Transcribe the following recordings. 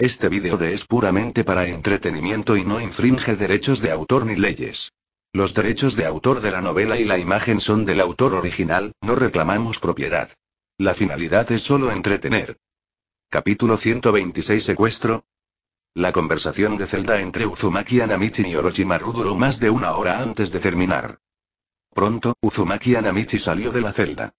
Este vídeo de es puramente para entretenimiento y no infringe derechos de autor ni leyes. Los derechos de autor de la novela y la imagen son del autor original, no reclamamos propiedad. La finalidad es solo entretener. Capítulo 126 Secuestro. La conversación de celda entre Uzumaki Anamichi y Orochimaru duró más de una hora antes de terminar. Pronto, Uzumaki Anamichi salió de la celda.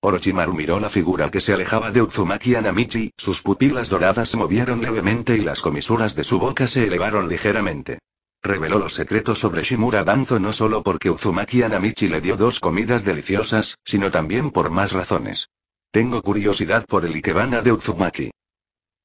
Orochimaru miró la figura que se alejaba de Uzumaki Anamichi, sus pupilas doradas se movieron levemente y las comisuras de su boca se elevaron ligeramente. Reveló los secretos sobre Shimura Danzo no solo porque Uzumaki Anamichi le dio dos comidas deliciosas, sino también por más razones. Tengo curiosidad por el Ikebana de Uzumaki.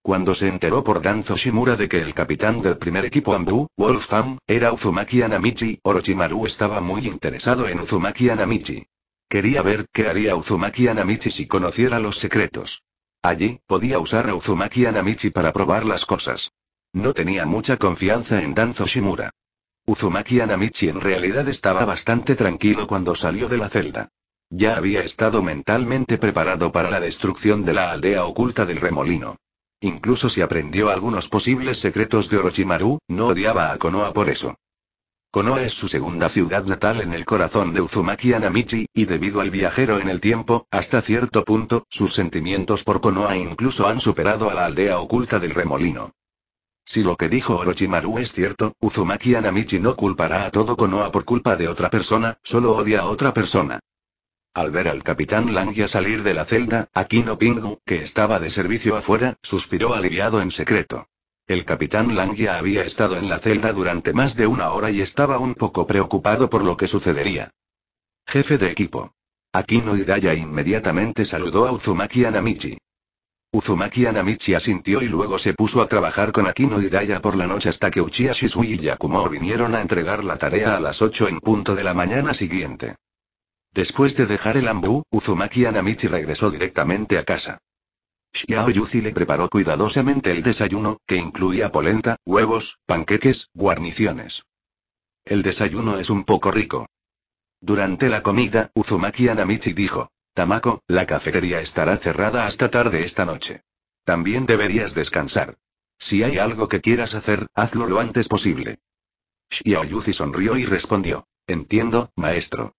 Cuando se enteró por Danzo Shimura de que el capitán del primer equipo Ambu, Wolfam, era Uzumaki Anamichi, Orochimaru estaba muy interesado en Uzumaki Anamichi. Quería ver qué haría Uzumaki Anamichi si conociera los secretos. Allí, podía usar a Uzumaki Anamichi para probar las cosas. No tenía mucha confianza en Danzo Shimura. Uzumaki Anamichi en realidad estaba bastante tranquilo cuando salió de la celda. Ya había estado mentalmente preparado para la destrucción de la aldea oculta del remolino. Incluso si aprendió algunos posibles secretos de Orochimaru, no odiaba a Konoha por eso. Konoha es su segunda ciudad natal en el corazón de Uzumaki Anamichi, y debido al viajero en el tiempo, hasta cierto punto, sus sentimientos por Konoha incluso han superado a la aldea oculta del remolino. Si lo que dijo Orochimaru es cierto, Uzumaki Anamichi no culpará a todo Konoha por culpa de otra persona, solo odia a otra persona. Al ver al capitán Langia salir de la celda, Akino Pingu, que estaba de servicio afuera, suspiró aliviado en secreto. El capitán Langia había estado en la celda durante más de una hora y estaba un poco preocupado por lo que sucedería. Jefe de equipo. Akino Hiraya inmediatamente saludó a Uzumaki Anamichi. Uzumaki Anamichi asintió y luego se puso a trabajar con Akino Hiraya por la noche hasta que Uchiha Shisui y Yakumo vinieron a entregar la tarea a las 8 en punto de la mañana siguiente. Después de dejar el ambú, Uzumaki Anamichi regresó directamente a casa. Xiao le preparó cuidadosamente el desayuno, que incluía polenta, huevos, panqueques, guarniciones. El desayuno es un poco rico. Durante la comida, Uzumaki Anamichi dijo, Tamako, la cafetería estará cerrada hasta tarde esta noche. También deberías descansar. Si hay algo que quieras hacer, hazlo lo antes posible. Xiao sonrió y respondió, Entiendo, maestro.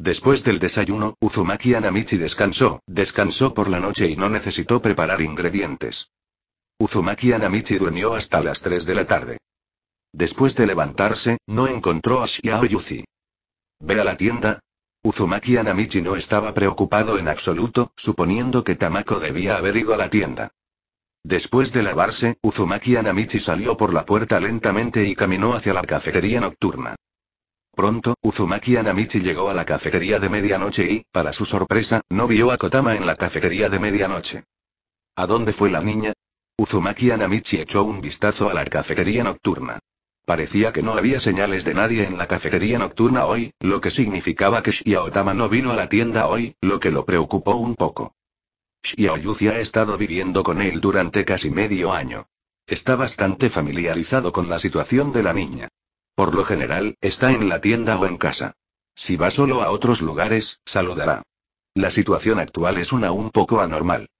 Después del desayuno, Uzumaki Anamichi descansó, descansó por la noche y no necesitó preparar ingredientes. Uzumaki Anamichi durmió hasta las 3 de la tarde. Después de levantarse, no encontró a Xiao Yuzi. ¿Ve a la tienda? Uzumaki Anamichi no estaba preocupado en absoluto, suponiendo que Tamako debía haber ido a la tienda. Después de lavarse, Uzumaki Anamichi salió por la puerta lentamente y caminó hacia la cafetería nocturna. Pronto, Uzumaki Anamichi llegó a la cafetería de medianoche y, para su sorpresa, no vio a Kotama en la cafetería de medianoche. ¿A dónde fue la niña? Uzumaki Anamichi echó un vistazo a la cafetería nocturna. Parecía que no había señales de nadie en la cafetería nocturna hoy, lo que significaba que Shiaotama no vino a la tienda hoy, lo que lo preocupó un poco. Shiaoyuzi ha estado viviendo con él durante casi medio año. Está bastante familiarizado con la situación de la niña. Por lo general, está en la tienda o en casa. Si va solo a otros lugares, saludará. La situación actual es una un poco anormal.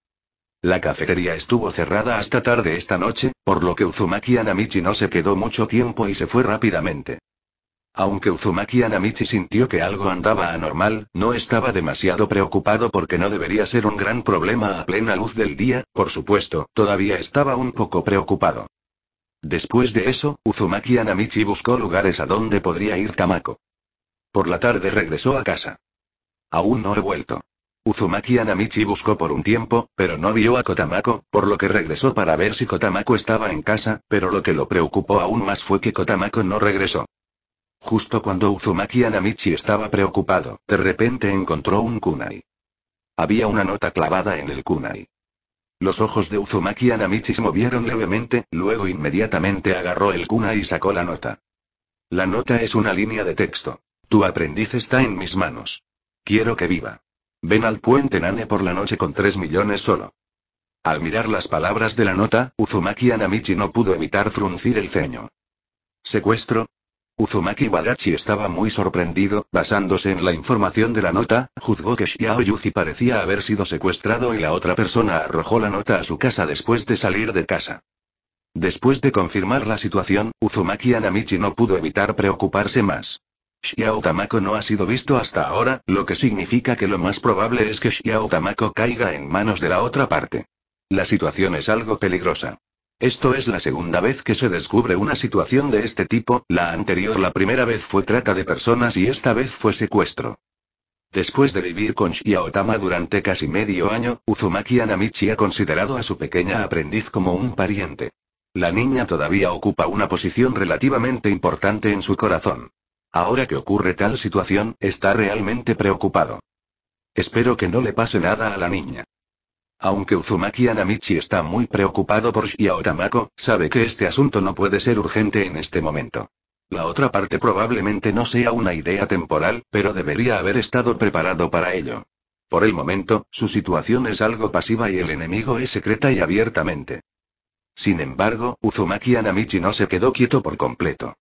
La cafetería estuvo cerrada hasta tarde esta noche, por lo que Uzumaki Anamichi no se quedó mucho tiempo y se fue rápidamente. Aunque Uzumaki Anamichi sintió que algo andaba anormal, no estaba demasiado preocupado porque no debería ser un gran problema a plena luz del día, por supuesto, todavía estaba un poco preocupado. Después de eso, Uzumaki Anamichi buscó lugares a donde podría ir Tamako. Por la tarde regresó a casa. Aún no he vuelto. Uzumaki Anamichi buscó por un tiempo, pero no vio a Kotamako, por lo que regresó para ver si Kotamako estaba en casa, pero lo que lo preocupó aún más fue que Kotamako no regresó. Justo cuando Uzumaki Anamichi estaba preocupado, de repente encontró un kunai. Había una nota clavada en el kunai. Los ojos de Uzumaki Anamichi se movieron levemente, luego inmediatamente agarró el cuna y sacó la nota. La nota es una línea de texto. Tu aprendiz está en mis manos. Quiero que viva. Ven al puente Nane por la noche con tres millones solo. Al mirar las palabras de la nota, Uzumaki Anamichi no pudo evitar fruncir el ceño. ¿Secuestro? Uzumaki Wadachi estaba muy sorprendido, basándose en la información de la nota, juzgó que Xiao Yuzi parecía haber sido secuestrado y la otra persona arrojó la nota a su casa después de salir de casa. Después de confirmar la situación, Uzumaki Anamichi no pudo evitar preocuparse más. Xiao Tamako no ha sido visto hasta ahora, lo que significa que lo más probable es que Xiao Tamako caiga en manos de la otra parte. La situación es algo peligrosa. Esto es la segunda vez que se descubre una situación de este tipo, la anterior la primera vez fue trata de personas y esta vez fue secuestro. Después de vivir con Shia durante casi medio año, Uzumaki Anamichi ha considerado a su pequeña aprendiz como un pariente. La niña todavía ocupa una posición relativamente importante en su corazón. Ahora que ocurre tal situación, está realmente preocupado. Espero que no le pase nada a la niña. Aunque Uzumaki Anamichi está muy preocupado por Shiao sabe que este asunto no puede ser urgente en este momento. La otra parte probablemente no sea una idea temporal, pero debería haber estado preparado para ello. Por el momento, su situación es algo pasiva y el enemigo es secreta y abiertamente. Sin embargo, Uzumaki Anamichi no se quedó quieto por completo.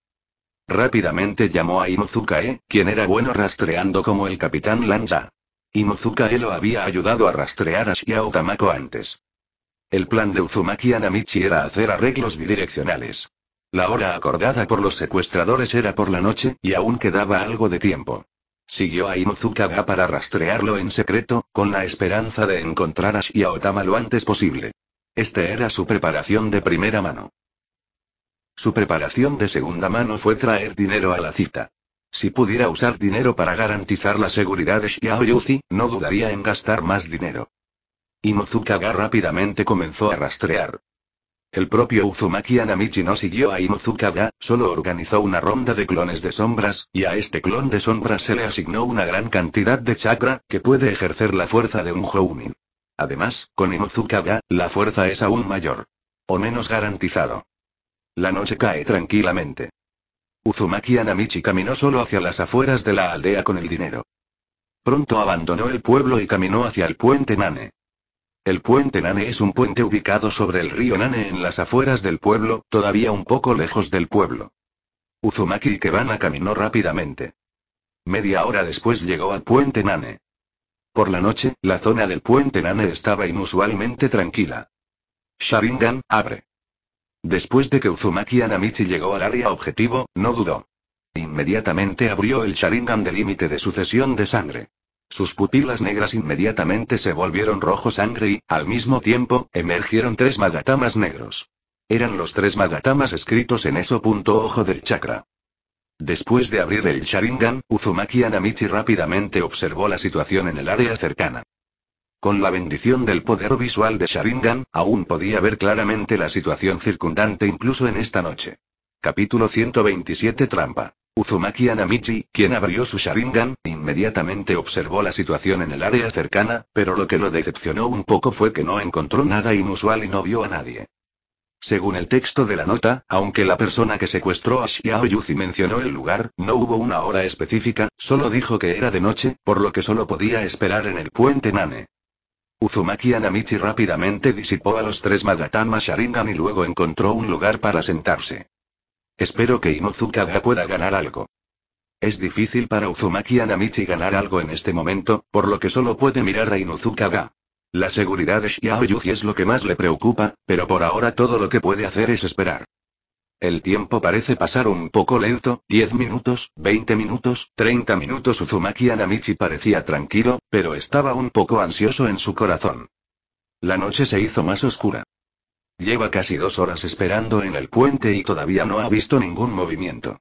Rápidamente llamó a Inuzukae, quien era bueno rastreando como el capitán Lanza. Inuzuka Mozuka lo había ayudado a rastrear a Xiao Tamako antes. El plan de Uzumaki Anamichi era hacer arreglos bidireccionales. La hora acordada por los secuestradores era por la noche, y aún quedaba algo de tiempo. Siguió a Inuzuka para rastrearlo en secreto, con la esperanza de encontrar a Tama lo antes posible. Este era su preparación de primera mano. Su preparación de segunda mano fue traer dinero a la cita. Si pudiera usar dinero para garantizar la seguridad de Xiao Yuzi, no dudaría en gastar más dinero. Inozukaga rápidamente comenzó a rastrear. El propio Uzumaki Anamichi no siguió a Inozukaga, solo organizó una ronda de clones de sombras, y a este clon de sombras se le asignó una gran cantidad de chakra, que puede ejercer la fuerza de un Jounin. Además, con Inozukaga, la fuerza es aún mayor. O menos garantizado. La noche cae tranquilamente. Uzumaki Anamichi caminó solo hacia las afueras de la aldea con el dinero. Pronto abandonó el pueblo y caminó hacia el puente Nane. El puente Nane es un puente ubicado sobre el río Nane en las afueras del pueblo, todavía un poco lejos del pueblo. Uzumaki y Kebana caminó rápidamente. Media hora después llegó al puente Nane. Por la noche, la zona del puente Nane estaba inusualmente tranquila. Sharingan, abre. Después de que Uzumaki Anamichi llegó al área objetivo, no dudó. Inmediatamente abrió el Sharingan de límite de sucesión de sangre. Sus pupilas negras inmediatamente se volvieron rojo sangre y, al mismo tiempo, emergieron tres magatamas negros. Eran los tres magatamas escritos en eso punto ojo del chakra. Después de abrir el Sharingan, Uzumaki Anamichi rápidamente observó la situación en el área cercana. Con la bendición del poder visual de Sharingan, aún podía ver claramente la situación circundante incluso en esta noche. Capítulo 127 Trampa. Uzumaki Anamichi, quien abrió su Sharingan, inmediatamente observó la situación en el área cercana, pero lo que lo decepcionó un poco fue que no encontró nada inusual y no vio a nadie. Según el texto de la nota, aunque la persona que secuestró a Xiao Yuzi mencionó el lugar, no hubo una hora específica, solo dijo que era de noche, por lo que solo podía esperar en el puente Nane. Uzumaki Anamichi rápidamente disipó a los tres Magatama Sharingan y luego encontró un lugar para sentarse. Espero que Inuzukaga pueda ganar algo. Es difícil para Uzumaki Anamichi ganar algo en este momento, por lo que solo puede mirar a Inuzukaga. La seguridad de Xiao Yuzi es lo que más le preocupa, pero por ahora todo lo que puede hacer es esperar. El tiempo parece pasar un poco lento, 10 minutos, 20 minutos, 30 minutos. Uzumaki Anamichi parecía tranquilo, pero estaba un poco ansioso en su corazón. La noche se hizo más oscura. Lleva casi dos horas esperando en el puente y todavía no ha visto ningún movimiento.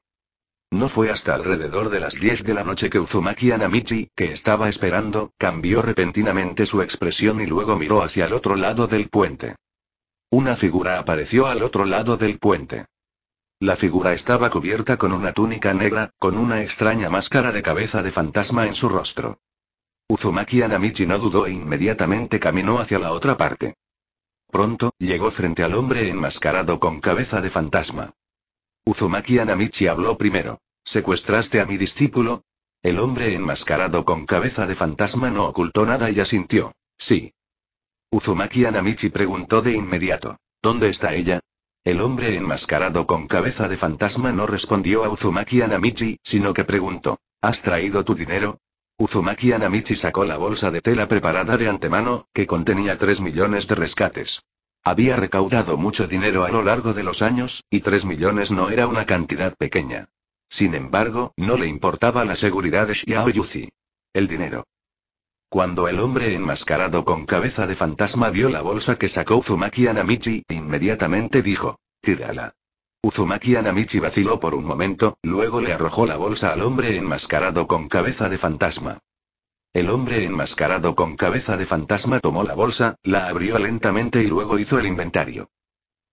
No fue hasta alrededor de las 10 de la noche que Uzumaki Anamichi, que estaba esperando, cambió repentinamente su expresión y luego miró hacia el otro lado del puente. Una figura apareció al otro lado del puente. La figura estaba cubierta con una túnica negra, con una extraña máscara de cabeza de fantasma en su rostro. Uzumaki Anamichi no dudó e inmediatamente caminó hacia la otra parte. Pronto, llegó frente al hombre enmascarado con cabeza de fantasma. Uzumaki Anamichi habló primero. ¿Secuestraste a mi discípulo? El hombre enmascarado con cabeza de fantasma no ocultó nada y asintió. Sí. Uzumaki Anamichi preguntó de inmediato. ¿Dónde está ella? El hombre enmascarado con cabeza de fantasma no respondió a Uzumaki Anamichi, sino que preguntó, ¿Has traído tu dinero? Uzumaki Anamichi sacó la bolsa de tela preparada de antemano, que contenía 3 millones de rescates. Había recaudado mucho dinero a lo largo de los años, y 3 millones no era una cantidad pequeña. Sin embargo, no le importaba la seguridad de Xiao El dinero. Cuando el hombre enmascarado con cabeza de fantasma vio la bolsa que sacó Uzumaki Anamichi, inmediatamente dijo: Tírala. Uzumaki Anamichi vaciló por un momento, luego le arrojó la bolsa al hombre enmascarado con cabeza de fantasma. El hombre enmascarado con cabeza de fantasma tomó la bolsa, la abrió lentamente y luego hizo el inventario.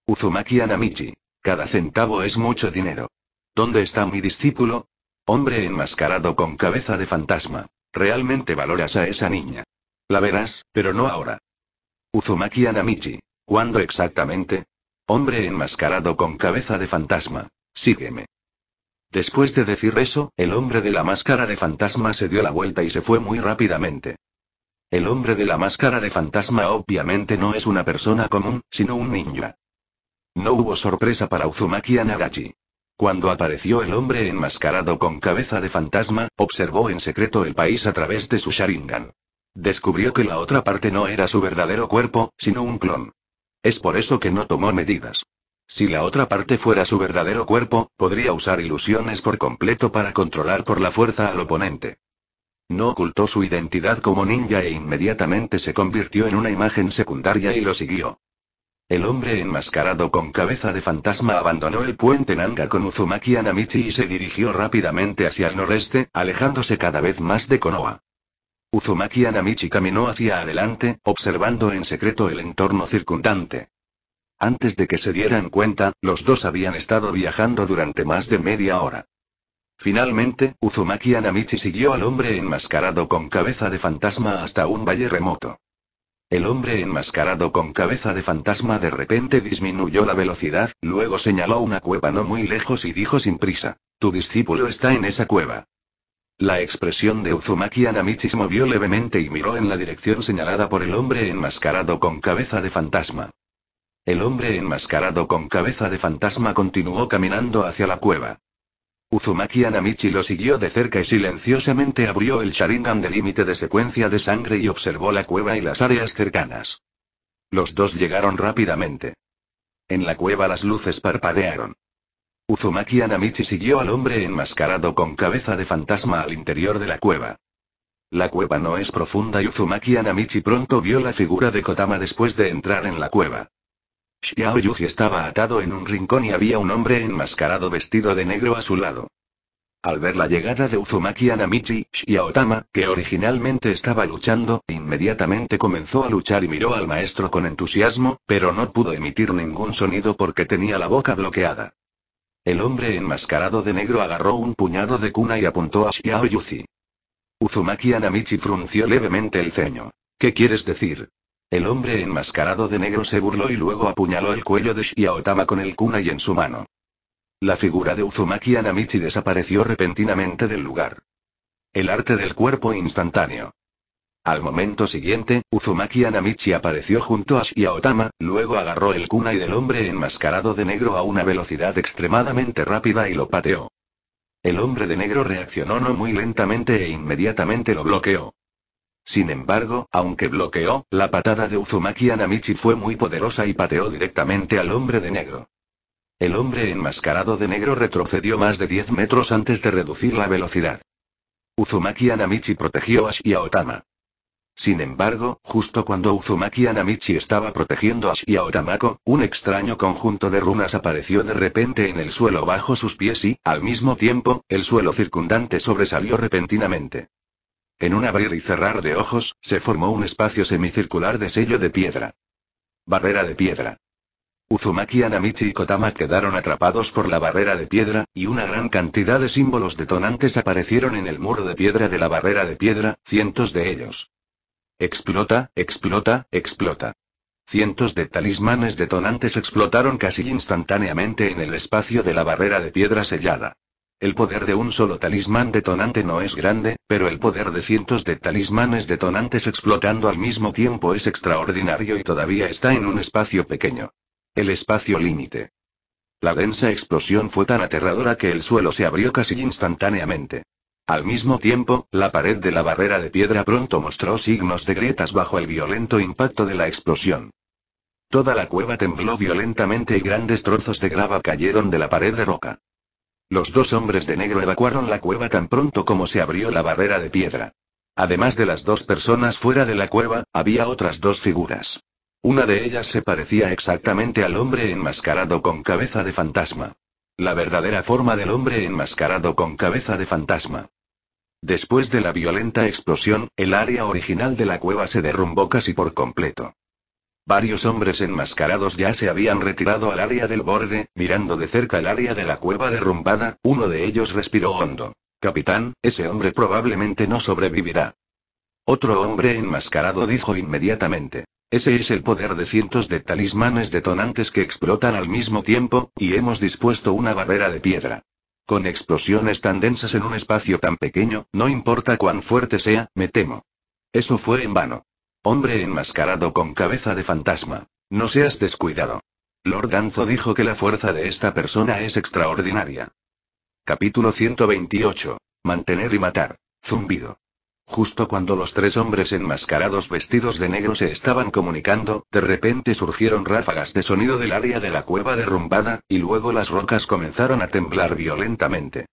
Uzumaki Anamichi. Cada centavo es mucho dinero. ¿Dónde está mi discípulo? Hombre enmascarado con cabeza de fantasma. Realmente valoras a esa niña. La verás, pero no ahora. Uzumaki Anamichi. ¿Cuándo exactamente? Hombre enmascarado con cabeza de fantasma. Sígueme. Después de decir eso, el hombre de la máscara de fantasma se dio la vuelta y se fue muy rápidamente. El hombre de la máscara de fantasma obviamente no es una persona común, sino un ninja. No hubo sorpresa para Uzumaki Anagachi. Cuando apareció el hombre enmascarado con cabeza de fantasma, observó en secreto el país a través de su Sharingan. Descubrió que la otra parte no era su verdadero cuerpo, sino un clon. Es por eso que no tomó medidas. Si la otra parte fuera su verdadero cuerpo, podría usar ilusiones por completo para controlar por la fuerza al oponente. No ocultó su identidad como ninja e inmediatamente se convirtió en una imagen secundaria y lo siguió. El hombre enmascarado con cabeza de fantasma abandonó el puente Nanga con Uzumaki Anamichi y se dirigió rápidamente hacia el noreste, alejándose cada vez más de Konoha. Uzumaki Anamichi caminó hacia adelante, observando en secreto el entorno circundante. Antes de que se dieran cuenta, los dos habían estado viajando durante más de media hora. Finalmente, Uzumaki Anamichi siguió al hombre enmascarado con cabeza de fantasma hasta un valle remoto. El hombre enmascarado con cabeza de fantasma de repente disminuyó la velocidad, luego señaló una cueva no muy lejos y dijo sin prisa, Tu discípulo está en esa cueva. La expresión de Uzumaki Anamichi se movió levemente y miró en la dirección señalada por el hombre enmascarado con cabeza de fantasma. El hombre enmascarado con cabeza de fantasma continuó caminando hacia la cueva. Uzumaki Anamichi lo siguió de cerca y silenciosamente abrió el Sharingan de límite de secuencia de sangre y observó la cueva y las áreas cercanas. Los dos llegaron rápidamente. En la cueva las luces parpadearon. Uzumaki Anamichi siguió al hombre enmascarado con cabeza de fantasma al interior de la cueva. La cueva no es profunda y Uzumaki Anamichi pronto vio la figura de Kotama después de entrar en la cueva. Xiao estaba atado en un rincón y había un hombre enmascarado vestido de negro a su lado. Al ver la llegada de Uzumaki Anamichi, Shiaotama, que originalmente estaba luchando, inmediatamente comenzó a luchar y miró al maestro con entusiasmo, pero no pudo emitir ningún sonido porque tenía la boca bloqueada. El hombre enmascarado de negro agarró un puñado de cuna y apuntó a Xiao Uzumaki Anamichi frunció levemente el ceño. ¿Qué quieres decir? El hombre enmascarado de negro se burló y luego apuñaló el cuello de Shiaotama con el kunai en su mano. La figura de Uzumaki Anamichi desapareció repentinamente del lugar. El arte del cuerpo instantáneo. Al momento siguiente, Uzumaki Anamichi apareció junto a Shiaotama, luego agarró el kunai del hombre enmascarado de negro a una velocidad extremadamente rápida y lo pateó. El hombre de negro reaccionó no muy lentamente e inmediatamente lo bloqueó. Sin embargo, aunque bloqueó, la patada de Uzumaki Anamichi fue muy poderosa y pateó directamente al hombre de negro. El hombre enmascarado de negro retrocedió más de 10 metros antes de reducir la velocidad. Uzumaki Anamichi protegió a Shia Otama. Sin embargo, justo cuando Uzumaki Anamichi estaba protegiendo a Shia Otamako, un extraño conjunto de runas apareció de repente en el suelo bajo sus pies y, al mismo tiempo, el suelo circundante sobresalió repentinamente. En un abrir y cerrar de ojos, se formó un espacio semicircular de sello de piedra. Barrera de piedra. Uzumaki, Anamichi y Kotama quedaron atrapados por la barrera de piedra, y una gran cantidad de símbolos detonantes aparecieron en el muro de piedra de la barrera de piedra, cientos de ellos. Explota, explota, explota. Cientos de talismanes detonantes explotaron casi instantáneamente en el espacio de la barrera de piedra sellada. El poder de un solo talismán detonante no es grande, pero el poder de cientos de talismanes detonantes explotando al mismo tiempo es extraordinario y todavía está en un espacio pequeño. El espacio límite. La densa explosión fue tan aterradora que el suelo se abrió casi instantáneamente. Al mismo tiempo, la pared de la barrera de piedra pronto mostró signos de grietas bajo el violento impacto de la explosión. Toda la cueva tembló violentamente y grandes trozos de grava cayeron de la pared de roca. Los dos hombres de negro evacuaron la cueva tan pronto como se abrió la barrera de piedra. Además de las dos personas fuera de la cueva, había otras dos figuras. Una de ellas se parecía exactamente al hombre enmascarado con cabeza de fantasma. La verdadera forma del hombre enmascarado con cabeza de fantasma. Después de la violenta explosión, el área original de la cueva se derrumbó casi por completo. Varios hombres enmascarados ya se habían retirado al área del borde, mirando de cerca el área de la cueva derrumbada, uno de ellos respiró hondo. Capitán, ese hombre probablemente no sobrevivirá. Otro hombre enmascarado dijo inmediatamente. Ese es el poder de cientos de talismanes detonantes que explotan al mismo tiempo, y hemos dispuesto una barrera de piedra. Con explosiones tan densas en un espacio tan pequeño, no importa cuán fuerte sea, me temo. Eso fue en vano. Hombre enmascarado con cabeza de fantasma. No seas descuidado. Lord Danzo dijo que la fuerza de esta persona es extraordinaria. Capítulo 128. Mantener y matar. Zumbido. Justo cuando los tres hombres enmascarados vestidos de negro se estaban comunicando, de repente surgieron ráfagas de sonido del área de la cueva derrumbada, y luego las rocas comenzaron a temblar violentamente.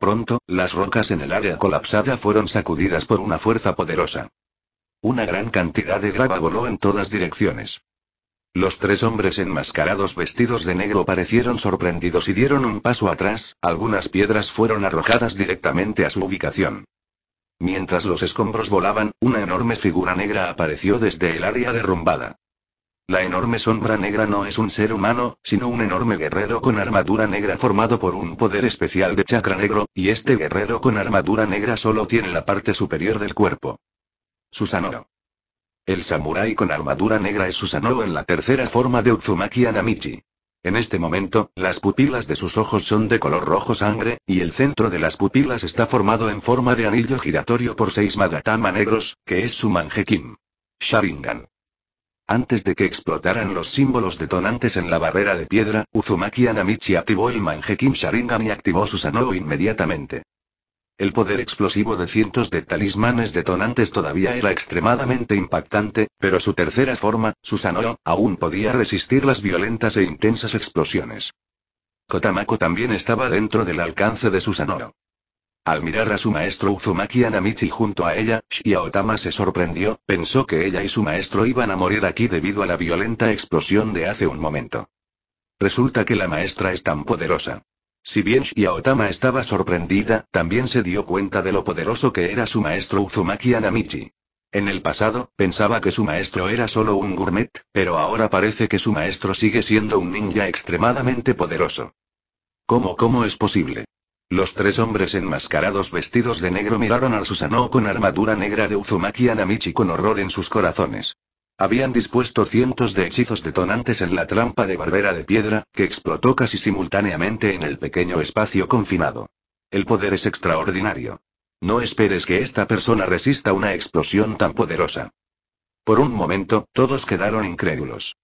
Pronto, las rocas en el área colapsada fueron sacudidas por una fuerza poderosa. Una gran cantidad de grava voló en todas direcciones. Los tres hombres enmascarados vestidos de negro parecieron sorprendidos y dieron un paso atrás, algunas piedras fueron arrojadas directamente a su ubicación. Mientras los escombros volaban, una enorme figura negra apareció desde el área derrumbada. La enorme sombra negra no es un ser humano, sino un enorme guerrero con armadura negra formado por un poder especial de chakra negro, y este guerrero con armadura negra solo tiene la parte superior del cuerpo. Susanoo. El samurái con armadura negra es Susanoo en la tercera forma de Uzumaki Anamichi. En este momento, las pupilas de sus ojos son de color rojo sangre, y el centro de las pupilas está formado en forma de anillo giratorio por seis magatama negros, que es su manjekim. Sharingan. Antes de que explotaran los símbolos detonantes en la barrera de piedra, Uzumaki Anamichi activó el manjekim Sharingan y activó Susanoo inmediatamente. El poder explosivo de cientos de talismanes detonantes todavía era extremadamente impactante, pero su tercera forma, Susanoo, aún podía resistir las violentas e intensas explosiones. Kotamako también estaba dentro del alcance de Susanoo. Al mirar a su maestro Uzumaki Anamichi junto a ella, Shiaotama se sorprendió, pensó que ella y su maestro iban a morir aquí debido a la violenta explosión de hace un momento. Resulta que la maestra es tan poderosa. Si bien Shiaotama estaba sorprendida, también se dio cuenta de lo poderoso que era su maestro Uzumaki Anamichi. En el pasado, pensaba que su maestro era solo un gourmet, pero ahora parece que su maestro sigue siendo un ninja extremadamente poderoso. ¿Cómo, cómo es posible? Los tres hombres enmascarados vestidos de negro miraron al Susanoo con armadura negra de Uzumaki Anamichi con horror en sus corazones. Habían dispuesto cientos de hechizos detonantes en la trampa de barbera de piedra, que explotó casi simultáneamente en el pequeño espacio confinado. El poder es extraordinario. No esperes que esta persona resista una explosión tan poderosa. Por un momento, todos quedaron incrédulos.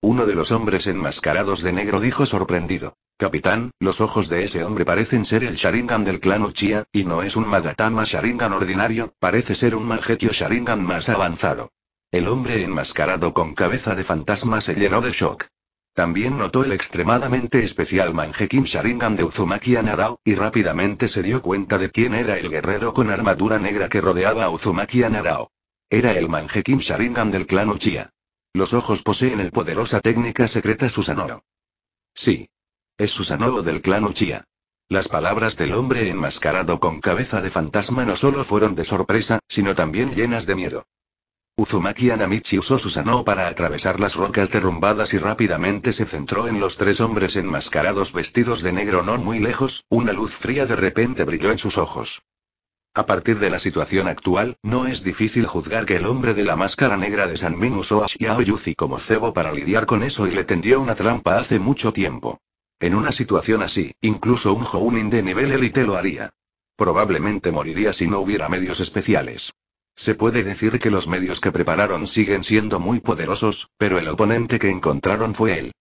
Uno de los hombres enmascarados de negro dijo sorprendido. Capitán, los ojos de ese hombre parecen ser el Sharingan del clan Uchiha, y no es un Magatama Sharingan ordinario, parece ser un Mangetio Sharingan más avanzado. El hombre enmascarado con cabeza de fantasma se llenó de shock. También notó el extremadamente especial Manjekim Sharingan de Uzumaki Anarao, y rápidamente se dio cuenta de quién era el guerrero con armadura negra que rodeaba a Uzumaki Anarao. Era el Manjekim Sharingan del clan Uchiha. Los ojos poseen el poderosa técnica secreta Susanoo. Sí. Es Susanoo del clan Uchiha. Las palabras del hombre enmascarado con cabeza de fantasma no solo fueron de sorpresa, sino también llenas de miedo. Uzumaki Anamichi usó su sanó para atravesar las rocas derrumbadas y rápidamente se centró en los tres hombres enmascarados vestidos de negro no muy lejos, una luz fría de repente brilló en sus ojos. A partir de la situación actual, no es difícil juzgar que el hombre de la máscara negra de Sanmin usó a Xiao Yuzi como cebo para lidiar con eso y le tendió una trampa hace mucho tiempo. En una situación así, incluso un Jounin de nivel élite lo haría. Probablemente moriría si no hubiera medios especiales. Se puede decir que los medios que prepararon siguen siendo muy poderosos, pero el oponente que encontraron fue él.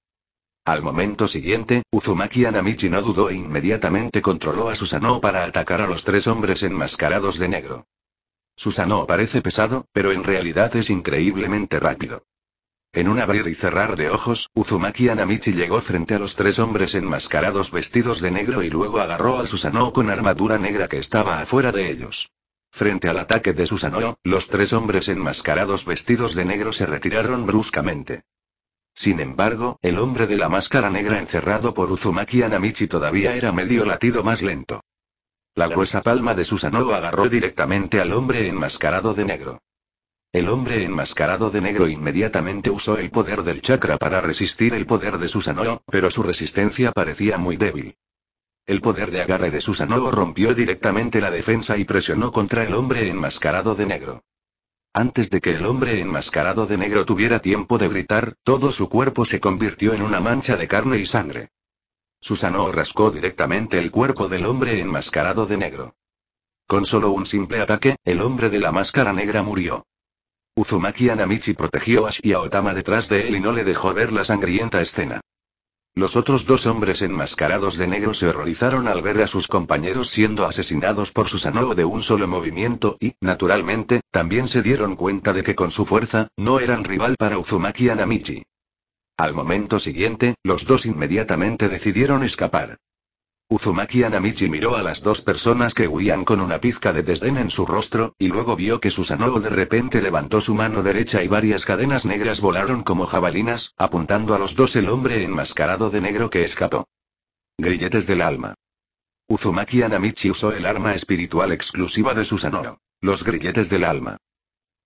Al momento siguiente, Uzumaki Anamichi no dudó e inmediatamente controló a Susanoo para atacar a los tres hombres enmascarados de negro. Susanoo parece pesado, pero en realidad es increíblemente rápido. En un abrir y cerrar de ojos, Uzumaki Anamichi llegó frente a los tres hombres enmascarados vestidos de negro y luego agarró a Susanoo con armadura negra que estaba afuera de ellos. Frente al ataque de Susanoo, los tres hombres enmascarados vestidos de negro se retiraron bruscamente. Sin embargo, el hombre de la máscara negra encerrado por Uzumaki Anamichi todavía era medio latido más lento. La gruesa palma de Susanoo agarró directamente al hombre enmascarado de negro. El hombre enmascarado de negro inmediatamente usó el poder del chakra para resistir el poder de Susanoo, pero su resistencia parecía muy débil. El poder de agarre de Susanoo rompió directamente la defensa y presionó contra el hombre enmascarado de negro. Antes de que el hombre enmascarado de negro tuviera tiempo de gritar, todo su cuerpo se convirtió en una mancha de carne y sangre. Susanoo rascó directamente el cuerpo del hombre enmascarado de negro. Con solo un simple ataque, el hombre de la máscara negra murió. Uzumaki Anamichi protegió a Otama detrás de él y no le dejó ver la sangrienta escena. Los otros dos hombres enmascarados de negro se horrorizaron al ver a sus compañeros siendo asesinados por Susanoo de un solo movimiento y, naturalmente, también se dieron cuenta de que con su fuerza, no eran rival para Uzumaki Anamichi. Al momento siguiente, los dos inmediatamente decidieron escapar. Uzumaki Anamichi miró a las dos personas que huían con una pizca de desdén en su rostro, y luego vio que Susanoo de repente levantó su mano derecha y varias cadenas negras volaron como jabalinas, apuntando a los dos el hombre enmascarado de negro que escapó. Grilletes del alma. Uzumaki Anamichi usó el arma espiritual exclusiva de Susanoo. Los grilletes del alma.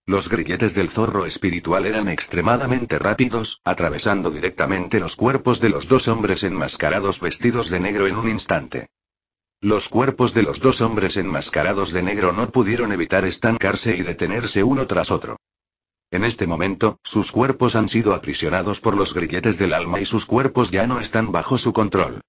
Los grilletes del zorro espiritual eran extremadamente rápidos, atravesando directamente los cuerpos de los dos hombres enmascarados vestidos de negro en un instante. Los cuerpos de los dos hombres enmascarados de negro no pudieron evitar estancarse y detenerse uno tras otro. En este momento, sus cuerpos han sido aprisionados por los grilletes del alma y sus cuerpos ya no están bajo su control.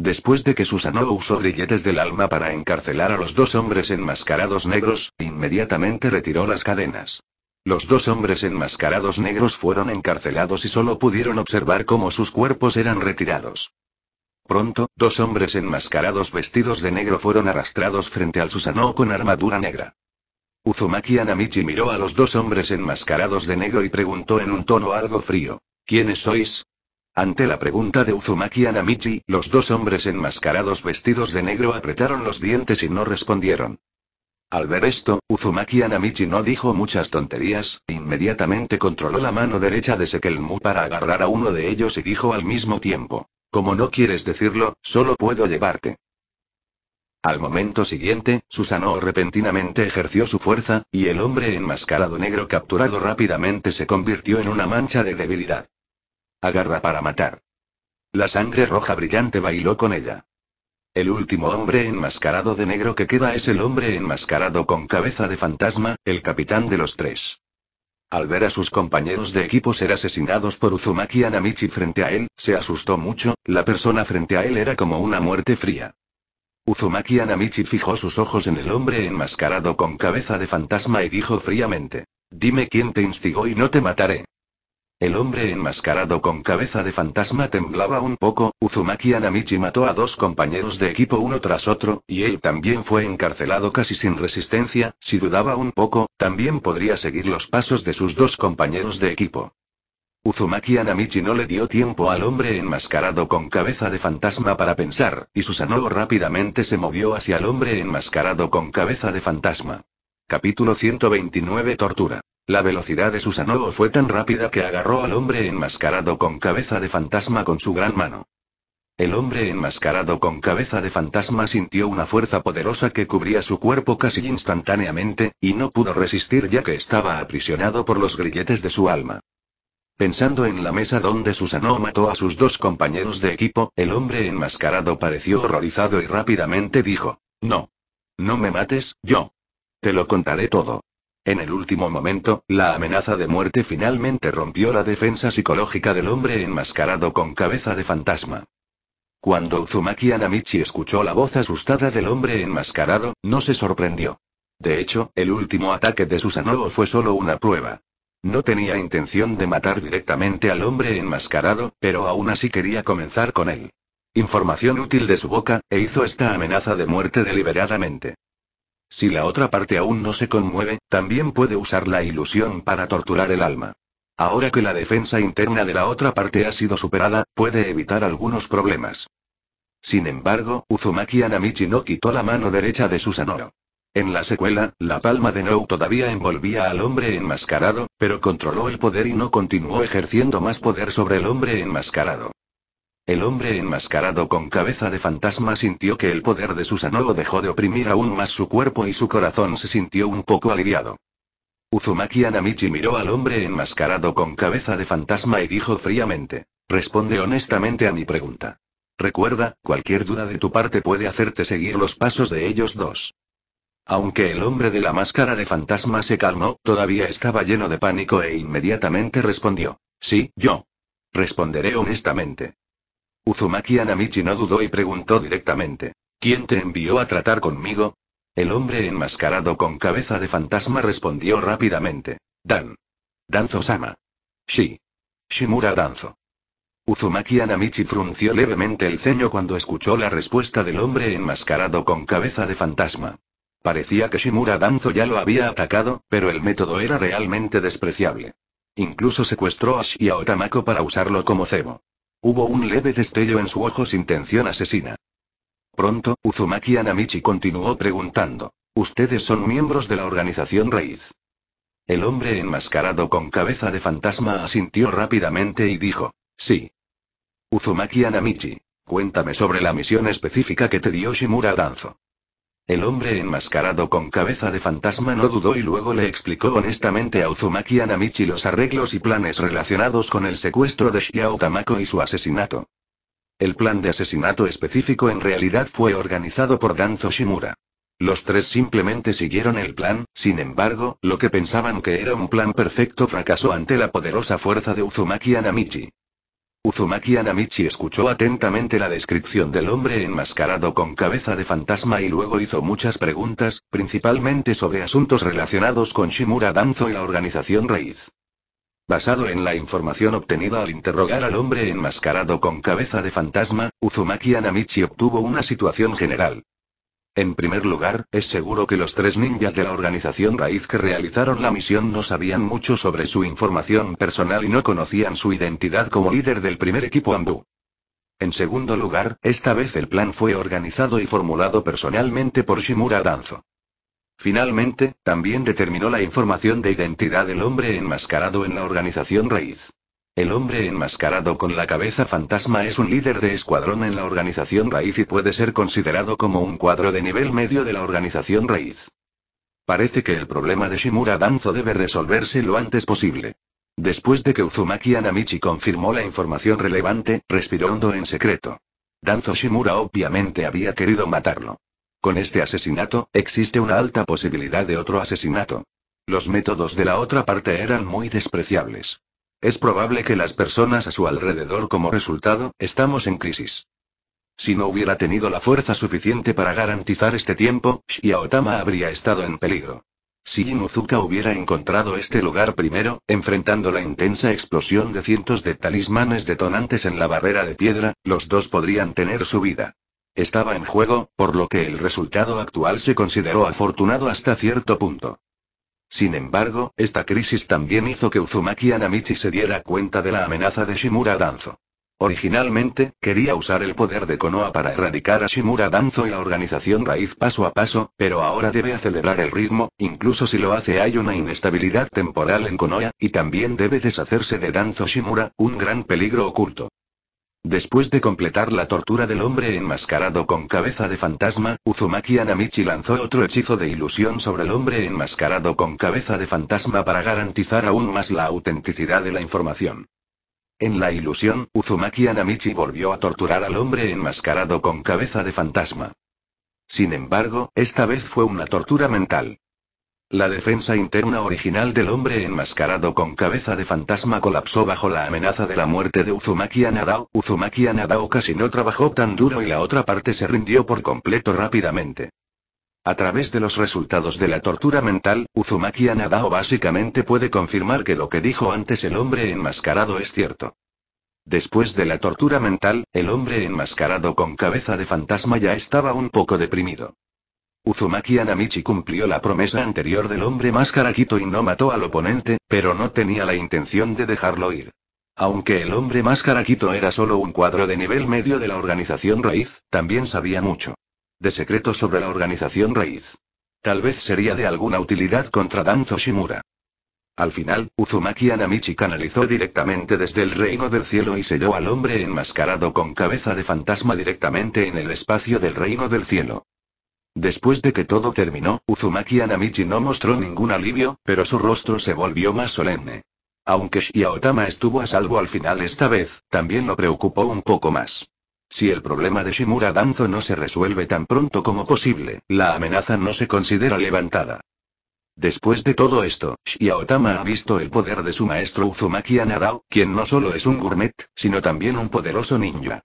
Después de que Susanoo usó grilletes del alma para encarcelar a los dos hombres enmascarados negros, inmediatamente retiró las cadenas. Los dos hombres enmascarados negros fueron encarcelados y solo pudieron observar cómo sus cuerpos eran retirados. Pronto, dos hombres enmascarados vestidos de negro fueron arrastrados frente al Susanoo con armadura negra. Uzumaki Anamichi miró a los dos hombres enmascarados de negro y preguntó en un tono algo frío: ¿Quiénes sois? Ante la pregunta de Uzumaki Anamichi, los dos hombres enmascarados vestidos de negro apretaron los dientes y no respondieron. Al ver esto, Uzumaki Anamichi no dijo muchas tonterías, inmediatamente controló la mano derecha de Sekelmu para agarrar a uno de ellos y dijo al mismo tiempo, como no quieres decirlo, solo puedo llevarte. Al momento siguiente, Susanoo repentinamente ejerció su fuerza, y el hombre enmascarado negro capturado rápidamente se convirtió en una mancha de debilidad. Agarra para matar. La sangre roja brillante bailó con ella. El último hombre enmascarado de negro que queda es el hombre enmascarado con cabeza de fantasma, el capitán de los tres. Al ver a sus compañeros de equipo ser asesinados por Uzumaki Anamichi frente a él, se asustó mucho, la persona frente a él era como una muerte fría. Uzumaki Anamichi fijó sus ojos en el hombre enmascarado con cabeza de fantasma y dijo fríamente, Dime quién te instigó y no te mataré. El hombre enmascarado con cabeza de fantasma temblaba un poco, Uzumaki Anamichi mató a dos compañeros de equipo uno tras otro, y él también fue encarcelado casi sin resistencia, si dudaba un poco, también podría seguir los pasos de sus dos compañeros de equipo. Uzumaki Anamichi no le dio tiempo al hombre enmascarado con cabeza de fantasma para pensar, y Susanoo rápidamente se movió hacia el hombre enmascarado con cabeza de fantasma. Capítulo 129 Tortura. La velocidad de Susanoo fue tan rápida que agarró al hombre enmascarado con cabeza de fantasma con su gran mano. El hombre enmascarado con cabeza de fantasma sintió una fuerza poderosa que cubría su cuerpo casi instantáneamente, y no pudo resistir ya que estaba aprisionado por los grilletes de su alma. Pensando en la mesa donde Susanoo mató a sus dos compañeros de equipo, el hombre enmascarado pareció horrorizado y rápidamente dijo, No. No me mates, yo. Te lo contaré todo. En el último momento, la amenaza de muerte finalmente rompió la defensa psicológica del hombre enmascarado con cabeza de fantasma. Cuando Uzumaki Anamichi escuchó la voz asustada del hombre enmascarado, no se sorprendió. De hecho, el último ataque de Susanoo fue solo una prueba. No tenía intención de matar directamente al hombre enmascarado, pero aún así quería comenzar con él. Información útil de su boca, e hizo esta amenaza de muerte deliberadamente. Si la otra parte aún no se conmueve, también puede usar la ilusión para torturar el alma. Ahora que la defensa interna de la otra parte ha sido superada, puede evitar algunos problemas. Sin embargo, Uzumaki Anamichi no quitó la mano derecha de Susanoo. En la secuela, la palma de Nou todavía envolvía al hombre enmascarado, pero controló el poder y no continuó ejerciendo más poder sobre el hombre enmascarado. El hombre enmascarado con cabeza de fantasma sintió que el poder de Susanoo dejó de oprimir aún más su cuerpo y su corazón se sintió un poco aliviado. Uzumaki Anamichi miró al hombre enmascarado con cabeza de fantasma y dijo fríamente. Responde honestamente a mi pregunta. Recuerda, cualquier duda de tu parte puede hacerte seguir los pasos de ellos dos. Aunque el hombre de la máscara de fantasma se calmó, todavía estaba lleno de pánico e inmediatamente respondió. Sí, yo. Responderé honestamente. Uzumaki Anamichi no dudó y preguntó directamente. ¿Quién te envió a tratar conmigo? El hombre enmascarado con cabeza de fantasma respondió rápidamente. Dan. Danzo-sama. Shi. Shimura Danzo. Uzumaki Anamichi frunció levemente el ceño cuando escuchó la respuesta del hombre enmascarado con cabeza de fantasma. Parecía que Shimura Danzo ya lo había atacado, pero el método era realmente despreciable. Incluso secuestró a a Otamako para usarlo como cebo. Hubo un leve destello en su ojo sin tención asesina. Pronto, Uzumaki Anamichi continuó preguntando. Ustedes son miembros de la organización Raíz. El hombre enmascarado con cabeza de fantasma asintió rápidamente y dijo, sí. Uzumaki Anamichi, cuéntame sobre la misión específica que te dio Shimura Danzo. El hombre enmascarado con cabeza de fantasma no dudó y luego le explicó honestamente a Uzumaki Anamichi los arreglos y planes relacionados con el secuestro de Xiao Tamako y su asesinato. El plan de asesinato específico en realidad fue organizado por Danzo Shimura. Los tres simplemente siguieron el plan, sin embargo, lo que pensaban que era un plan perfecto fracasó ante la poderosa fuerza de Uzumaki Anamichi. Uzumaki Anamichi escuchó atentamente la descripción del hombre enmascarado con cabeza de fantasma y luego hizo muchas preguntas, principalmente sobre asuntos relacionados con Shimura Danzo y la organización Raíz. Basado en la información obtenida al interrogar al hombre enmascarado con cabeza de fantasma, Uzumaki Anamichi obtuvo una situación general. En primer lugar, es seguro que los tres ninjas de la organización raíz que realizaron la misión no sabían mucho sobre su información personal y no conocían su identidad como líder del primer equipo Ambu. En segundo lugar, esta vez el plan fue organizado y formulado personalmente por Shimura Danzo. Finalmente, también determinó la información de identidad del hombre enmascarado en la organización raíz. El hombre enmascarado con la cabeza fantasma es un líder de escuadrón en la organización Raíz y puede ser considerado como un cuadro de nivel medio de la organización Raíz. Parece que el problema de Shimura Danzo debe resolverse lo antes posible. Después de que Uzumaki Anamichi confirmó la información relevante, respiró hondo en secreto. Danzo Shimura obviamente había querido matarlo. Con este asesinato, existe una alta posibilidad de otro asesinato. Los métodos de la otra parte eran muy despreciables. Es probable que las personas a su alrededor como resultado, estamos en crisis. Si no hubiera tenido la fuerza suficiente para garantizar este tiempo, Otama habría estado en peligro. Si Inuzuka hubiera encontrado este lugar primero, enfrentando la intensa explosión de cientos de talismanes detonantes en la barrera de piedra, los dos podrían tener su vida. Estaba en juego, por lo que el resultado actual se consideró afortunado hasta cierto punto. Sin embargo, esta crisis también hizo que Uzumaki Anamichi se diera cuenta de la amenaza de Shimura Danzo. Originalmente, quería usar el poder de Konoha para erradicar a Shimura Danzo y la organización raíz paso a paso, pero ahora debe acelerar el ritmo, incluso si lo hace hay una inestabilidad temporal en Konoha, y también debe deshacerse de Danzo Shimura, un gran peligro oculto. Después de completar la tortura del hombre enmascarado con cabeza de fantasma, Uzumaki Anamichi lanzó otro hechizo de ilusión sobre el hombre enmascarado con cabeza de fantasma para garantizar aún más la autenticidad de la información. En la ilusión, Uzumaki Anamichi volvió a torturar al hombre enmascarado con cabeza de fantasma. Sin embargo, esta vez fue una tortura mental. La defensa interna original del hombre enmascarado con cabeza de fantasma colapsó bajo la amenaza de la muerte de Uzumaki Anadao. Uzumaki Anadao casi no trabajó tan duro y la otra parte se rindió por completo rápidamente. A través de los resultados de la tortura mental, Uzumaki Anadao básicamente puede confirmar que lo que dijo antes el hombre enmascarado es cierto. Después de la tortura mental, el hombre enmascarado con cabeza de fantasma ya estaba un poco deprimido. Uzumaki Anamichi cumplió la promesa anterior del hombre más y no mató al oponente, pero no tenía la intención de dejarlo ir. Aunque el hombre más era solo un cuadro de nivel medio de la organización raíz, también sabía mucho. De secreto sobre la organización raíz. Tal vez sería de alguna utilidad contra Danzo Shimura. Al final, Uzumaki Anamichi canalizó directamente desde el reino del cielo y selló al hombre enmascarado con cabeza de fantasma directamente en el espacio del reino del cielo. Después de que todo terminó, Uzumaki Anamichi no mostró ningún alivio, pero su rostro se volvió más solemne. Aunque Shiaotama estuvo a salvo al final esta vez, también lo preocupó un poco más. Si el problema de Shimura Danzo no se resuelve tan pronto como posible, la amenaza no se considera levantada. Después de todo esto, Shiaotama ha visto el poder de su maestro Uzumaki Anarao, quien no solo es un gourmet, sino también un poderoso ninja.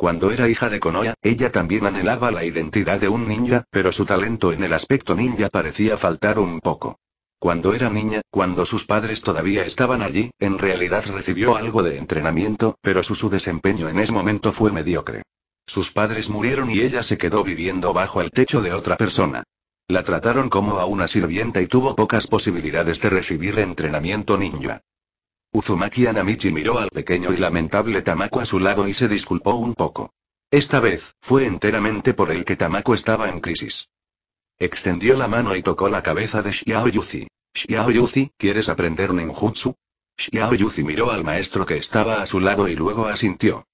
Cuando era hija de Konoya, ella también anhelaba la identidad de un ninja, pero su talento en el aspecto ninja parecía faltar un poco. Cuando era niña, cuando sus padres todavía estaban allí, en realidad recibió algo de entrenamiento, pero su, su desempeño en ese momento fue mediocre. Sus padres murieron y ella se quedó viviendo bajo el techo de otra persona. La trataron como a una sirvienta y tuvo pocas posibilidades de recibir entrenamiento ninja. Uzumaki Anamichi miró al pequeño y lamentable Tamako a su lado y se disculpó un poco. Esta vez, fue enteramente por el que Tamako estaba en crisis. Extendió la mano y tocó la cabeza de Xiao Yuzi. Xiao Yuzi, ¿quieres aprender ninjutsu? Xiao Yuzi miró al maestro que estaba a su lado y luego asintió.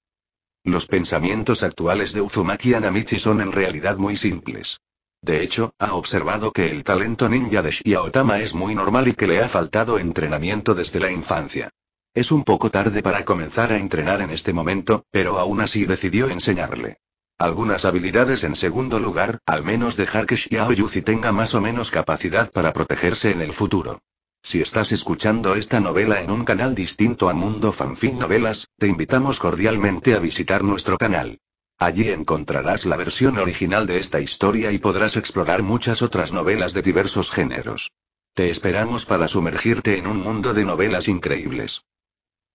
Los pensamientos actuales de Uzumaki Anamichi son en realidad muy simples. De hecho, ha observado que el talento ninja de Tama es muy normal y que le ha faltado entrenamiento desde la infancia. Es un poco tarde para comenzar a entrenar en este momento, pero aún así decidió enseñarle. Algunas habilidades en segundo lugar, al menos dejar que Xiao Yuzi tenga más o menos capacidad para protegerse en el futuro. Si estás escuchando esta novela en un canal distinto a Mundo Fanfic Novelas, te invitamos cordialmente a visitar nuestro canal. Allí encontrarás la versión original de esta historia y podrás explorar muchas otras novelas de diversos géneros. Te esperamos para sumergirte en un mundo de novelas increíbles.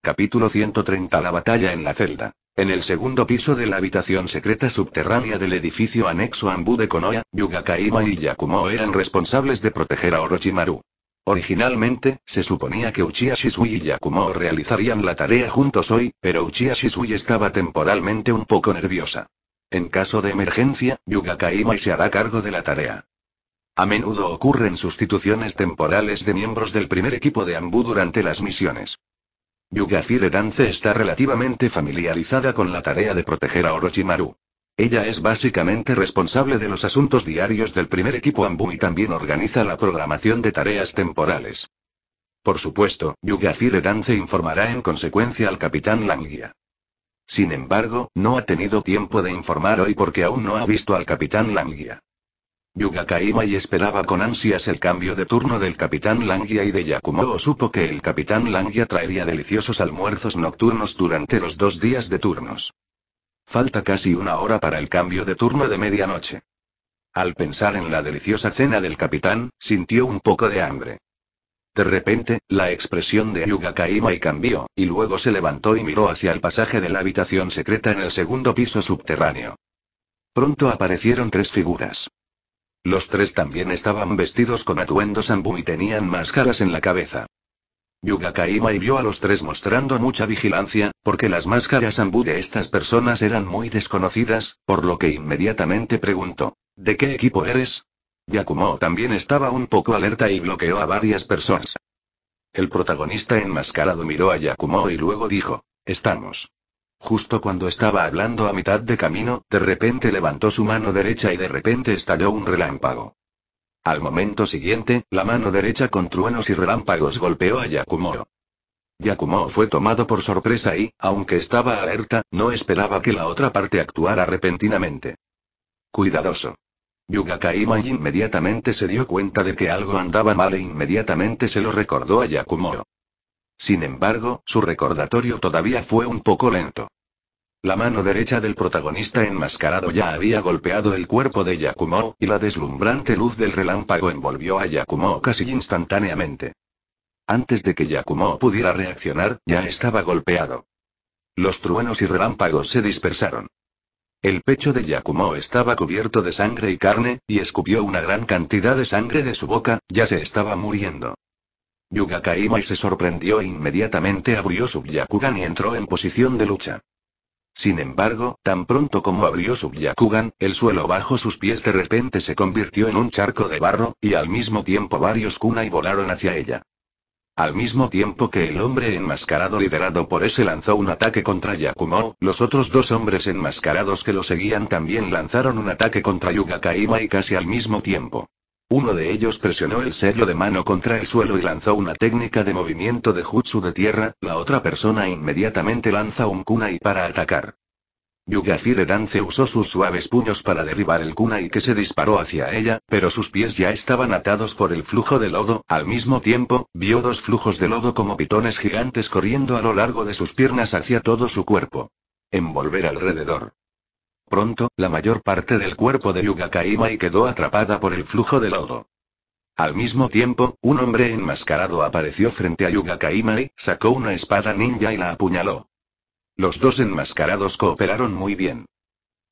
Capítulo 130 La batalla en la celda. En el segundo piso de la habitación secreta subterránea del edificio anexo Ambu de Konoha, Yugakaima y Yakumo eran responsables de proteger a Orochimaru. Originalmente, se suponía que Uchiha Shisui y Yakumo realizarían la tarea juntos hoy, pero Uchiha Shisui estaba temporalmente un poco nerviosa. En caso de emergencia, Yuga se hará cargo de la tarea. A menudo ocurren sustituciones temporales de miembros del primer equipo de Ambu durante las misiones. Yuga Dance está relativamente familiarizada con la tarea de proteger a Orochimaru. Ella es básicamente responsable de los asuntos diarios del primer equipo Ambu y también organiza la programación de tareas temporales. Por supuesto, Yugafire Dance informará en consecuencia al capitán Langia. Sin embargo, no ha tenido tiempo de informar hoy porque aún no ha visto al capitán Langia. Yuga y esperaba con ansias el cambio de turno del capitán Langia y de Yakumo o supo que el capitán Langia traería deliciosos almuerzos nocturnos durante los dos días de turnos. Falta casi una hora para el cambio de turno de medianoche. Al pensar en la deliciosa cena del capitán, sintió un poco de hambre. De repente, la expresión de Ayuga y cambió, y luego se levantó y miró hacia el pasaje de la habitación secreta en el segundo piso subterráneo. Pronto aparecieron tres figuras. Los tres también estaban vestidos con atuendos ambu y tenían máscaras en la cabeza. Yuga Kaima y vio a los tres mostrando mucha vigilancia, porque las máscaras ambú de estas personas eran muy desconocidas, por lo que inmediatamente preguntó, ¿de qué equipo eres? Yakumo también estaba un poco alerta y bloqueó a varias personas. El protagonista enmascarado miró a Yakumo y luego dijo, estamos. Justo cuando estaba hablando a mitad de camino, de repente levantó su mano derecha y de repente estalló un relámpago. Al momento siguiente, la mano derecha con truenos y relámpagos golpeó a Yakumo. Yakumo fue tomado por sorpresa y, aunque estaba alerta, no esperaba que la otra parte actuara repentinamente. Cuidadoso. Yugakaima inmediatamente se dio cuenta de que algo andaba mal e inmediatamente se lo recordó a Yakumo. Sin embargo, su recordatorio todavía fue un poco lento. La mano derecha del protagonista enmascarado ya había golpeado el cuerpo de Yakumo, y la deslumbrante luz del relámpago envolvió a Yakumo casi instantáneamente. Antes de que Yakumo pudiera reaccionar, ya estaba golpeado. Los truenos y relámpagos se dispersaron. El pecho de Yakumo estaba cubierto de sangre y carne, y escupió una gran cantidad de sangre de su boca, ya se estaba muriendo. Yuga se sorprendió e inmediatamente abrió su Yakugan y entró en posición de lucha. Sin embargo, tan pronto como abrió su Yakugan, el suelo bajo sus pies de repente se convirtió en un charco de barro, y al mismo tiempo varios kunai volaron hacia ella. Al mismo tiempo que el hombre enmascarado liderado por ese lanzó un ataque contra Yakumo, los otros dos hombres enmascarados que lo seguían también lanzaron un ataque contra Yugakaima y casi al mismo tiempo. Uno de ellos presionó el sello de mano contra el suelo y lanzó una técnica de movimiento de jutsu de tierra, la otra persona inmediatamente lanza un kunai para atacar. Yugafire Dance usó sus suaves puños para derribar el kunai que se disparó hacia ella, pero sus pies ya estaban atados por el flujo de lodo, al mismo tiempo, vio dos flujos de lodo como pitones gigantes corriendo a lo largo de sus piernas hacia todo su cuerpo. Envolver alrededor. Pronto, la mayor parte del cuerpo de Yuga y quedó atrapada por el flujo de lodo. Al mismo tiempo, un hombre enmascarado apareció frente a Yuga y sacó una espada ninja y la apuñaló. Los dos enmascarados cooperaron muy bien.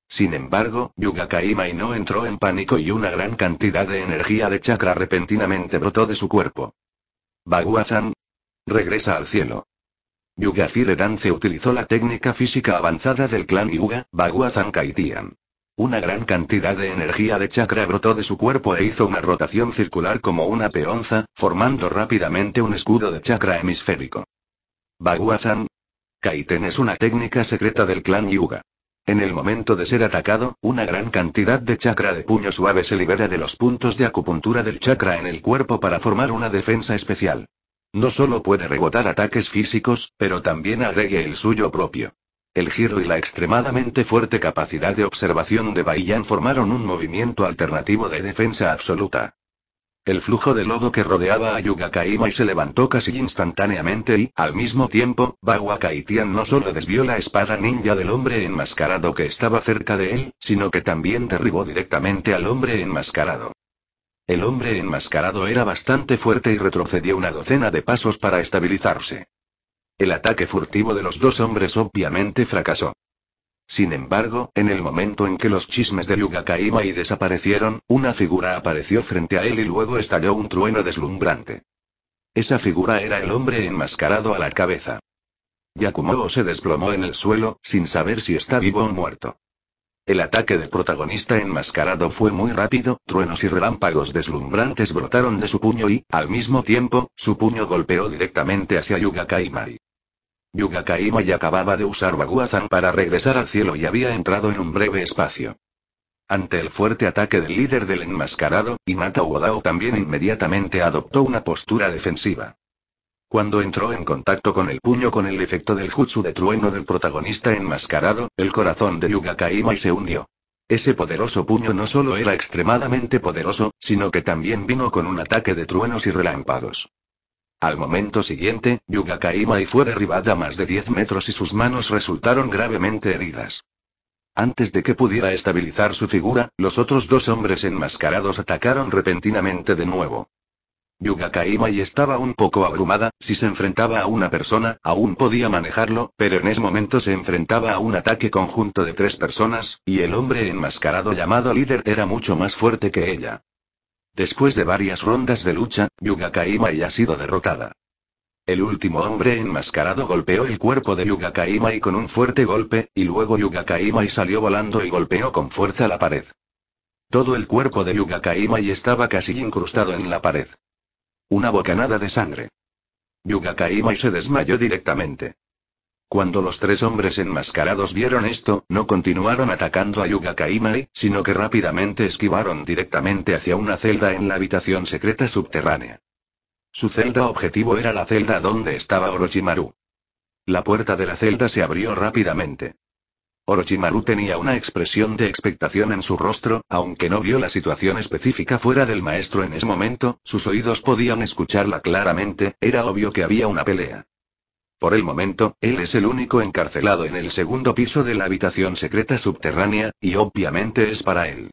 Sin embargo, Yuga Kaimai no entró en pánico y una gran cantidad de energía de chakra repentinamente brotó de su cuerpo. Baguazan. Regresa al cielo. Yugafire Dance utilizó la técnica física avanzada del clan Yuga, Bagua Zankaitian. Una gran cantidad de energía de chakra brotó de su cuerpo e hizo una rotación circular como una peonza, formando rápidamente un escudo de chakra hemisférico. Baguazan. Kaiten es una técnica secreta del clan Yuga. En el momento de ser atacado, una gran cantidad de chakra de puño suave se libera de los puntos de acupuntura del chakra en el cuerpo para formar una defensa especial. No solo puede rebotar ataques físicos, pero también agregue el suyo propio. El giro y la extremadamente fuerte capacidad de observación de Baiyan formaron un movimiento alternativo de defensa absoluta. El flujo de lodo que rodeaba a Yuga y se levantó casi instantáneamente y, al mismo tiempo, Bawakaitian no solo desvió la espada ninja del hombre enmascarado que estaba cerca de él, sino que también derribó directamente al hombre enmascarado. El hombre enmascarado era bastante fuerte y retrocedió una docena de pasos para estabilizarse. El ataque furtivo de los dos hombres obviamente fracasó. Sin embargo, en el momento en que los chismes de Yuga Kaima y desaparecieron, una figura apareció frente a él y luego estalló un trueno deslumbrante. Esa figura era el hombre enmascarado a la cabeza. Yakumo se desplomó en el suelo, sin saber si está vivo o muerto. El ataque del protagonista enmascarado fue muy rápido, truenos y relámpagos deslumbrantes brotaron de su puño y, al mismo tiempo, su puño golpeó directamente hacia Yuga Kaimai. Yuga acababa de usar Baguazan para regresar al cielo y había entrado en un breve espacio. Ante el fuerte ataque del líder del enmascarado, Inata Uodao también inmediatamente adoptó una postura defensiva. Cuando entró en contacto con el puño con el efecto del jutsu de trueno del protagonista enmascarado, el corazón de Yuga Kaimai se hundió. Ese poderoso puño no solo era extremadamente poderoso, sino que también vino con un ataque de truenos y relámpagos. Al momento siguiente, Yuga Kaimai fue derribada más de 10 metros y sus manos resultaron gravemente heridas. Antes de que pudiera estabilizar su figura, los otros dos hombres enmascarados atacaron repentinamente de nuevo. Yugakaima y estaba un poco abrumada, si se enfrentaba a una persona, aún podía manejarlo, pero en ese momento se enfrentaba a un ataque conjunto de tres personas, y el hombre enmascarado llamado líder era mucho más fuerte que ella. Después de varias rondas de lucha, Yugakaima y ha sido derrotada. El último hombre enmascarado golpeó el cuerpo de Yugakaima y con un fuerte golpe, y luego Yugakaima y salió volando y golpeó con fuerza la pared. Todo el cuerpo de Yugakaima y estaba casi incrustado en la pared. Una bocanada de sangre. Yuga se desmayó directamente. Cuando los tres hombres enmascarados vieron esto, no continuaron atacando a Yuga sino que rápidamente esquivaron directamente hacia una celda en la habitación secreta subterránea. Su celda objetivo era la celda donde estaba Orochimaru. La puerta de la celda se abrió rápidamente. Orochimaru tenía una expresión de expectación en su rostro, aunque no vio la situación específica fuera del maestro en ese momento, sus oídos podían escucharla claramente, era obvio que había una pelea. Por el momento, él es el único encarcelado en el segundo piso de la habitación secreta subterránea, y obviamente es para él.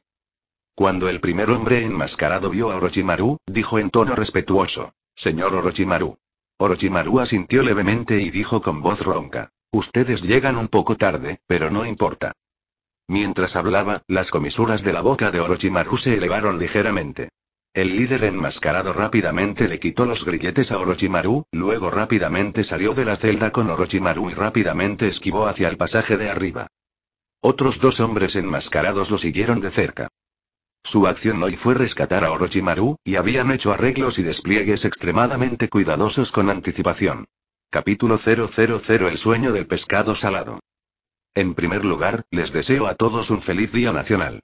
Cuando el primer hombre enmascarado vio a Orochimaru, dijo en tono respetuoso, Señor Orochimaru. Orochimaru asintió levemente y dijo con voz ronca, Ustedes llegan un poco tarde, pero no importa. Mientras hablaba, las comisuras de la boca de Orochimaru se elevaron ligeramente. El líder enmascarado rápidamente le quitó los grilletes a Orochimaru, luego rápidamente salió de la celda con Orochimaru y rápidamente esquivó hacia el pasaje de arriba. Otros dos hombres enmascarados lo siguieron de cerca. Su acción hoy fue rescatar a Orochimaru, y habían hecho arreglos y despliegues extremadamente cuidadosos con anticipación. Capítulo 000 El sueño del pescado salado. En primer lugar, les deseo a todos un feliz Día Nacional.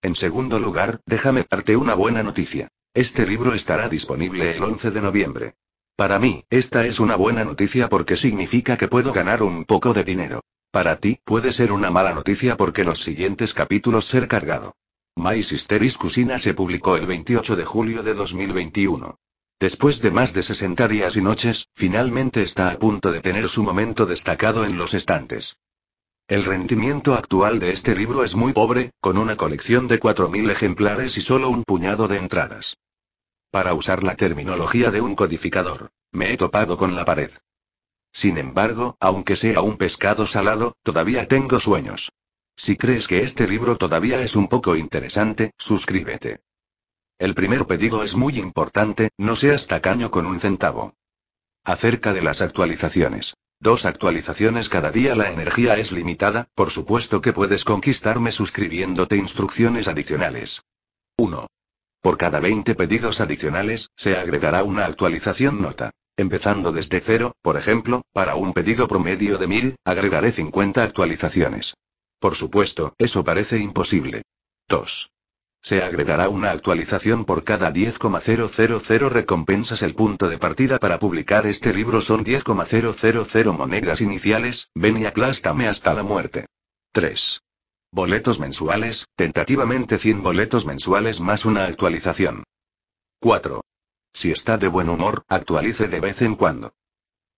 En segundo lugar, déjame darte una buena noticia. Este libro estará disponible el 11 de noviembre. Para mí, esta es una buena noticia porque significa que puedo ganar un poco de dinero. Para ti, puede ser una mala noticia porque los siguientes capítulos ser cargado. My Sisteris Cusina se publicó el 28 de julio de 2021. Después de más de 60 días y noches, finalmente está a punto de tener su momento destacado en los estantes. El rendimiento actual de este libro es muy pobre, con una colección de 4.000 ejemplares y solo un puñado de entradas. Para usar la terminología de un codificador, me he topado con la pared. Sin embargo, aunque sea un pescado salado, todavía tengo sueños. Si crees que este libro todavía es un poco interesante, suscríbete. El primer pedido es muy importante, no seas tacaño con un centavo. Acerca de las actualizaciones. Dos actualizaciones cada día la energía es limitada, por supuesto que puedes conquistarme suscribiéndote instrucciones adicionales. 1. Por cada 20 pedidos adicionales, se agregará una actualización nota. Empezando desde cero, por ejemplo, para un pedido promedio de 1000, agregaré 50 actualizaciones. Por supuesto, eso parece imposible. 2. Se agregará una actualización por cada 10,000 recompensas. El punto de partida para publicar este libro son 10,000 monedas iniciales, ven y aplástame hasta la muerte. 3. Boletos mensuales, tentativamente 100 boletos mensuales más una actualización. 4. Si está de buen humor, actualice de vez en cuando.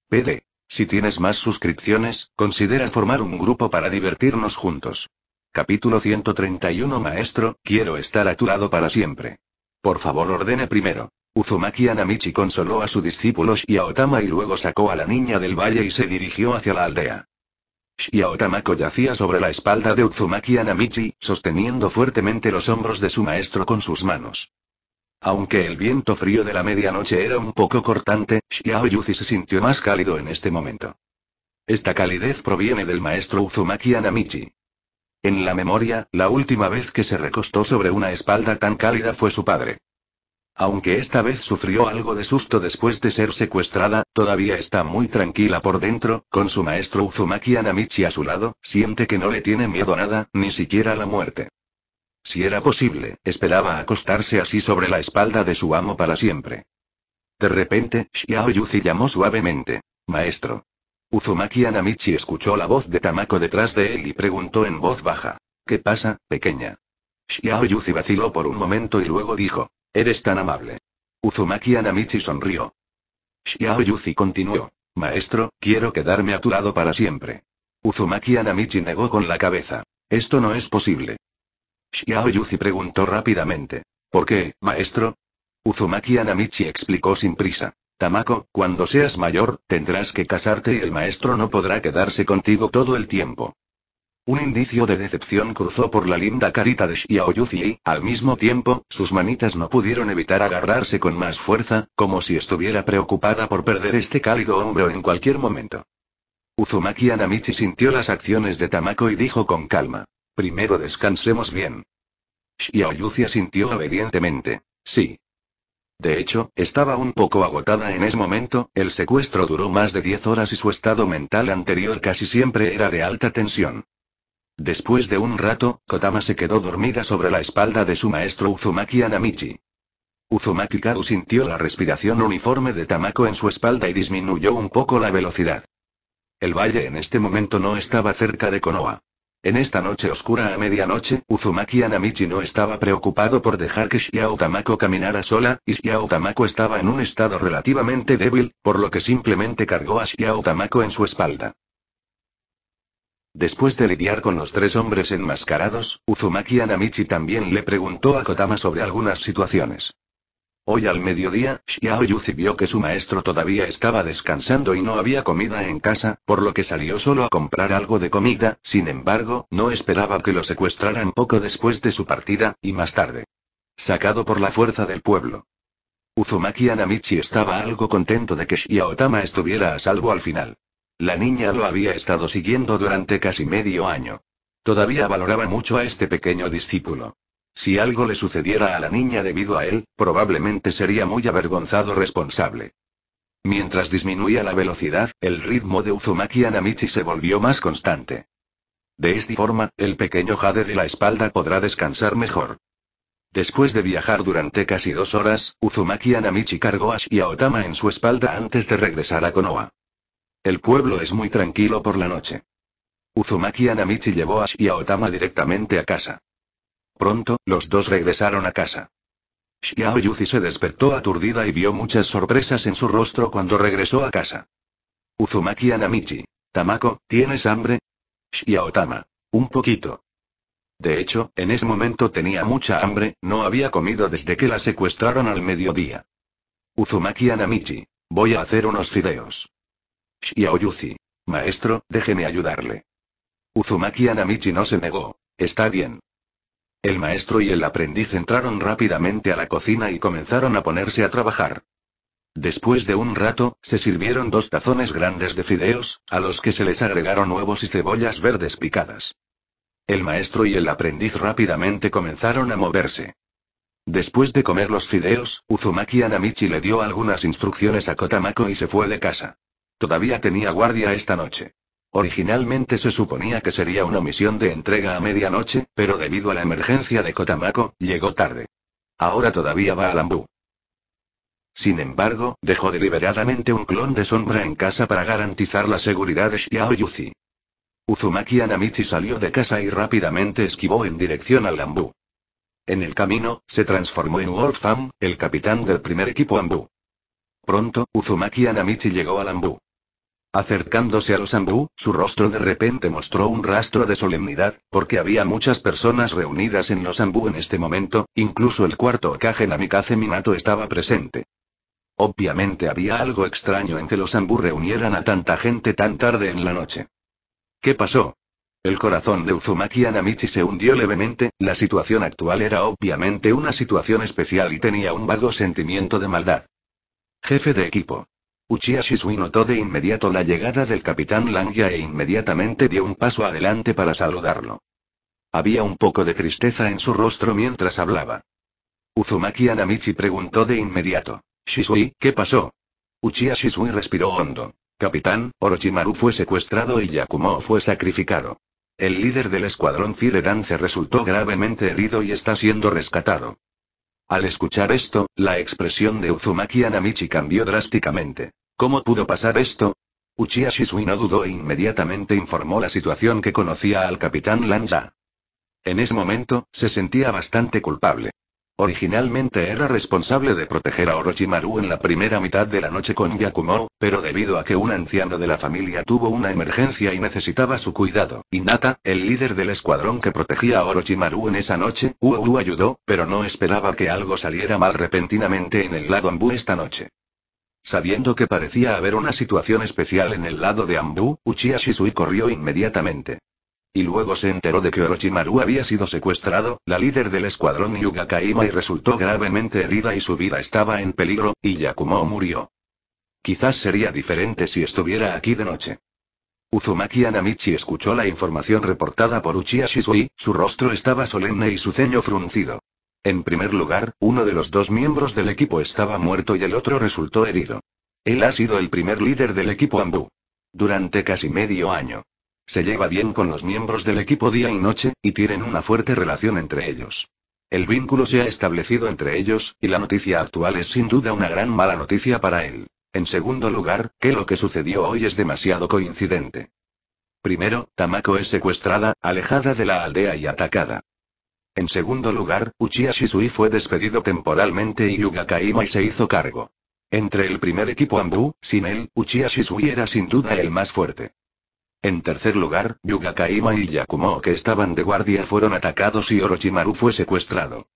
PD. Si tienes más suscripciones, considera formar un grupo para divertirnos juntos. Capítulo 131 Maestro, quiero estar a tu lado para siempre. Por favor ordene primero. Uzumaki Anamichi consoló a su discípulo Shiaotama y luego sacó a la niña del valle y se dirigió hacia la aldea. Shiaotama yacía sobre la espalda de Uzumaki Anamichi, sosteniendo fuertemente los hombros de su maestro con sus manos. Aunque el viento frío de la medianoche era un poco cortante, Xiao se sintió más cálido en este momento. Esta calidez proviene del maestro Uzumaki Anamichi. En la memoria, la última vez que se recostó sobre una espalda tan cálida fue su padre. Aunque esta vez sufrió algo de susto después de ser secuestrada, todavía está muy tranquila por dentro, con su maestro Uzumaki Anamichi a su lado, siente que no le tiene miedo a nada, ni siquiera a la muerte. Si era posible, esperaba acostarse así sobre la espalda de su amo para siempre. De repente, Xiao Yuzi llamó suavemente. Maestro. Uzumaki Anamichi escuchó la voz de Tamako detrás de él y preguntó en voz baja. ¿Qué pasa, pequeña? Xiao vaciló por un momento y luego dijo. Eres tan amable. Uzumaki Anamichi sonrió. Xiao continuó. Maestro, quiero quedarme a tu lado para siempre. Uzumaki Anamichi negó con la cabeza. Esto no es posible. Xiao preguntó rápidamente. ¿Por qué, maestro? Uzumaki Anamichi explicó sin prisa. Tamako, cuando seas mayor, tendrás que casarte y el maestro no podrá quedarse contigo todo el tiempo. Un indicio de decepción cruzó por la linda carita de Shiaoyuzi y, al mismo tiempo, sus manitas no pudieron evitar agarrarse con más fuerza, como si estuviera preocupada por perder este cálido hombro en cualquier momento. Uzumaki Anamichi sintió las acciones de Tamako y dijo con calma. Primero descansemos bien. Shiaoyuzi asintió obedientemente. Sí. De hecho, estaba un poco agotada en ese momento, el secuestro duró más de 10 horas y su estado mental anterior casi siempre era de alta tensión. Después de un rato, Kotama se quedó dormida sobre la espalda de su maestro Uzumaki Anamichi. Uzumaki Karu sintió la respiración uniforme de Tamako en su espalda y disminuyó un poco la velocidad. El valle en este momento no estaba cerca de Konoha. En esta noche oscura a medianoche, Uzumaki Anamichi no estaba preocupado por dejar que Xiao Tamako caminara sola, y Xiao Tamako estaba en un estado relativamente débil, por lo que simplemente cargó a Xiao Tamako en su espalda. Después de lidiar con los tres hombres enmascarados, Uzumaki Anamichi también le preguntó a Kotama sobre algunas situaciones. Hoy al mediodía, Xiao Yuzi vio que su maestro todavía estaba descansando y no había comida en casa, por lo que salió solo a comprar algo de comida, sin embargo, no esperaba que lo secuestraran poco después de su partida, y más tarde. Sacado por la fuerza del pueblo. Uzumaki Anamichi estaba algo contento de que Xiaotama estuviera a salvo al final. La niña lo había estado siguiendo durante casi medio año. Todavía valoraba mucho a este pequeño discípulo. Si algo le sucediera a la niña debido a él, probablemente sería muy avergonzado responsable. Mientras disminuía la velocidad, el ritmo de Uzumaki Anamichi se volvió más constante. De esta forma, el pequeño jade de la espalda podrá descansar mejor. Después de viajar durante casi dos horas, Uzumaki Anamichi cargó a y Otama en su espalda antes de regresar a Konoha. El pueblo es muy tranquilo por la noche. Uzumaki Anamichi llevó a Otama directamente a casa. Pronto, los dos regresaron a casa. Shiaoyuzi se despertó aturdida y vio muchas sorpresas en su rostro cuando regresó a casa. Uzumaki Anamichi. Tamako, ¿tienes hambre? Xiao Un poquito. De hecho, en ese momento tenía mucha hambre, no había comido desde que la secuestraron al mediodía. Uzumaki Anamichi. Voy a hacer unos fideos. Shiaoyuzi. Maestro, déjeme ayudarle. Uzumaki Anamichi no se negó. Está bien. El maestro y el aprendiz entraron rápidamente a la cocina y comenzaron a ponerse a trabajar. Después de un rato, se sirvieron dos tazones grandes de fideos, a los que se les agregaron huevos y cebollas verdes picadas. El maestro y el aprendiz rápidamente comenzaron a moverse. Después de comer los fideos, Uzumaki Anamichi le dio algunas instrucciones a Kotamako y se fue de casa. Todavía tenía guardia esta noche. Originalmente se suponía que sería una misión de entrega a medianoche, pero debido a la emergencia de Kotamako, llegó tarde. Ahora todavía va a Lambú. Sin embargo, dejó deliberadamente un clon de sombra en casa para garantizar la seguridad de Xiao Uzumaki Anamichi salió de casa y rápidamente esquivó en dirección al Lambú. En el camino, se transformó en Wolfham, el capitán del primer equipo Ambu. Pronto, Uzumaki Anamichi llegó al Lambú. Acercándose a los ambú, su rostro de repente mostró un rastro de solemnidad, porque había muchas personas reunidas en los ambú en este momento, incluso el cuarto Okage Namikaze Minato estaba presente. Obviamente había algo extraño en que los ambú reunieran a tanta gente tan tarde en la noche. ¿Qué pasó? El corazón de Uzumaki Anamichi se hundió levemente, la situación actual era obviamente una situación especial y tenía un vago sentimiento de maldad. Jefe de equipo, Uchiha Shisui notó de inmediato la llegada del capitán Langya e inmediatamente dio un paso adelante para saludarlo. Había un poco de tristeza en su rostro mientras hablaba. Uzumaki Anamichi preguntó de inmediato. Shisui, ¿qué pasó? Uchiha Shisui respiró hondo. Capitán, Orochimaru fue secuestrado y Yakumo fue sacrificado. El líder del escuadrón Dance resultó gravemente herido y está siendo rescatado. Al escuchar esto, la expresión de Uzumaki Anamichi cambió drásticamente. ¿Cómo pudo pasar esto? Uchiha Shisui no dudó e inmediatamente informó la situación que conocía al capitán Lanza. En ese momento, se sentía bastante culpable. Originalmente era responsable de proteger a Orochimaru en la primera mitad de la noche con Yakumo, pero debido a que un anciano de la familia tuvo una emergencia y necesitaba su cuidado, Inata, el líder del escuadrón que protegía a Orochimaru en esa noche, Uu ayudó, pero no esperaba que algo saliera mal repentinamente en el lado Ambu esta noche. Sabiendo que parecía haber una situación especial en el lado de Ambu, Uchiha Shisui corrió inmediatamente. Y luego se enteró de que Orochimaru había sido secuestrado, la líder del escuadrón Yuga Kaima y resultó gravemente herida y su vida estaba en peligro, y Yakumo murió. Quizás sería diferente si estuviera aquí de noche. Uzumaki Anamichi escuchó la información reportada por Uchiha su rostro estaba solemne y su ceño fruncido. En primer lugar, uno de los dos miembros del equipo estaba muerto y el otro resultó herido. Él ha sido el primer líder del equipo Ambu. Durante casi medio año. Se lleva bien con los miembros del equipo día y noche, y tienen una fuerte relación entre ellos. El vínculo se ha establecido entre ellos, y la noticia actual es sin duda una gran mala noticia para él. En segundo lugar, que lo que sucedió hoy es demasiado coincidente. Primero, Tamako es secuestrada, alejada de la aldea y atacada. En segundo lugar, Uchiha Shisui fue despedido temporalmente y Yuga Kaima se hizo cargo. Entre el primer equipo Anbu, sin él, Uchiha Shisui era sin duda el más fuerte. En tercer lugar, Yuga Kaima y Yakumo que estaban de guardia fueron atacados y Orochimaru fue secuestrado.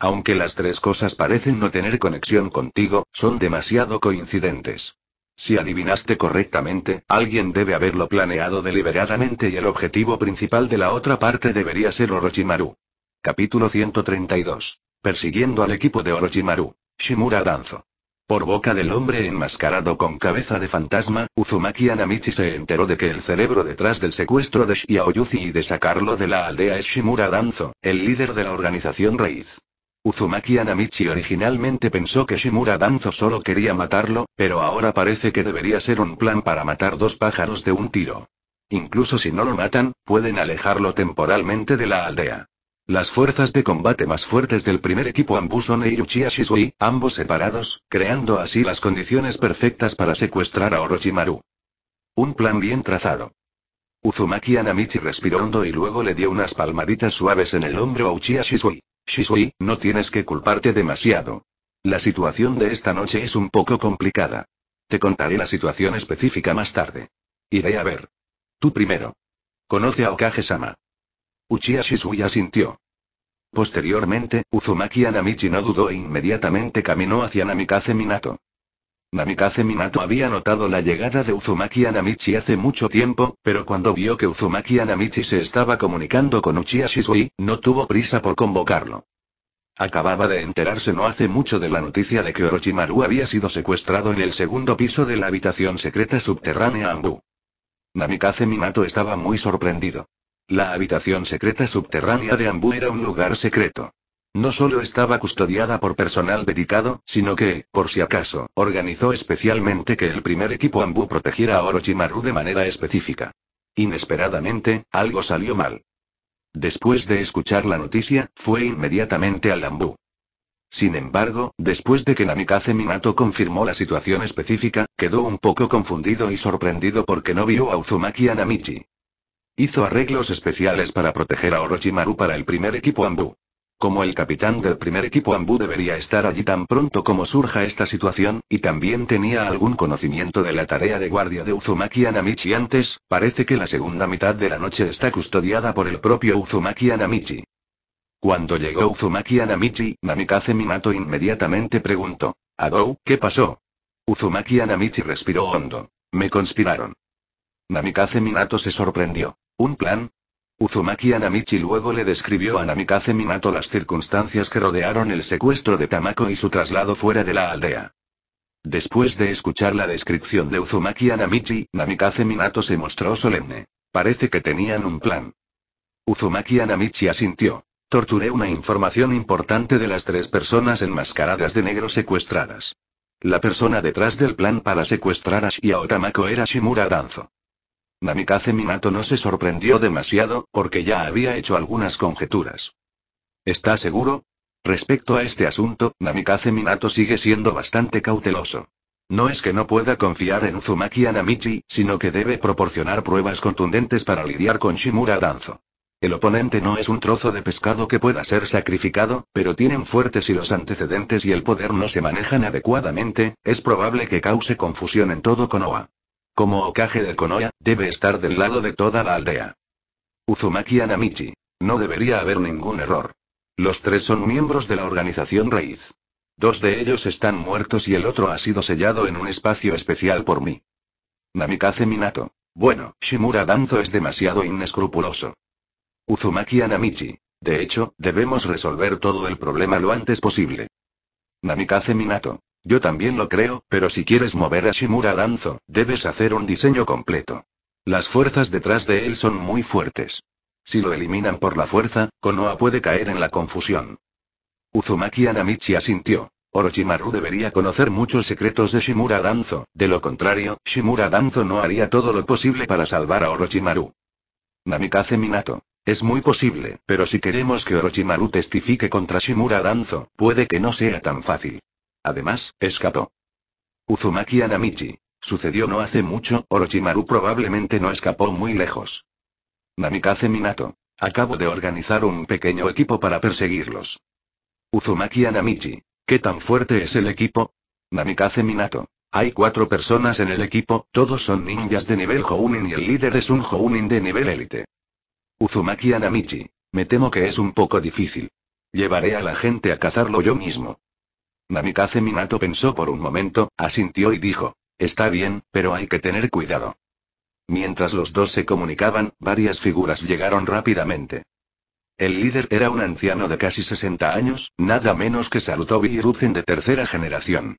Aunque las tres cosas parecen no tener conexión contigo, son demasiado coincidentes. Si adivinaste correctamente, alguien debe haberlo planeado deliberadamente y el objetivo principal de la otra parte debería ser Orochimaru. Capítulo 132. Persiguiendo al equipo de Orochimaru. Shimura Danzo. Por boca del hombre enmascarado con cabeza de fantasma, Uzumaki Anamichi se enteró de que el cerebro detrás del secuestro de Shiaoyuzi y de sacarlo de la aldea es Shimura Danzo, el líder de la organización Raíz. Uzumaki Anamichi originalmente pensó que Shimura Danzo solo quería matarlo, pero ahora parece que debería ser un plan para matar dos pájaros de un tiro. Incluso si no lo matan, pueden alejarlo temporalmente de la aldea. Las fuerzas de combate más fuertes del primer equipo Ambusone y Uchiha Shisui, ambos separados, creando así las condiciones perfectas para secuestrar a Orochimaru. Un plan bien trazado. Uzumaki Anamichi respiró hondo y luego le dio unas palmaditas suaves en el hombro a Uchiha Shisui. Shisui, no tienes que culparte demasiado. La situación de esta noche es un poco complicada. Te contaré la situación específica más tarde. Iré a ver. Tú primero. Conoce a Okage-sama. Uchiha Shisui asintió. Posteriormente, Uzumaki Anamichi no dudó e inmediatamente caminó hacia Namikaze Minato. Namikaze Minato había notado la llegada de Uzumaki Anamichi hace mucho tiempo, pero cuando vio que Uzumaki Anamichi se estaba comunicando con Uchiha Shisui, no tuvo prisa por convocarlo. Acababa de enterarse no hace mucho de la noticia de que Orochimaru había sido secuestrado en el segundo piso de la habitación secreta subterránea Anbu. Namikaze Minato estaba muy sorprendido. La habitación secreta subterránea de Ambu era un lugar secreto. No solo estaba custodiada por personal dedicado, sino que, por si acaso, organizó especialmente que el primer equipo Ambu protegiera a Orochimaru de manera específica. Inesperadamente, algo salió mal. Después de escuchar la noticia, fue inmediatamente al Ambu. Sin embargo, después de que Namikaze Minato confirmó la situación específica, quedó un poco confundido y sorprendido porque no vio a Uzumaki Anamichi. Hizo arreglos especiales para proteger a Orochimaru para el primer equipo Ambu. Como el capitán del primer equipo Ambu debería estar allí tan pronto como surja esta situación, y también tenía algún conocimiento de la tarea de guardia de Uzumaki Anamichi antes, parece que la segunda mitad de la noche está custodiada por el propio Uzumaki Anamichi. Cuando llegó Uzumaki Anamichi, Namikaze Minato inmediatamente preguntó. Adou, ¿qué pasó? Uzumaki Anamichi respiró hondo. Me conspiraron. Namikaze Minato se sorprendió. ¿Un plan? Uzumaki Anamichi luego le describió a Namikaze Minato las circunstancias que rodearon el secuestro de Tamako y su traslado fuera de la aldea. Después de escuchar la descripción de Uzumaki Anamichi, Namikaze Minato se mostró solemne. Parece que tenían un plan. Uzumaki Anamichi asintió. Torturé una información importante de las tres personas enmascaradas de negro secuestradas. La persona detrás del plan para secuestrar a Shia Tamako era Shimura Danzo. Namikaze Minato no se sorprendió demasiado, porque ya había hecho algunas conjeturas. ¿Está seguro? Respecto a este asunto, Namikaze Minato sigue siendo bastante cauteloso. No es que no pueda confiar en Uzumaki Anamichi, sino que debe proporcionar pruebas contundentes para lidiar con Shimura Danzo. El oponente no es un trozo de pescado que pueda ser sacrificado, pero tienen fuertes y los antecedentes y el poder no se manejan adecuadamente, es probable que cause confusión en todo Konoha. Como Okage de Konoya, debe estar del lado de toda la aldea. Uzumaki Anamichi. No debería haber ningún error. Los tres son miembros de la organización Raíz. Dos de ellos están muertos y el otro ha sido sellado en un espacio especial por mí. Namikaze Minato. Bueno, Shimura Danzo es demasiado inescrupuloso. Uzumaki Anamichi. De hecho, debemos resolver todo el problema lo antes posible. Namikaze Minato. Yo también lo creo, pero si quieres mover a Shimura Danzo, debes hacer un diseño completo. Las fuerzas detrás de él son muy fuertes. Si lo eliminan por la fuerza, Konoha puede caer en la confusión. Uzumaki Anamichi asintió. Orochimaru debería conocer muchos secretos de Shimura Danzo, de lo contrario, Shimura Danzo no haría todo lo posible para salvar a Orochimaru. Namikaze Minato. Es muy posible, pero si queremos que Orochimaru testifique contra Shimura Danzo, puede que no sea tan fácil. Además, escapó. Uzumaki Anamichi. Sucedió no hace mucho, Orochimaru probablemente no escapó muy lejos. Namikaze Minato. Acabo de organizar un pequeño equipo para perseguirlos. Uzumaki Anamichi. ¿Qué tan fuerte es el equipo? Namikaze Minato. Hay cuatro personas en el equipo, todos son ninjas de nivel Hounin y el líder es un Hounin de nivel élite. Uzumaki Anamichi. Me temo que es un poco difícil. Llevaré a la gente a cazarlo yo mismo. Namikaze Minato pensó por un momento, asintió y dijo, Está bien, pero hay que tener cuidado. Mientras los dos se comunicaban, varias figuras llegaron rápidamente. El líder era un anciano de casi 60 años, nada menos que Sarutobi Hiruzen de tercera generación.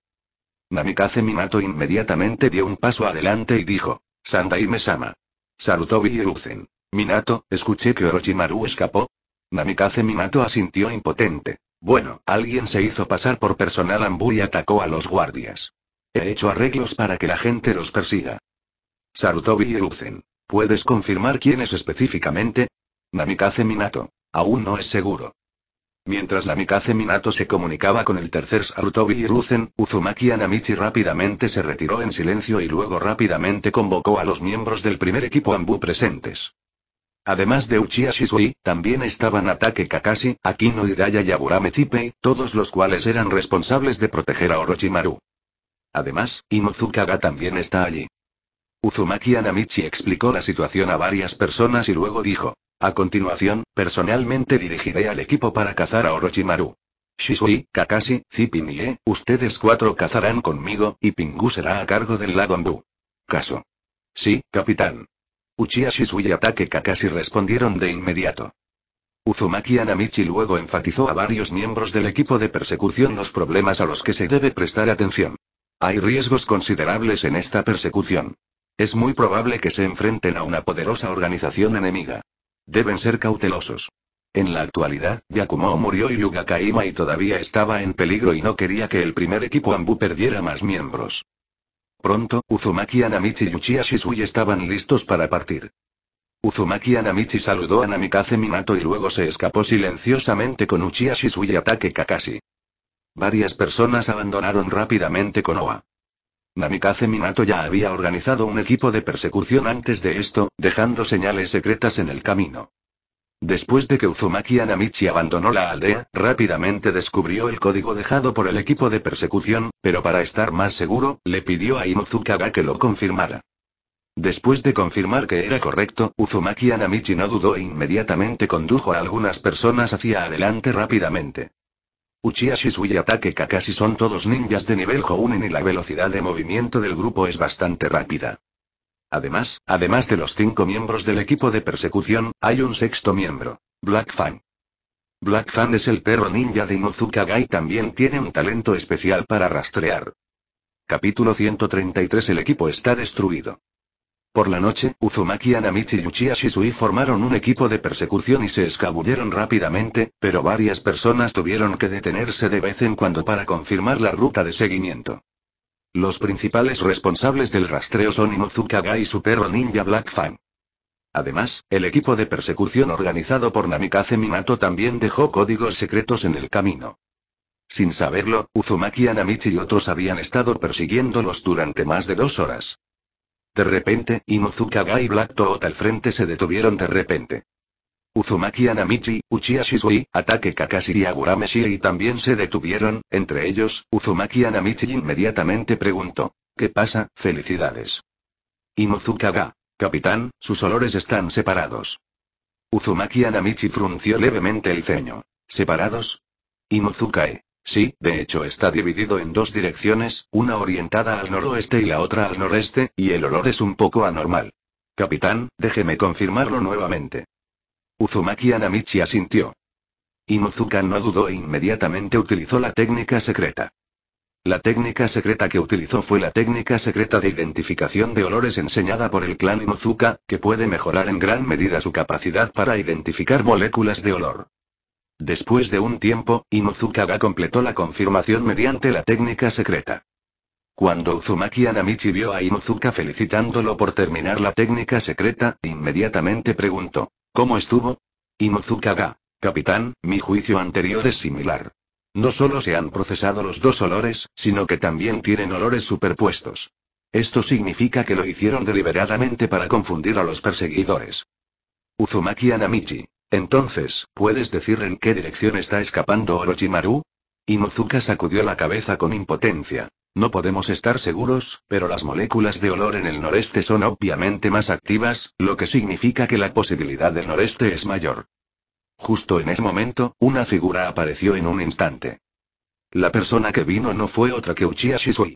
Namikaze Minato inmediatamente dio un paso adelante y dijo, Sandai Mesama. Sarutobi Hiruzen. Minato, escuché que Orochimaru escapó. Namikaze Minato asintió impotente. Bueno, alguien se hizo pasar por personal Ambu y atacó a los guardias. He hecho arreglos para que la gente los persiga. Sarutobi y Ruzen, ¿Puedes confirmar quién es específicamente? Namikaze Minato. Aún no es seguro. Mientras Namikaze Minato se comunicaba con el tercer Sarutobi y Uzumaki Anamichi rápidamente se retiró en silencio y luego rápidamente convocó a los miembros del primer equipo Ambu presentes. Además de Uchiha Shisui, también estaban Ataque Kakashi, Akino Hiraya y Aburame Zipei, todos los cuales eran responsables de proteger a Orochimaru. Además, Inozukaga también está allí. Uzumaki Anamichi explicó la situación a varias personas y luego dijo, a continuación, personalmente dirigiré al equipo para cazar a Orochimaru. Shisui, Kakashi, Zipinie, y ustedes cuatro cazarán conmigo, y Pingu será a cargo del lado Ambu. Caso. Sí, capitán. Uchiha Shisui y Ataque Kakashi respondieron de inmediato. Uzumaki Anamichi luego enfatizó a varios miembros del equipo de persecución los problemas a los que se debe prestar atención. Hay riesgos considerables en esta persecución. Es muy probable que se enfrenten a una poderosa organización enemiga. Deben ser cautelosos. En la actualidad, Yakumo murió y Yuga Kaima y todavía estaba en peligro y no quería que el primer equipo Ambu perdiera más miembros. Pronto, Uzumaki Anamichi y Uchiha Shisui estaban listos para partir. Uzumaki Anamichi saludó a Namikaze Minato y luego se escapó silenciosamente con Uchiha Shisui y ataque Kakashi. Varias personas abandonaron rápidamente Konoha. Namikaze Minato ya había organizado un equipo de persecución antes de esto, dejando señales secretas en el camino. Después de que Uzumaki Anamichi abandonó la aldea, rápidamente descubrió el código dejado por el equipo de persecución, pero para estar más seguro, le pidió a Inuzukaga que lo confirmara. Después de confirmar que era correcto, Uzumaki Anamichi no dudó e inmediatamente condujo a algunas personas hacia adelante rápidamente. Uchiha Shisui y Ataque Kakashi son todos ninjas de nivel Jounin y la velocidad de movimiento del grupo es bastante rápida. Además, además de los cinco miembros del equipo de persecución, hay un sexto miembro, Black Fan. Black Fan es el perro ninja de Inuzuka Gai también tiene un talento especial para rastrear. Capítulo 133 El equipo está destruido. Por la noche, Uzumaki Anamichi y Uchiha Shisui formaron un equipo de persecución y se escabulleron rápidamente, pero varias personas tuvieron que detenerse de vez en cuando para confirmar la ruta de seguimiento. Los principales responsables del rastreo son gai y su perro ninja Black Fan. Además, el equipo de persecución organizado por Namikaze Minato también dejó códigos secretos en el camino. Sin saberlo, Uzumaki Anamichi y otros habían estado persiguiéndolos durante más de dos horas. De repente, gai y Black Toad al frente se detuvieron de repente. Uzumaki Anamichi, Uchiha Shisui, Ataque Kakashi y Agurame también se detuvieron, entre ellos, Uzumaki Anamichi inmediatamente preguntó. ¿Qué pasa, felicidades? ga. Capitán, sus olores están separados. Uzumaki Anamichi frunció levemente el ceño. ¿Separados? e. Sí, de hecho está dividido en dos direcciones, una orientada al noroeste y la otra al noreste, y el olor es un poco anormal. Capitán, déjeme confirmarlo nuevamente. Uzumaki Anamichi asintió. Inuzuka no dudó e inmediatamente utilizó la técnica secreta. La técnica secreta que utilizó fue la técnica secreta de identificación de olores enseñada por el clan Inuzuka, que puede mejorar en gran medida su capacidad para identificar moléculas de olor. Después de un tiempo, Inuzuka Ga completó la confirmación mediante la técnica secreta. Cuando Uzumaki Anamichi vio a Inuzuka felicitándolo por terminar la técnica secreta, inmediatamente preguntó. ¿Cómo estuvo? Imozukaga. Capitán, mi juicio anterior es similar. No solo se han procesado los dos olores, sino que también tienen olores superpuestos. Esto significa que lo hicieron deliberadamente para confundir a los perseguidores. Uzumaki Anamichi. Entonces, ¿puedes decir en qué dirección está escapando Orochimaru? Inozuka sacudió la cabeza con impotencia. No podemos estar seguros, pero las moléculas de olor en el noreste son obviamente más activas, lo que significa que la posibilidad del noreste es mayor. Justo en ese momento, una figura apareció en un instante. La persona que vino no fue otra que Uchiha Shisui.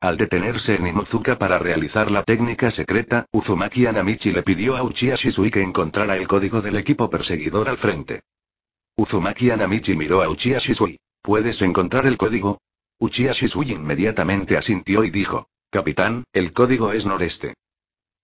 Al detenerse en Inuzuka para realizar la técnica secreta, Uzumaki Anamichi le pidió a Uchiha Shisui que encontrara el código del equipo perseguidor al frente. Uzumaki Anamichi miró a Uchiha Shisui. ¿Puedes encontrar el código? Uchiha Shisui inmediatamente asintió y dijo. Capitán, el código es noreste.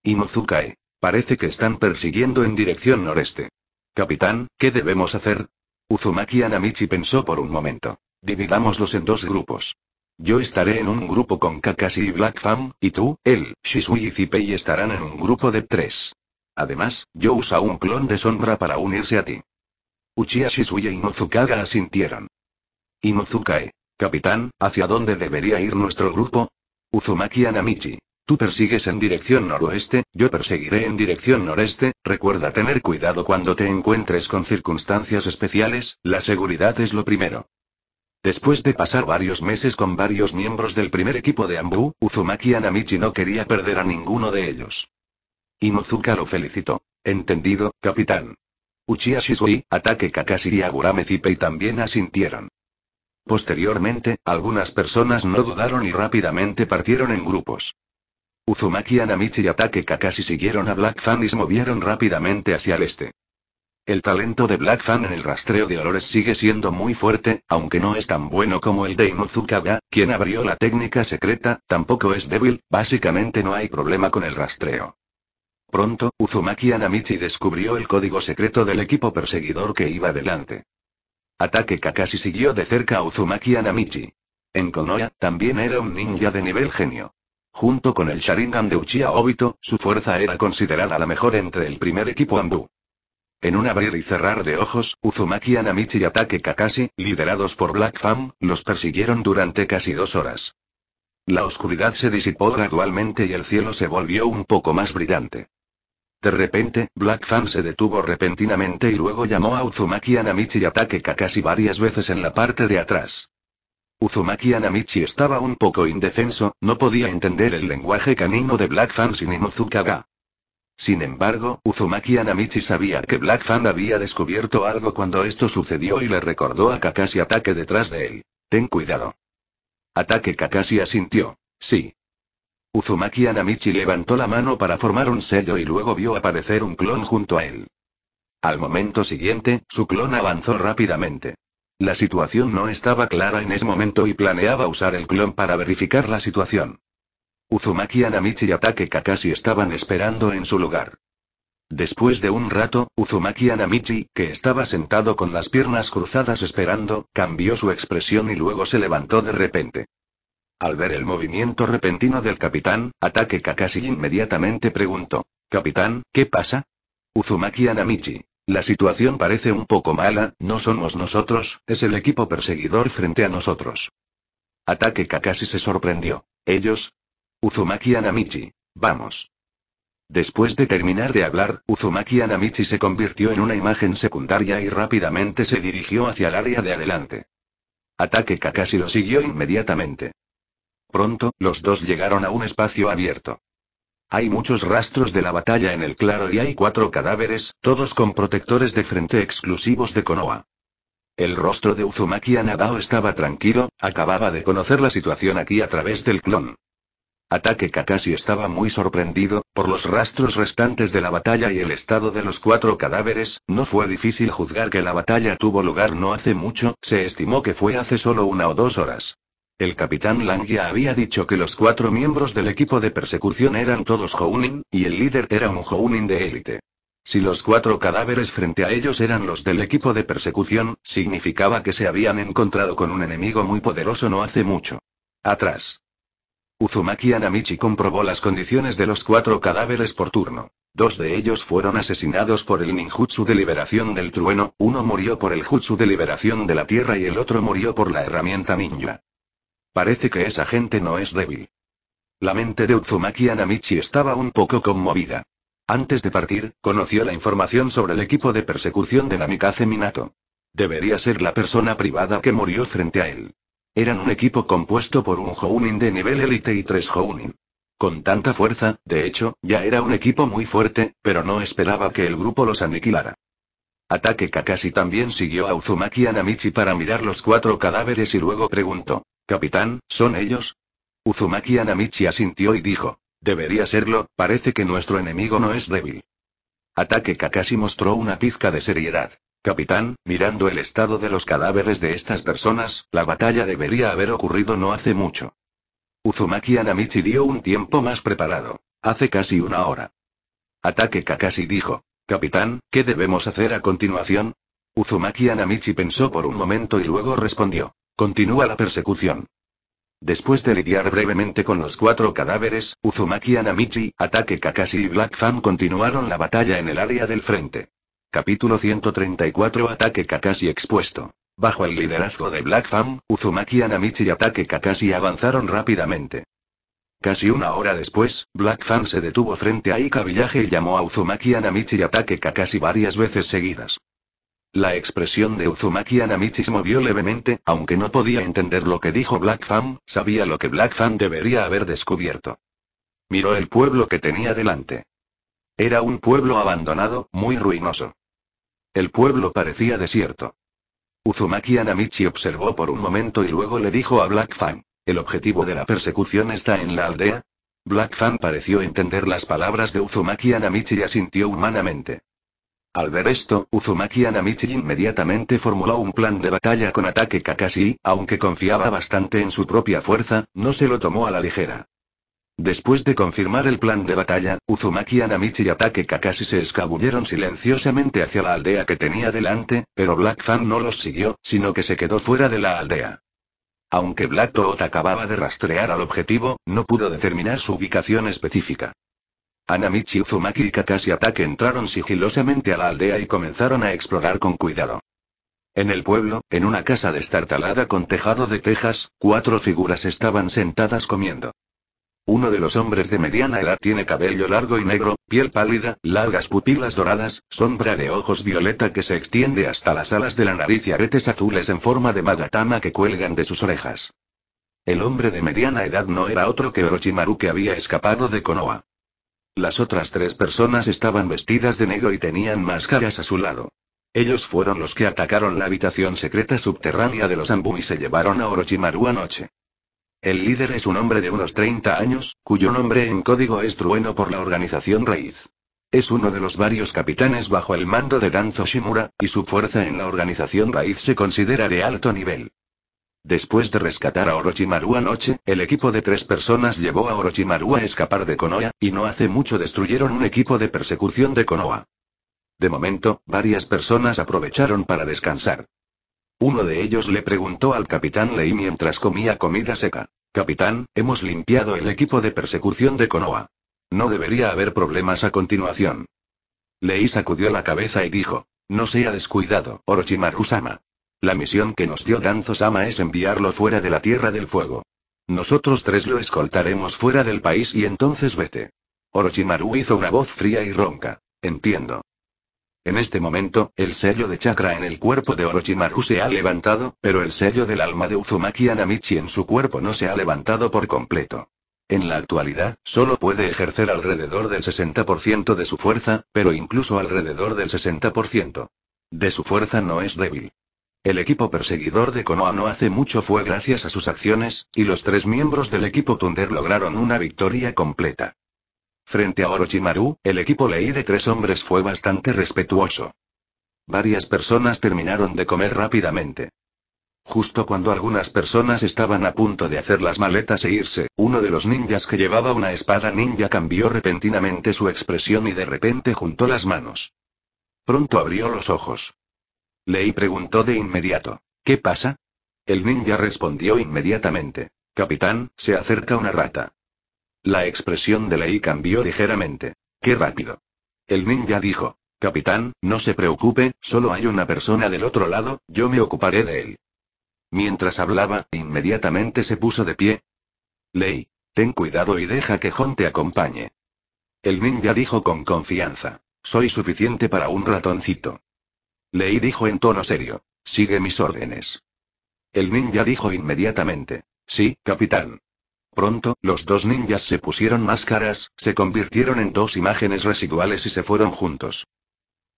Inozukae. Parece que están persiguiendo en dirección noreste. Capitán, ¿qué debemos hacer? Uzumaki Anamichi pensó por un momento. Dividámoslos en dos grupos. Yo estaré en un grupo con Kakashi y Black Fam, y tú, él, Shisui y Zipei estarán en un grupo de tres. Además, yo usa un clon de sombra para unirse a ti. Uchiha Shisui e Inuzukaga asintieron. Inozukae, Capitán, ¿hacia dónde debería ir nuestro grupo? Uzumaki Anamichi. Tú persigues en dirección noroeste, yo perseguiré en dirección noreste, recuerda tener cuidado cuando te encuentres con circunstancias especiales, la seguridad es lo primero. Después de pasar varios meses con varios miembros del primer equipo de Ambu, Uzumaki Anamichi no quería perder a ninguno de ellos. Inuzuka lo felicitó. Entendido, capitán. Uchiha Shisui, Ataque Kakashi y Agurame Zipei también asintieron. Posteriormente, algunas personas no dudaron y rápidamente partieron en grupos. Uzumaki Anamichi y Ataque Kakashi siguieron a Black Fan y se movieron rápidamente hacia el este. El talento de Black Fan en el rastreo de olores sigue siendo muy fuerte, aunque no es tan bueno como el de Ga, quien abrió la técnica secreta, tampoco es débil, básicamente no hay problema con el rastreo. Pronto, Uzumaki Anamichi descubrió el código secreto del equipo perseguidor que iba delante. Ataque Kakashi siguió de cerca a Uzumaki Anamichi. En Konoha, también era un ninja de nivel genio. Junto con el Sharingan de Uchiha Obito, su fuerza era considerada la mejor entre el primer equipo Anbu. En un abrir y cerrar de ojos, Uzumaki Anamichi y Ataque Kakashi, liderados por Black Fam, los persiguieron durante casi dos horas. La oscuridad se disipó gradualmente y el cielo se volvió un poco más brillante. De repente, Black Fan se detuvo repentinamente y luego llamó a Uzumaki Anamichi y ataque Kakashi varias veces en la parte de atrás. Uzumaki Anamichi estaba un poco indefenso, no podía entender el lenguaje canino de Black Fan sin Inuzukaga. Sin embargo, Uzumaki Anamichi sabía que Black Fan había descubierto algo cuando esto sucedió y le recordó a Kakashi ataque detrás de él. Ten cuidado. Ataque Kakashi asintió. Sí. Uzumaki Anamichi levantó la mano para formar un sello y luego vio aparecer un clon junto a él. Al momento siguiente, su clon avanzó rápidamente. La situación no estaba clara en ese momento y planeaba usar el clon para verificar la situación. Uzumaki Anamichi y Ataque Kakashi estaban esperando en su lugar. Después de un rato, Uzumaki Anamichi, que estaba sentado con las piernas cruzadas esperando, cambió su expresión y luego se levantó de repente. Al ver el movimiento repentino del capitán, Ataque Kakashi inmediatamente preguntó. Capitán, ¿qué pasa? Uzumaki Anamichi. La situación parece un poco mala, no somos nosotros, es el equipo perseguidor frente a nosotros. Ataque Kakashi se sorprendió. ¿Ellos? Uzumaki Anamichi. Vamos. Después de terminar de hablar, Uzumaki Anamichi se convirtió en una imagen secundaria y rápidamente se dirigió hacia el área de adelante. Ataque Kakashi lo siguió inmediatamente. Pronto, los dos llegaron a un espacio abierto. Hay muchos rastros de la batalla en el claro y hay cuatro cadáveres, todos con protectores de frente exclusivos de Konoha. El rostro de Uzumaki Anadao estaba tranquilo, acababa de conocer la situación aquí a través del clon. Ataque Kakashi estaba muy sorprendido, por los rastros restantes de la batalla y el estado de los cuatro cadáveres, no fue difícil juzgar que la batalla tuvo lugar no hace mucho, se estimó que fue hace solo una o dos horas. El capitán Langia había dicho que los cuatro miembros del equipo de persecución eran todos Hounin, y el líder era un Hounin de élite. Si los cuatro cadáveres frente a ellos eran los del equipo de persecución, significaba que se habían encontrado con un enemigo muy poderoso no hace mucho. Atrás. Uzumaki Anamichi comprobó las condiciones de los cuatro cadáveres por turno. Dos de ellos fueron asesinados por el ninjutsu de liberación del trueno, uno murió por el jutsu de liberación de la tierra y el otro murió por la herramienta ninja. Parece que esa gente no es débil. La mente de Uzumaki Anamichi estaba un poco conmovida. Antes de partir, conoció la información sobre el equipo de persecución de Namikaze Minato. Debería ser la persona privada que murió frente a él. Eran un equipo compuesto por un Jounin de nivel élite y tres Jounin. Con tanta fuerza, de hecho, ya era un equipo muy fuerte, pero no esperaba que el grupo los aniquilara. Ataque Kakashi también siguió a Uzumaki Anamichi para mirar los cuatro cadáveres y luego preguntó. Capitán, ¿son ellos? Uzumaki Anamichi asintió y dijo. Debería serlo, parece que nuestro enemigo no es débil. Ataque Kakashi mostró una pizca de seriedad. Capitán, mirando el estado de los cadáveres de estas personas, la batalla debería haber ocurrido no hace mucho. Uzumaki Anamichi dio un tiempo más preparado. Hace casi una hora. Ataque Kakashi dijo. Capitán, ¿qué debemos hacer a continuación? Uzumaki Anamichi pensó por un momento y luego respondió. Continúa la persecución. Después de lidiar brevemente con los cuatro cadáveres, Uzumaki Anamichi, Ataque Kakashi y Black Fan continuaron la batalla en el área del frente. Capítulo 134 Ataque Kakashi expuesto. Bajo el liderazgo de Black Fan, Uzumaki Anamichi y Ataque Kakashi avanzaron rápidamente. Casi una hora después, Black Fan se detuvo frente a Ika Villaje y llamó a Uzumaki Anamichi y Ataque Kakashi varias veces seguidas. La expresión de Uzumaki Anamichi se movió levemente, aunque no podía entender lo que dijo Black Fan, sabía lo que Black Fan debería haber descubierto. Miró el pueblo que tenía delante. Era un pueblo abandonado, muy ruinoso. El pueblo parecía desierto. Uzumaki Anamichi observó por un momento y luego le dijo a Black Fan, ¿el objetivo de la persecución está en la aldea? Black Fan pareció entender las palabras de Uzumaki Anamichi y asintió humanamente. Al ver esto, Uzumaki Anamichi inmediatamente formuló un plan de batalla con ataque Kakashi, aunque confiaba bastante en su propia fuerza, no se lo tomó a la ligera. Después de confirmar el plan de batalla, Uzumaki Anamichi y Ataque Kakashi se escabulleron silenciosamente hacia la aldea que tenía delante, pero Black Fan no los siguió, sino que se quedó fuera de la aldea. Aunque Black Toad acababa de rastrear al objetivo, no pudo determinar su ubicación específica. Anamichi Uzumaki y Kakashi Atake entraron sigilosamente a la aldea y comenzaron a explorar con cuidado. En el pueblo, en una casa destartalada con tejado de tejas, cuatro figuras estaban sentadas comiendo. Uno de los hombres de mediana edad tiene cabello largo y negro, piel pálida, largas pupilas doradas, sombra de ojos violeta que se extiende hasta las alas de la nariz y aretes azules en forma de magatama que cuelgan de sus orejas. El hombre de mediana edad no era otro que Orochimaru que había escapado de Konoha. Las otras tres personas estaban vestidas de negro y tenían máscaras a su lado. Ellos fueron los que atacaron la habitación secreta subterránea de los Anbu y se llevaron a Orochimaru anoche. El líder es un hombre de unos 30 años, cuyo nombre en código es Trueno por la organización Raíz. Es uno de los varios capitanes bajo el mando de Danzo Shimura, y su fuerza en la organización Raíz se considera de alto nivel. Después de rescatar a Orochimaru anoche, el equipo de tres personas llevó a Orochimaru a escapar de Konoha, y no hace mucho destruyeron un equipo de persecución de Konoha. De momento, varias personas aprovecharon para descansar. Uno de ellos le preguntó al capitán Lei mientras comía comida seca. Capitán, hemos limpiado el equipo de persecución de Konoha. No debería haber problemas a continuación. Lei sacudió la cabeza y dijo. No sea descuidado, Orochimaru-sama. La misión que nos dio Danzo-sama es enviarlo fuera de la Tierra del Fuego. Nosotros tres lo escoltaremos fuera del país y entonces vete. Orochimaru hizo una voz fría y ronca. Entiendo. En este momento, el sello de chakra en el cuerpo de Orochimaru se ha levantado, pero el sello del alma de Uzumaki Anamichi en su cuerpo no se ha levantado por completo. En la actualidad, solo puede ejercer alrededor del 60% de su fuerza, pero incluso alrededor del 60%. De su fuerza no es débil. El equipo perseguidor de Konoha no hace mucho fue gracias a sus acciones, y los tres miembros del equipo Thunder lograron una victoria completa. Frente a Orochimaru, el equipo Lei de tres hombres fue bastante respetuoso. Varias personas terminaron de comer rápidamente. Justo cuando algunas personas estaban a punto de hacer las maletas e irse, uno de los ninjas que llevaba una espada ninja cambió repentinamente su expresión y de repente juntó las manos. Pronto abrió los ojos. Lei preguntó de inmediato. ¿Qué pasa? El ninja respondió inmediatamente. Capitán, se acerca una rata. La expresión de Lei cambió ligeramente. ¡Qué rápido! El ninja dijo. Capitán, no se preocupe, solo hay una persona del otro lado, yo me ocuparé de él. Mientras hablaba, inmediatamente se puso de pie. Ley, ten cuidado y deja que John te acompañe. El ninja dijo con confianza. Soy suficiente para un ratoncito. Ley dijo en tono serio. Sigue mis órdenes. El ninja dijo inmediatamente. Sí, capitán. Pronto, los dos ninjas se pusieron máscaras, se convirtieron en dos imágenes residuales y se fueron juntos.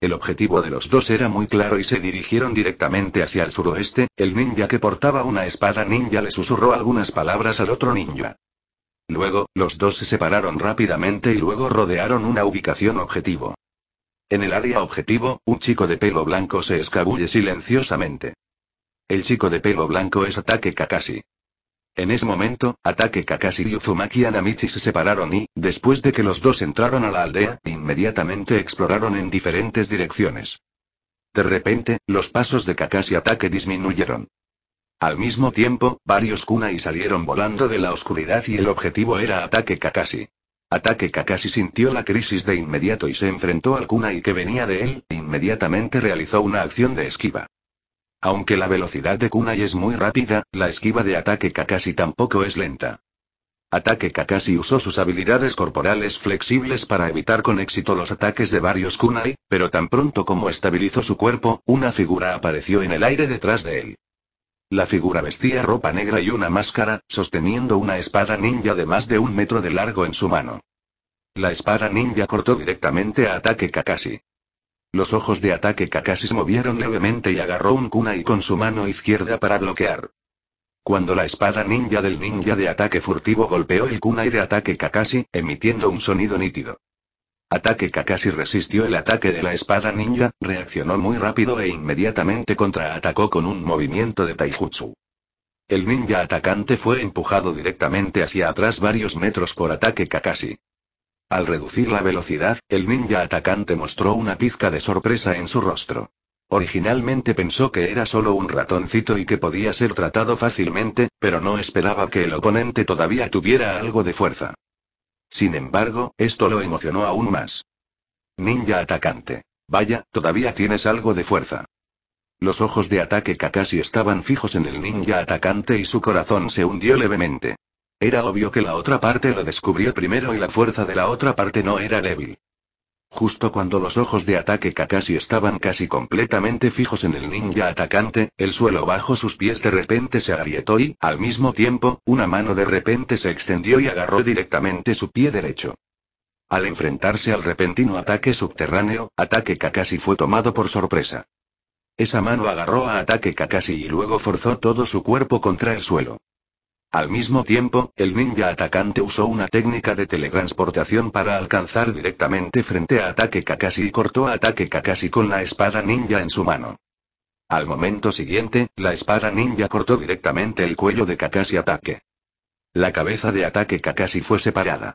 El objetivo de los dos era muy claro y se dirigieron directamente hacia el suroeste, el ninja que portaba una espada ninja le susurró algunas palabras al otro ninja. Luego, los dos se separaron rápidamente y luego rodearon una ubicación objetivo. En el área objetivo, un chico de pelo blanco se escabulle silenciosamente. El chico de pelo blanco es Ataque Kakashi. En ese momento, Ataque Kakashi y Uzumaki Anamichi se separaron y, después de que los dos entraron a la aldea, inmediatamente exploraron en diferentes direcciones. De repente, los pasos de Kakashi Ataque disminuyeron. Al mismo tiempo, varios kunai salieron volando de la oscuridad y el objetivo era Ataque Kakashi. Ataque Kakashi sintió la crisis de inmediato y se enfrentó al kunai que venía de él, inmediatamente realizó una acción de esquiva. Aunque la velocidad de kunai es muy rápida, la esquiva de ataque Kakashi tampoco es lenta. Ataque Kakashi usó sus habilidades corporales flexibles para evitar con éxito los ataques de varios kunai, pero tan pronto como estabilizó su cuerpo, una figura apareció en el aire detrás de él. La figura vestía ropa negra y una máscara, sosteniendo una espada ninja de más de un metro de largo en su mano. La espada ninja cortó directamente a ataque Kakashi. Los ojos de ataque Kakashi se movieron levemente y agarró un kunai con su mano izquierda para bloquear. Cuando la espada ninja del ninja de ataque furtivo golpeó el kunai de ataque Kakashi, emitiendo un sonido nítido. Ataque Kakashi resistió el ataque de la espada ninja, reaccionó muy rápido e inmediatamente contraatacó con un movimiento de taijutsu. El ninja atacante fue empujado directamente hacia atrás varios metros por ataque Kakashi. Al reducir la velocidad, el ninja atacante mostró una pizca de sorpresa en su rostro. Originalmente pensó que era solo un ratoncito y que podía ser tratado fácilmente, pero no esperaba que el oponente todavía tuviera algo de fuerza. Sin embargo, esto lo emocionó aún más. Ninja atacante. Vaya, todavía tienes algo de fuerza. Los ojos de ataque Kakashi estaban fijos en el ninja atacante y su corazón se hundió levemente. Era obvio que la otra parte lo descubrió primero y la fuerza de la otra parte no era débil. Justo cuando los ojos de ataque Kakashi estaban casi completamente fijos en el ninja atacante, el suelo bajo sus pies de repente se agrietó y, al mismo tiempo, una mano de repente se extendió y agarró directamente su pie derecho. Al enfrentarse al repentino ataque subterráneo, ataque Kakashi fue tomado por sorpresa. Esa mano agarró a ataque Kakashi y luego forzó todo su cuerpo contra el suelo. Al mismo tiempo, el ninja atacante usó una técnica de teletransportación para alcanzar directamente frente a Ataque Kakashi y cortó a Ataque Kakashi con la espada ninja en su mano. Al momento siguiente, la espada ninja cortó directamente el cuello de Kakashi Ataque. La cabeza de Ataque Kakashi fue separada.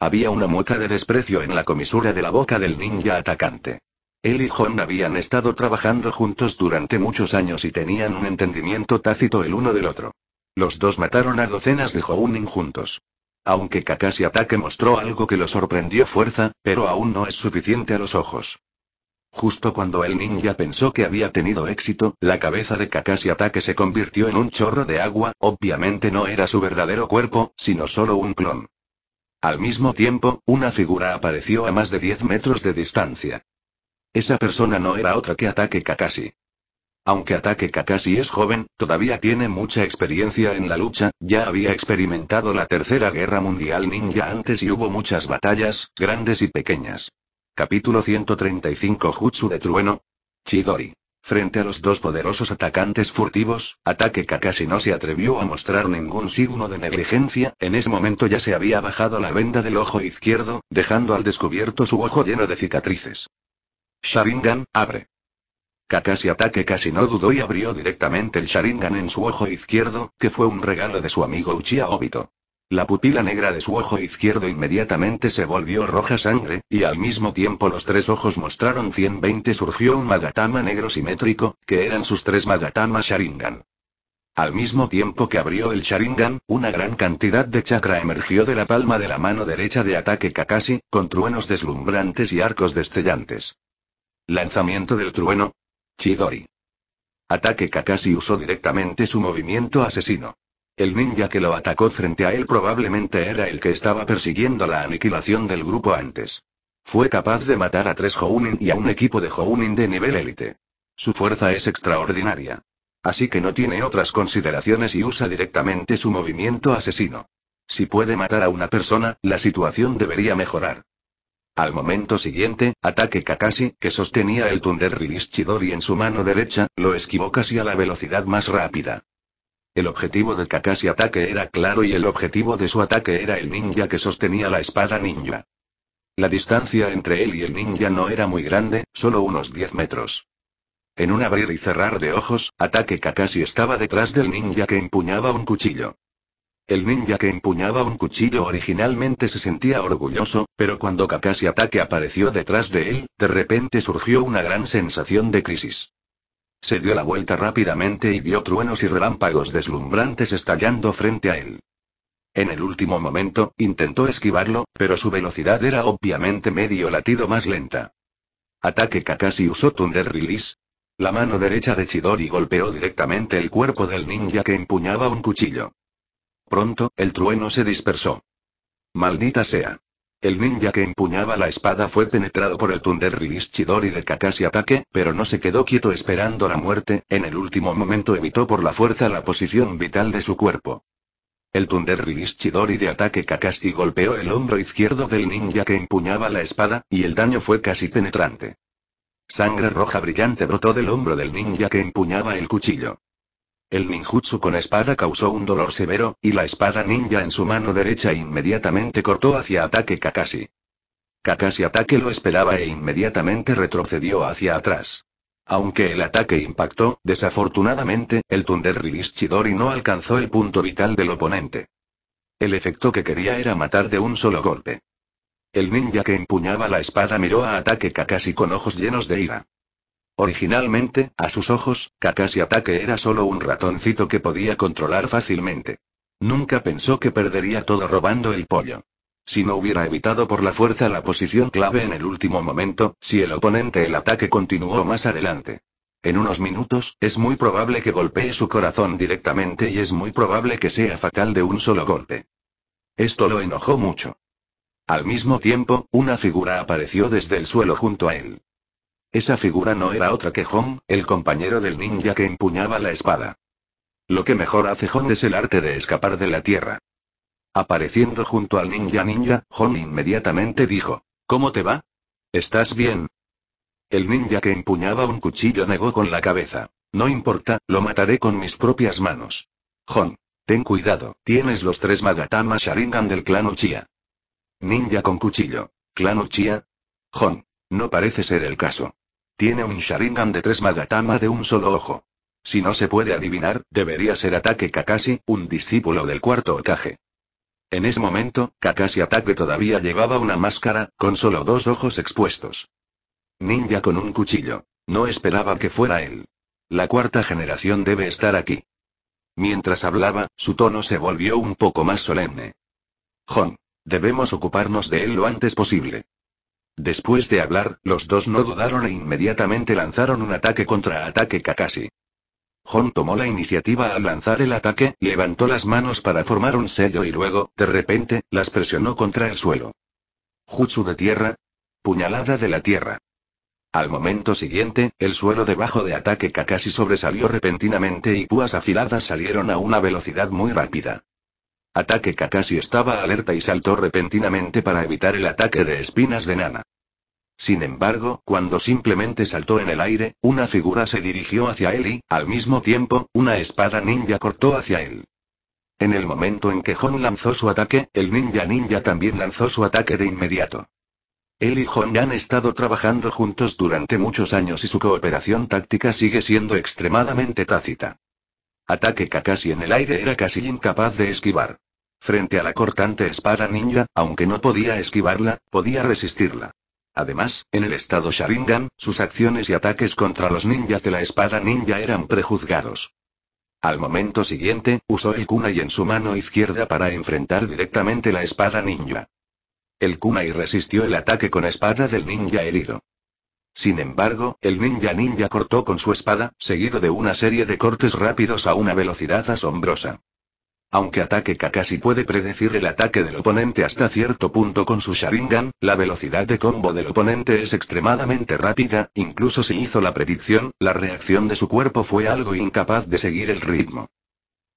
Había una mueca de desprecio en la comisura de la boca del ninja atacante. Él y Hon habían estado trabajando juntos durante muchos años y tenían un entendimiento tácito el uno del otro. Los dos mataron a docenas de Jounin juntos. Aunque Kakashi Ataque mostró algo que lo sorprendió fuerza, pero aún no es suficiente a los ojos. Justo cuando el ninja pensó que había tenido éxito, la cabeza de Kakashi Ataque se convirtió en un chorro de agua, obviamente no era su verdadero cuerpo, sino solo un clon. Al mismo tiempo, una figura apareció a más de 10 metros de distancia. Esa persona no era otra que Ataque Kakashi. Aunque Ataque Kakashi es joven, todavía tiene mucha experiencia en la lucha, ya había experimentado la Tercera Guerra Mundial Ninja antes y hubo muchas batallas, grandes y pequeñas. Capítulo 135 Jutsu de Trueno. Chidori. Frente a los dos poderosos atacantes furtivos, Ataque Kakashi no se atrevió a mostrar ningún signo de negligencia, en ese momento ya se había bajado la venda del ojo izquierdo, dejando al descubierto su ojo lleno de cicatrices. Sharingan, abre. Kakashi Ataque casi no dudó y abrió directamente el Sharingan en su ojo izquierdo, que fue un regalo de su amigo Uchiha Obito. La pupila negra de su ojo izquierdo inmediatamente se volvió roja sangre, y al mismo tiempo los tres ojos mostraron 120 surgió un Magatama negro simétrico, que eran sus tres Magatama Sharingan. Al mismo tiempo que abrió el Sharingan, una gran cantidad de chakra emergió de la palma de la mano derecha de ataque Kakashi, con truenos deslumbrantes y arcos destellantes. Lanzamiento del trueno, Chidori. Ataque Kakashi usó directamente su movimiento asesino. El ninja que lo atacó frente a él probablemente era el que estaba persiguiendo la aniquilación del grupo antes. Fue capaz de matar a tres Jounin y a un equipo de Jounin de nivel élite. Su fuerza es extraordinaria. Así que no tiene otras consideraciones y usa directamente su movimiento asesino. Si puede matar a una persona, la situación debería mejorar. Al momento siguiente, ataque Kakashi, que sostenía el Thunder Release Chidori en su mano derecha, lo esquivó casi a la velocidad más rápida. El objetivo de Kakashi ataque era claro y el objetivo de su ataque era el ninja que sostenía la espada ninja. La distancia entre él y el ninja no era muy grande, solo unos 10 metros. En un abrir y cerrar de ojos, ataque Kakashi estaba detrás del ninja que empuñaba un cuchillo. El ninja que empuñaba un cuchillo originalmente se sentía orgulloso, pero cuando Kakashi Ataque apareció detrás de él, de repente surgió una gran sensación de crisis. Se dio la vuelta rápidamente y vio truenos y relámpagos deslumbrantes estallando frente a él. En el último momento, intentó esquivarlo, pero su velocidad era obviamente medio latido más lenta. Ataque Kakashi usó Thunder Release. La mano derecha de Chidori golpeó directamente el cuerpo del ninja que empuñaba un cuchillo. Pronto, el trueno se dispersó. Maldita sea. El ninja que empuñaba la espada fue penetrado por el Thunder Release Chidori de Kakashi ataque, pero no se quedó quieto esperando la muerte, en el último momento evitó por la fuerza la posición vital de su cuerpo. El Thunder Chidori de ataque Kakashi golpeó el hombro izquierdo del ninja que empuñaba la espada, y el daño fue casi penetrante. Sangre roja brillante brotó del hombro del ninja que empuñaba el cuchillo. El ninjutsu con espada causó un dolor severo, y la espada ninja en su mano derecha inmediatamente cortó hacia ataque Kakashi. Kakashi ataque lo esperaba e inmediatamente retrocedió hacia atrás. Aunque el ataque impactó, desafortunadamente, el Thunder Chidori no alcanzó el punto vital del oponente. El efecto que quería era matar de un solo golpe. El ninja que empuñaba la espada miró a ataque Kakashi con ojos llenos de ira. Originalmente, a sus ojos, Kakashi Ataque era solo un ratoncito que podía controlar fácilmente. Nunca pensó que perdería todo robando el pollo. Si no hubiera evitado por la fuerza la posición clave en el último momento, si el oponente el ataque continuó más adelante. En unos minutos, es muy probable que golpee su corazón directamente y es muy probable que sea fatal de un solo golpe. Esto lo enojó mucho. Al mismo tiempo, una figura apareció desde el suelo junto a él. Esa figura no era otra que Hon, el compañero del ninja que empuñaba la espada. Lo que mejor hace Hon es el arte de escapar de la tierra. Apareciendo junto al ninja ninja, Hon inmediatamente dijo, ¿Cómo te va? ¿Estás bien? El ninja que empuñaba un cuchillo negó con la cabeza. No importa, lo mataré con mis propias manos. Hon, ten cuidado, tienes los tres Magatama Sharingan del clan Uchiha. Ninja con cuchillo. ¿Clan Uchiha? Hon, no parece ser el caso. Tiene un Sharingan de tres Magatama de un solo ojo. Si no se puede adivinar, debería ser Ataque Kakashi, un discípulo del cuarto Okage. En ese momento, Kakashi Ataque todavía llevaba una máscara, con solo dos ojos expuestos. Ninja con un cuchillo. No esperaba que fuera él. La cuarta generación debe estar aquí. Mientras hablaba, su tono se volvió un poco más solemne. Jon. Debemos ocuparnos de él lo antes posible. Después de hablar, los dos no dudaron e inmediatamente lanzaron un ataque contra ataque Kakashi. Jon tomó la iniciativa al lanzar el ataque, levantó las manos para formar un sello y luego, de repente, las presionó contra el suelo. Jutsu de tierra. Puñalada de la tierra. Al momento siguiente, el suelo debajo de ataque Kakashi sobresalió repentinamente y púas afiladas salieron a una velocidad muy rápida. Ataque Kakashi estaba alerta y saltó repentinamente para evitar el ataque de espinas de Nana. Sin embargo, cuando simplemente saltó en el aire, una figura se dirigió hacia él y, al mismo tiempo, una espada ninja cortó hacia él. En el momento en que Hon lanzó su ataque, el ninja ninja también lanzó su ataque de inmediato. Él y Hon han estado trabajando juntos durante muchos años y su cooperación táctica sigue siendo extremadamente tácita. Ataque Kakashi en el aire era casi incapaz de esquivar. Frente a la cortante espada ninja, aunque no podía esquivarla, podía resistirla. Además, en el estado Sharingan, sus acciones y ataques contra los ninjas de la espada ninja eran prejuzgados. Al momento siguiente, usó el kunai en su mano izquierda para enfrentar directamente la espada ninja. El kunai resistió el ataque con espada del ninja herido. Sin embargo, el ninja ninja cortó con su espada, seguido de una serie de cortes rápidos a una velocidad asombrosa. Aunque ataque Kakashi puede predecir el ataque del oponente hasta cierto punto con su Sharingan, la velocidad de combo del oponente es extremadamente rápida, incluso si hizo la predicción, la reacción de su cuerpo fue algo incapaz de seguir el ritmo.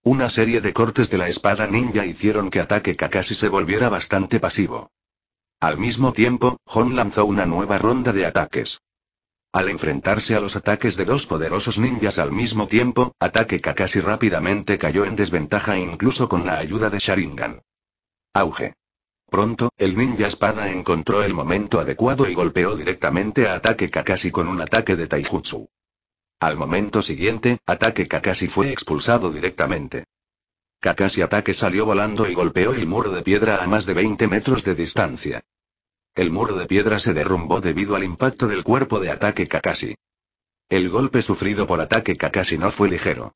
Una serie de cortes de la espada ninja hicieron que ataque Kakashi se volviera bastante pasivo. Al mismo tiempo, Hon lanzó una nueva ronda de ataques. Al enfrentarse a los ataques de dos poderosos ninjas al mismo tiempo, Ataque Kakashi rápidamente cayó en desventaja incluso con la ayuda de Sharingan. Auge. Pronto, el ninja espada encontró el momento adecuado y golpeó directamente a Ataque Kakashi con un ataque de Taijutsu. Al momento siguiente, Ataque Kakashi fue expulsado directamente. Kakashi Ataque salió volando y golpeó el muro de piedra a más de 20 metros de distancia. El muro de piedra se derrumbó debido al impacto del cuerpo de ataque Kakashi. El golpe sufrido por ataque Kakashi no fue ligero.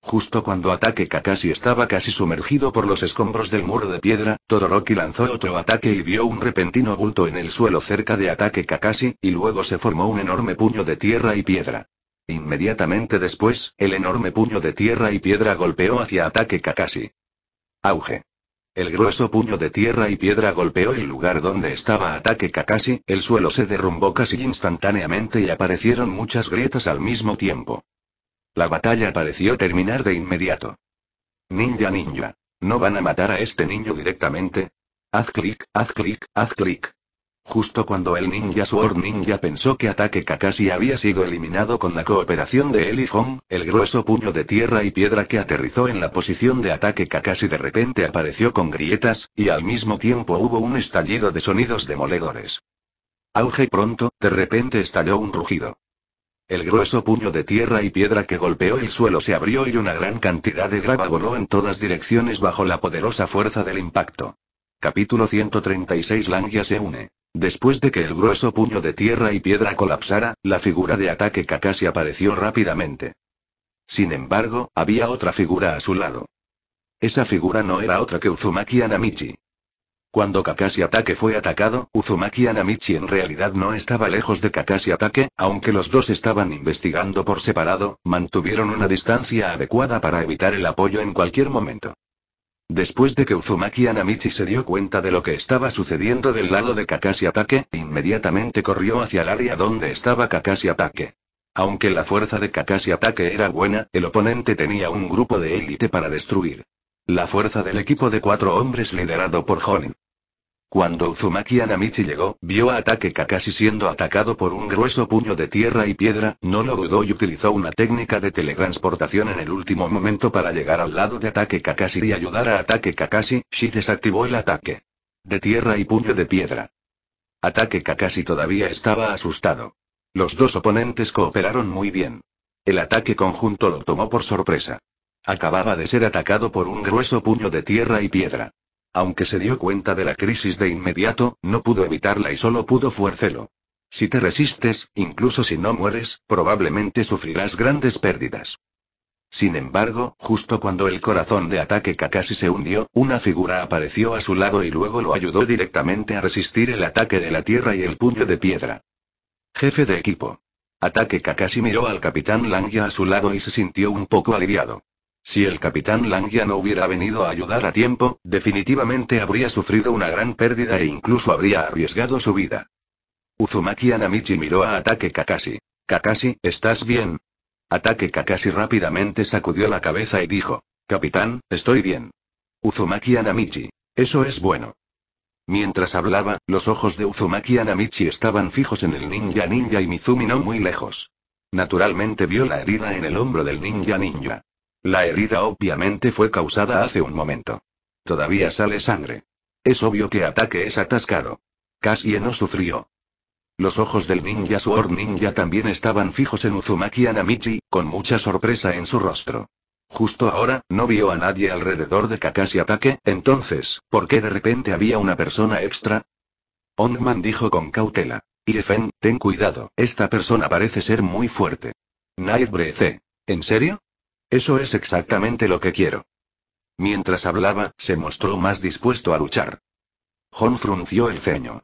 Justo cuando ataque Kakashi estaba casi sumergido por los escombros del muro de piedra, Todoroki lanzó otro ataque y vio un repentino bulto en el suelo cerca de ataque Kakashi, y luego se formó un enorme puño de tierra y piedra. Inmediatamente después, el enorme puño de tierra y piedra golpeó hacia ataque Kakashi. Auge. El grueso puño de tierra y piedra golpeó el lugar donde estaba ataque Kakashi, el suelo se derrumbó casi instantáneamente y aparecieron muchas grietas al mismo tiempo. La batalla pareció terminar de inmediato. Ninja ninja. ¿No van a matar a este niño directamente? Haz clic, haz clic, haz clic. Justo cuando el ninja Sword Ninja pensó que ataque Kakashi había sido eliminado con la cooperación de Eli y Hong, el grueso puño de tierra y piedra que aterrizó en la posición de ataque Kakashi de repente apareció con grietas, y al mismo tiempo hubo un estallido de sonidos demoledores. Auge pronto, de repente estalló un rugido. El grueso puño de tierra y piedra que golpeó el suelo se abrió y una gran cantidad de grava voló en todas direcciones bajo la poderosa fuerza del impacto. Capítulo 136 Langia se une. Después de que el grueso puño de tierra y piedra colapsara, la figura de ataque Kakashi apareció rápidamente. Sin embargo, había otra figura a su lado. Esa figura no era otra que Uzumaki Anamichi. Cuando Kakashi Ataque fue atacado, Uzumaki Anamichi en realidad no estaba lejos de Kakashi Ataque, aunque los dos estaban investigando por separado, mantuvieron una distancia adecuada para evitar el apoyo en cualquier momento. Después de que Uzumaki Anamichi se dio cuenta de lo que estaba sucediendo del lado de Kakashi Ataque, inmediatamente corrió hacia el área donde estaba Kakashi Ataque. Aunque la fuerza de Kakashi Atake era buena, el oponente tenía un grupo de élite para destruir. La fuerza del equipo de cuatro hombres liderado por Honin cuando Uzumaki Anamichi llegó, vio a Ataque Kakashi siendo atacado por un grueso puño de tierra y piedra, no lo dudó y utilizó una técnica de teletransportación en el último momento para llegar al lado de Ataque Kakashi y ayudar a Ataque Kakashi, Shi desactivó el ataque. De tierra y puño de piedra. Ataque Kakashi todavía estaba asustado. Los dos oponentes cooperaron muy bien. El ataque conjunto lo tomó por sorpresa. Acababa de ser atacado por un grueso puño de tierra y piedra. Aunque se dio cuenta de la crisis de inmediato, no pudo evitarla y solo pudo fuercelo. Si te resistes, incluso si no mueres, probablemente sufrirás grandes pérdidas. Sin embargo, justo cuando el corazón de ataque Kakashi se hundió, una figura apareció a su lado y luego lo ayudó directamente a resistir el ataque de la tierra y el puño de piedra. Jefe de equipo. Ataque Kakashi miró al capitán Langia a su lado y se sintió un poco aliviado. Si el capitán Langia no hubiera venido a ayudar a tiempo, definitivamente habría sufrido una gran pérdida e incluso habría arriesgado su vida. Uzumaki Anamichi miró a Ataque Kakashi. Kakashi, ¿estás bien? Ataque Kakashi rápidamente sacudió la cabeza y dijo, Capitán, estoy bien. Uzumaki Anamichi. Eso es bueno. Mientras hablaba, los ojos de Uzumaki Anamichi estaban fijos en el ninja ninja y Mizumi no muy lejos. Naturalmente vio la herida en el hombro del ninja ninja. La herida obviamente fue causada hace un momento. Todavía sale sangre. Es obvio que ataque es atascado. Kashi no sufrió. Los ojos del ninja Sword Ninja también estaban fijos en Uzumaki Anamichi, con mucha sorpresa en su rostro. Justo ahora, no vio a nadie alrededor de Kakashi Ataque, entonces, ¿por qué de repente había una persona extra? Onman dijo con cautela. Irefen, ten cuidado, esta persona parece ser muy fuerte. Nightbreath. ¿eh? ¿En serio? Eso es exactamente lo que quiero. Mientras hablaba, se mostró más dispuesto a luchar. Hon frunció el ceño.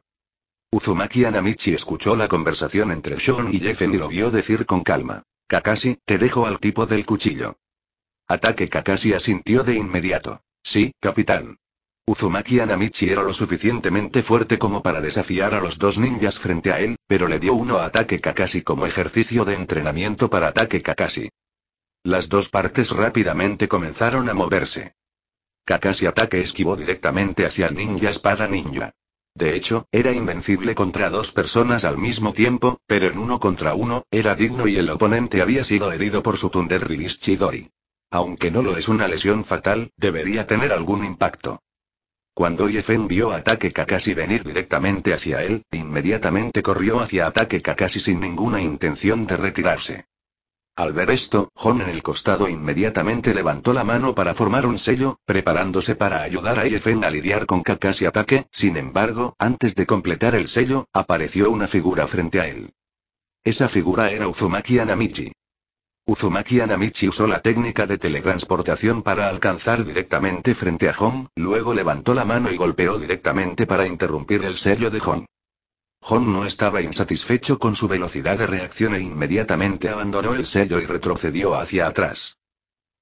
Uzumaki Anamichi escuchó la conversación entre Sean y Jeffen y lo vio decir con calma. Kakashi, te dejo al tipo del cuchillo. Ataque Kakashi asintió de inmediato. Sí, capitán. Uzumaki Anamichi era lo suficientemente fuerte como para desafiar a los dos ninjas frente a él, pero le dio uno a ataque Kakashi como ejercicio de entrenamiento para ataque Kakashi. Las dos partes rápidamente comenzaron a moverse. Kakashi ataque esquivó directamente hacia el ninja espada ninja. De hecho, era invencible contra dos personas al mismo tiempo, pero en uno contra uno, era digno y el oponente había sido herido por su Thunder Release Chidori. Aunque no lo es una lesión fatal, debería tener algún impacto. Cuando Yefen vio ataque Kakashi venir directamente hacia él, inmediatamente corrió hacia ataque Kakashi sin ninguna intención de retirarse. Al ver esto, Hon en el costado inmediatamente levantó la mano para formar un sello, preparándose para ayudar a Yefen a lidiar con Kakashi ataque, sin embargo, antes de completar el sello, apareció una figura frente a él. Esa figura era Uzumaki Anamichi. Uzumaki Anamichi usó la técnica de teletransportación para alcanzar directamente frente a Hon, luego levantó la mano y golpeó directamente para interrumpir el sello de Hon. John no estaba insatisfecho con su velocidad de reacción e inmediatamente abandonó el sello y retrocedió hacia atrás.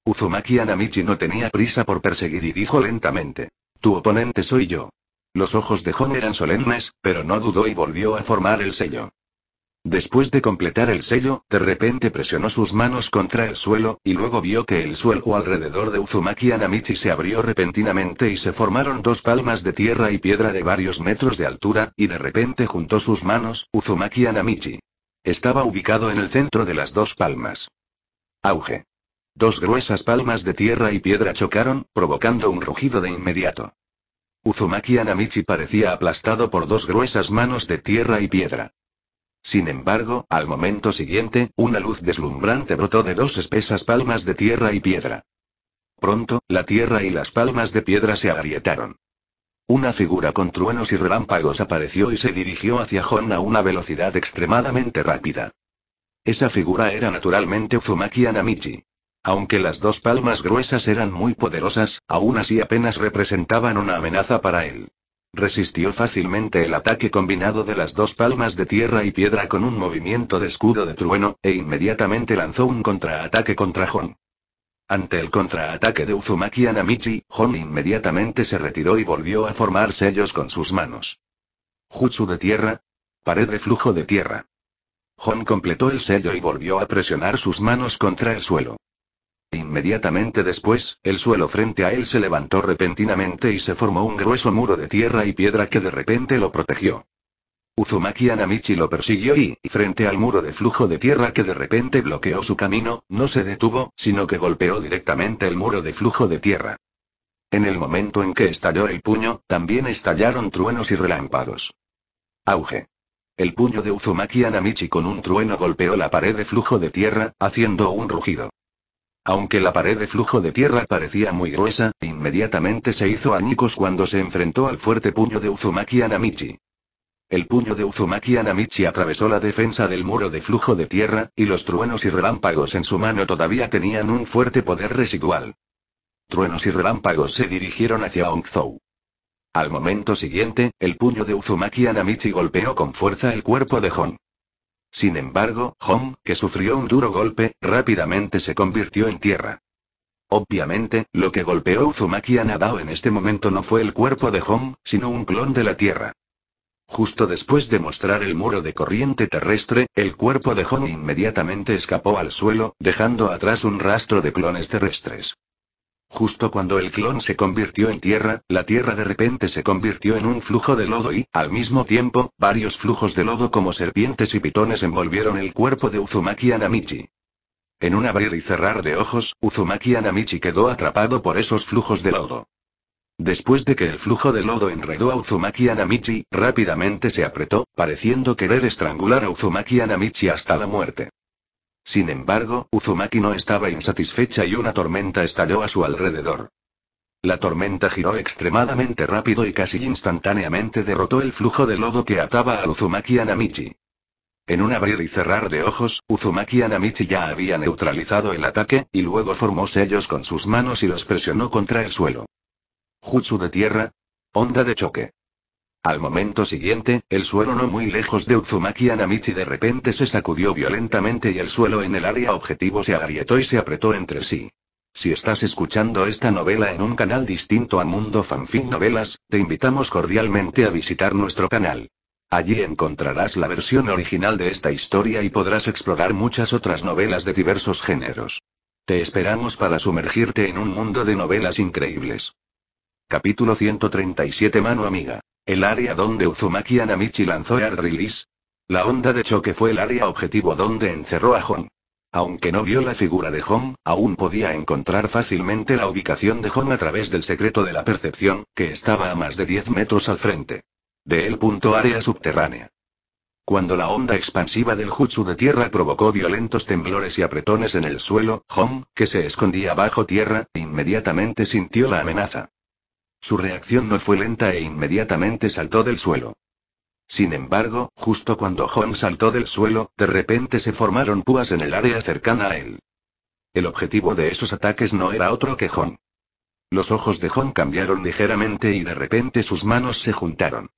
Uzumaki Anamichi no tenía prisa por perseguir y dijo lentamente. Tu oponente soy yo. Los ojos de Hon eran solemnes, pero no dudó y volvió a formar el sello. Después de completar el sello, de repente presionó sus manos contra el suelo, y luego vio que el suelo alrededor de Uzumaki Anamichi se abrió repentinamente y se formaron dos palmas de tierra y piedra de varios metros de altura, y de repente juntó sus manos, Uzumaki Anamichi. Estaba ubicado en el centro de las dos palmas. Auge. Dos gruesas palmas de tierra y piedra chocaron, provocando un rugido de inmediato. Uzumaki Anamichi parecía aplastado por dos gruesas manos de tierra y piedra. Sin embargo, al momento siguiente, una luz deslumbrante brotó de dos espesas palmas de tierra y piedra. Pronto, la tierra y las palmas de piedra se agrietaron. Una figura con truenos y relámpagos apareció y se dirigió hacia Jon a una velocidad extremadamente rápida. Esa figura era naturalmente Uzumaki Anamichi. Aunque las dos palmas gruesas eran muy poderosas, aún así apenas representaban una amenaza para él. Resistió fácilmente el ataque combinado de las dos palmas de tierra y piedra con un movimiento de escudo de trueno, e inmediatamente lanzó un contraataque contra Hon. Ante el contraataque de Uzumaki Anamichi, Hon inmediatamente se retiró y volvió a formar sellos con sus manos. Jutsu de tierra. Pared de flujo de tierra. Hon completó el sello y volvió a presionar sus manos contra el suelo. Inmediatamente después, el suelo frente a él se levantó repentinamente y se formó un grueso muro de tierra y piedra que de repente lo protegió. Uzumaki Anamichi lo persiguió y, frente al muro de flujo de tierra que de repente bloqueó su camino, no se detuvo, sino que golpeó directamente el muro de flujo de tierra. En el momento en que estalló el puño, también estallaron truenos y relámpagos. Auge. El puño de Uzumaki Anamichi con un trueno golpeó la pared de flujo de tierra, haciendo un rugido. Aunque la pared de flujo de tierra parecía muy gruesa, inmediatamente se hizo añicos cuando se enfrentó al fuerte puño de Uzumaki Anamichi. El puño de Uzumaki Anamichi atravesó la defensa del muro de flujo de tierra, y los truenos y relámpagos en su mano todavía tenían un fuerte poder residual. Truenos y relámpagos se dirigieron hacia Ongzou. Al momento siguiente, el puño de Uzumaki Anamichi golpeó con fuerza el cuerpo de Hon. Sin embargo, Home, que sufrió un duro golpe, rápidamente se convirtió en tierra. Obviamente, lo que golpeó Uzumaki a en este momento no fue el cuerpo de Home, sino un clon de la tierra. Justo después de mostrar el muro de corriente terrestre, el cuerpo de Hong inmediatamente escapó al suelo, dejando atrás un rastro de clones terrestres. Justo cuando el clon se convirtió en tierra, la tierra de repente se convirtió en un flujo de lodo y, al mismo tiempo, varios flujos de lodo como serpientes y pitones envolvieron el cuerpo de Uzumaki Anamichi. En un abrir y cerrar de ojos, Uzumaki Anamichi quedó atrapado por esos flujos de lodo. Después de que el flujo de lodo enredó a Uzumaki Anamichi, rápidamente se apretó, pareciendo querer estrangular a Uzumaki Anamichi hasta la muerte. Sin embargo, Uzumaki no estaba insatisfecha y una tormenta estalló a su alrededor. La tormenta giró extremadamente rápido y casi instantáneamente derrotó el flujo de lodo que ataba a Uzumaki Anamichi. En un abrir y cerrar de ojos, Uzumaki Anamichi ya había neutralizado el ataque, y luego formó sellos con sus manos y los presionó contra el suelo. Jutsu de tierra. Onda de choque. Al momento siguiente, el suelo no muy lejos de Uzumaki Anamichi de repente se sacudió violentamente y el suelo en el área objetivo se agrietó y se apretó entre sí. Si estás escuchando esta novela en un canal distinto a Mundo Fanfic Novelas, te invitamos cordialmente a visitar nuestro canal. Allí encontrarás la versión original de esta historia y podrás explorar muchas otras novelas de diversos géneros. Te esperamos para sumergirte en un mundo de novelas increíbles. Capítulo 137 Mano Amiga el área donde Uzumaki Anamichi lanzó Air Release. La onda de choque fue el área objetivo donde encerró a Hong. Aunque no vio la figura de Hong, aún podía encontrar fácilmente la ubicación de Hong a través del secreto de la percepción, que estaba a más de 10 metros al frente. De él punto área subterránea. Cuando la onda expansiva del jutsu de tierra provocó violentos temblores y apretones en el suelo, Hong, que se escondía bajo tierra, inmediatamente sintió la amenaza. Su reacción no fue lenta e inmediatamente saltó del suelo. Sin embargo, justo cuando Hon saltó del suelo, de repente se formaron púas en el área cercana a él. El objetivo de esos ataques no era otro que Hon. Los ojos de Hon cambiaron ligeramente y de repente sus manos se juntaron.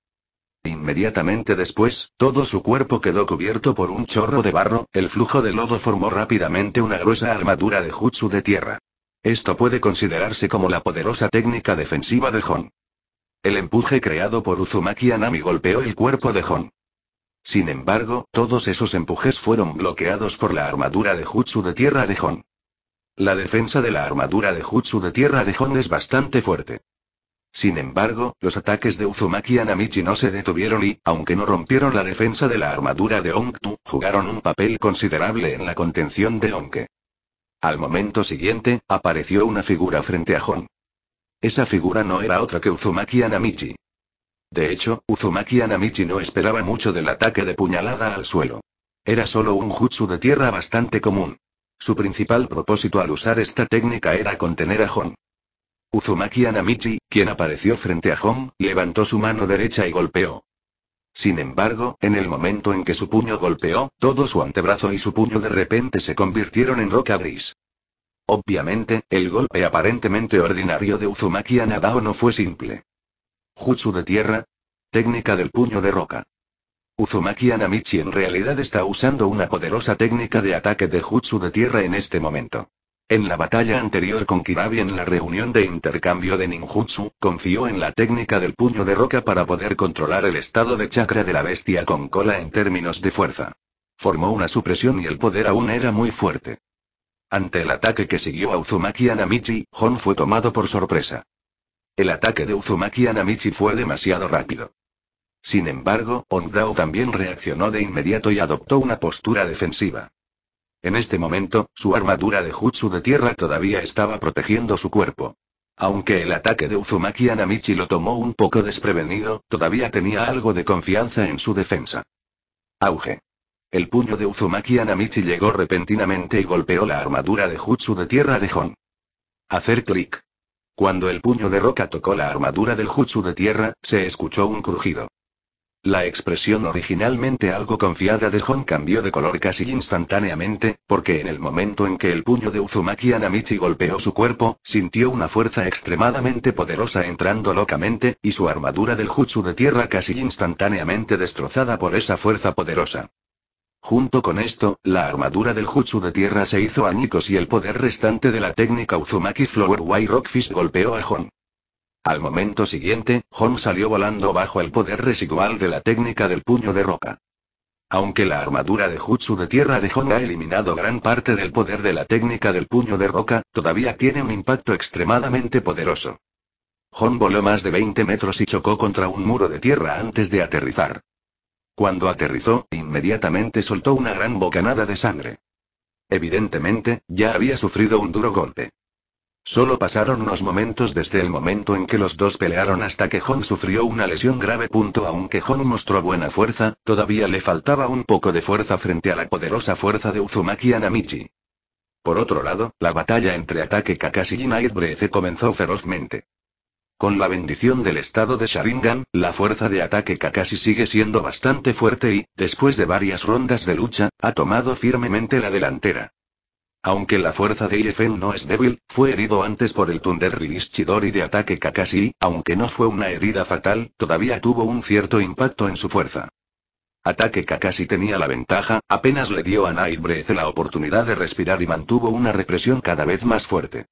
Inmediatamente después, todo su cuerpo quedó cubierto por un chorro de barro, el flujo de lodo formó rápidamente una gruesa armadura de jutsu de tierra. Esto puede considerarse como la poderosa técnica defensiva de Hon. El empuje creado por Uzumaki Anami golpeó el cuerpo de Hon. Sin embargo, todos esos empujes fueron bloqueados por la armadura de Jutsu de tierra de Hon. La defensa de la armadura de Jutsu de tierra de Hon es bastante fuerte. Sin embargo, los ataques de Uzumaki Anamichi no se detuvieron y, aunque no rompieron la defensa de la armadura de Onktu, jugaron un papel considerable en la contención de Onke. Al momento siguiente, apareció una figura frente a Jon. Esa figura no era otra que Uzumaki Anamichi. De hecho, Uzumaki Anamichi no esperaba mucho del ataque de puñalada al suelo. Era solo un jutsu de tierra bastante común. Su principal propósito al usar esta técnica era contener a Hon. Uzumaki Anamichi, quien apareció frente a Hon, levantó su mano derecha y golpeó. Sin embargo, en el momento en que su puño golpeó, todo su antebrazo y su puño de repente se convirtieron en roca gris. Obviamente, el golpe aparentemente ordinario de Uzumaki a no fue simple. Jutsu de tierra. Técnica del puño de roca. Uzumaki Anamichi en realidad está usando una poderosa técnica de ataque de jutsu de tierra en este momento. En la batalla anterior con Kirabi en la reunión de intercambio de ninjutsu, confió en la técnica del puño de roca para poder controlar el estado de chakra de la bestia con cola en términos de fuerza. Formó una supresión y el poder aún era muy fuerte. Ante el ataque que siguió a Uzumaki Anamichi, Hon fue tomado por sorpresa. El ataque de Uzumaki Anamichi fue demasiado rápido. Sin embargo, Ondao también reaccionó de inmediato y adoptó una postura defensiva. En este momento, su armadura de jutsu de tierra todavía estaba protegiendo su cuerpo. Aunque el ataque de Uzumaki Anamichi lo tomó un poco desprevenido, todavía tenía algo de confianza en su defensa. Auge. El puño de Uzumaki Anamichi llegó repentinamente y golpeó la armadura de jutsu de tierra de Hon. Hacer clic. Cuando el puño de roca tocó la armadura del jutsu de tierra, se escuchó un crujido. La expresión originalmente algo confiada de Hon cambió de color casi instantáneamente, porque en el momento en que el puño de Uzumaki Anamichi golpeó su cuerpo, sintió una fuerza extremadamente poderosa entrando locamente, y su armadura del jutsu de tierra casi instantáneamente destrozada por esa fuerza poderosa. Junto con esto, la armadura del jutsu de tierra se hizo añicos y el poder restante de la técnica Uzumaki Flower White Fist golpeó a Hon. Al momento siguiente, Hon salió volando bajo el poder residual de la técnica del puño de roca. Aunque la armadura de Jutsu de tierra de Hon ha eliminado gran parte del poder de la técnica del puño de roca, todavía tiene un impacto extremadamente poderoso. Hon voló más de 20 metros y chocó contra un muro de tierra antes de aterrizar. Cuando aterrizó, inmediatamente soltó una gran bocanada de sangre. Evidentemente, ya había sufrido un duro golpe. Solo pasaron unos momentos desde el momento en que los dos pelearon hasta que Jon sufrió una lesión grave. Punto aunque Jon mostró buena fuerza, todavía le faltaba un poco de fuerza frente a la poderosa fuerza de Uzumaki Anamichi. Por otro lado, la batalla entre ataque Kakashi y Nightbreath comenzó ferozmente. Con la bendición del estado de Sharingan, la fuerza de ataque Kakashi sigue siendo bastante fuerte y, después de varias rondas de lucha, ha tomado firmemente la delantera. Aunque la fuerza de IFN no es débil, fue herido antes por el Thunder Chidori de ataque Kakashi, aunque no fue una herida fatal, todavía tuvo un cierto impacto en su fuerza. Ataque Kakashi tenía la ventaja, apenas le dio a Nightbreath la oportunidad de respirar y mantuvo una represión cada vez más fuerte.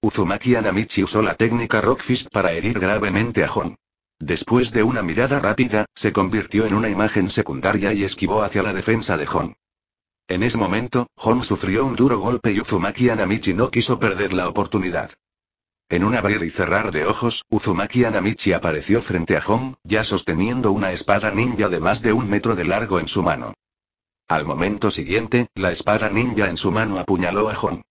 Uzumaki Anamichi usó la técnica Rock Fist para herir gravemente a Hon. Después de una mirada rápida, se convirtió en una imagen secundaria y esquivó hacia la defensa de Hon. En ese momento, Hon sufrió un duro golpe y Uzumaki Anamichi no quiso perder la oportunidad. En un abrir y cerrar de ojos, Uzumaki Anamichi apareció frente a Home, ya sosteniendo una espada ninja de más de un metro de largo en su mano. Al momento siguiente, la espada ninja en su mano apuñaló a Hon.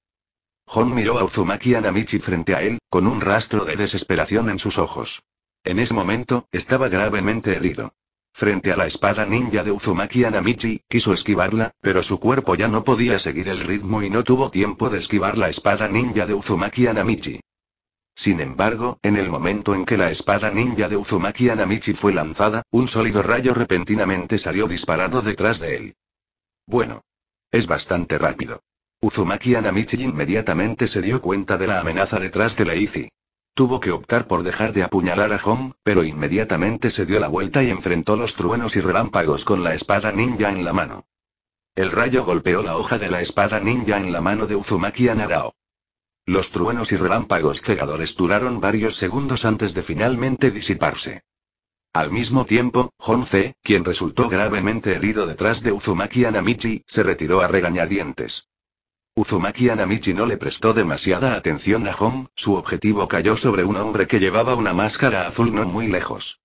Hon miró a Uzumaki Anamichi frente a él, con un rastro de desesperación en sus ojos. En ese momento, estaba gravemente herido. Frente a la espada ninja de Uzumaki Anamichi, quiso esquivarla, pero su cuerpo ya no podía seguir el ritmo y no tuvo tiempo de esquivar la espada ninja de Uzumaki Anamichi. Sin embargo, en el momento en que la espada ninja de Uzumaki Anamichi fue lanzada, un sólido rayo repentinamente salió disparado detrás de él. Bueno. Es bastante rápido. Uzumaki Anamichi inmediatamente se dio cuenta de la amenaza detrás de la ICI. Tuvo que optar por dejar de apuñalar a Hong, pero inmediatamente se dio la vuelta y enfrentó los truenos y relámpagos con la espada ninja en la mano. El rayo golpeó la hoja de la espada ninja en la mano de Uzumaki Anarao. Los truenos y relámpagos cegadores duraron varios segundos antes de finalmente disiparse. Al mismo tiempo, C, quien resultó gravemente herido detrás de Uzumaki Anamichi, se retiró a regañadientes. Uzumaki Anamichi no le prestó demasiada atención a Home, su objetivo cayó sobre un hombre que llevaba una máscara azul no muy lejos.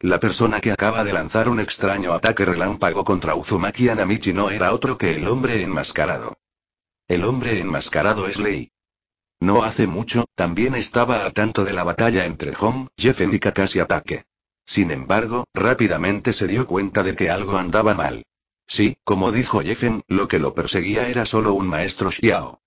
La persona que acaba de lanzar un extraño ataque relámpago contra Uzumaki Anamichi no era otro que el hombre enmascarado. El hombre enmascarado es Lei. No hace mucho, también estaba al tanto de la batalla entre Home, Jeffen y Kakashi Ataque. Sin embargo, rápidamente se dio cuenta de que algo andaba mal. Sí, como dijo Jefen, lo que lo perseguía era solo un maestro Xiao.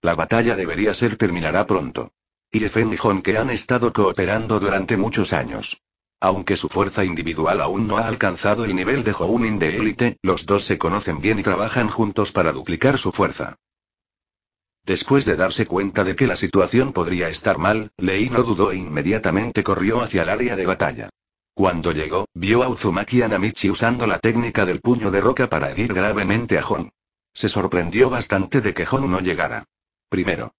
La batalla debería ser terminará pronto. Jeffen y Honke que han estado cooperando durante muchos años. Aunque su fuerza individual aún no ha alcanzado el nivel de Hounin de élite, los dos se conocen bien y trabajan juntos para duplicar su fuerza. Después de darse cuenta de que la situación podría estar mal, Lei no dudó e inmediatamente corrió hacia el área de batalla. Cuando llegó, vio a Uzumaki Anamichi usando la técnica del puño de roca para herir gravemente a Hon. Se sorprendió bastante de que Hon no llegara. Primero.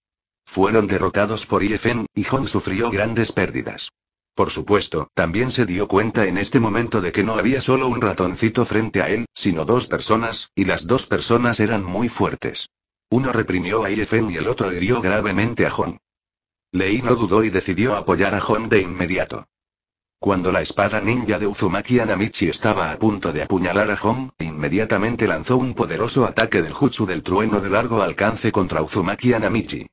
Fueron derrotados por Iefen, y Hon sufrió grandes pérdidas. Por supuesto, también se dio cuenta en este momento de que no había solo un ratoncito frente a él, sino dos personas, y las dos personas eran muy fuertes. Uno reprimió a Iefen y el otro hirió gravemente a Hon. Lei no dudó y decidió apoyar a Hon de inmediato. Cuando la espada ninja de Uzumaki Anamichi estaba a punto de apuñalar a Hong, inmediatamente lanzó un poderoso ataque del jutsu del trueno de largo alcance contra Uzumaki Anamichi.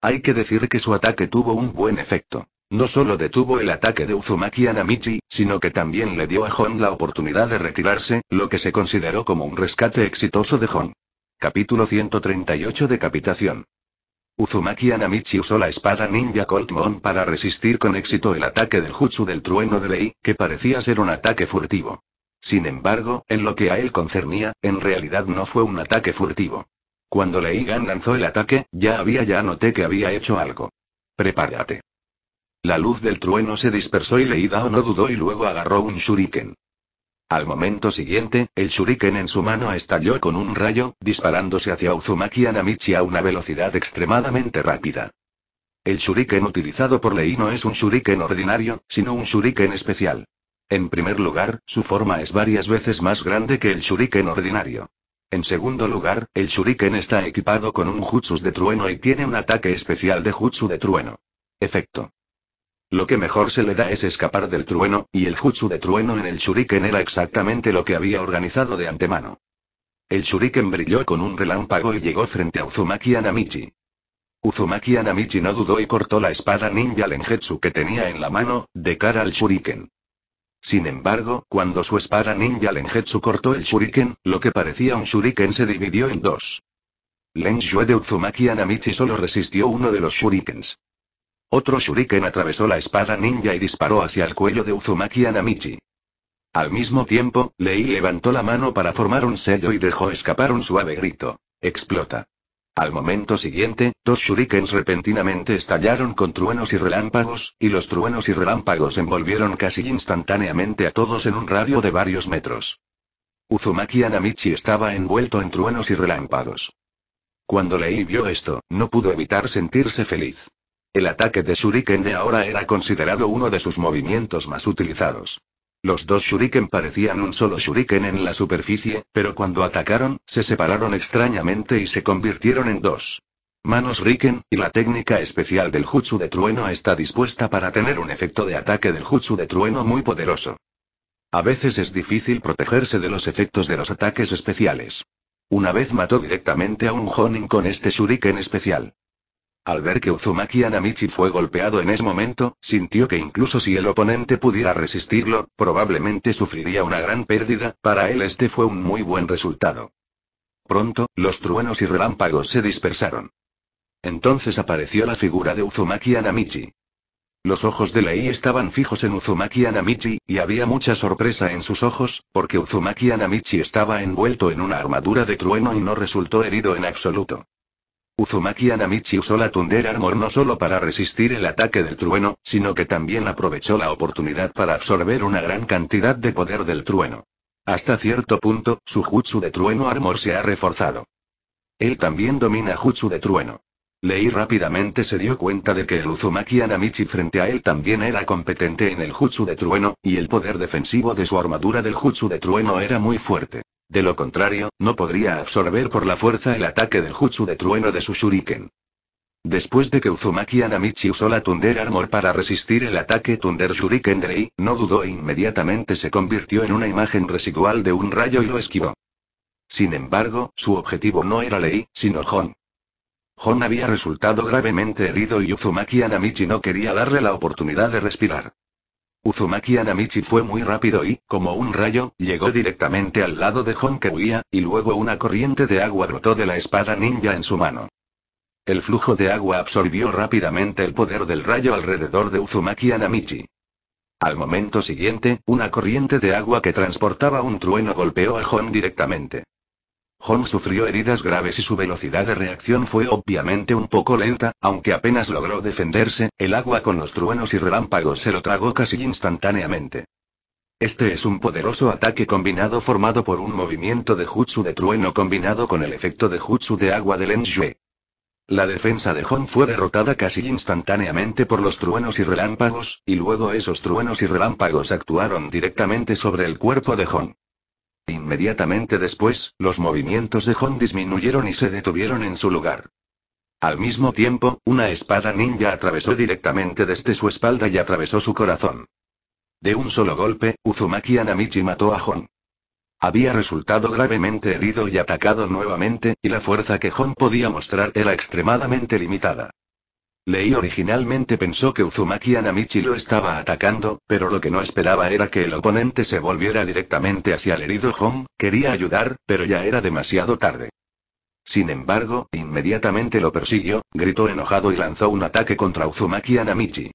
Hay que decir que su ataque tuvo un buen efecto. No solo detuvo el ataque de Uzumaki Anamichi, sino que también le dio a Hong la oportunidad de retirarse, lo que se consideró como un rescate exitoso de Hong. Capítulo 138 Decapitación. Uzumaki Anamichi usó la espada ninja Coltmon para resistir con éxito el ataque del Jutsu del trueno de Lei, que parecía ser un ataque furtivo. Sin embargo, en lo que a él concernía, en realidad no fue un ataque furtivo. Cuando Lei Gan lanzó el ataque, ya había ya noté que había hecho algo. Prepárate. La luz del trueno se dispersó y Lei Dao no dudó y luego agarró un shuriken. Al momento siguiente, el shuriken en su mano estalló con un rayo, disparándose hacia Uzumaki Anamichi a una velocidad extremadamente rápida. El shuriken utilizado por Lei no es un shuriken ordinario, sino un shuriken especial. En primer lugar, su forma es varias veces más grande que el shuriken ordinario. En segundo lugar, el shuriken está equipado con un jutsu de trueno y tiene un ataque especial de jutsu de trueno. Efecto. Lo que mejor se le da es escapar del trueno, y el jutsu de trueno en el shuriken era exactamente lo que había organizado de antemano. El shuriken brilló con un relámpago y llegó frente a Uzumaki Anamichi. Uzumaki Anamichi no dudó y cortó la espada ninja lenjetsu que tenía en la mano, de cara al shuriken. Sin embargo, cuando su espada ninja lenjetsu cortó el shuriken, lo que parecía un shuriken se dividió en dos. Len de Uzumaki Anamichi solo resistió uno de los shurikens. Otro shuriken atravesó la espada ninja y disparó hacia el cuello de Uzumaki Anamichi. Al mismo tiempo, Lei levantó la mano para formar un sello y dejó escapar un suave grito. Explota. Al momento siguiente, dos shurikens repentinamente estallaron con truenos y relámpagos, y los truenos y relámpagos envolvieron casi instantáneamente a todos en un radio de varios metros. Uzumaki Anamichi estaba envuelto en truenos y relámpagos. Cuando Lei vio esto, no pudo evitar sentirse feliz. El ataque de Shuriken de ahora era considerado uno de sus movimientos más utilizados. Los dos shuriken parecían un solo shuriken en la superficie, pero cuando atacaron, se separaron extrañamente y se convirtieron en dos. Manos Riken, y la técnica especial del Jutsu de Trueno está dispuesta para tener un efecto de ataque del Jutsu de Trueno muy poderoso. A veces es difícil protegerse de los efectos de los ataques especiales. Una vez mató directamente a un Honin con este Shuriken especial. Al ver que Uzumaki Anamichi fue golpeado en ese momento, sintió que incluso si el oponente pudiera resistirlo, probablemente sufriría una gran pérdida, para él este fue un muy buen resultado. Pronto, los truenos y relámpagos se dispersaron. Entonces apareció la figura de Uzumaki Anamichi. Los ojos de Lei estaban fijos en Uzumaki Anamichi, y había mucha sorpresa en sus ojos, porque Uzumaki Anamichi estaba envuelto en una armadura de trueno y no resultó herido en absoluto. Uzumaki Anamichi usó la Thunder Armor no solo para resistir el ataque del trueno, sino que también aprovechó la oportunidad para absorber una gran cantidad de poder del trueno. Hasta cierto punto, su jutsu de trueno armor se ha reforzado. Él también domina jutsu de trueno. Lei rápidamente se dio cuenta de que el Uzumaki Anamichi frente a él también era competente en el jutsu de trueno, y el poder defensivo de su armadura del jutsu de trueno era muy fuerte. De lo contrario, no podría absorber por la fuerza el ataque del jutsu de trueno de su shuriken. Después de que Uzumaki Anamichi usó la Thunder Armor para resistir el ataque Thunder Shuriken Lei, no dudó e inmediatamente se convirtió en una imagen residual de un rayo y lo esquivó. Sin embargo, su objetivo no era Lei, sino Hon. Hon había resultado gravemente herido y Uzumaki Anamichi no quería darle la oportunidad de respirar. Uzumaki Anamichi fue muy rápido y, como un rayo, llegó directamente al lado de Hon que huía, y luego una corriente de agua brotó de la espada ninja en su mano. El flujo de agua absorbió rápidamente el poder del rayo alrededor de Uzumaki Anamichi. Al momento siguiente, una corriente de agua que transportaba un trueno golpeó a Hon directamente. Hon sufrió heridas graves y su velocidad de reacción fue obviamente un poco lenta, aunque apenas logró defenderse, el agua con los truenos y relámpagos se lo tragó casi instantáneamente. Este es un poderoso ataque combinado formado por un movimiento de jutsu de trueno combinado con el efecto de jutsu de agua de Ensue. La defensa de Hon fue derrotada casi instantáneamente por los truenos y relámpagos, y luego esos truenos y relámpagos actuaron directamente sobre el cuerpo de Hon. Inmediatamente después, los movimientos de Hon disminuyeron y se detuvieron en su lugar. Al mismo tiempo, una espada ninja atravesó directamente desde su espalda y atravesó su corazón. De un solo golpe, Uzumaki Anamichi mató a Hon. Había resultado gravemente herido y atacado nuevamente, y la fuerza que Hon podía mostrar era extremadamente limitada. Lei originalmente pensó que Uzumaki Anamichi lo estaba atacando, pero lo que no esperaba era que el oponente se volviera directamente hacia el herido Home, quería ayudar, pero ya era demasiado tarde. Sin embargo, inmediatamente lo persiguió, gritó enojado y lanzó un ataque contra Uzumaki Anamichi.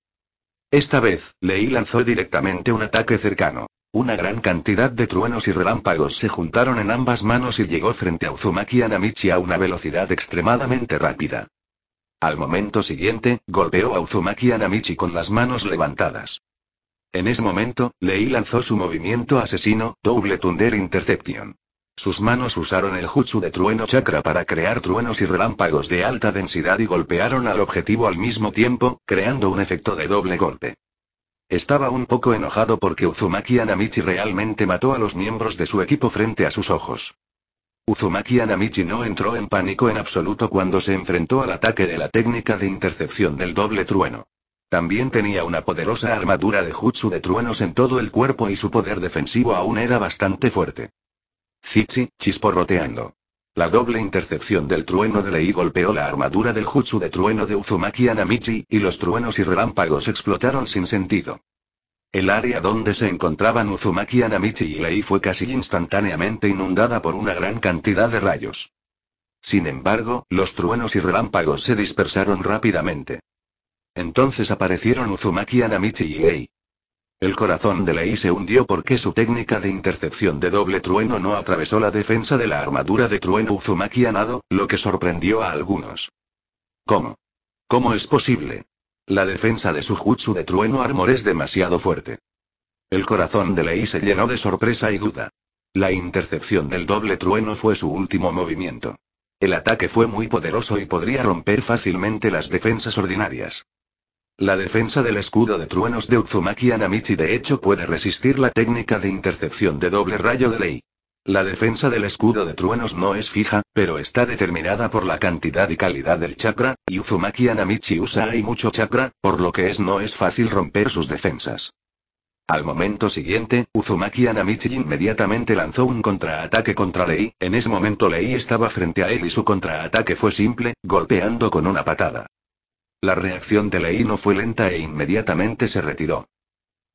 Esta vez, Lei lanzó directamente un ataque cercano. Una gran cantidad de truenos y relámpagos se juntaron en ambas manos y llegó frente a Uzumaki Anamichi a una velocidad extremadamente rápida. Al momento siguiente, golpeó a Uzumaki Anamichi con las manos levantadas. En ese momento, Lei lanzó su movimiento asesino, Double Thunder Interception. Sus manos usaron el jutsu de trueno chakra para crear truenos y relámpagos de alta densidad y golpearon al objetivo al mismo tiempo, creando un efecto de doble golpe. Estaba un poco enojado porque Uzumaki Anamichi realmente mató a los miembros de su equipo frente a sus ojos. Uzumaki Anamichi no entró en pánico en absoluto cuando se enfrentó al ataque de la técnica de intercepción del doble trueno. También tenía una poderosa armadura de jutsu de truenos en todo el cuerpo y su poder defensivo aún era bastante fuerte. Zichi, chisporroteando. La doble intercepción del trueno de Lei golpeó la armadura del jutsu de trueno de Uzumaki Anamichi, y los truenos y relámpagos explotaron sin sentido. El área donde se encontraban Uzumaki, Anamichi y Lei fue casi instantáneamente inundada por una gran cantidad de rayos. Sin embargo, los truenos y relámpagos se dispersaron rápidamente. Entonces aparecieron Uzumaki, Anamichi y Lei. El corazón de Lei se hundió porque su técnica de intercepción de doble trueno no atravesó la defensa de la armadura de trueno Uzumaki Anado, lo que sorprendió a algunos. ¿Cómo? ¿Cómo es posible? La defensa de su jutsu de trueno armor es demasiado fuerte. El corazón de Lei se llenó de sorpresa y duda. La intercepción del doble trueno fue su último movimiento. El ataque fue muy poderoso y podría romper fácilmente las defensas ordinarias. La defensa del escudo de truenos de Uzumaki Anamichi de hecho puede resistir la técnica de intercepción de doble rayo de Lei. La defensa del escudo de truenos no es fija, pero está determinada por la cantidad y calidad del chakra, y Uzumaki Anamichi usa hay mucho chakra, por lo que es no es fácil romper sus defensas. Al momento siguiente, Uzumaki Anamichi inmediatamente lanzó un contraataque contra Lei, en ese momento Lei estaba frente a él y su contraataque fue simple, golpeando con una patada. La reacción de Lei no fue lenta e inmediatamente se retiró.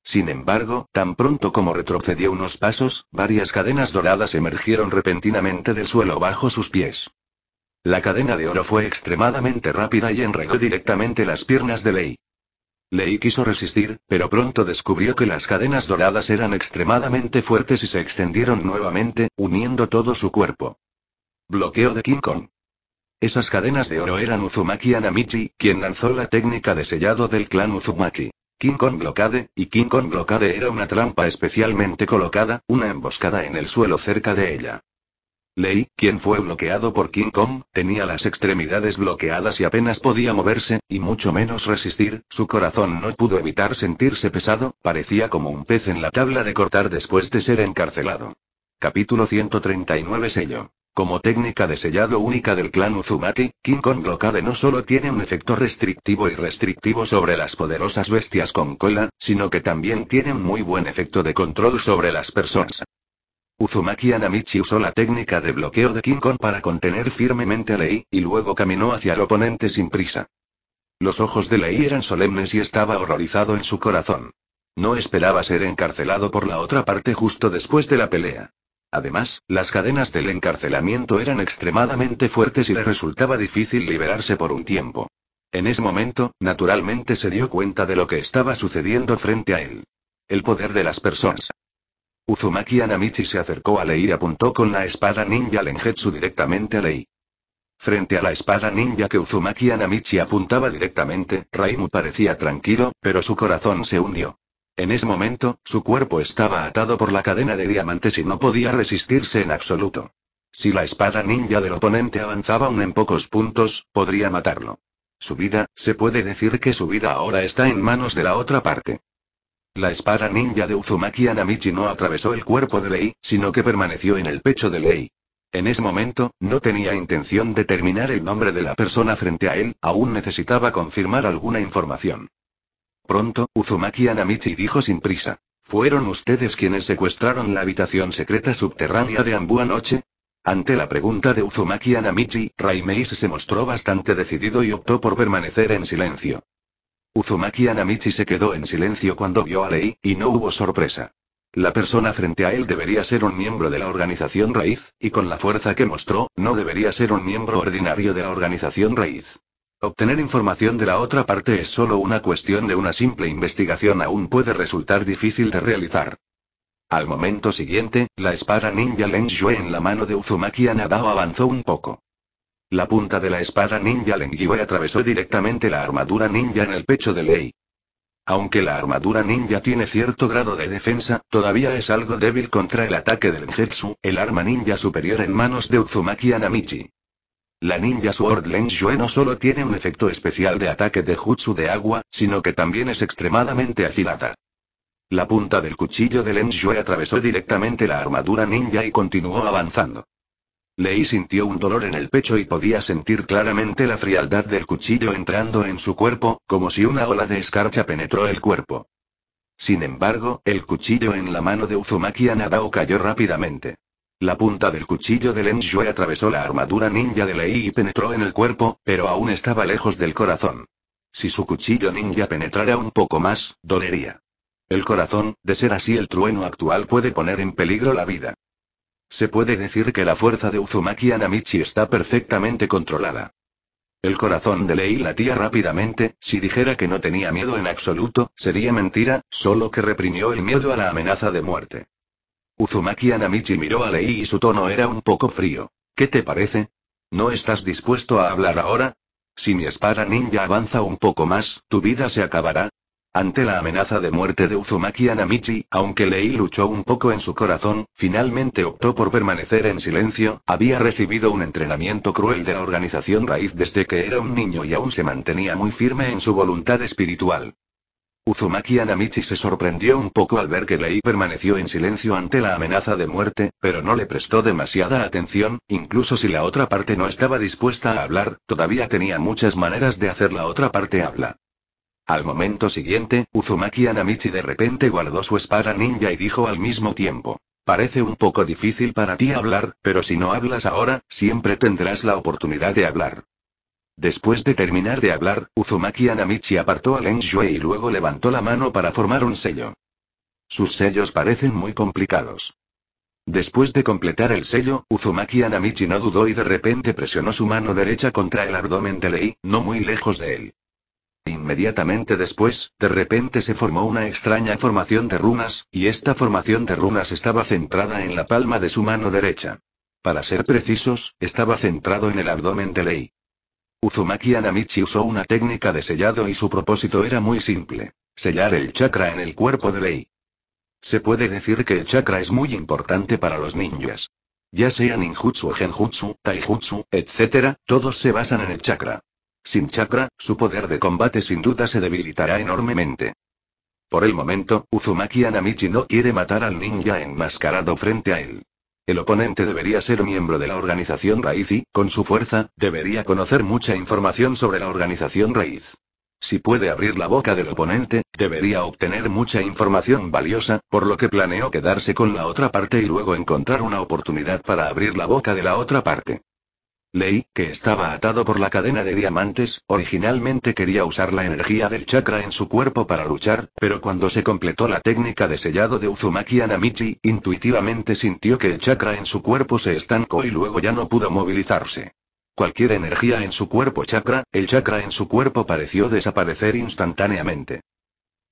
Sin embargo, tan pronto como retrocedió unos pasos, varias cadenas doradas emergieron repentinamente del suelo bajo sus pies. La cadena de oro fue extremadamente rápida y enredó directamente las piernas de Lei. Lei quiso resistir, pero pronto descubrió que las cadenas doradas eran extremadamente fuertes y se extendieron nuevamente, uniendo todo su cuerpo. Bloqueo de King Kong. Esas cadenas de oro eran Uzumaki Anamichi, quien lanzó la técnica de sellado del clan Uzumaki. King Kong Blockade, y King Kong Blockade era una trampa especialmente colocada, una emboscada en el suelo cerca de ella. Lei, quien fue bloqueado por King Kong, tenía las extremidades bloqueadas y apenas podía moverse, y mucho menos resistir, su corazón no pudo evitar sentirse pesado, parecía como un pez en la tabla de cortar después de ser encarcelado. Capítulo 139 Sello. Como técnica de sellado única del clan Uzumaki, King Kong Blockade no solo tiene un efecto restrictivo y restrictivo sobre las poderosas bestias con cola, sino que también tiene un muy buen efecto de control sobre las personas. Uzumaki Anamichi usó la técnica de bloqueo de King Kong para contener firmemente a Lei, y luego caminó hacia el oponente sin prisa. Los ojos de Lei eran solemnes y estaba horrorizado en su corazón. No esperaba ser encarcelado por la otra parte justo después de la pelea. Además, las cadenas del encarcelamiento eran extremadamente fuertes y le resultaba difícil liberarse por un tiempo. En ese momento, naturalmente se dio cuenta de lo que estaba sucediendo frente a él. El poder de las personas. Uzumaki Anamichi se acercó a Lei y apuntó con la espada ninja Lenjetsu directamente a Lei. Frente a la espada ninja que Uzumaki Anamichi apuntaba directamente, Raimu parecía tranquilo, pero su corazón se hundió. En ese momento, su cuerpo estaba atado por la cadena de diamantes y no podía resistirse en absoluto. Si la espada ninja del oponente avanzaba aún en pocos puntos, podría matarlo. Su vida, se puede decir que su vida ahora está en manos de la otra parte. La espada ninja de Uzumaki Anamichi no atravesó el cuerpo de Lei, sino que permaneció en el pecho de Lei. En ese momento, no tenía intención de terminar el nombre de la persona frente a él, aún necesitaba confirmar alguna información. Pronto, Uzumaki Anamichi dijo sin prisa. ¿Fueron ustedes quienes secuestraron la habitación secreta subterránea de Ambu anoche? Ante la pregunta de Uzumaki Anamichi, Raimeis se mostró bastante decidido y optó por permanecer en silencio. Uzumaki Anamichi se quedó en silencio cuando vio a Lei, y no hubo sorpresa. La persona frente a él debería ser un miembro de la organización raíz, y con la fuerza que mostró, no debería ser un miembro ordinario de la organización raíz. Obtener información de la otra parte es solo una cuestión de una simple investigación aún puede resultar difícil de realizar. Al momento siguiente, la espada ninja Leng en la mano de Uzumaki Anadao avanzó un poco. La punta de la espada ninja Leng atravesó directamente la armadura ninja en el pecho de Lei. Aunque la armadura ninja tiene cierto grado de defensa, todavía es algo débil contra el ataque del Njetsu, el arma ninja superior en manos de Uzumaki Anamichi. La ninja Sword Lens no solo tiene un efecto especial de ataque de jutsu de agua, sino que también es extremadamente afilada. La punta del cuchillo de Lens atravesó directamente la armadura ninja y continuó avanzando. Lei sintió un dolor en el pecho y podía sentir claramente la frialdad del cuchillo entrando en su cuerpo, como si una ola de escarcha penetró el cuerpo. Sin embargo, el cuchillo en la mano de Uzumaki Nadao cayó rápidamente. La punta del cuchillo de Len atravesó la armadura ninja de Lei y penetró en el cuerpo, pero aún estaba lejos del corazón. Si su cuchillo ninja penetrara un poco más, dolería. El corazón, de ser así el trueno actual puede poner en peligro la vida. Se puede decir que la fuerza de Uzumaki Anamichi está perfectamente controlada. El corazón de Lei latía rápidamente, si dijera que no tenía miedo en absoluto, sería mentira, solo que reprimió el miedo a la amenaza de muerte. Uzumaki Anamichi miró a Lei y su tono era un poco frío. ¿Qué te parece? ¿No estás dispuesto a hablar ahora? Si mi espada ninja avanza un poco más, tu vida se acabará. Ante la amenaza de muerte de Uzumaki Anamichi, aunque Lei luchó un poco en su corazón, finalmente optó por permanecer en silencio, había recibido un entrenamiento cruel de la organización raíz desde que era un niño y aún se mantenía muy firme en su voluntad espiritual. Uzumaki Anamichi se sorprendió un poco al ver que Lei permaneció en silencio ante la amenaza de muerte, pero no le prestó demasiada atención, incluso si la otra parte no estaba dispuesta a hablar, todavía tenía muchas maneras de hacer la otra parte habla. Al momento siguiente, Uzumaki Anamichi de repente guardó su espada ninja y dijo al mismo tiempo. Parece un poco difícil para ti hablar, pero si no hablas ahora, siempre tendrás la oportunidad de hablar. Después de terminar de hablar, Uzumaki Anamichi apartó a Leng y luego levantó la mano para formar un sello. Sus sellos parecen muy complicados. Después de completar el sello, Uzumaki Anamichi no dudó y de repente presionó su mano derecha contra el abdomen de Lei, no muy lejos de él. Inmediatamente después, de repente se formó una extraña formación de runas, y esta formación de runas estaba centrada en la palma de su mano derecha. Para ser precisos, estaba centrado en el abdomen de Lei. Uzumaki Anamichi usó una técnica de sellado y su propósito era muy simple. Sellar el chakra en el cuerpo de Lei. Se puede decir que el chakra es muy importante para los ninjas. Ya sea ninjutsu genjutsu, taijutsu, etc., todos se basan en el chakra. Sin chakra, su poder de combate sin duda se debilitará enormemente. Por el momento, Uzumaki Anamichi no quiere matar al ninja enmascarado frente a él. El oponente debería ser miembro de la organización raíz y, con su fuerza, debería conocer mucha información sobre la organización raíz. Si puede abrir la boca del oponente, debería obtener mucha información valiosa, por lo que planeó quedarse con la otra parte y luego encontrar una oportunidad para abrir la boca de la otra parte. Lei, que estaba atado por la cadena de diamantes, originalmente quería usar la energía del chakra en su cuerpo para luchar, pero cuando se completó la técnica de sellado de Uzumaki Anamichi, intuitivamente sintió que el chakra en su cuerpo se estancó y luego ya no pudo movilizarse. Cualquier energía en su cuerpo chakra, el chakra en su cuerpo pareció desaparecer instantáneamente.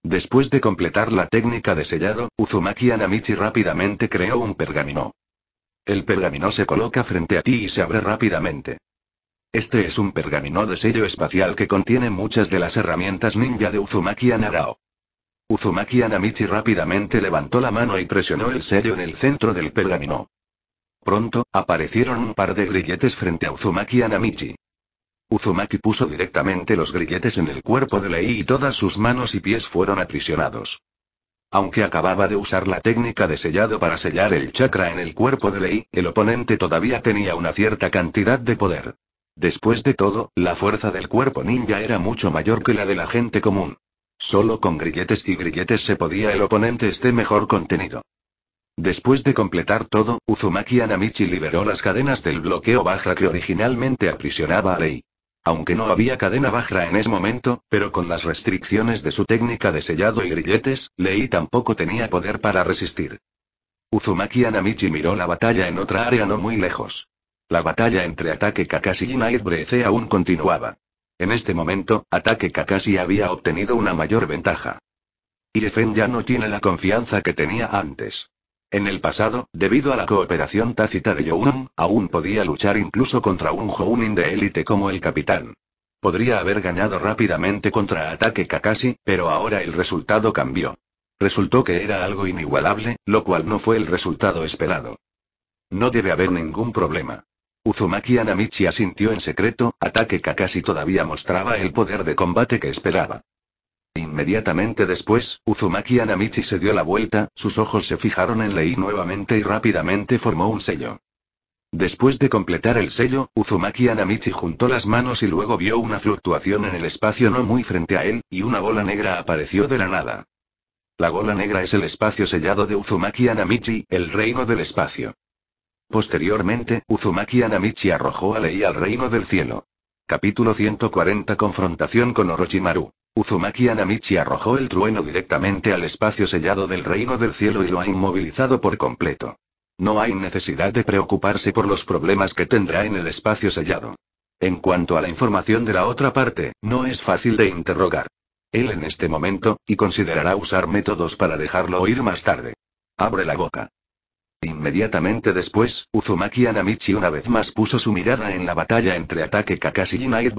Después de completar la técnica de sellado, Uzumaki Anamichi rápidamente creó un pergamino. El pergamino se coloca frente a ti y se abre rápidamente. Este es un pergamino de sello espacial que contiene muchas de las herramientas ninja de Uzumaki Anarao. Uzumaki Anamichi rápidamente levantó la mano y presionó el sello en el centro del pergamino. Pronto, aparecieron un par de grilletes frente a Uzumaki Anamichi. Uzumaki puso directamente los grilletes en el cuerpo de Lei y todas sus manos y pies fueron aprisionados. Aunque acababa de usar la técnica de sellado para sellar el chakra en el cuerpo de Lei, el oponente todavía tenía una cierta cantidad de poder. Después de todo, la fuerza del cuerpo ninja era mucho mayor que la de la gente común. Solo con grilletes y grilletes se podía el oponente esté mejor contenido. Después de completar todo, Uzumaki Anamichi liberó las cadenas del bloqueo baja que originalmente aprisionaba a Lei aunque no había cadena baja en ese momento, pero con las restricciones de su técnica de sellado y grilletes, Lei tampoco tenía poder para resistir. Uzumaki Anamichi miró la batalla en otra área no muy lejos. La batalla entre Ataque Kakashi y Nightbreeze aún continuaba. En este momento, Ataque Kakashi había obtenido una mayor ventaja. Irefen ya no tiene la confianza que tenía antes. En el pasado, debido a la cooperación tácita de Younan, aún podía luchar incluso contra un Jounin de élite como el capitán. Podría haber ganado rápidamente contra ataque Kakashi, pero ahora el resultado cambió. Resultó que era algo inigualable, lo cual no fue el resultado esperado. No debe haber ningún problema. Uzumaki Anamichi asintió en secreto, ataque Kakashi todavía mostraba el poder de combate que esperaba. Inmediatamente después, Uzumaki Anamichi se dio la vuelta, sus ojos se fijaron en Lei nuevamente y rápidamente formó un sello. Después de completar el sello, Uzumaki Anamichi juntó las manos y luego vio una fluctuación en el espacio no muy frente a él, y una bola negra apareció de la nada. La bola negra es el espacio sellado de Uzumaki Anamichi, el reino del espacio. Posteriormente, Uzumaki Anamichi arrojó a Lei al reino del cielo. Capítulo 140 Confrontación con Orochimaru. Uzumaki Anamichi arrojó el trueno directamente al espacio sellado del reino del cielo y lo ha inmovilizado por completo. No hay necesidad de preocuparse por los problemas que tendrá en el espacio sellado. En cuanto a la información de la otra parte, no es fácil de interrogar. Él en este momento, y considerará usar métodos para dejarlo oír más tarde. Abre la boca. Inmediatamente después, Uzumaki Anamichi una vez más puso su mirada en la batalla entre Ataque Kakashi y Night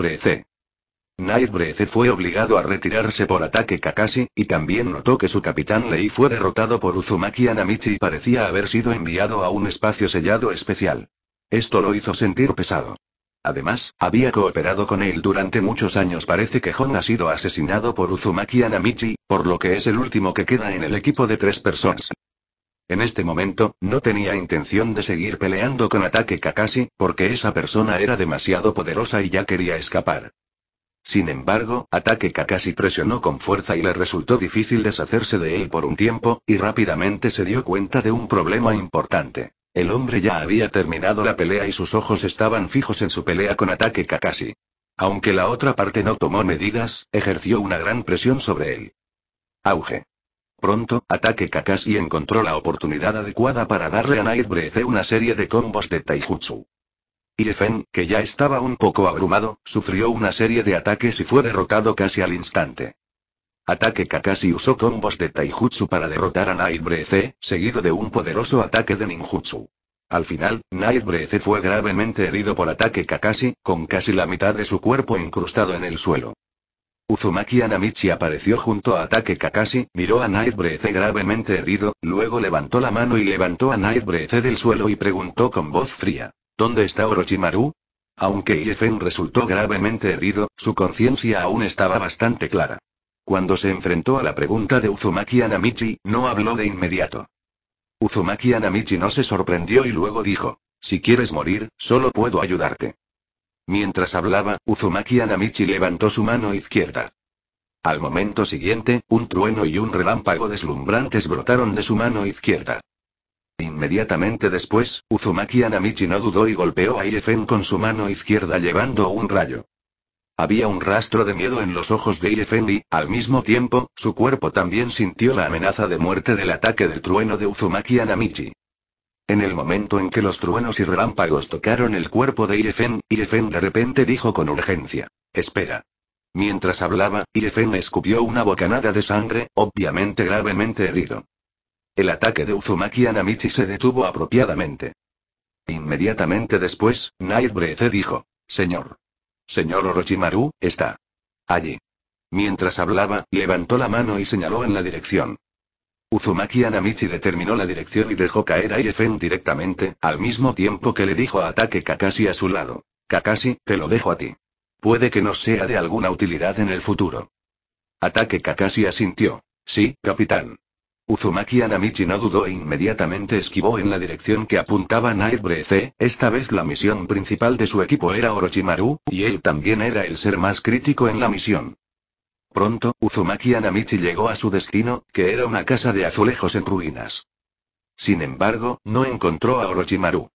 Nightbreath fue obligado a retirarse por ataque Kakashi, y también notó que su capitán Lei fue derrotado por Uzumaki Anamichi y parecía haber sido enviado a un espacio sellado especial. Esto lo hizo sentir pesado. Además, había cooperado con él durante muchos años. Parece que Hon ha sido asesinado por Uzumaki Anamichi, por lo que es el último que queda en el equipo de tres personas. En este momento, no tenía intención de seguir peleando con ataque Kakashi, porque esa persona era demasiado poderosa y ya quería escapar. Sin embargo, Ataque Kakashi presionó con fuerza y le resultó difícil deshacerse de él por un tiempo, y rápidamente se dio cuenta de un problema importante. El hombre ya había terminado la pelea y sus ojos estaban fijos en su pelea con Ataque Kakashi. Aunque la otra parte no tomó medidas, ejerció una gran presión sobre él. Auge. Pronto, Ataque Kakashi encontró la oportunidad adecuada para darle a Nightbreath una serie de combos de Taijutsu. Y que ya estaba un poco abrumado, sufrió una serie de ataques y fue derrotado casi al instante. Ataque Kakashi usó combos de Taijutsu para derrotar a Night seguido de un poderoso ataque de Ninjutsu. Al final, Night fue gravemente herido por ataque Kakashi, con casi la mitad de su cuerpo incrustado en el suelo. Uzumaki Anamichi apareció junto a Ataque Kakashi, miró a Night gravemente herido, luego levantó la mano y levantó a Night del suelo y preguntó con voz fría. ¿Dónde está Orochimaru? Aunque Iefen resultó gravemente herido, su conciencia aún estaba bastante clara. Cuando se enfrentó a la pregunta de Uzumaki Anamichi, no habló de inmediato. Uzumaki Anamichi no se sorprendió y luego dijo, si quieres morir, solo puedo ayudarte. Mientras hablaba, Uzumaki Anamichi levantó su mano izquierda. Al momento siguiente, un trueno y un relámpago deslumbrantes brotaron de su mano izquierda. Inmediatamente después, Uzumaki Anamichi no dudó y golpeó a Irefen con su mano izquierda llevando un rayo. Había un rastro de miedo en los ojos de Iefen y, al mismo tiempo, su cuerpo también sintió la amenaza de muerte del ataque del trueno de Uzumaki Anamichi. En el momento en que los truenos y relámpagos tocaron el cuerpo de Irefen, Irefen de repente dijo con urgencia. Espera. Mientras hablaba, Irefen escupió una bocanada de sangre, obviamente gravemente herido. El ataque de Uzumaki Anamichi se detuvo apropiadamente. Inmediatamente después, Breze dijo, Señor. Señor Orochimaru, está. Allí. Mientras hablaba, levantó la mano y señaló en la dirección. Uzumaki Anamichi determinó la dirección y dejó caer a Iefen directamente, al mismo tiempo que le dijo a Ataque Kakashi a su lado. Kakashi, te lo dejo a ti. Puede que no sea de alguna utilidad en el futuro. Ataque Kakashi asintió. Sí, capitán. Uzumaki Anamichi no dudó e inmediatamente esquivó en la dirección que apuntaba C, esta vez la misión principal de su equipo era Orochimaru, y él también era el ser más crítico en la misión. Pronto, Uzumaki Anamichi llegó a su destino, que era una casa de azulejos en ruinas. Sin embargo, no encontró a Orochimaru.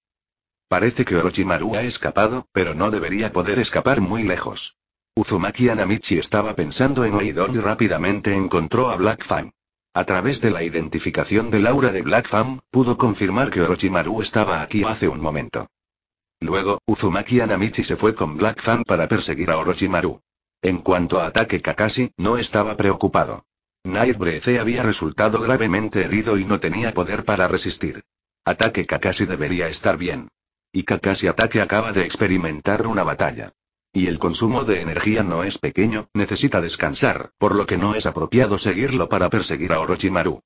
Parece que Orochimaru ha escapado, pero no debería poder escapar muy lejos. Uzumaki Anamichi estaba pensando en Oidon y rápidamente encontró a Black Fang. A través de la identificación de Laura de Black pudo confirmar que Orochimaru estaba aquí hace un momento. Luego, Uzumaki Anamichi se fue con Black para perseguir a Orochimaru. En cuanto a ataque Kakashi, no estaba preocupado. Nightbreeze había resultado gravemente herido y no tenía poder para resistir. Ataque Kakashi debería estar bien. Y Kakashi Ataque acaba de experimentar una batalla. Y el consumo de energía no es pequeño, necesita descansar, por lo que no es apropiado seguirlo para perseguir a Orochimaru.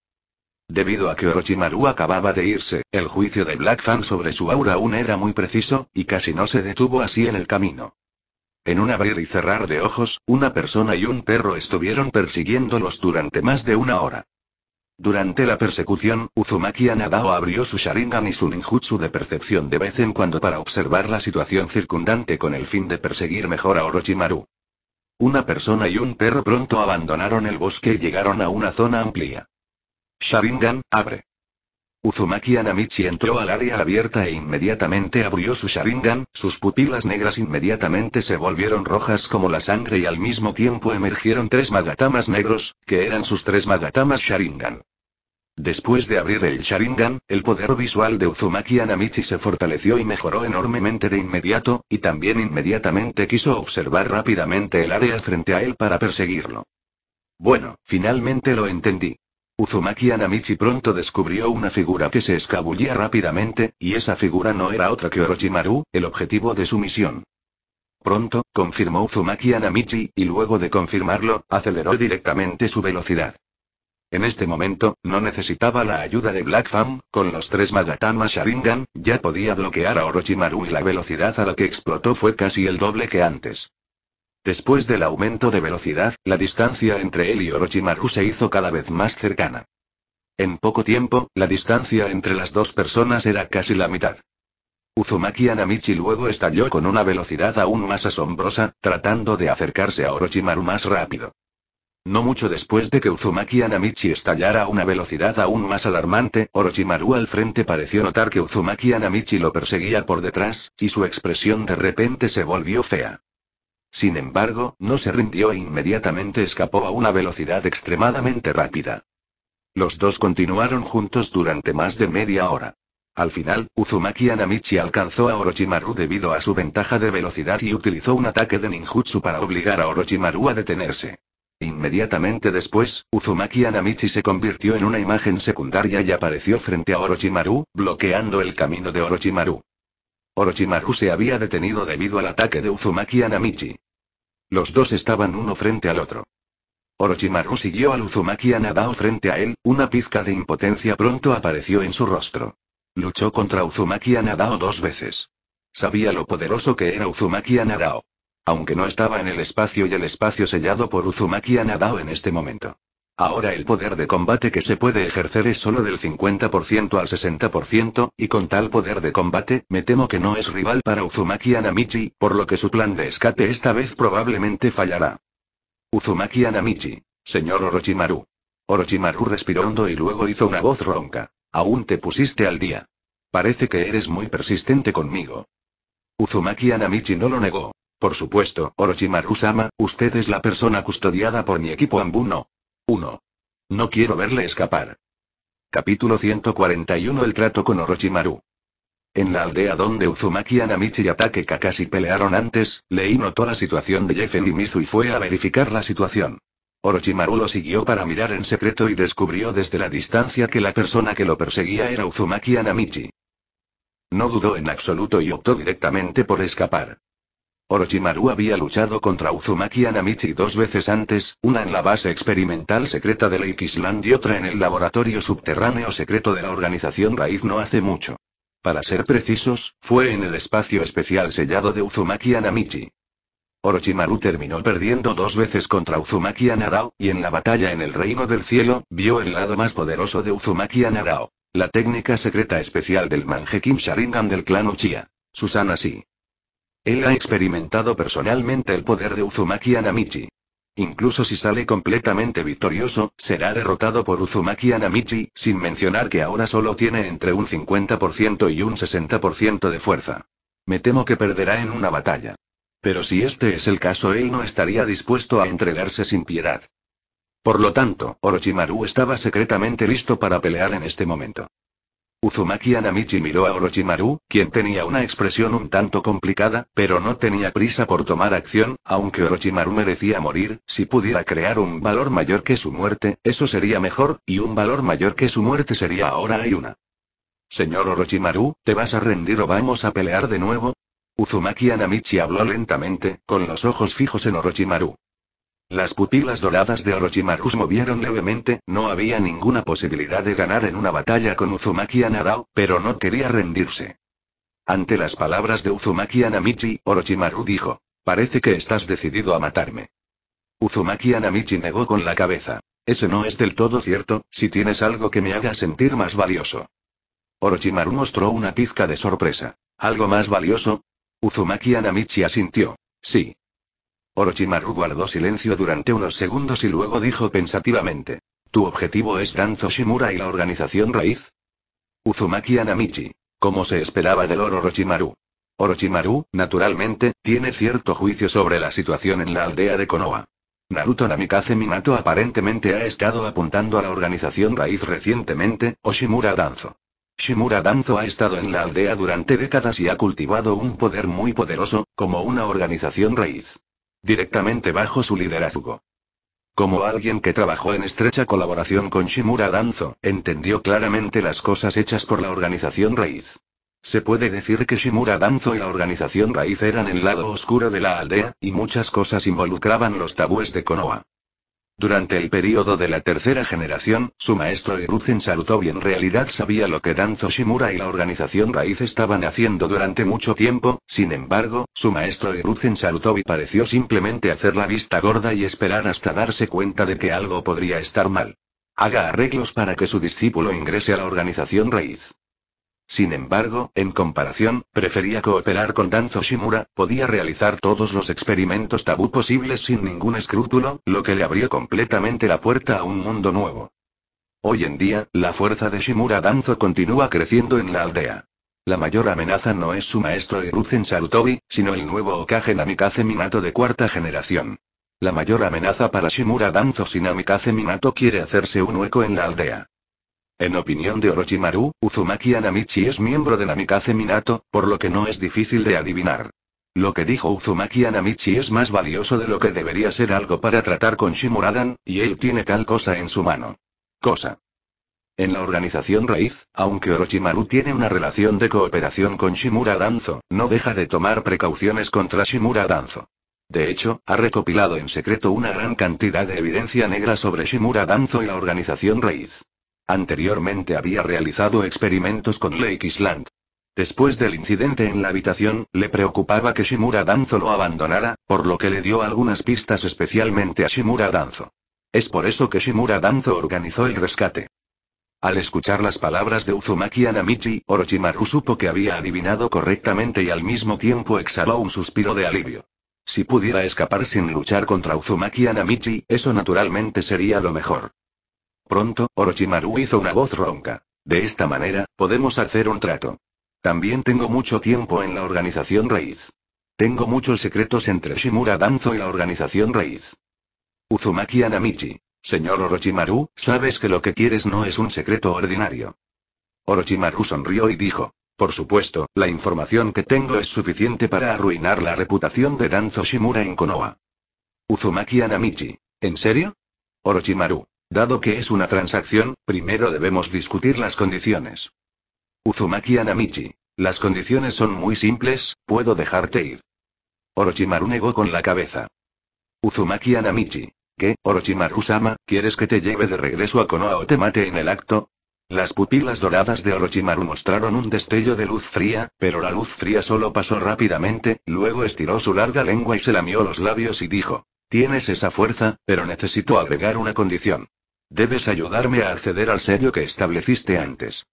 Debido a que Orochimaru acababa de irse, el juicio de Black Fan sobre su aura aún era muy preciso, y casi no se detuvo así en el camino. En un abrir y cerrar de ojos, una persona y un perro estuvieron persiguiéndolos durante más de una hora. Durante la persecución, Uzumaki Anadao abrió su Sharingan y su ninjutsu de percepción de vez en cuando para observar la situación circundante con el fin de perseguir mejor a Orochimaru. Una persona y un perro pronto abandonaron el bosque y llegaron a una zona amplia. Sharingan, abre. Uzumaki Anamichi entró al área abierta e inmediatamente abrió su Sharingan, sus pupilas negras inmediatamente se volvieron rojas como la sangre y al mismo tiempo emergieron tres magatamas negros, que eran sus tres magatamas Sharingan. Después de abrir el Sharingan, el poder visual de Uzumaki Anamichi se fortaleció y mejoró enormemente de inmediato, y también inmediatamente quiso observar rápidamente el área frente a él para perseguirlo. Bueno, finalmente lo entendí. Uzumaki Anamichi pronto descubrió una figura que se escabullía rápidamente, y esa figura no era otra que Orochimaru, el objetivo de su misión. Pronto, confirmó Uzumaki Anamichi, y luego de confirmarlo, aceleró directamente su velocidad. En este momento, no necesitaba la ayuda de Black Fang, con los tres Magatama Sharingan, ya podía bloquear a Orochimaru y la velocidad a la que explotó fue casi el doble que antes. Después del aumento de velocidad, la distancia entre él y Orochimaru se hizo cada vez más cercana. En poco tiempo, la distancia entre las dos personas era casi la mitad. Uzumaki Anamichi luego estalló con una velocidad aún más asombrosa, tratando de acercarse a Orochimaru más rápido. No mucho después de que Uzumaki Anamichi estallara a una velocidad aún más alarmante, Orochimaru al frente pareció notar que Uzumaki Anamichi lo perseguía por detrás, y su expresión de repente se volvió fea. Sin embargo, no se rindió e inmediatamente escapó a una velocidad extremadamente rápida. Los dos continuaron juntos durante más de media hora. Al final, Uzumaki Anamichi alcanzó a Orochimaru debido a su ventaja de velocidad y utilizó un ataque de ninjutsu para obligar a Orochimaru a detenerse. Inmediatamente después, Uzumaki Anamichi se convirtió en una imagen secundaria y apareció frente a Orochimaru, bloqueando el camino de Orochimaru. Orochimaru se había detenido debido al ataque de Uzumaki Anamichi. Los dos estaban uno frente al otro. Orochimaru siguió al Uzumaki Anadao frente a él, una pizca de impotencia pronto apareció en su rostro. Luchó contra Uzumaki Anadao dos veces. Sabía lo poderoso que era Uzumaki Anadao. Aunque no estaba en el espacio y el espacio sellado por Uzumaki Anadao en este momento. Ahora el poder de combate que se puede ejercer es solo del 50% al 60%, y con tal poder de combate, me temo que no es rival para Uzumaki Anamichi, por lo que su plan de escape esta vez probablemente fallará. Uzumaki Anamichi. Señor Orochimaru. Orochimaru respiró hondo y luego hizo una voz ronca. Aún te pusiste al día. Parece que eres muy persistente conmigo. Uzumaki Anamichi no lo negó. Por supuesto, Orochimaru-sama, usted es la persona custodiada por mi equipo Ambuno. 1. No quiero verle escapar. Capítulo 141 El trato con Orochimaru. En la aldea donde Uzumaki Anamichi y Ataque Kakashi pelearon antes, Lei notó la situación de Jefe y y fue a verificar la situación. Orochimaru lo siguió para mirar en secreto y descubrió desde la distancia que la persona que lo perseguía era Uzumaki Anamichi. No dudó en absoluto y optó directamente por escapar. Orochimaru había luchado contra Uzumaki Anamichi dos veces antes, una en la base experimental secreta de Lake Island y otra en el laboratorio subterráneo secreto de la organización Raíz no hace mucho. Para ser precisos, fue en el espacio especial sellado de Uzumaki Anamichi. Orochimaru terminó perdiendo dos veces contra Uzumaki Anarao, y en la batalla en el Reino del Cielo, vio el lado más poderoso de Uzumaki Anarao. La técnica secreta especial del Kim Sharingan del clan Uchiha. Susana él ha experimentado personalmente el poder de Uzumaki Anamichi. Incluso si sale completamente victorioso, será derrotado por Uzumaki Anamichi, sin mencionar que ahora solo tiene entre un 50% y un 60% de fuerza. Me temo que perderá en una batalla. Pero si este es el caso, él no estaría dispuesto a entregarse sin piedad. Por lo tanto, Orochimaru estaba secretamente listo para pelear en este momento. Uzumaki Anamichi miró a Orochimaru, quien tenía una expresión un tanto complicada, pero no tenía prisa por tomar acción, aunque Orochimaru merecía morir, si pudiera crear un valor mayor que su muerte, eso sería mejor, y un valor mayor que su muerte sería ahora hay una. Señor Orochimaru, ¿te vas a rendir o vamos a pelear de nuevo? Uzumaki Anamichi habló lentamente, con los ojos fijos en Orochimaru. Las pupilas doradas de Orochimaru se movieron levemente, no había ninguna posibilidad de ganar en una batalla con Uzumaki Anarao, pero no quería rendirse. Ante las palabras de Uzumaki Anamichi, Orochimaru dijo, parece que estás decidido a matarme. Uzumaki Anamichi negó con la cabeza. Eso no es del todo cierto, si tienes algo que me haga sentir más valioso. Orochimaru mostró una pizca de sorpresa. ¿Algo más valioso? Uzumaki Anamichi asintió. Sí. Orochimaru guardó silencio durante unos segundos y luego dijo pensativamente. ¿Tu objetivo es Danzo Shimura y la organización raíz? Uzumaki Anamichi. Como se esperaba del oro Orochimaru. Orochimaru, naturalmente, tiene cierto juicio sobre la situación en la aldea de Konoha. Naruto Namikaze Minato aparentemente ha estado apuntando a la organización raíz recientemente, o Shimura Danzo. Shimura Danzo ha estado en la aldea durante décadas y ha cultivado un poder muy poderoso, como una organización raíz directamente bajo su liderazgo. Como alguien que trabajó en estrecha colaboración con Shimura Danzo, entendió claramente las cosas hechas por la organización raíz. Se puede decir que Shimura Danzo y la organización raíz eran el lado oscuro de la aldea, y muchas cosas involucraban los tabúes de Konoha. Durante el período de la tercera generación, su maestro Iruzen Sarutobi en realidad sabía lo que Danzo Shimura y la organización Raíz estaban haciendo durante mucho tiempo, sin embargo, su maestro Iruzen Sarutobi pareció simplemente hacer la vista gorda y esperar hasta darse cuenta de que algo podría estar mal. Haga arreglos para que su discípulo ingrese a la organización Raíz. Sin embargo, en comparación, prefería cooperar con Danzo Shimura, podía realizar todos los experimentos tabú posibles sin ningún escrúpulo, lo que le abrió completamente la puerta a un mundo nuevo. Hoy en día, la fuerza de Shimura Danzo continúa creciendo en la aldea. La mayor amenaza no es su maestro Eruzen Sarutobi, sino el nuevo Okage Namikaze Minato de cuarta generación. La mayor amenaza para Shimura Danzo Namikaze Minato quiere hacerse un hueco en la aldea. En opinión de Orochimaru, Uzumaki Anamichi es miembro de Namikaze Minato, por lo que no es difícil de adivinar. Lo que dijo Uzumaki Anamichi es más valioso de lo que debería ser algo para tratar con Shimura Dan, y él tiene tal cosa en su mano. Cosa. En la organización raíz, aunque Orochimaru tiene una relación de cooperación con Shimura Danzo, no deja de tomar precauciones contra Shimura Danzo. De hecho, ha recopilado en secreto una gran cantidad de evidencia negra sobre Shimura Danzo y la organización raíz. Anteriormente había realizado experimentos con Lake Island. Después del incidente en la habitación, le preocupaba que Shimura Danzo lo abandonara, por lo que le dio algunas pistas especialmente a Shimura Danzo. Es por eso que Shimura Danzo organizó el rescate. Al escuchar las palabras de Uzumaki Anamichi, Orochimaru supo que había adivinado correctamente y al mismo tiempo exhaló un suspiro de alivio. Si pudiera escapar sin luchar contra Uzumaki Anamichi, eso naturalmente sería lo mejor. Pronto, Orochimaru hizo una voz ronca. De esta manera, podemos hacer un trato. También tengo mucho tiempo en la organización raíz. Tengo muchos secretos entre Shimura Danzo y la organización raíz. Uzumaki Anamichi. Señor Orochimaru, sabes que lo que quieres no es un secreto ordinario. Orochimaru sonrió y dijo. Por supuesto, la información que tengo es suficiente para arruinar la reputación de Danzo Shimura en Konoha. Uzumaki Anamichi. ¿En serio? Orochimaru. Dado que es una transacción, primero debemos discutir las condiciones. Uzumaki Anamichi. Las condiciones son muy simples, puedo dejarte ir. Orochimaru negó con la cabeza. Uzumaki Anamichi. ¿Qué, Orochimaru-sama, quieres que te lleve de regreso a Konoha o te mate en el acto? Las pupilas doradas de Orochimaru mostraron un destello de luz fría, pero la luz fría solo pasó rápidamente, luego estiró su larga lengua y se lamió los labios y dijo. Tienes esa fuerza, pero necesito agregar una condición. Debes ayudarme a acceder al sello que estableciste antes.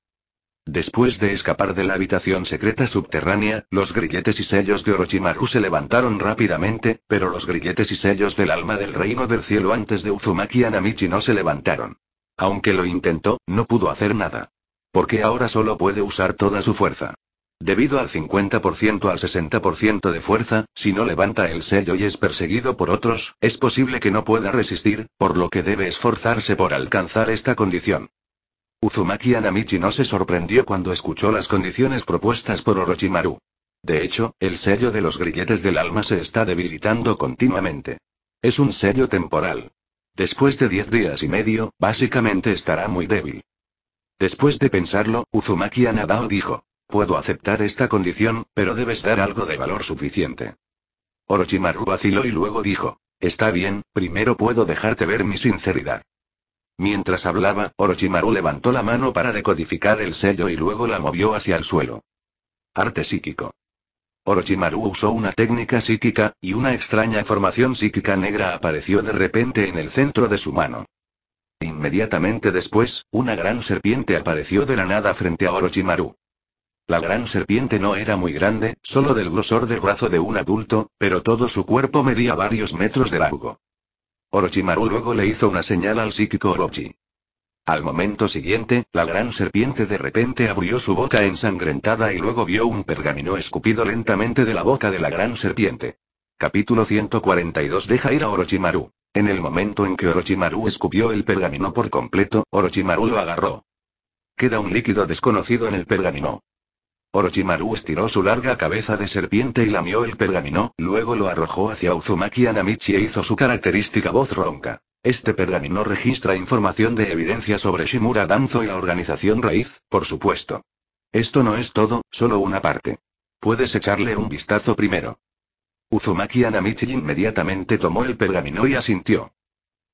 Después de escapar de la habitación secreta subterránea, los grilletes y sellos de Orochimaru se levantaron rápidamente, pero los grilletes y sellos del alma del reino del cielo antes de Uzumaki Anamichi no se levantaron. Aunque lo intentó, no pudo hacer nada. Porque ahora solo puede usar toda su fuerza. Debido al 50% al 60% de fuerza, si no levanta el sello y es perseguido por otros, es posible que no pueda resistir, por lo que debe esforzarse por alcanzar esta condición. Uzumaki Anamichi no se sorprendió cuando escuchó las condiciones propuestas por Orochimaru. De hecho, el sello de los grilletes del alma se está debilitando continuamente. Es un sello temporal. Después de 10 días y medio, básicamente estará muy débil. Después de pensarlo, Uzumaki Anadao dijo. Puedo aceptar esta condición, pero debes dar algo de valor suficiente. Orochimaru vaciló y luego dijo, Está bien, primero puedo dejarte ver mi sinceridad. Mientras hablaba, Orochimaru levantó la mano para decodificar el sello y luego la movió hacia el suelo. Arte psíquico. Orochimaru usó una técnica psíquica, y una extraña formación psíquica negra apareció de repente en el centro de su mano. Inmediatamente después, una gran serpiente apareció de la nada frente a Orochimaru. La gran serpiente no era muy grande, solo del grosor del brazo de un adulto, pero todo su cuerpo medía varios metros de largo. Orochimaru luego le hizo una señal al psíquico Orochi. Al momento siguiente, la gran serpiente de repente abrió su boca ensangrentada y luego vio un pergamino escupido lentamente de la boca de la gran serpiente. Capítulo 142 Deja ir a Orochimaru. En el momento en que Orochimaru escupió el pergamino por completo, Orochimaru lo agarró. Queda un líquido desconocido en el pergamino. Orochimaru estiró su larga cabeza de serpiente y lamió el pergamino, luego lo arrojó hacia Uzumaki Anamichi e hizo su característica voz ronca. Este pergamino registra información de evidencia sobre Shimura Danzo y la organización raíz, por supuesto. Esto no es todo, solo una parte. Puedes echarle un vistazo primero. Uzumaki Anamichi inmediatamente tomó el pergamino y asintió.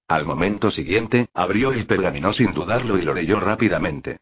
Al momento siguiente, abrió el pergamino sin dudarlo y lo leyó rápidamente.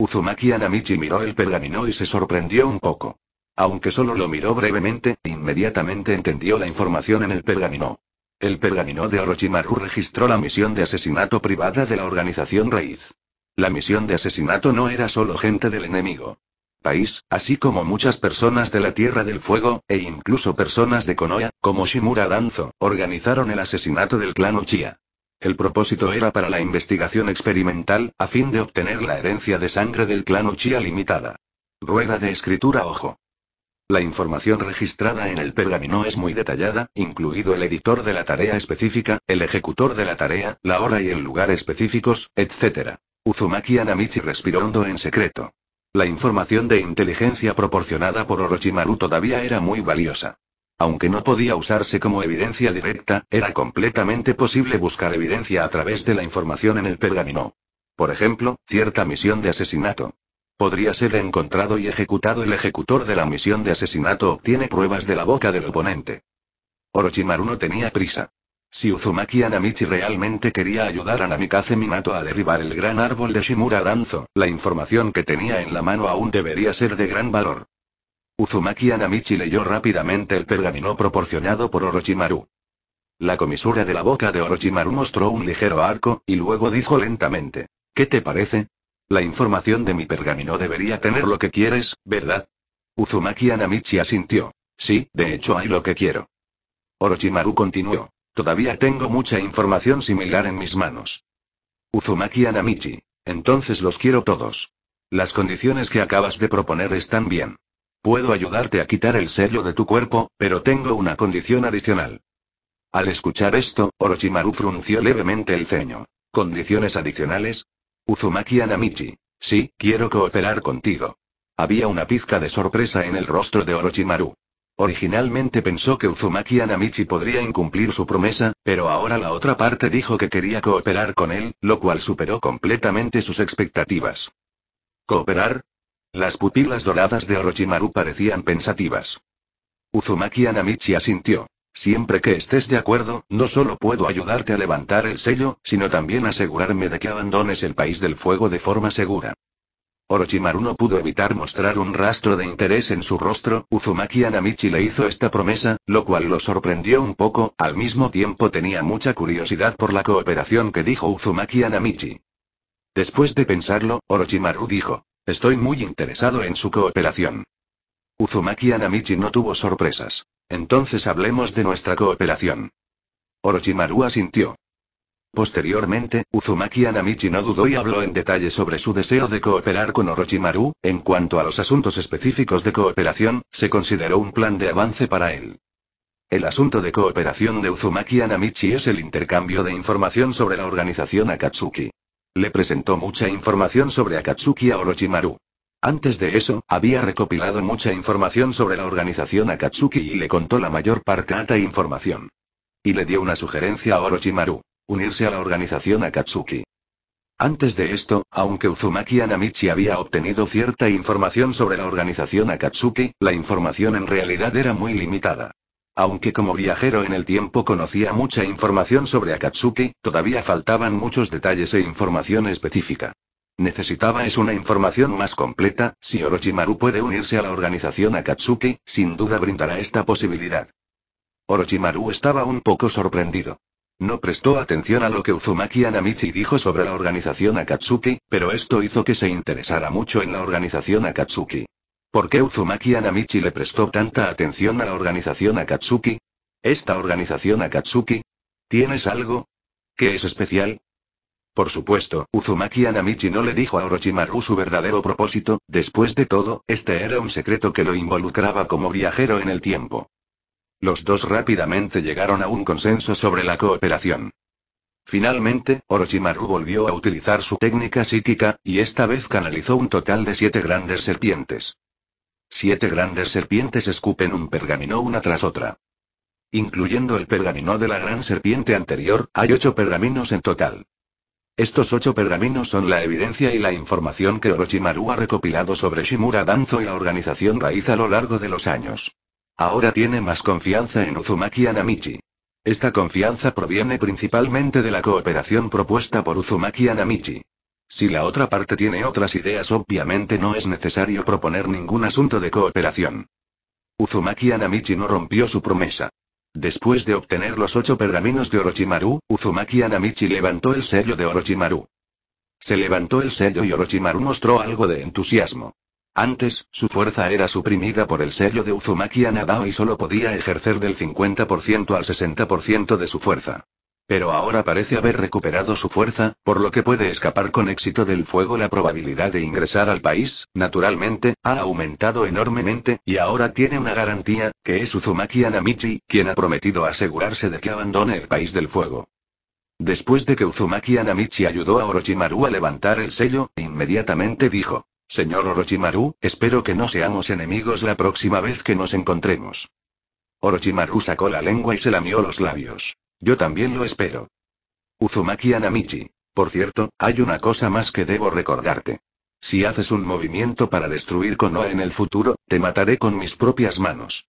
Uzumaki Anamichi miró el pergamino y se sorprendió un poco. Aunque solo lo miró brevemente, inmediatamente entendió la información en el pergamino. El pergamino de Orochimaru registró la misión de asesinato privada de la organización Raíz. La misión de asesinato no era solo gente del enemigo. País, así como muchas personas de la Tierra del Fuego, e incluso personas de Konoha, como Shimura Danzo, organizaron el asesinato del clan Uchiha. El propósito era para la investigación experimental, a fin de obtener la herencia de sangre del clan Uchiha limitada. Rueda de escritura ojo. La información registrada en el pergamino es muy detallada, incluido el editor de la tarea específica, el ejecutor de la tarea, la hora y el lugar específicos, etc. Uzumaki Anamichi respiró en secreto. La información de inteligencia proporcionada por Orochimaru todavía era muy valiosa. Aunque no podía usarse como evidencia directa, era completamente posible buscar evidencia a través de la información en el pergamino. Por ejemplo, cierta misión de asesinato. Podría ser encontrado y ejecutado el ejecutor de la misión de asesinato obtiene pruebas de la boca del oponente. Orochimaru no tenía prisa. Si Uzumaki Anamichi realmente quería ayudar a Namikaze Minato a derribar el gran árbol de Shimura Danzo, la información que tenía en la mano aún debería ser de gran valor. Uzumaki Anamichi leyó rápidamente el pergamino proporcionado por Orochimaru. La comisura de la boca de Orochimaru mostró un ligero arco, y luego dijo lentamente. ¿Qué te parece? La información de mi pergamino debería tener lo que quieres, ¿verdad? Uzumaki Anamichi asintió. Sí, de hecho hay lo que quiero. Orochimaru continuó. Todavía tengo mucha información similar en mis manos. Uzumaki Anamichi. Entonces los quiero todos. Las condiciones que acabas de proponer están bien. Puedo ayudarte a quitar el sello de tu cuerpo, pero tengo una condición adicional. Al escuchar esto, Orochimaru frunció levemente el ceño. ¿Condiciones adicionales? Uzumaki Anamichi. Sí, quiero cooperar contigo. Había una pizca de sorpresa en el rostro de Orochimaru. Originalmente pensó que Uzumaki Anamichi podría incumplir su promesa, pero ahora la otra parte dijo que quería cooperar con él, lo cual superó completamente sus expectativas. ¿Cooperar? Las pupilas doradas de Orochimaru parecían pensativas. Uzumaki Anamichi asintió. Siempre que estés de acuerdo, no solo puedo ayudarte a levantar el sello, sino también asegurarme de que abandones el país del fuego de forma segura. Orochimaru no pudo evitar mostrar un rastro de interés en su rostro, Uzumaki Anamichi le hizo esta promesa, lo cual lo sorprendió un poco, al mismo tiempo tenía mucha curiosidad por la cooperación que dijo Uzumaki Anamichi. Después de pensarlo, Orochimaru dijo, Estoy muy interesado en su cooperación. Uzumaki Anamichi no tuvo sorpresas. Entonces hablemos de nuestra cooperación. Orochimaru asintió. Posteriormente, Uzumaki Anamichi no dudó y habló en detalle sobre su deseo de cooperar con Orochimaru, en cuanto a los asuntos específicos de cooperación, se consideró un plan de avance para él. El asunto de cooperación de Uzumaki Anamichi es el intercambio de información sobre la organización Akatsuki. Le presentó mucha información sobre Akatsuki a Orochimaru. Antes de eso, había recopilado mucha información sobre la organización Akatsuki y le contó la mayor parte de información. Y le dio una sugerencia a Orochimaru, unirse a la organización Akatsuki. Antes de esto, aunque Uzumaki Anamichi había obtenido cierta información sobre la organización Akatsuki, la información en realidad era muy limitada. Aunque como viajero en el tiempo conocía mucha información sobre Akatsuki, todavía faltaban muchos detalles e información específica. Necesitaba es una información más completa, si Orochimaru puede unirse a la organización Akatsuki, sin duda brindará esta posibilidad. Orochimaru estaba un poco sorprendido. No prestó atención a lo que Uzumaki Anamichi dijo sobre la organización Akatsuki, pero esto hizo que se interesara mucho en la organización Akatsuki. ¿Por qué Uzumaki Anamichi le prestó tanta atención a la organización Akatsuki? ¿Esta organización Akatsuki? ¿Tienes algo? ¿Qué es especial? Por supuesto, Uzumaki Anamichi no le dijo a Orochimaru su verdadero propósito, después de todo, este era un secreto que lo involucraba como viajero en el tiempo. Los dos rápidamente llegaron a un consenso sobre la cooperación. Finalmente, Orochimaru volvió a utilizar su técnica psíquica, y esta vez canalizó un total de siete grandes serpientes. Siete grandes serpientes escupen un pergamino una tras otra. Incluyendo el pergamino de la gran serpiente anterior, hay ocho pergaminos en total. Estos ocho pergaminos son la evidencia y la información que Orochimaru ha recopilado sobre Shimura Danzo y la organización Raíz a lo largo de los años. Ahora tiene más confianza en Uzumaki Anamichi. Esta confianza proviene principalmente de la cooperación propuesta por Uzumaki Anamichi. Si la otra parte tiene otras ideas, obviamente no es necesario proponer ningún asunto de cooperación. Uzumaki Anamichi no rompió su promesa. Después de obtener los ocho pergaminos de Orochimaru, Uzumaki Anamichi levantó el sello de Orochimaru. Se levantó el sello y Orochimaru mostró algo de entusiasmo. Antes, su fuerza era suprimida por el sello de Uzumaki Anabao y solo podía ejercer del 50% al 60% de su fuerza. Pero ahora parece haber recuperado su fuerza, por lo que puede escapar con éxito del fuego. La probabilidad de ingresar al país, naturalmente, ha aumentado enormemente, y ahora tiene una garantía, que es Uzumaki Anamichi, quien ha prometido asegurarse de que abandone el país del fuego. Después de que Uzumaki Anamichi ayudó a Orochimaru a levantar el sello, inmediatamente dijo, Señor Orochimaru, espero que no seamos enemigos la próxima vez que nos encontremos. Orochimaru sacó la lengua y se lamió los labios. Yo también lo espero. Uzumaki Anamichi. Por cierto, hay una cosa más que debo recordarte. Si haces un movimiento para destruir Konoha en el futuro, te mataré con mis propias manos.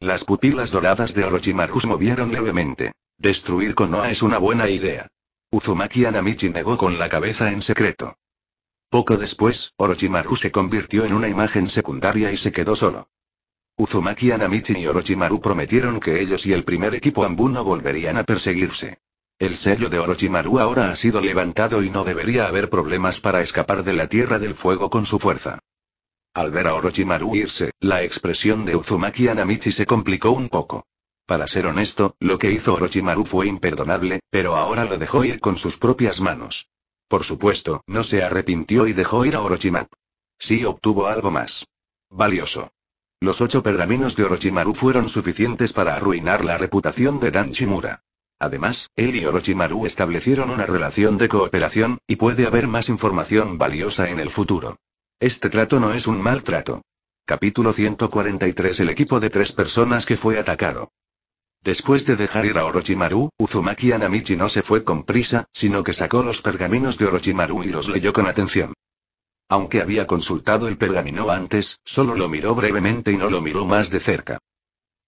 Las pupilas doradas de Orochimaru se movieron levemente. Destruir Konoha es una buena idea. Uzumaki Anamichi negó con la cabeza en secreto. Poco después, Orochimaru se convirtió en una imagen secundaria y se quedó solo. Uzumaki Anamichi y Orochimaru prometieron que ellos y el primer equipo no volverían a perseguirse. El sello de Orochimaru ahora ha sido levantado y no debería haber problemas para escapar de la Tierra del Fuego con su fuerza. Al ver a Orochimaru irse, la expresión de Uzumaki Anamichi se complicó un poco. Para ser honesto, lo que hizo Orochimaru fue imperdonable, pero ahora lo dejó ir con sus propias manos. Por supuesto, no se arrepintió y dejó ir a Orochimaru. Sí obtuvo algo más. Valioso. Los ocho pergaminos de Orochimaru fueron suficientes para arruinar la reputación de Dan Shimura. Además, él y Orochimaru establecieron una relación de cooperación, y puede haber más información valiosa en el futuro. Este trato no es un mal trato. Capítulo 143 El equipo de tres personas que fue atacado. Después de dejar ir a Orochimaru, Uzumaki Anamichi no se fue con prisa, sino que sacó los pergaminos de Orochimaru y los leyó con atención. Aunque había consultado el pergamino antes, solo lo miró brevemente y no lo miró más de cerca.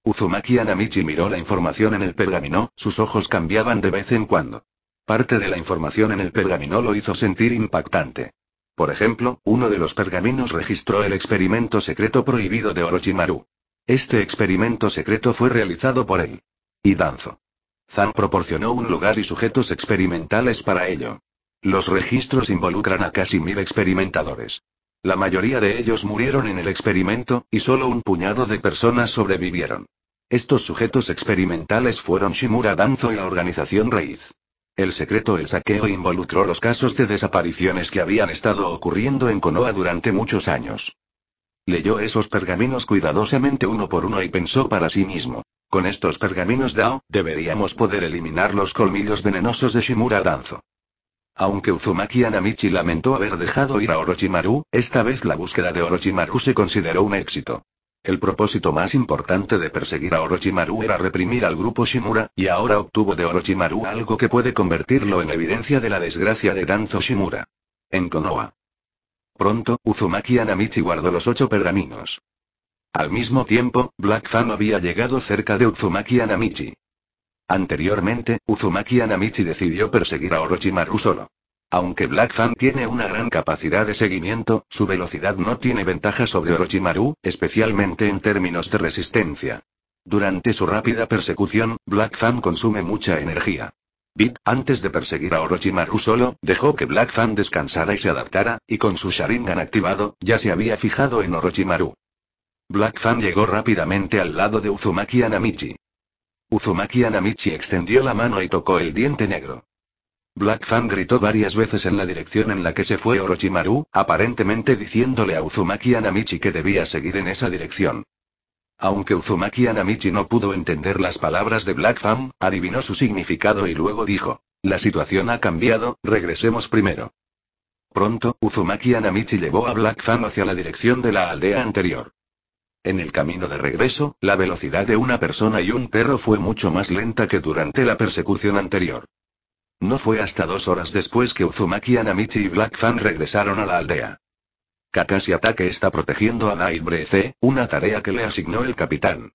Uzumaki Anamichi miró la información en el pergamino, sus ojos cambiaban de vez en cuando. Parte de la información en el pergamino lo hizo sentir impactante. Por ejemplo, uno de los pergaminos registró el experimento secreto prohibido de Orochimaru. Este experimento secreto fue realizado por él. Y Danzo. Zan proporcionó un lugar y sujetos experimentales para ello. Los registros involucran a casi mil experimentadores. La mayoría de ellos murieron en el experimento, y solo un puñado de personas sobrevivieron. Estos sujetos experimentales fueron Shimura Danzo y la organización Raíz. El secreto el saqueo involucró los casos de desapariciones que habían estado ocurriendo en Konoha durante muchos años. Leyó esos pergaminos cuidadosamente uno por uno y pensó para sí mismo. Con estos pergaminos Dao, deberíamos poder eliminar los colmillos venenosos de Shimura Danzo. Aunque Uzumaki Anamichi lamentó haber dejado ir a Orochimaru, esta vez la búsqueda de Orochimaru se consideró un éxito. El propósito más importante de perseguir a Orochimaru era reprimir al grupo Shimura, y ahora obtuvo de Orochimaru algo que puede convertirlo en evidencia de la desgracia de Danzo Shimura. En Konoha. Pronto, Uzumaki Anamichi guardó los ocho pergaminos. Al mismo tiempo, Black Fan había llegado cerca de Uzumaki Anamichi. Anteriormente, Uzumaki Anamichi decidió perseguir a Orochimaru solo. Aunque Black Fan tiene una gran capacidad de seguimiento, su velocidad no tiene ventaja sobre Orochimaru, especialmente en términos de resistencia. Durante su rápida persecución, Black Fan consume mucha energía. Bit, antes de perseguir a Orochimaru solo, dejó que Black Fan descansara y se adaptara, y con su Sharingan activado, ya se había fijado en Orochimaru. Black Fan llegó rápidamente al lado de Uzumaki Anamichi. Uzumaki Anamichi extendió la mano y tocó el diente negro. Black Fan gritó varias veces en la dirección en la que se fue Orochimaru, aparentemente diciéndole a Uzumaki Anamichi que debía seguir en esa dirección. Aunque Uzumaki Anamichi no pudo entender las palabras de Black Fan, adivinó su significado y luego dijo, la situación ha cambiado, regresemos primero. Pronto, Uzumaki Anamichi llevó a Black Fan hacia la dirección de la aldea anterior. En el camino de regreso, la velocidad de una persona y un perro fue mucho más lenta que durante la persecución anterior. No fue hasta dos horas después que Uzumaki Anamichi y Black Fan regresaron a la aldea. Kakashi Ataque está protegiendo a Night Brece, una tarea que le asignó el capitán.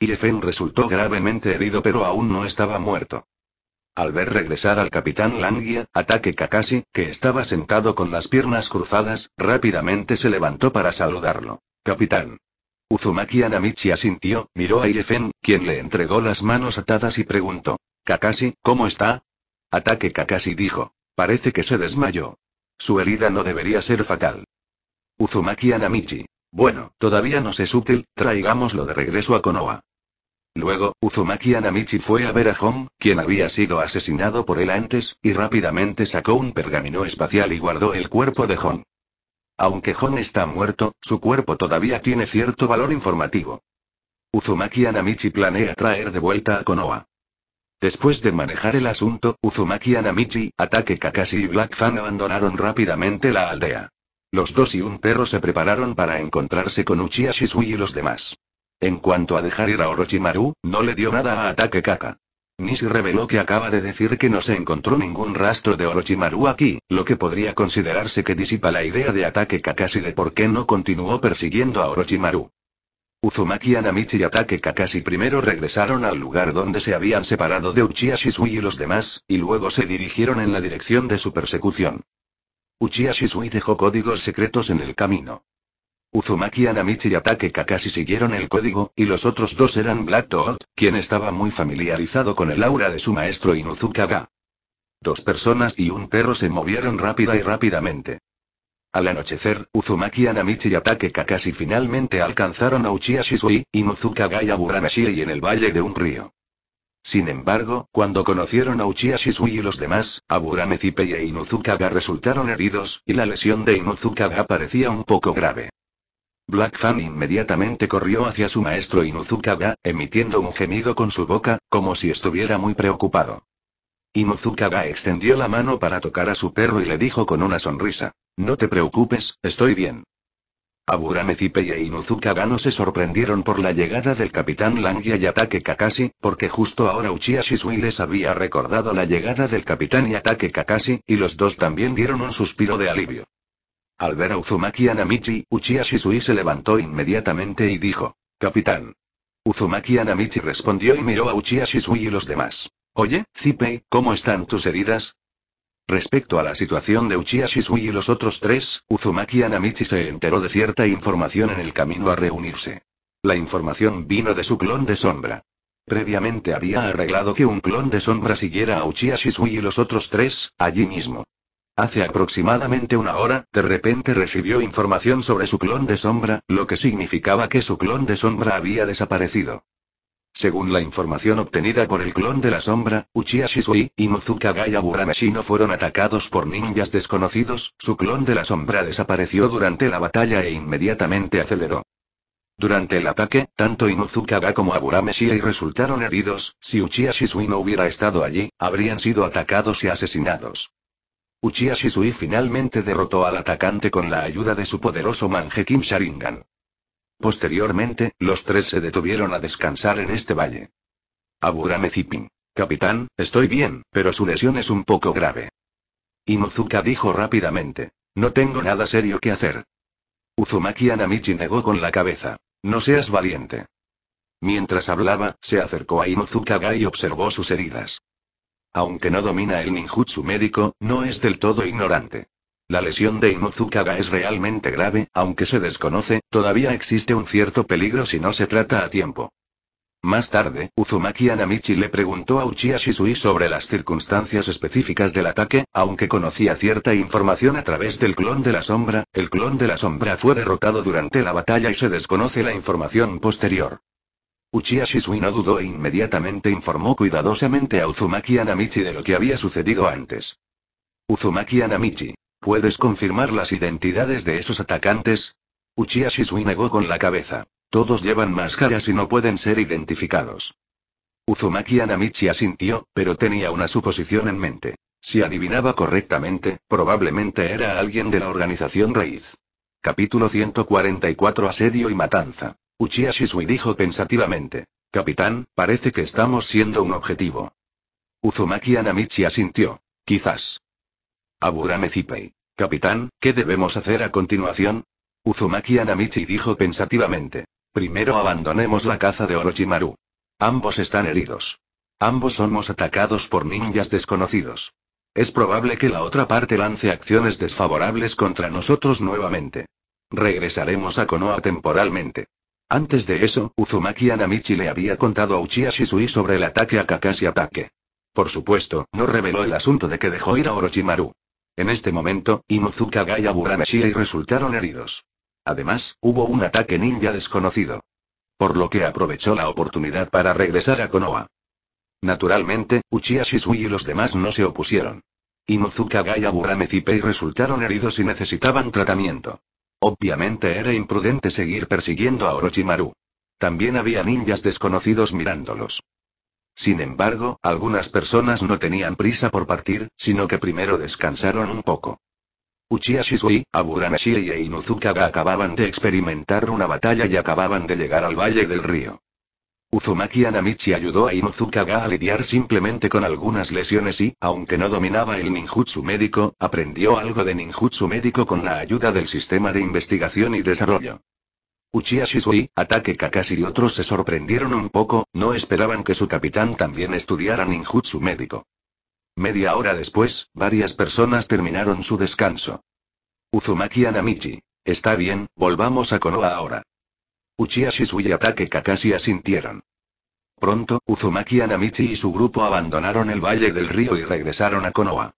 Iefen resultó gravemente herido pero aún no estaba muerto. Al ver regresar al capitán Langia, Ataque Kakashi, que estaba sentado con las piernas cruzadas, rápidamente se levantó para saludarlo. Capitán. Uzumaki Anamichi asintió, miró a Irefen, quien le entregó las manos atadas y preguntó. Kakashi, ¿cómo está? Ataque Kakashi dijo. Parece que se desmayó. Su herida no debería ser fatal. Uzumaki Anamichi. Bueno, todavía no es útil, traigámoslo de regreso a Konoha. Luego, Uzumaki Anamichi fue a ver a Hon, quien había sido asesinado por él antes, y rápidamente sacó un pergamino espacial y guardó el cuerpo de Hon. Aunque Hon está muerto, su cuerpo todavía tiene cierto valor informativo. Uzumaki Anamichi planea traer de vuelta a Konoha. Después de manejar el asunto, Uzumaki Anamichi, Ataque Kakashi y Black Fan abandonaron rápidamente la aldea. Los dos y un perro se prepararon para encontrarse con Uchiha Shisui y los demás. En cuanto a dejar ir a Orochimaru, no le dio nada a Ataque Kaka. Nishi reveló que acaba de decir que no se encontró ningún rastro de Orochimaru aquí, lo que podría considerarse que disipa la idea de ataque Kakashi de por qué no continuó persiguiendo a Orochimaru. Uzumaki Anamichi y Ataque Kakashi primero regresaron al lugar donde se habían separado de Uchiha Shisui y los demás, y luego se dirigieron en la dirección de su persecución. Uchiha Shisui dejó códigos secretos en el camino. Uzumaki Anamichi y Atake Kakashi siguieron el código, y los otros dos eran Black Toad, quien estaba muy familiarizado con el aura de su maestro Inuzukaga. Dos personas y un perro se movieron rápida y rápidamente. Al anochecer, Uzumaki Anamichi y Atake Kakashi finalmente alcanzaron a Uchiha Shisui, Inuzukaga y Aburame en el valle de un río. Sin embargo, cuando conocieron a Uchiha Shisui y los demás, Aburame y e Inuzukaga resultaron heridos, y la lesión de Inuzukaga parecía un poco grave. Black Fan inmediatamente corrió hacia su maestro Inuzukaga, emitiendo un gemido con su boca, como si estuviera muy preocupado. Inuzukaga extendió la mano para tocar a su perro y le dijo con una sonrisa: No te preocupes, estoy bien. Aburame y y e Inuzukaga no se sorprendieron por la llegada del capitán Langia y Ataque Kakashi, porque justo ahora Uchiha Shisui les había recordado la llegada del capitán y Ataque Kakashi, y los dos también dieron un suspiro de alivio. Al ver a Uzumaki Anamichi, Uchiha Shisui se levantó inmediatamente y dijo. Capitán. Uzumaki Anamichi respondió y miró a Uchiha Shisui y los demás. Oye, Zipei, ¿cómo están tus heridas? Respecto a la situación de Uchiha Shisui y los otros tres, Uzumaki Anamichi se enteró de cierta información en el camino a reunirse. La información vino de su clon de sombra. Previamente había arreglado que un clon de sombra siguiera a Uchiha Shisui y los otros tres, allí mismo. Hace aproximadamente una hora, de repente recibió información sobre su clon de sombra, lo que significaba que su clon de sombra había desaparecido. Según la información obtenida por el clon de la sombra, Uchiha Shisui y Aburameshi Gaya fueron atacados por ninjas desconocidos, su clon de la sombra desapareció durante la batalla e inmediatamente aceleró. Durante el ataque, tanto Inuzukaga como Aburameshi resultaron heridos, si Uchiha Shisui no hubiera estado allí, habrían sido atacados y asesinados. Uchiha Shisui finalmente derrotó al atacante con la ayuda de su poderoso Kim Sharingan. Posteriormente, los tres se detuvieron a descansar en este valle. Aburame Zipin. Capitán, estoy bien, pero su lesión es un poco grave. Inuzuka dijo rápidamente. No tengo nada serio que hacer. Uzumaki Anamichi negó con la cabeza. No seas valiente. Mientras hablaba, se acercó a Inuzuka Gai y observó sus heridas. Aunque no domina el ninjutsu médico, no es del todo ignorante. La lesión de Inuzukaga es realmente grave, aunque se desconoce, todavía existe un cierto peligro si no se trata a tiempo. Más tarde, Uzumaki Anamichi le preguntó a Uchiha Shisui sobre las circunstancias específicas del ataque, aunque conocía cierta información a través del clon de la sombra, el clon de la sombra fue derrotado durante la batalla y se desconoce la información posterior. Uchiha Shisui no dudó e inmediatamente informó cuidadosamente a Uzumaki Anamichi de lo que había sucedido antes. Uzumaki Anamichi, ¿puedes confirmar las identidades de esos atacantes? Uchiha Shisui negó con la cabeza. Todos llevan máscaras y no pueden ser identificados. Uzumaki Anamichi asintió, pero tenía una suposición en mente. Si adivinaba correctamente, probablemente era alguien de la organización Raíz. Capítulo 144 Asedio y Matanza. Uchiha Shisui dijo pensativamente. Capitán, parece que estamos siendo un objetivo. Uzumaki Anamichi asintió. Quizás. Aburame Zipei. Capitán, ¿qué debemos hacer a continuación? Uzumaki Anamichi dijo pensativamente. Primero abandonemos la caza de Orochimaru. Ambos están heridos. Ambos somos atacados por ninjas desconocidos. Es probable que la otra parte lance acciones desfavorables contra nosotros nuevamente. Regresaremos a Konoha temporalmente. Antes de eso, Uzumaki Anamichi le había contado a Uchiha Shisui sobre el ataque a Kakashi Ataque. Por supuesto, no reveló el asunto de que dejó ir a Orochimaru. En este momento, Inuzuka Gaya y y resultaron heridos. Además, hubo un ataque ninja desconocido. Por lo que aprovechó la oportunidad para regresar a Konoha. Naturalmente, Uchiha Shisui y los demás no se opusieron. Inuzuka Gaya Aburame y resultaron heridos y necesitaban tratamiento. Obviamente era imprudente seguir persiguiendo a Orochimaru. También había ninjas desconocidos mirándolos. Sin embargo, algunas personas no tenían prisa por partir, sino que primero descansaron un poco. Uchiha Shisui, Aburanashi y Inuzukaga acababan de experimentar una batalla y acababan de llegar al valle del río. Uzumaki Anamichi ayudó a inozuka a lidiar simplemente con algunas lesiones y, aunque no dominaba el ninjutsu médico, aprendió algo de ninjutsu médico con la ayuda del sistema de investigación y desarrollo. Uchiha Shisui, Ataque Kakashi y otros se sorprendieron un poco, no esperaban que su capitán también estudiara ninjutsu médico. Media hora después, varias personas terminaron su descanso. Uzumaki Anamichi. Está bien, volvamos a Konoha ahora. Uchiha Shisui y Ataque Kakashi asintieron. Pronto, Uzumaki Anamichi y su grupo abandonaron el valle del río y regresaron a Konoha.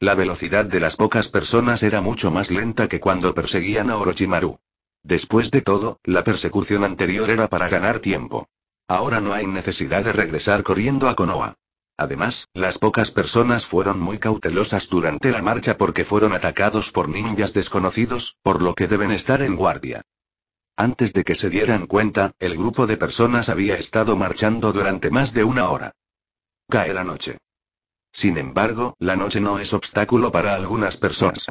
La velocidad de las pocas personas era mucho más lenta que cuando perseguían a Orochimaru. Después de todo, la persecución anterior era para ganar tiempo. Ahora no hay necesidad de regresar corriendo a Konoha. Además, las pocas personas fueron muy cautelosas durante la marcha porque fueron atacados por ninjas desconocidos, por lo que deben estar en guardia. Antes de que se dieran cuenta, el grupo de personas había estado marchando durante más de una hora. Cae la noche. Sin embargo, la noche no es obstáculo para algunas personas.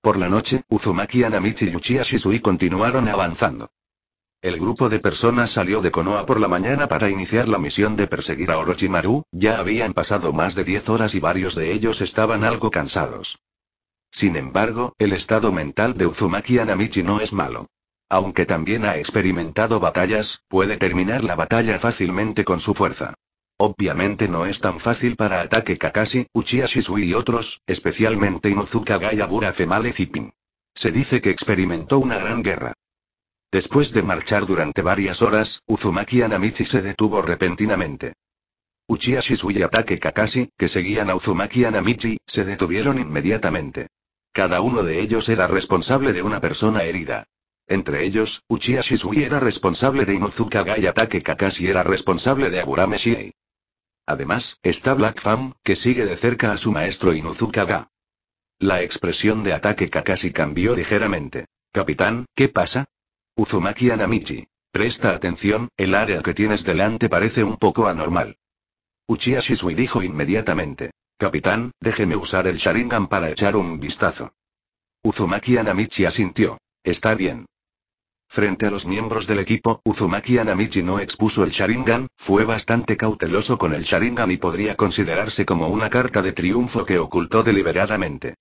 Por la noche, Uzumaki Anamichi y Uchiha Shisui continuaron avanzando. El grupo de personas salió de Konoha por la mañana para iniciar la misión de perseguir a Orochimaru, ya habían pasado más de 10 horas y varios de ellos estaban algo cansados. Sin embargo, el estado mental de Uzumaki Anamichi no es malo. Aunque también ha experimentado batallas, puede terminar la batalla fácilmente con su fuerza. Obviamente no es tan fácil para Ataque Kakashi, Uchiha Shisui y otros, especialmente Inuzuka Gayabura Female Zipin. Se dice que experimentó una gran guerra. Después de marchar durante varias horas, Uzumaki Anamichi se detuvo repentinamente. Uchiha Shisui y Ataque Kakashi, que seguían a Uzumaki Anamichi, se detuvieron inmediatamente. Cada uno de ellos era responsable de una persona herida. Entre ellos, Uchiha Shisui era responsable de Inuzukaga y Ataque Kakashi era responsable de Aburame Shiei. Además, está Black Fam, que sigue de cerca a su maestro Inuzukaga. La expresión de ataque Kakashi cambió ligeramente. Capitán, ¿qué pasa? Uzumaki Anamichi. Presta atención, el área que tienes delante parece un poco anormal. Uchiha Shisui dijo inmediatamente. Capitán, déjeme usar el Sharingan para echar un vistazo. Uzumaki Anamichi asintió. Está bien. Frente a los miembros del equipo, Uzumaki Anamichi no expuso el Sharingan, fue bastante cauteloso con el Sharingan y podría considerarse como una carta de triunfo que ocultó deliberadamente.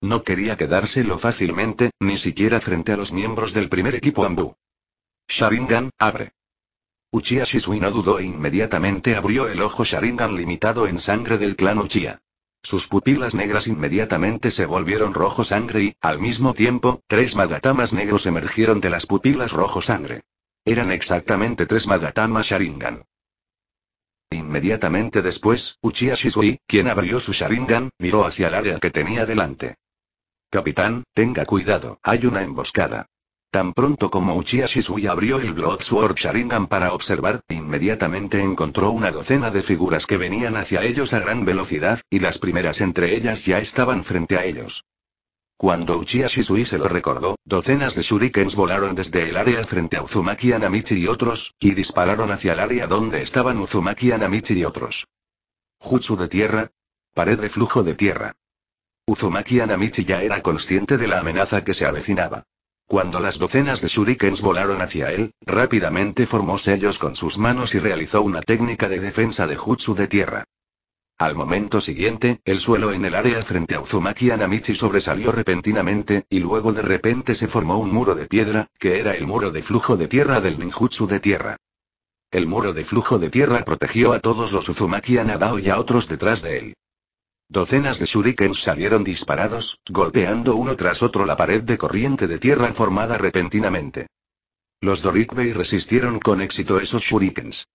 No quería quedárselo fácilmente, ni siquiera frente a los miembros del primer equipo Ambu. Sharingan, abre. Uchiha Shisui no dudó e inmediatamente abrió el ojo Sharingan limitado en sangre del clan Uchiha. Sus pupilas negras inmediatamente se volvieron rojo sangre y, al mismo tiempo, tres magatamas negros emergieron de las pupilas rojo sangre. Eran exactamente tres magatamas Sharingan. Inmediatamente después, Uchiha Shisui, quien abrió su Sharingan, miró hacia el área que tenía delante. Capitán, tenga cuidado, hay una emboscada. Tan pronto como Uchiha Shisui abrió el Bloodsword Sword Sharingan para observar, inmediatamente encontró una docena de figuras que venían hacia ellos a gran velocidad, y las primeras entre ellas ya estaban frente a ellos. Cuando Uchiha Shisui se lo recordó, docenas de shurikens volaron desde el área frente a Uzumaki Anamichi y otros, y dispararon hacia el área donde estaban Uzumaki Anamichi y otros. Jutsu de tierra. Pared de flujo de tierra. Uzumaki Anamichi ya era consciente de la amenaza que se avecinaba. Cuando las docenas de shurikens volaron hacia él, rápidamente formó sellos con sus manos y realizó una técnica de defensa de jutsu de tierra. Al momento siguiente, el suelo en el área frente a Uzumaki Anamichi sobresalió repentinamente, y luego de repente se formó un muro de piedra, que era el muro de flujo de tierra del ninjutsu de tierra. El muro de flujo de tierra protegió a todos los Uzumaki Anadao y a otros detrás de él. Docenas de shurikens salieron disparados, golpeando uno tras otro la pared de corriente de tierra formada repentinamente. Los Dorikbei resistieron con éxito esos shurikens.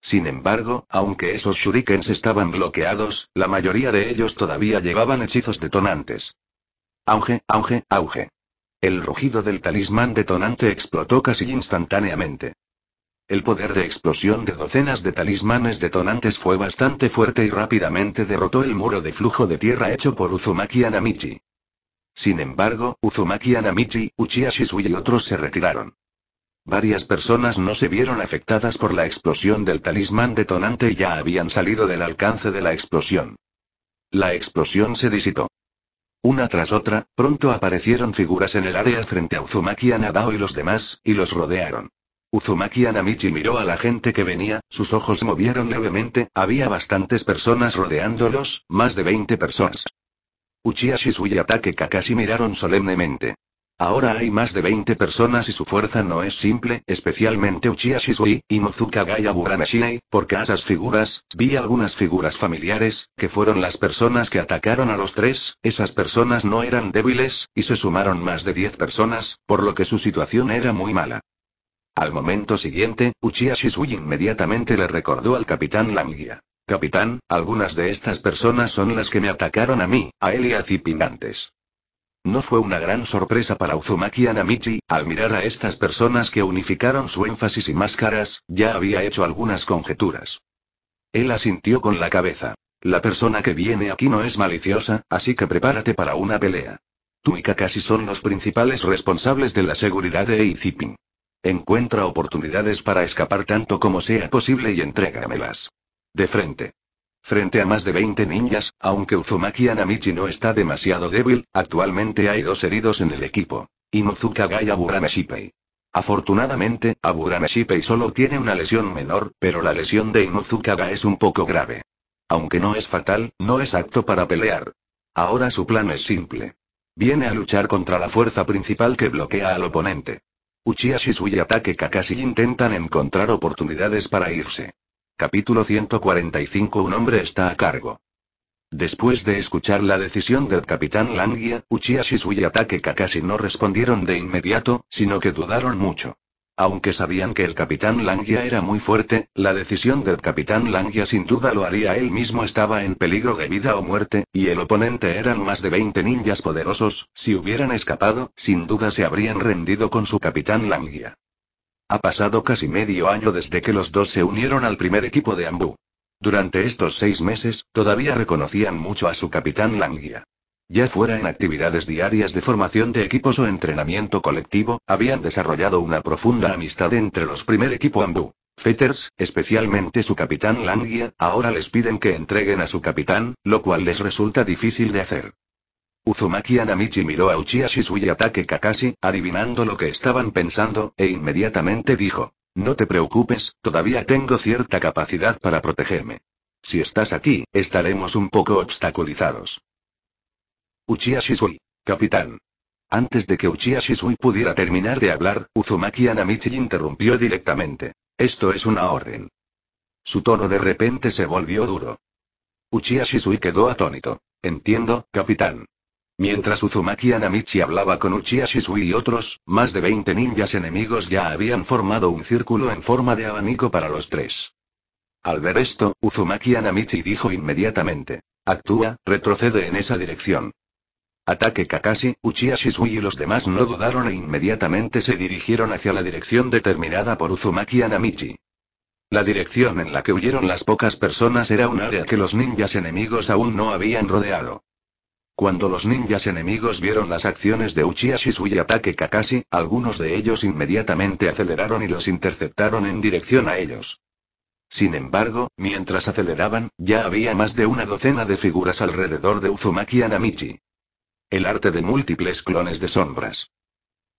Sin embargo, aunque esos shurikens estaban bloqueados, la mayoría de ellos todavía llevaban hechizos detonantes. Auge, auge, auge. El rugido del talismán detonante explotó casi instantáneamente. El poder de explosión de docenas de talismanes detonantes fue bastante fuerte y rápidamente derrotó el muro de flujo de tierra hecho por Uzumaki Anamichi. Sin embargo, Uzumaki Anamichi, Uchiha Shisui y otros se retiraron. Varias personas no se vieron afectadas por la explosión del talismán detonante y ya habían salido del alcance de la explosión. La explosión se disitó. Una tras otra, pronto aparecieron figuras en el área frente a Uzumaki Anabao y los demás, y los rodearon. Uzumaki Anamichi miró a la gente que venía, sus ojos movieron levemente, había bastantes personas rodeándolos, más de 20 personas. Uchiha Shisui y Ataque Kakashi miraron solemnemente. Ahora hay más de 20 personas y su fuerza no es simple, especialmente Uchiha Shisui, Nozuka Gaya Buranashinei, porque a esas figuras, vi algunas figuras familiares, que fueron las personas que atacaron a los tres, esas personas no eran débiles, y se sumaron más de 10 personas, por lo que su situación era muy mala. Al momento siguiente, Uchiha Shisui inmediatamente le recordó al capitán Langia. Capitán, algunas de estas personas son las que me atacaron a mí, a él y a antes. No fue una gran sorpresa para Uzumaki Anamichi, al mirar a estas personas que unificaron su énfasis y máscaras, ya había hecho algunas conjeturas. Él asintió con la cabeza. La persona que viene aquí no es maliciosa, así que prepárate para una pelea. Tú y Kakashi son los principales responsables de la seguridad de Eizipin. Encuentra oportunidades para escapar tanto como sea posible y entrégamelas. De frente. Frente a más de 20 ninjas, aunque Uzumaki Anamichi no está demasiado débil, actualmente hay dos heridos en el equipo. Inuzuka y Aburame Afortunadamente, Aburame solo tiene una lesión menor, pero la lesión de Inuzuka es un poco grave. Aunque no es fatal, no es apto para pelear. Ahora su plan es simple. Viene a luchar contra la fuerza principal que bloquea al oponente. Uchiha Shisui Ataque Kakashi intentan encontrar oportunidades para irse. Capítulo 145 Un hombre está a cargo. Después de escuchar la decisión del capitán Langia, Uchiha Shisui y Ataque Kakashi no respondieron de inmediato, sino que dudaron mucho. Aunque sabían que el capitán Langia era muy fuerte, la decisión del capitán Langia sin duda lo haría él mismo estaba en peligro de vida o muerte, y el oponente eran más de 20 ninjas poderosos, si hubieran escapado, sin duda se habrían rendido con su capitán Langia. Ha pasado casi medio año desde que los dos se unieron al primer equipo de Ambu. Durante estos seis meses, todavía reconocían mucho a su capitán Langia ya fuera en actividades diarias de formación de equipos o entrenamiento colectivo, habían desarrollado una profunda amistad entre los primer equipo Ambú. Fetters, especialmente su capitán Langia, ahora les piden que entreguen a su capitán, lo cual les resulta difícil de hacer. Uzumaki Anamichi miró a Uchiha Shisui y Ataque Kakashi, adivinando lo que estaban pensando, e inmediatamente dijo, No te preocupes, todavía tengo cierta capacidad para protegerme. Si estás aquí, estaremos un poco obstaculizados. Uchiha Shisui. Capitán. Antes de que Uchiha Shisui pudiera terminar de hablar, Uzumaki Anamichi interrumpió directamente. Esto es una orden. Su tono de repente se volvió duro. Uchiha Shisui quedó atónito. Entiendo, capitán. Mientras Uzumaki Anamichi hablaba con Uchiha Shisui y otros, más de 20 ninjas enemigos ya habían formado un círculo en forma de abanico para los tres. Al ver esto, Uzumaki Anamichi dijo inmediatamente. Actúa, retrocede en esa dirección. Ataque Kakashi, Uchiha Shisui y los demás no dudaron e inmediatamente se dirigieron hacia la dirección determinada por Uzumaki Anamichi. La dirección en la que huyeron las pocas personas era un área que los ninjas enemigos aún no habían rodeado. Cuando los ninjas enemigos vieron las acciones de Uchiha Shisui y ataque Kakashi, algunos de ellos inmediatamente aceleraron y los interceptaron en dirección a ellos. Sin embargo, mientras aceleraban, ya había más de una docena de figuras alrededor de Uzumaki Anamichi. El arte de múltiples clones de sombras.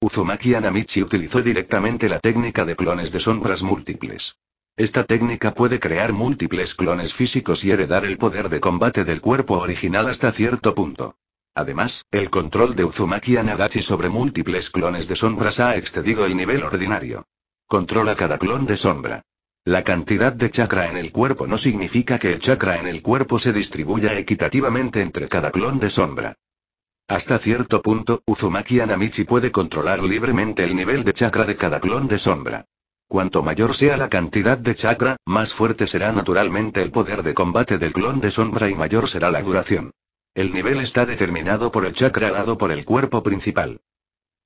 Uzumaki Anamichi utilizó directamente la técnica de clones de sombras múltiples. Esta técnica puede crear múltiples clones físicos y heredar el poder de combate del cuerpo original hasta cierto punto. Además, el control de Uzumaki Anagachi sobre múltiples clones de sombras ha excedido el nivel ordinario. Controla cada clon de sombra. La cantidad de chakra en el cuerpo no significa que el chakra en el cuerpo se distribuya equitativamente entre cada clon de sombra. Hasta cierto punto, Uzumaki Anamichi puede controlar libremente el nivel de chakra de cada clon de sombra. Cuanto mayor sea la cantidad de chakra, más fuerte será naturalmente el poder de combate del clon de sombra y mayor será la duración. El nivel está determinado por el chakra dado por el cuerpo principal.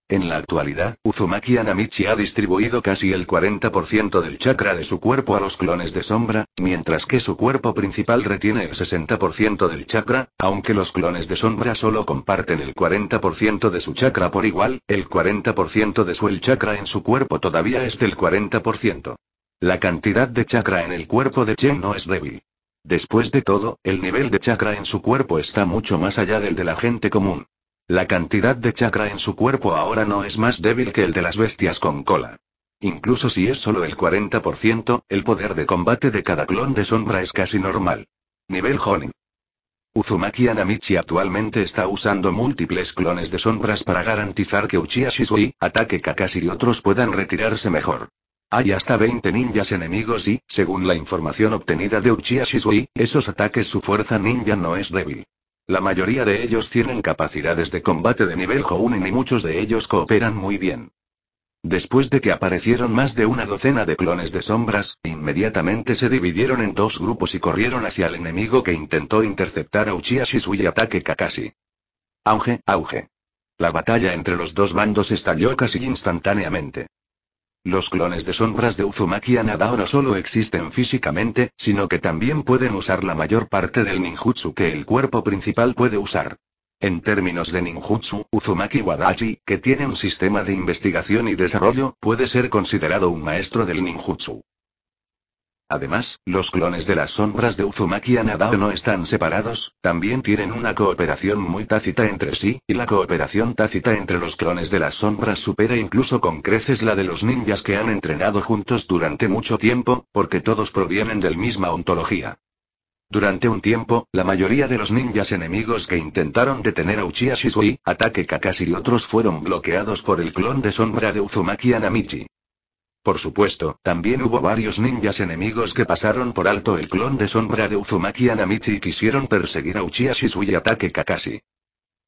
En la actualidad, Uzumaki Anamichi ha distribuido casi el 40% del chakra de su cuerpo a los clones de sombra, mientras que su cuerpo principal retiene el 60% del chakra, aunque los clones de sombra solo comparten el 40% de su chakra por igual, el 40% de su el chakra en su cuerpo todavía es del 40%. La cantidad de chakra en el cuerpo de Chen no es débil. Después de todo, el nivel de chakra en su cuerpo está mucho más allá del de la gente común. La cantidad de chakra en su cuerpo ahora no es más débil que el de las bestias con cola. Incluso si es solo el 40%, el poder de combate de cada clon de sombra es casi normal. Nivel Honin. Uzumaki Anamichi actualmente está usando múltiples clones de sombras para garantizar que Uchiha Shisui, Ataque Kakashi y otros puedan retirarse mejor. Hay hasta 20 ninjas enemigos y, según la información obtenida de Uchiha Shisui, esos ataques su fuerza ninja no es débil. La mayoría de ellos tienen capacidades de combate de nivel Jounin y muchos de ellos cooperan muy bien. Después de que aparecieron más de una docena de clones de sombras, inmediatamente se dividieron en dos grupos y corrieron hacia el enemigo que intentó interceptar a Uchiha Shisui y ataque Kakashi. Auge, auge. La batalla entre los dos bandos estalló casi instantáneamente. Los clones de sombras de Uzumaki Anadao no solo existen físicamente, sino que también pueden usar la mayor parte del ninjutsu que el cuerpo principal puede usar. En términos de ninjutsu, Uzumaki Wadachi, que tiene un sistema de investigación y desarrollo, puede ser considerado un maestro del ninjutsu. Además, los clones de las sombras de Uzumaki y no están separados, también tienen una cooperación muy tácita entre sí, y la cooperación tácita entre los clones de las sombras supera incluso con creces la de los ninjas que han entrenado juntos durante mucho tiempo, porque todos provienen del misma ontología. Durante un tiempo, la mayoría de los ninjas enemigos que intentaron detener a Uchiha Shisui, Ataque Kakashi y otros fueron bloqueados por el clon de sombra de Uzumaki Anamichi. Por supuesto, también hubo varios ninjas enemigos que pasaron por alto el clon de sombra de Uzumaki Anamichi y quisieron perseguir a Uchiha Shisui y ataque Kakashi.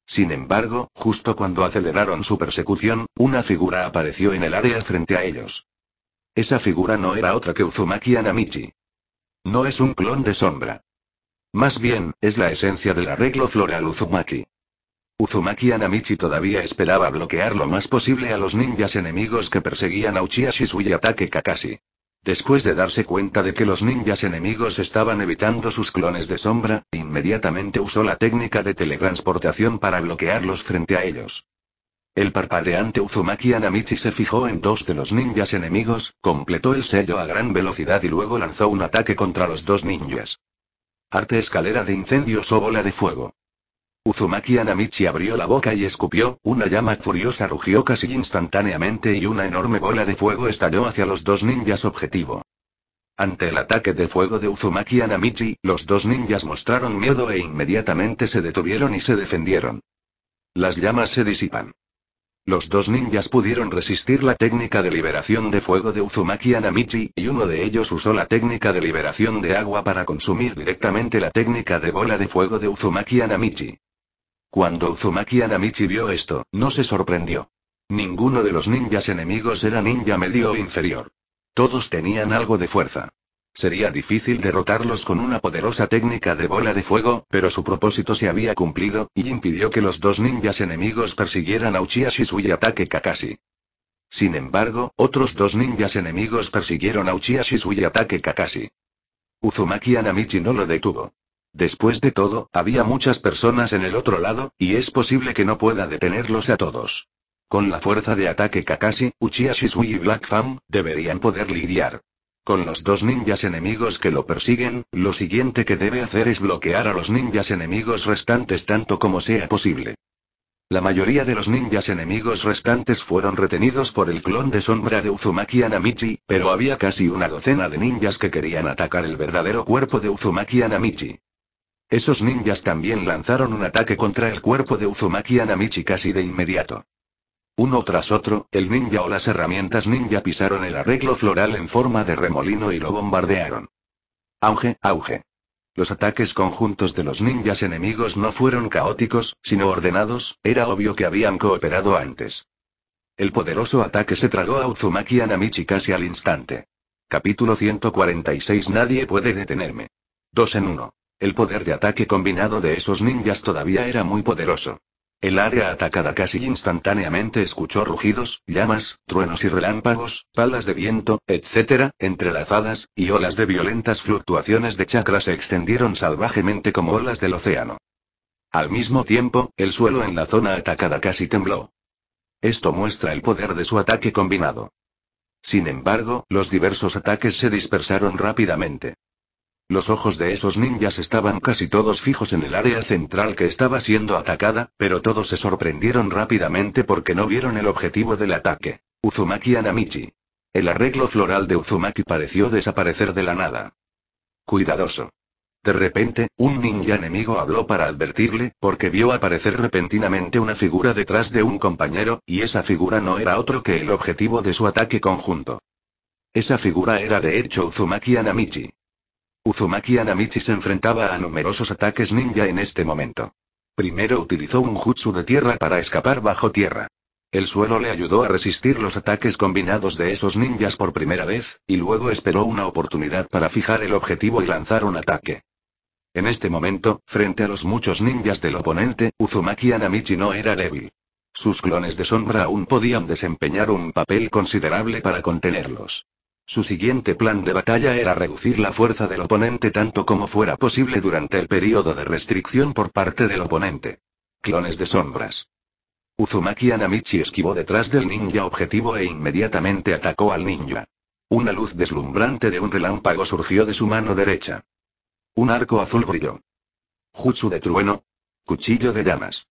Sin embargo, justo cuando aceleraron su persecución, una figura apareció en el área frente a ellos. Esa figura no era otra que Uzumaki Anamichi. No es un clon de sombra. Más bien, es la esencia del arreglo floral Uzumaki. Uzumaki Anamichi todavía esperaba bloquear lo más posible a los ninjas enemigos que perseguían a Uchiha Shisui y ataque Kakashi. Después de darse cuenta de que los ninjas enemigos estaban evitando sus clones de sombra, inmediatamente usó la técnica de teletransportación para bloquearlos frente a ellos. El parpadeante Uzumaki Anamichi se fijó en dos de los ninjas enemigos, completó el sello a gran velocidad y luego lanzó un ataque contra los dos ninjas. Arte escalera de incendios o bola de fuego. Uzumaki Anamichi abrió la boca y escupió, una llama furiosa rugió casi instantáneamente y una enorme bola de fuego estalló hacia los dos ninjas objetivo. Ante el ataque de fuego de Uzumaki Anamichi, los dos ninjas mostraron miedo e inmediatamente se detuvieron y se defendieron. Las llamas se disipan. Los dos ninjas pudieron resistir la técnica de liberación de fuego de Uzumaki Anamichi, y uno de ellos usó la técnica de liberación de agua para consumir directamente la técnica de bola de fuego de Uzumaki Anamichi. Cuando Uzumaki Anamichi vio esto, no se sorprendió. Ninguno de los ninjas enemigos era ninja medio o inferior. Todos tenían algo de fuerza. Sería difícil derrotarlos con una poderosa técnica de bola de fuego, pero su propósito se había cumplido, y impidió que los dos ninjas enemigos persiguieran a Uchiha Shisui y ataque Kakashi. Sin embargo, otros dos ninjas enemigos persiguieron a Uchiha Shisui y ataque Kakashi. Uzumaki Anamichi no lo detuvo. Después de todo, había muchas personas en el otro lado, y es posible que no pueda detenerlos a todos. Con la fuerza de ataque Kakashi, Uchiha Shisui y Black Fam, deberían poder lidiar. Con los dos ninjas enemigos que lo persiguen, lo siguiente que debe hacer es bloquear a los ninjas enemigos restantes tanto como sea posible. La mayoría de los ninjas enemigos restantes fueron retenidos por el clon de sombra de Uzumaki Anamichi, pero había casi una docena de ninjas que querían atacar el verdadero cuerpo de Uzumaki Anamichi. Esos ninjas también lanzaron un ataque contra el cuerpo de Uzumaki Anamichi casi de inmediato. Uno tras otro, el ninja o las herramientas ninja pisaron el arreglo floral en forma de remolino y lo bombardearon. Auge, auge. Los ataques conjuntos de los ninjas enemigos no fueron caóticos, sino ordenados, era obvio que habían cooperado antes. El poderoso ataque se tragó a Uzumaki Anamichi casi al instante. Capítulo 146 Nadie puede detenerme. Dos en uno. El poder de ataque combinado de esos ninjas todavía era muy poderoso. El área atacada casi instantáneamente escuchó rugidos, llamas, truenos y relámpagos, palas de viento, etc., entrelazadas, y olas de violentas fluctuaciones de chakra se extendieron salvajemente como olas del océano. Al mismo tiempo, el suelo en la zona atacada casi tembló. Esto muestra el poder de su ataque combinado. Sin embargo, los diversos ataques se dispersaron rápidamente. Los ojos de esos ninjas estaban casi todos fijos en el área central que estaba siendo atacada, pero todos se sorprendieron rápidamente porque no vieron el objetivo del ataque. Uzumaki Anamichi. El arreglo floral de Uzumaki pareció desaparecer de la nada. Cuidadoso. De repente, un ninja enemigo habló para advertirle, porque vio aparecer repentinamente una figura detrás de un compañero, y esa figura no era otro que el objetivo de su ataque conjunto. Esa figura era de hecho Uzumaki Anamichi. Uzumaki Anamichi se enfrentaba a numerosos ataques ninja en este momento. Primero utilizó un jutsu de tierra para escapar bajo tierra. El suelo le ayudó a resistir los ataques combinados de esos ninjas por primera vez, y luego esperó una oportunidad para fijar el objetivo y lanzar un ataque. En este momento, frente a los muchos ninjas del oponente, Uzumaki Anamichi no era débil. Sus clones de sombra aún podían desempeñar un papel considerable para contenerlos. Su siguiente plan de batalla era reducir la fuerza del oponente tanto como fuera posible durante el periodo de restricción por parte del oponente. Clones de sombras. Uzumaki Anamichi esquivó detrás del ninja objetivo e inmediatamente atacó al ninja. Una luz deslumbrante de un relámpago surgió de su mano derecha. Un arco azul brilló. Jutsu de trueno. Cuchillo de llamas.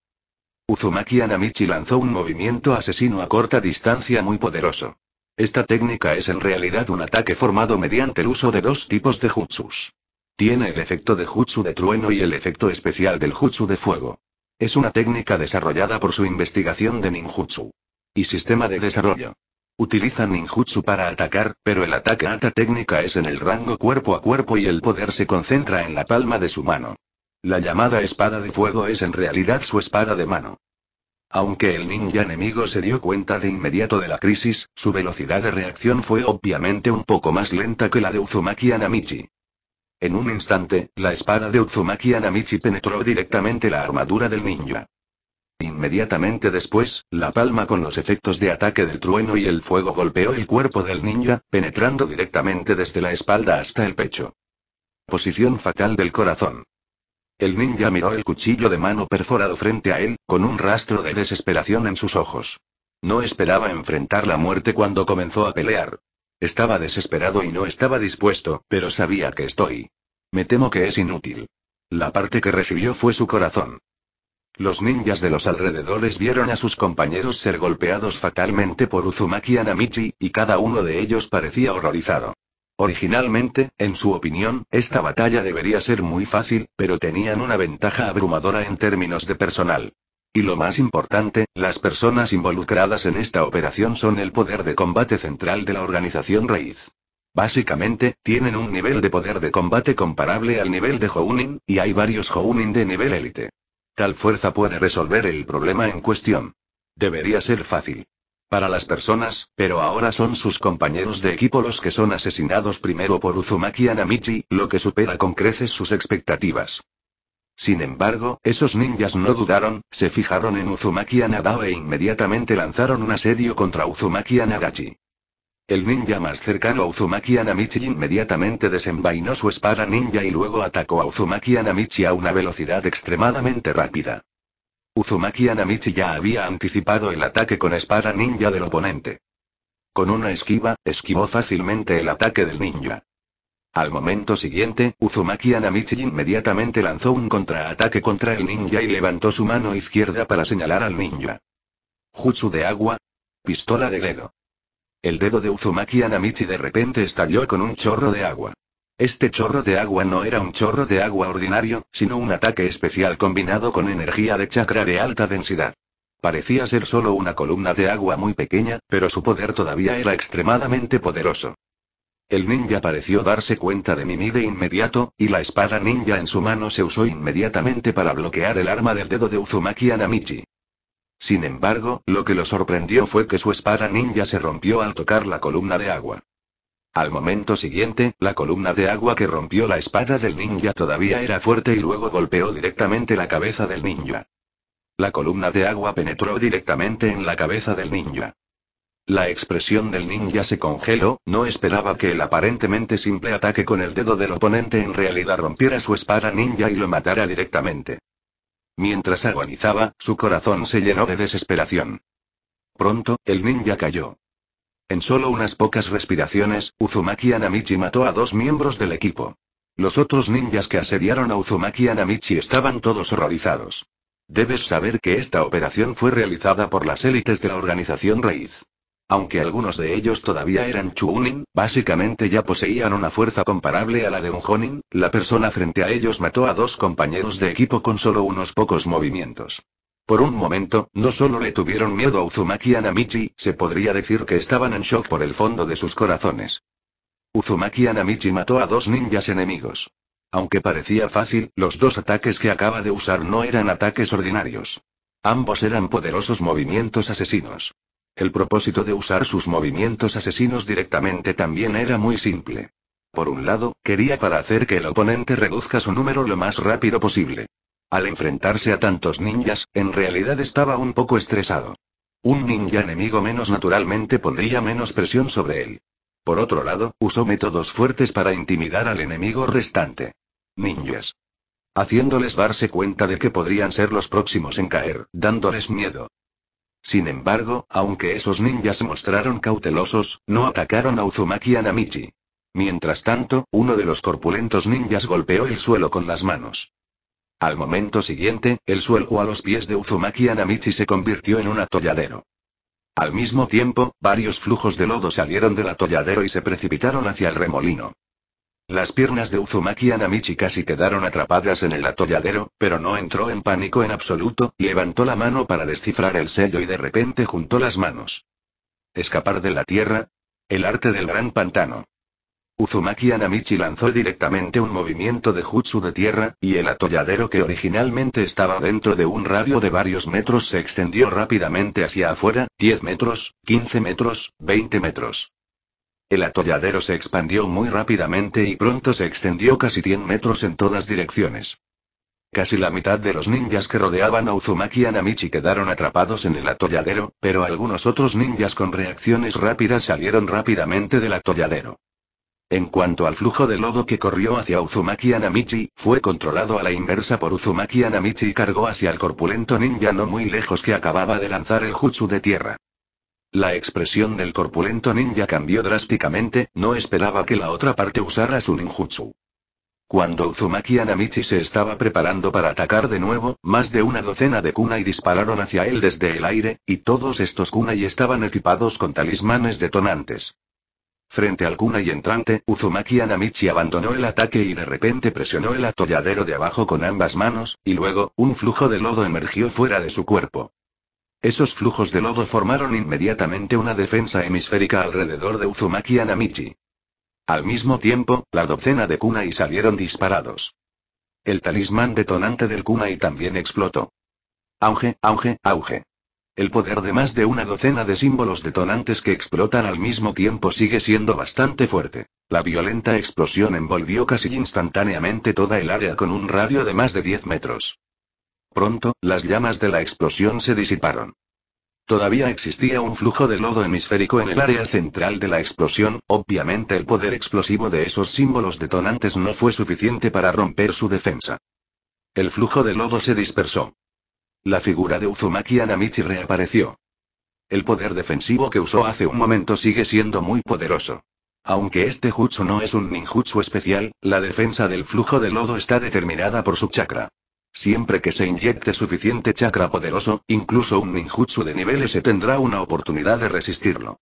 Uzumaki Anamichi lanzó un movimiento asesino a corta distancia muy poderoso. Esta técnica es en realidad un ataque formado mediante el uso de dos tipos de jutsus. Tiene el efecto de jutsu de trueno y el efecto especial del jutsu de fuego. Es una técnica desarrollada por su investigación de ninjutsu. Y sistema de desarrollo. Utiliza ninjutsu para atacar, pero el ataque esta técnica es en el rango cuerpo a cuerpo y el poder se concentra en la palma de su mano. La llamada espada de fuego es en realidad su espada de mano. Aunque el ninja enemigo se dio cuenta de inmediato de la crisis, su velocidad de reacción fue obviamente un poco más lenta que la de Uzumaki Anamichi. En un instante, la espada de Uzumaki Anamichi penetró directamente la armadura del ninja. Inmediatamente después, la palma con los efectos de ataque del trueno y el fuego golpeó el cuerpo del ninja, penetrando directamente desde la espalda hasta el pecho. Posición fatal del corazón. El ninja miró el cuchillo de mano perforado frente a él, con un rastro de desesperación en sus ojos. No esperaba enfrentar la muerte cuando comenzó a pelear. Estaba desesperado y no estaba dispuesto, pero sabía que estoy. Me temo que es inútil. La parte que recibió fue su corazón. Los ninjas de los alrededores vieron a sus compañeros ser golpeados fatalmente por Uzumaki Anamichi, y cada uno de ellos parecía horrorizado. Originalmente, en su opinión, esta ah. batalla debería ser muy fácil, pero tenían una ventaja abrumadora en términos de personal. Y lo más importante, las personas involucradas en esta operación son el poder de combate central de la organización raíz. Básicamente, tienen un nivel de poder de combate comparable al nivel de Hounin, y hay varios Hounin de nivel élite. Tal fuerza puede resolver el problema en cuestión. Debería ser fácil para las personas, pero ahora son sus compañeros de equipo los que son asesinados primero por Uzumaki Anamichi, lo que supera con creces sus expectativas. Sin embargo, esos ninjas no dudaron, se fijaron en Uzumaki Anadao e inmediatamente lanzaron un asedio contra Uzumaki Anagachi. El ninja más cercano a Uzumaki Anamichi inmediatamente desenvainó su espada ninja y luego atacó a Uzumaki Anamichi a una velocidad extremadamente rápida. Uzumaki Anamichi ya había anticipado el ataque con espada ninja del oponente. Con una esquiva, esquivó fácilmente el ataque del ninja. Al momento siguiente, Uzumaki Anamichi inmediatamente lanzó un contraataque contra el ninja y levantó su mano izquierda para señalar al ninja. Jutsu de agua. Pistola de dedo. El dedo de Uzumaki Anamichi de repente estalló con un chorro de agua. Este chorro de agua no era un chorro de agua ordinario, sino un ataque especial combinado con energía de chakra de alta densidad. Parecía ser solo una columna de agua muy pequeña, pero su poder todavía era extremadamente poderoso. El ninja pareció darse cuenta de Mimi de inmediato, y la espada ninja en su mano se usó inmediatamente para bloquear el arma del dedo de Uzumaki Anamichi. Sin embargo, lo que lo sorprendió fue que su espada ninja se rompió al tocar la columna de agua. Al momento siguiente, la columna de agua que rompió la espada del ninja todavía era fuerte y luego golpeó directamente la cabeza del ninja. La columna de agua penetró directamente en la cabeza del ninja. La expresión del ninja se congeló, no esperaba que el aparentemente simple ataque con el dedo del oponente en realidad rompiera su espada ninja y lo matara directamente. Mientras agonizaba, su corazón se llenó de desesperación. Pronto, el ninja cayó. En solo unas pocas respiraciones, Uzumaki Anamichi mató a dos miembros del equipo. Los otros ninjas que asediaron a Uzumaki Anamichi estaban todos horrorizados. Debes saber que esta operación fue realizada por las élites de la organización Raíz. Aunque algunos de ellos todavía eran Chunin, básicamente ya poseían una fuerza comparable a la de un Honin, la persona frente a ellos mató a dos compañeros de equipo con solo unos pocos movimientos. Por un momento, no solo le tuvieron miedo a Uzumaki y a Namichi, se podría decir que estaban en shock por el fondo de sus corazones. Uzumaki Anamichi mató a dos ninjas enemigos. Aunque parecía fácil, los dos ataques que acaba de usar no eran ataques ordinarios. Ambos eran poderosos movimientos asesinos. El propósito de usar sus movimientos asesinos directamente también era muy simple. Por un lado, quería para hacer que el oponente reduzca su número lo más rápido posible. Al enfrentarse a tantos ninjas, en realidad estaba un poco estresado. Un ninja enemigo menos naturalmente pondría menos presión sobre él. Por otro lado, usó métodos fuertes para intimidar al enemigo restante. Ninjas. Haciéndoles darse cuenta de que podrían ser los próximos en caer, dándoles miedo. Sin embargo, aunque esos ninjas se mostraron cautelosos, no atacaron a Uzumaki Namichi. Mientras tanto, uno de los corpulentos ninjas golpeó el suelo con las manos. Al momento siguiente, el suelo a los pies de Uzumaki Anamichi se convirtió en un atolladero. Al mismo tiempo, varios flujos de lodo salieron del atolladero y se precipitaron hacia el remolino. Las piernas de Uzumaki Anamichi casi quedaron atrapadas en el atolladero, pero no entró en pánico en absoluto, levantó la mano para descifrar el sello y de repente juntó las manos. Escapar de la tierra. El arte del gran pantano. Uzumaki Anamichi lanzó directamente un movimiento de jutsu de tierra, y el atolladero que originalmente estaba dentro de un radio de varios metros se extendió rápidamente hacia afuera, 10 metros, 15 metros, 20 metros. El atolladero se expandió muy rápidamente y pronto se extendió casi 100 metros en todas direcciones. Casi la mitad de los ninjas que rodeaban a Uzumaki Anamichi quedaron atrapados en el atolladero, pero algunos otros ninjas con reacciones rápidas salieron rápidamente del atolladero. En cuanto al flujo de lodo que corrió hacia Uzumaki Anamichi, fue controlado a la inversa por Uzumaki Anamichi y cargó hacia el corpulento ninja no muy lejos que acababa de lanzar el jutsu de tierra. La expresión del corpulento ninja cambió drásticamente, no esperaba que la otra parte usara su ninjutsu. Cuando Uzumaki Anamichi se estaba preparando para atacar de nuevo, más de una docena de kunai dispararon hacia él desde el aire, y todos estos kunai estaban equipados con talismanes detonantes. Frente al Kuna y entrante, Uzumaki Anamichi abandonó el ataque y de repente presionó el atolladero de abajo con ambas manos, y luego, un flujo de lodo emergió fuera de su cuerpo. Esos flujos de lodo formaron inmediatamente una defensa hemisférica alrededor de Uzumaki Anamichi. Al mismo tiempo, la docena de Kuna y salieron disparados. El talismán detonante del Kunai también explotó. Auge, auge, auge. El poder de más de una docena de símbolos detonantes que explotan al mismo tiempo sigue siendo bastante fuerte. La violenta explosión envolvió casi instantáneamente toda el área con un radio de más de 10 metros. Pronto, las llamas de la explosión se disiparon. Todavía existía un flujo de lodo hemisférico en el área central de la explosión, obviamente el poder explosivo de esos símbolos detonantes no fue suficiente para romper su defensa. El flujo de lodo se dispersó. La figura de Uzumaki Anamichi reapareció. El poder defensivo que usó hace un momento sigue siendo muy poderoso. Aunque este jutsu no es un ninjutsu especial, la defensa del flujo de lodo está determinada por su chakra. Siempre que se inyecte suficiente chakra poderoso, incluso un ninjutsu de nivel S e tendrá una oportunidad de resistirlo.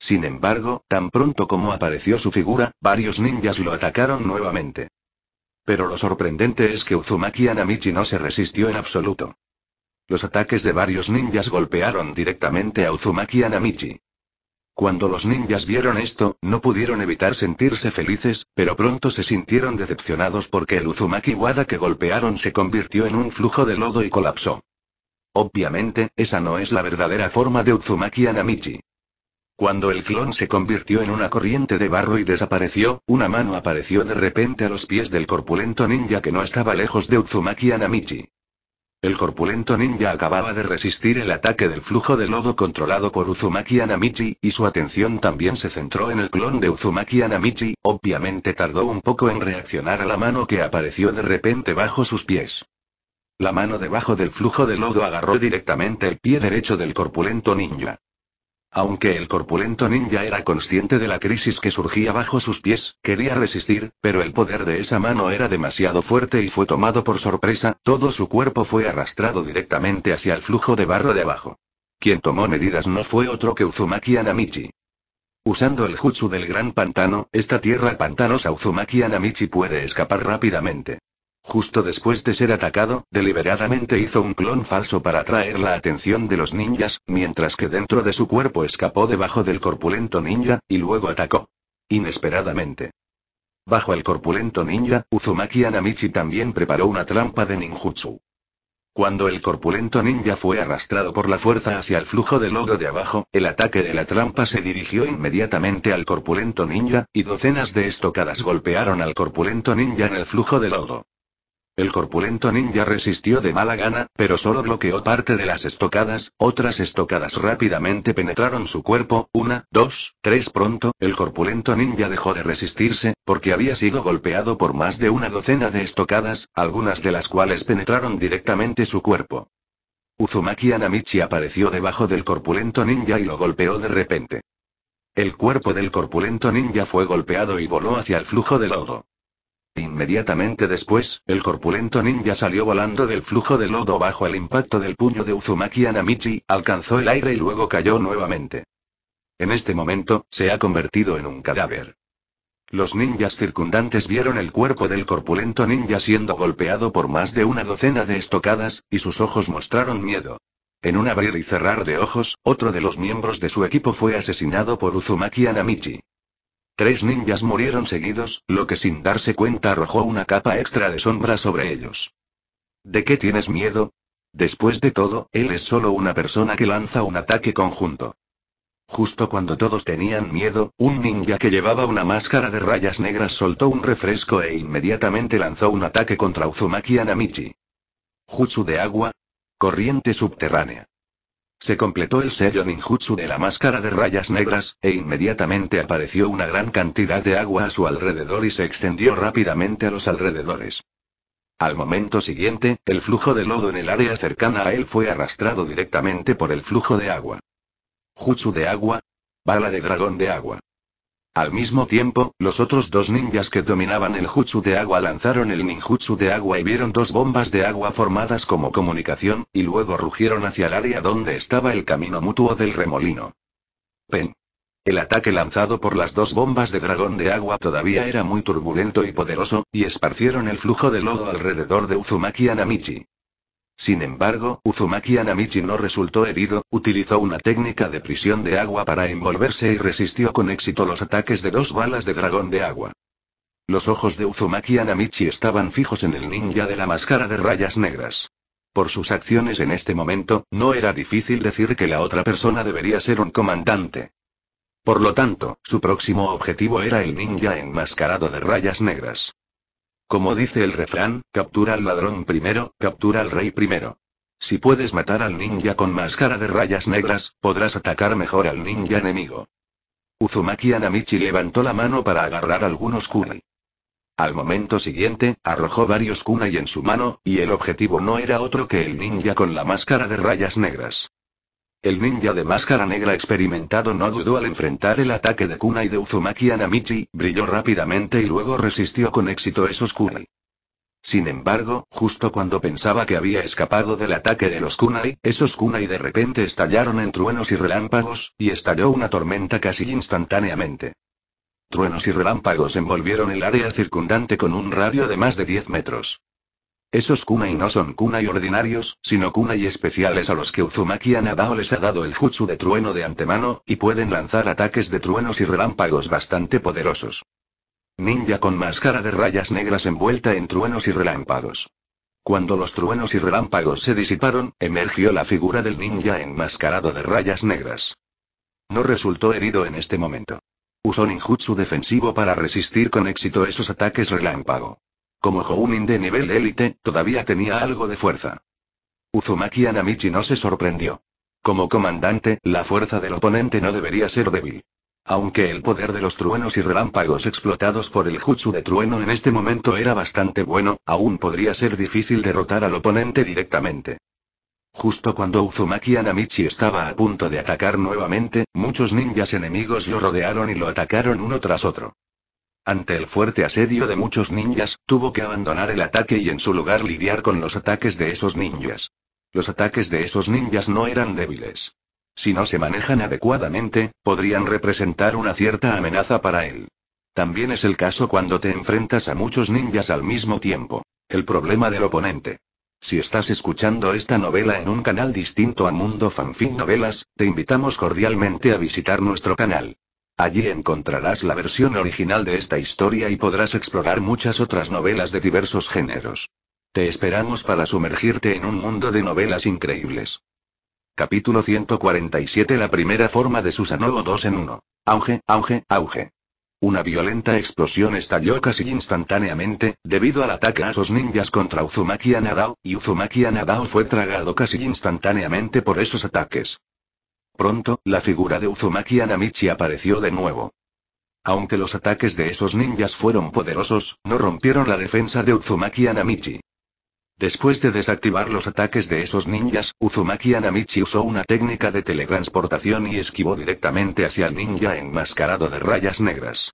Sin embargo, tan pronto como apareció su figura, varios ninjas lo atacaron nuevamente. Pero lo sorprendente es que Uzumaki Anamichi no se resistió en absoluto. Los ataques de varios ninjas golpearon directamente a Uzumaki Namichi. Cuando los ninjas vieron esto, no pudieron evitar sentirse felices, pero pronto se sintieron decepcionados porque el Uzumaki Wada que golpearon se convirtió en un flujo de lodo y colapsó. Obviamente, esa no es la verdadera forma de Uzumaki Anamichi. Cuando el clon se convirtió en una corriente de barro y desapareció, una mano apareció de repente a los pies del corpulento ninja que no estaba lejos de Uzumaki Anamichi. El corpulento ninja acababa de resistir el ataque del flujo de lodo controlado por Uzumaki Anamichi, y su atención también se centró en el clon de Uzumaki Anamichi, obviamente tardó un poco en reaccionar a la mano que apareció de repente bajo sus pies. La mano debajo del flujo de lodo agarró directamente el pie derecho del corpulento ninja. Aunque el corpulento ninja era consciente de la crisis que surgía bajo sus pies, quería resistir, pero el poder de esa mano era demasiado fuerte y fue tomado por sorpresa, todo su cuerpo fue arrastrado directamente hacia el flujo de barro de abajo. Quien tomó medidas no fue otro que Uzumaki Anamichi. Usando el jutsu del gran pantano, esta tierra pantanosa Uzumaki Anamichi puede escapar rápidamente. Justo después de ser atacado, deliberadamente hizo un clon falso para atraer la atención de los ninjas, mientras que dentro de su cuerpo escapó debajo del corpulento ninja, y luego atacó. Inesperadamente. Bajo el corpulento ninja, Uzumaki Anamichi también preparó una trampa de ninjutsu. Cuando el corpulento ninja fue arrastrado por la fuerza hacia el flujo de lodo de abajo, el ataque de la trampa se dirigió inmediatamente al corpulento ninja, y docenas de estocadas golpearon al corpulento ninja en el flujo de lodo. El corpulento ninja resistió de mala gana, pero solo bloqueó parte de las estocadas, otras estocadas rápidamente penetraron su cuerpo, una, dos, tres pronto, el corpulento ninja dejó de resistirse, porque había sido golpeado por más de una docena de estocadas, algunas de las cuales penetraron directamente su cuerpo. Uzumaki Anamichi apareció debajo del corpulento ninja y lo golpeó de repente. El cuerpo del corpulento ninja fue golpeado y voló hacia el flujo de lodo. Inmediatamente después, el corpulento ninja salió volando del flujo de lodo bajo el impacto del puño de Uzumaki Anamichi, alcanzó el aire y luego cayó nuevamente. En este momento, se ha convertido en un cadáver. Los ninjas circundantes vieron el cuerpo del corpulento ninja siendo golpeado por más de una docena de estocadas, y sus ojos mostraron miedo. En un abrir y cerrar de ojos, otro de los miembros de su equipo fue asesinado por Uzumaki Anamichi. Tres ninjas murieron seguidos, lo que sin darse cuenta arrojó una capa extra de sombra sobre ellos. ¿De qué tienes miedo? Después de todo, él es solo una persona que lanza un ataque conjunto. Justo cuando todos tenían miedo, un ninja que llevaba una máscara de rayas negras soltó un refresco e inmediatamente lanzó un ataque contra Uzumaki Anamichi. Jutsu de agua. Corriente subterránea. Se completó el sello ninjutsu de la máscara de rayas negras, e inmediatamente apareció una gran cantidad de agua a su alrededor y se extendió rápidamente a los alrededores. Al momento siguiente, el flujo de lodo en el área cercana a él fue arrastrado directamente por el flujo de agua. Jutsu de agua. Bala de dragón de agua. Al mismo tiempo, los otros dos ninjas que dominaban el jutsu de agua lanzaron el ninjutsu de agua y vieron dos bombas de agua formadas como comunicación, y luego rugieron hacia el área donde estaba el camino mutuo del remolino. Pen. El ataque lanzado por las dos bombas de dragón de agua todavía era muy turbulento y poderoso, y esparcieron el flujo de lodo alrededor de Uzumaki Anamichi. Sin embargo, Uzumaki Anamichi no resultó herido, utilizó una técnica de prisión de agua para envolverse y resistió con éxito los ataques de dos balas de dragón de agua. Los ojos de Uzumaki Anamichi estaban fijos en el ninja de la máscara de rayas negras. Por sus acciones en este momento, no era difícil decir que la otra persona debería ser un comandante. Por lo tanto, su próximo objetivo era el ninja enmascarado de rayas negras. Como dice el refrán, captura al ladrón primero, captura al rey primero. Si puedes matar al ninja con máscara de rayas negras, podrás atacar mejor al ninja enemigo. Uzumaki Anamichi levantó la mano para agarrar algunos kunai. Al momento siguiente, arrojó varios kunai en su mano, y el objetivo no era otro que el ninja con la máscara de rayas negras. El ninja de máscara negra experimentado no dudó al enfrentar el ataque de Kunai de Uzumaki Anamichi, brilló rápidamente y luego resistió con éxito esos Kunai. Sin embargo, justo cuando pensaba que había escapado del ataque de los kunai, esos kunai de repente estallaron en truenos y relámpagos, y estalló una tormenta casi instantáneamente. Truenos y relámpagos envolvieron el área circundante con un radio de más de 10 metros. Esos kunai no son kunai ordinarios, sino kunai especiales a los que Uzumaki Anadao les ha dado el jutsu de trueno de antemano, y pueden lanzar ataques de truenos y relámpagos bastante poderosos. Ninja con máscara de rayas negras envuelta en truenos y relámpagos. Cuando los truenos y relámpagos se disiparon, emergió la figura del ninja enmascarado de rayas negras. No resultó herido en este momento. Usó ninjutsu defensivo para resistir con éxito esos ataques relámpago. Como Jounin de nivel élite, todavía tenía algo de fuerza. Uzumaki Anamichi no se sorprendió. Como comandante, la fuerza del oponente no debería ser débil. Aunque el poder de los truenos y relámpagos explotados por el jutsu de trueno en este momento era bastante bueno, aún podría ser difícil derrotar al oponente directamente. Justo cuando Uzumaki Anamichi estaba a punto de atacar nuevamente, muchos ninjas enemigos lo rodearon y lo atacaron uno tras otro. Ante el fuerte asedio de muchos ninjas, tuvo que abandonar el ataque y en su lugar lidiar con los ataques de esos ninjas. Los ataques de esos ninjas no eran débiles. Si no se manejan adecuadamente, podrían representar una cierta amenaza para él. También es el caso cuando te enfrentas a muchos ninjas al mismo tiempo. El problema del oponente. Si estás escuchando esta novela en un canal distinto a Mundo Fanfic Novelas, te invitamos cordialmente a visitar nuestro canal. Allí encontrarás la versión original de esta historia y podrás explorar muchas otras novelas de diversos géneros. Te esperamos para sumergirte en un mundo de novelas increíbles. Capítulo 147 La primera forma de Susanoo 2 en 1. Auge, auge, auge. Una violenta explosión estalló casi instantáneamente, debido al ataque a esos ninjas contra Uzumaki Anadao, y Uzumaki Anadao fue tragado casi instantáneamente por esos ataques. Pronto, la figura de Uzumaki Anamichi apareció de nuevo. Aunque los ataques de esos ninjas fueron poderosos, no rompieron la defensa de Uzumaki Anamichi. Después de desactivar los ataques de esos ninjas, Uzumaki Anamichi usó una técnica de teletransportación y esquivó directamente hacia el ninja enmascarado de rayas negras.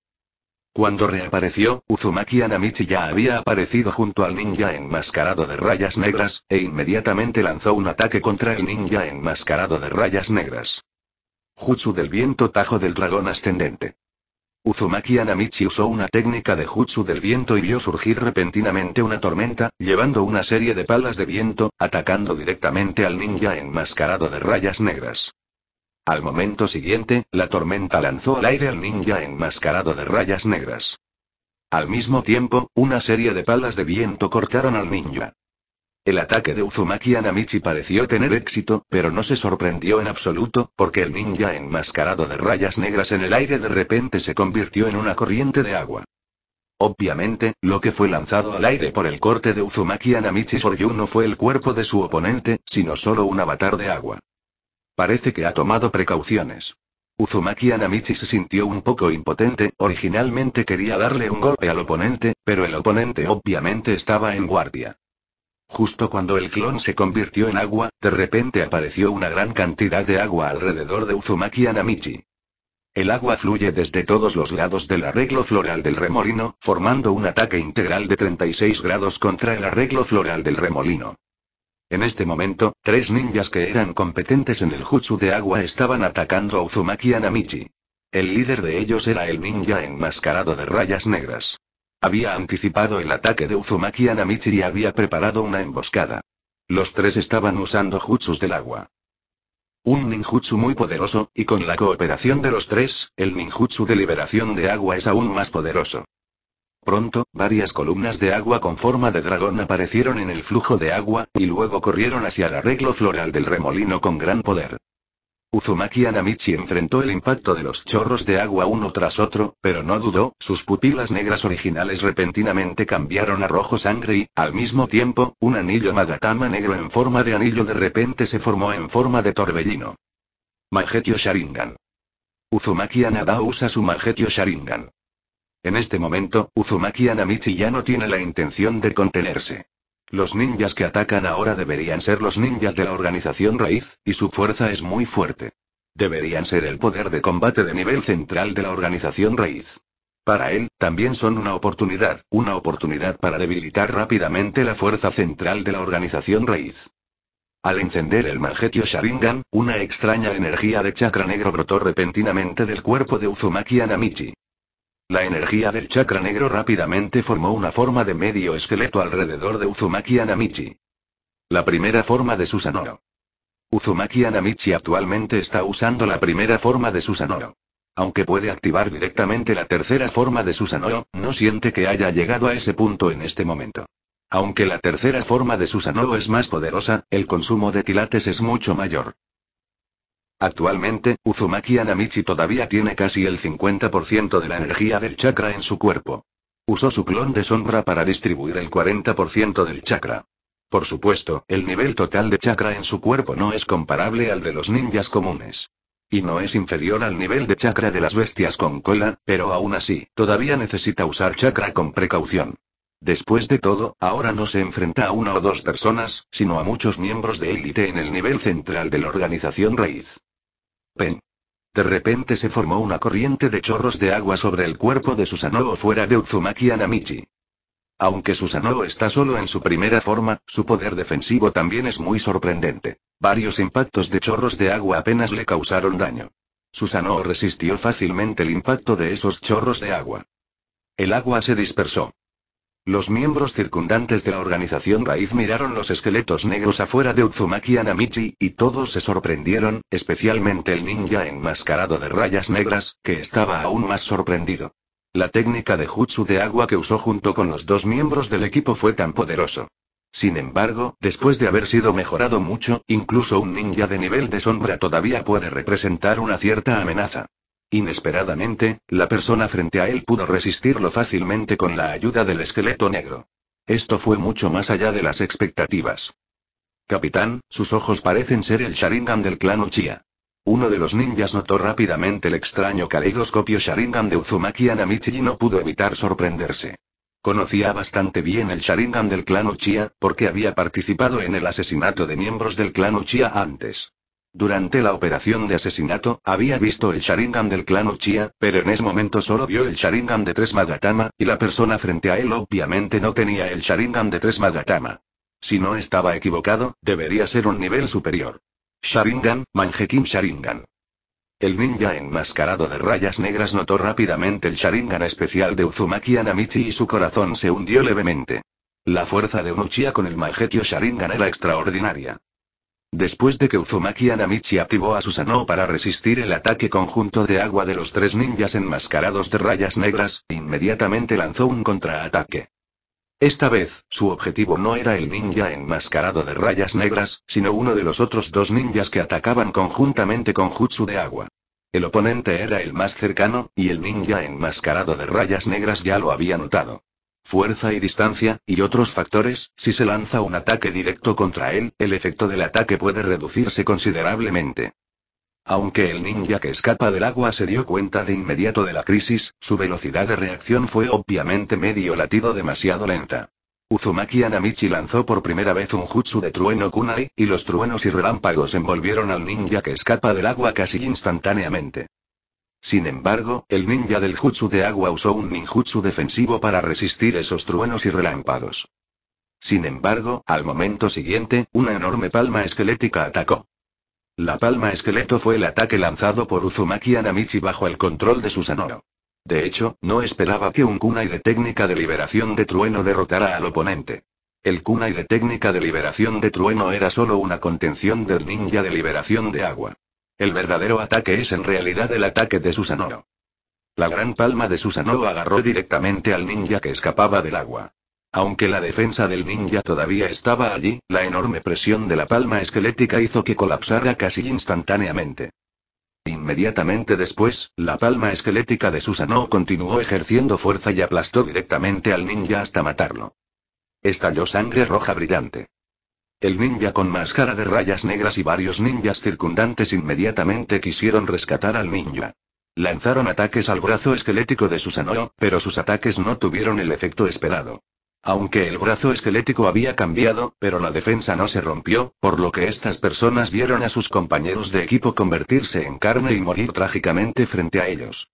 Cuando reapareció, Uzumaki Anamichi ya había aparecido junto al ninja enmascarado de rayas negras, e inmediatamente lanzó un ataque contra el ninja enmascarado de rayas negras. Jutsu del viento tajo del dragón ascendente. Uzumaki Anamichi usó una técnica de jutsu del viento y vio surgir repentinamente una tormenta, llevando una serie de palas de viento, atacando directamente al ninja enmascarado de rayas negras. Al momento siguiente, la tormenta lanzó al aire al ninja enmascarado de rayas negras. Al mismo tiempo, una serie de palas de viento cortaron al ninja. El ataque de Uzumaki Anamichi pareció tener éxito, pero no se sorprendió en absoluto, porque el ninja enmascarado de rayas negras en el aire de repente se convirtió en una corriente de agua. Obviamente, lo que fue lanzado al aire por el corte de Uzumaki Anamichi Soryu no fue el cuerpo de su oponente, sino solo un avatar de agua. Parece que ha tomado precauciones. Uzumaki Anamichi se sintió un poco impotente, originalmente quería darle un golpe al oponente, pero el oponente obviamente estaba en guardia. Justo cuando el clon se convirtió en agua, de repente apareció una gran cantidad de agua alrededor de Uzumaki Anamichi. El agua fluye desde todos los lados del arreglo floral del remolino, formando un ataque integral de 36 grados contra el arreglo floral del remolino. En este momento, tres ninjas que eran competentes en el jutsu de agua estaban atacando a Uzumaki Anamichi. El líder de ellos era el ninja enmascarado de rayas negras. Había anticipado el ataque de Uzumaki Anamichi y había preparado una emboscada. Los tres estaban usando jutsus del agua. Un ninjutsu muy poderoso, y con la cooperación de los tres, el ninjutsu de liberación de agua es aún más poderoso. Pronto, varias columnas de agua con forma de dragón aparecieron en el flujo de agua, y luego corrieron hacia el arreglo floral del remolino con gran poder. Uzumaki Anamichi enfrentó el impacto de los chorros de agua uno tras otro, pero no dudó, sus pupilas negras originales repentinamente cambiaron a rojo sangre y, al mismo tiempo, un anillo magatama negro en forma de anillo de repente se formó en forma de torbellino. Magetio Sharingan. Uzumaki Anada usa su Magetio Sharingan. En este momento, Uzumaki Anamichi ya no tiene la intención de contenerse. Los ninjas que atacan ahora deberían ser los ninjas de la organización raíz, y su fuerza es muy fuerte. Deberían ser el poder de combate de nivel central de la organización raíz. Para él, también son una oportunidad, una oportunidad para debilitar rápidamente la fuerza central de la organización raíz. Al encender el Mangetio Sharingan, una extraña energía de chakra negro brotó repentinamente del cuerpo de Uzumaki Anamichi. La energía del chakra negro rápidamente formó una forma de medio esqueleto alrededor de Uzumaki Anamichi. La primera forma de Susanoo. Uzumaki Anamichi actualmente está usando la primera forma de Susanoo. Aunque puede activar directamente la tercera forma de Susanoo, no siente que haya llegado a ese punto en este momento. Aunque la tercera forma de Susanoo es más poderosa, el consumo de quilates es mucho mayor. Actualmente, Uzumaki Anamichi todavía tiene casi el 50% de la energía del chakra en su cuerpo. Usó su clon de sombra para distribuir el 40% del chakra. Por supuesto, el nivel total de chakra en su cuerpo no es comparable al de los ninjas comunes. Y no es inferior al nivel de chakra de las bestias con cola, pero aún así, todavía necesita usar chakra con precaución. Después de todo, ahora no se enfrenta a una o dos personas, sino a muchos miembros de élite en el nivel central de la organización raíz. Pen. De repente se formó una corriente de chorros de agua sobre el cuerpo de Susanoo fuera de Uzumaki Anamichi. Aunque Susanoo está solo en su primera forma, su poder defensivo también es muy sorprendente. Varios impactos de chorros de agua apenas le causaron daño. Susanoo resistió fácilmente el impacto de esos chorros de agua. El agua se dispersó. Los miembros circundantes de la organización Raíz miraron los esqueletos negros afuera de Uzumaki Anamichi, y todos se sorprendieron, especialmente el ninja enmascarado de rayas negras, que estaba aún más sorprendido. La técnica de jutsu de agua que usó junto con los dos miembros del equipo fue tan poderoso. Sin embargo, después de haber sido mejorado mucho, incluso un ninja de nivel de sombra todavía puede representar una cierta amenaza. Inesperadamente, la persona frente a él pudo resistirlo fácilmente con la ayuda del esqueleto negro. Esto fue mucho más allá de las expectativas. Capitán, sus ojos parecen ser el Sharingan del clan Uchiha. Uno de los ninjas notó rápidamente el extraño caleidoscopio Sharingan de Uzumaki Anamichi y no pudo evitar sorprenderse. Conocía bastante bien el Sharingan del clan Uchiha, porque había participado en el asesinato de miembros del clan Uchiha antes. Durante la operación de asesinato, había visto el Sharingan del clan Uchiha, pero en ese momento solo vio el Sharingan de tres Magatama, y la persona frente a él obviamente no tenía el Sharingan de tres Magatama. Si no estaba equivocado, debería ser un nivel superior. Sharingan, Manjekim Sharingan. El ninja enmascarado de rayas negras notó rápidamente el Sharingan especial de Uzumaki Anamichi y su corazón se hundió levemente. La fuerza de un Uchiha con el Manjekyo Sharingan era extraordinaria. Después de que Uzumaki Anamichi activó a Susanoo para resistir el ataque conjunto de agua de los tres ninjas enmascarados de rayas negras, inmediatamente lanzó un contraataque. Esta vez, su objetivo no era el ninja enmascarado de rayas negras, sino uno de los otros dos ninjas que atacaban conjuntamente con Jutsu de agua. El oponente era el más cercano, y el ninja enmascarado de rayas negras ya lo había notado fuerza y distancia, y otros factores, si se lanza un ataque directo contra él, el efecto del ataque puede reducirse considerablemente. Aunque el ninja que escapa del agua se dio cuenta de inmediato de la crisis, su velocidad de reacción fue obviamente medio latido demasiado lenta. Uzumaki Anamichi lanzó por primera vez un jutsu de trueno kunai, y los truenos y relámpagos envolvieron al ninja que escapa del agua casi instantáneamente. Sin embargo, el ninja del jutsu de agua usó un ninjutsu defensivo para resistir esos truenos y relámpagos. Sin embargo, al momento siguiente, una enorme palma esquelética atacó. La palma esqueleto fue el ataque lanzado por Uzumaki Anamichi bajo el control de Susanoo. De hecho, no esperaba que un kunai de técnica de liberación de trueno derrotara al oponente. El kunai de técnica de liberación de trueno era solo una contención del ninja de liberación de agua. El verdadero ataque es en realidad el ataque de Susanoo. La gran palma de Susanoo agarró directamente al ninja que escapaba del agua. Aunque la defensa del ninja todavía estaba allí, la enorme presión de la palma esquelética hizo que colapsara casi instantáneamente. Inmediatamente después, la palma esquelética de Susanoo continuó ejerciendo fuerza y aplastó directamente al ninja hasta matarlo. Estalló sangre roja brillante. El ninja con máscara de rayas negras y varios ninjas circundantes inmediatamente quisieron rescatar al ninja. Lanzaron ataques al brazo esquelético de Susanoo, pero sus ataques no tuvieron el efecto esperado. Aunque el brazo esquelético había cambiado, pero la defensa no se rompió, por lo que estas personas vieron a sus compañeros de equipo convertirse en carne y morir trágicamente frente a ellos.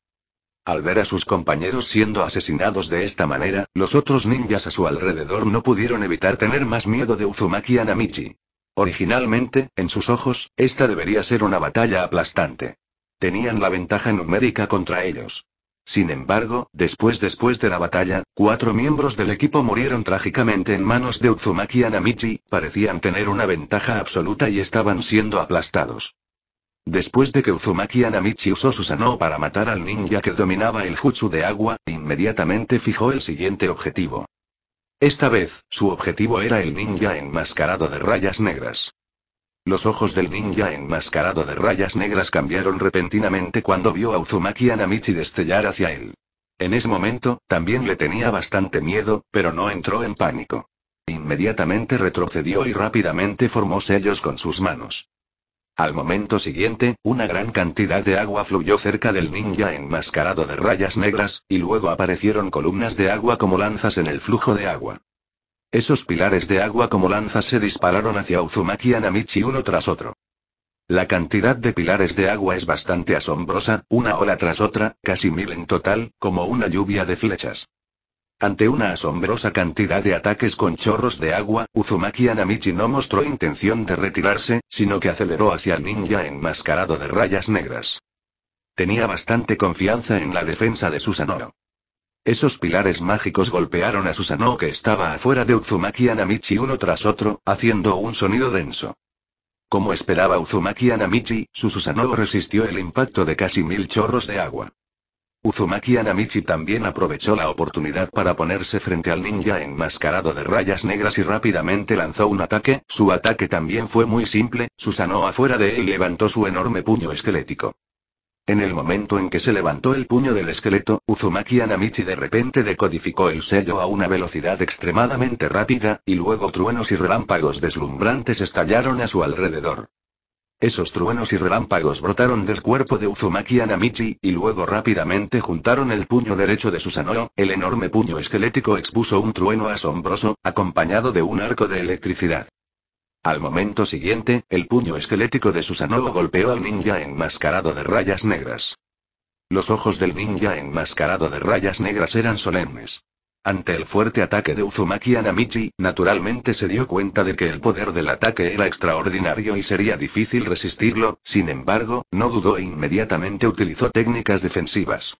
Al ver a sus compañeros siendo asesinados de esta manera, los otros ninjas a su alrededor no pudieron evitar tener más miedo de Uzumaki Anamichi. Originalmente, en sus ojos, esta debería ser una batalla aplastante. Tenían la ventaja numérica contra ellos. Sin embargo, después después de la batalla, cuatro miembros del equipo murieron trágicamente en manos de Uzumaki Anamichi, parecían tener una ventaja absoluta y estaban siendo aplastados. Después de que Uzumaki Anamichi usó su sanó para matar al ninja que dominaba el jutsu de agua, inmediatamente fijó el siguiente objetivo. Esta vez, su objetivo era el ninja enmascarado de rayas negras. Los ojos del ninja enmascarado de rayas negras cambiaron repentinamente cuando vio a Uzumaki Anamichi destellar hacia él. En ese momento, también le tenía bastante miedo, pero no entró en pánico. Inmediatamente retrocedió y rápidamente formó sellos con sus manos. Al momento siguiente, una gran cantidad de agua fluyó cerca del ninja enmascarado de rayas negras, y luego aparecieron columnas de agua como lanzas en el flujo de agua. Esos pilares de agua como lanzas se dispararon hacia Uzumaki y Anamichi uno tras otro. La cantidad de pilares de agua es bastante asombrosa, una ola tras otra, casi mil en total, como una lluvia de flechas. Ante una asombrosa cantidad de ataques con chorros de agua, Uzumaki Anamichi no mostró intención de retirarse, sino que aceleró hacia el ninja enmascarado de rayas negras. Tenía bastante confianza en la defensa de Susanoo. Esos pilares mágicos golpearon a Susanoo que estaba afuera de Uzumaki Anamichi uno tras otro, haciendo un sonido denso. Como esperaba Uzumaki Anamichi, su Susanoo resistió el impacto de casi mil chorros de agua. Uzumaki Anamichi también aprovechó la oportunidad para ponerse frente al ninja enmascarado de rayas negras y rápidamente lanzó un ataque, su ataque también fue muy simple, Susanoo afuera de él levantó su enorme puño esquelético. En el momento en que se levantó el puño del esqueleto, Uzumaki Anamichi de repente decodificó el sello a una velocidad extremadamente rápida, y luego truenos y relámpagos deslumbrantes estallaron a su alrededor. Esos truenos y relámpagos brotaron del cuerpo de Uzumaki Anamichi, y luego rápidamente juntaron el puño derecho de Susanoo, el enorme puño esquelético expuso un trueno asombroso, acompañado de un arco de electricidad. Al momento siguiente, el puño esquelético de Susanoo golpeó al ninja enmascarado de rayas negras. Los ojos del ninja enmascarado de rayas negras eran solemnes. Ante el fuerte ataque de Uzumaki Anamichi, naturalmente se dio cuenta de que el poder del ataque era extraordinario y sería difícil resistirlo, sin embargo, no dudó e inmediatamente utilizó técnicas defensivas.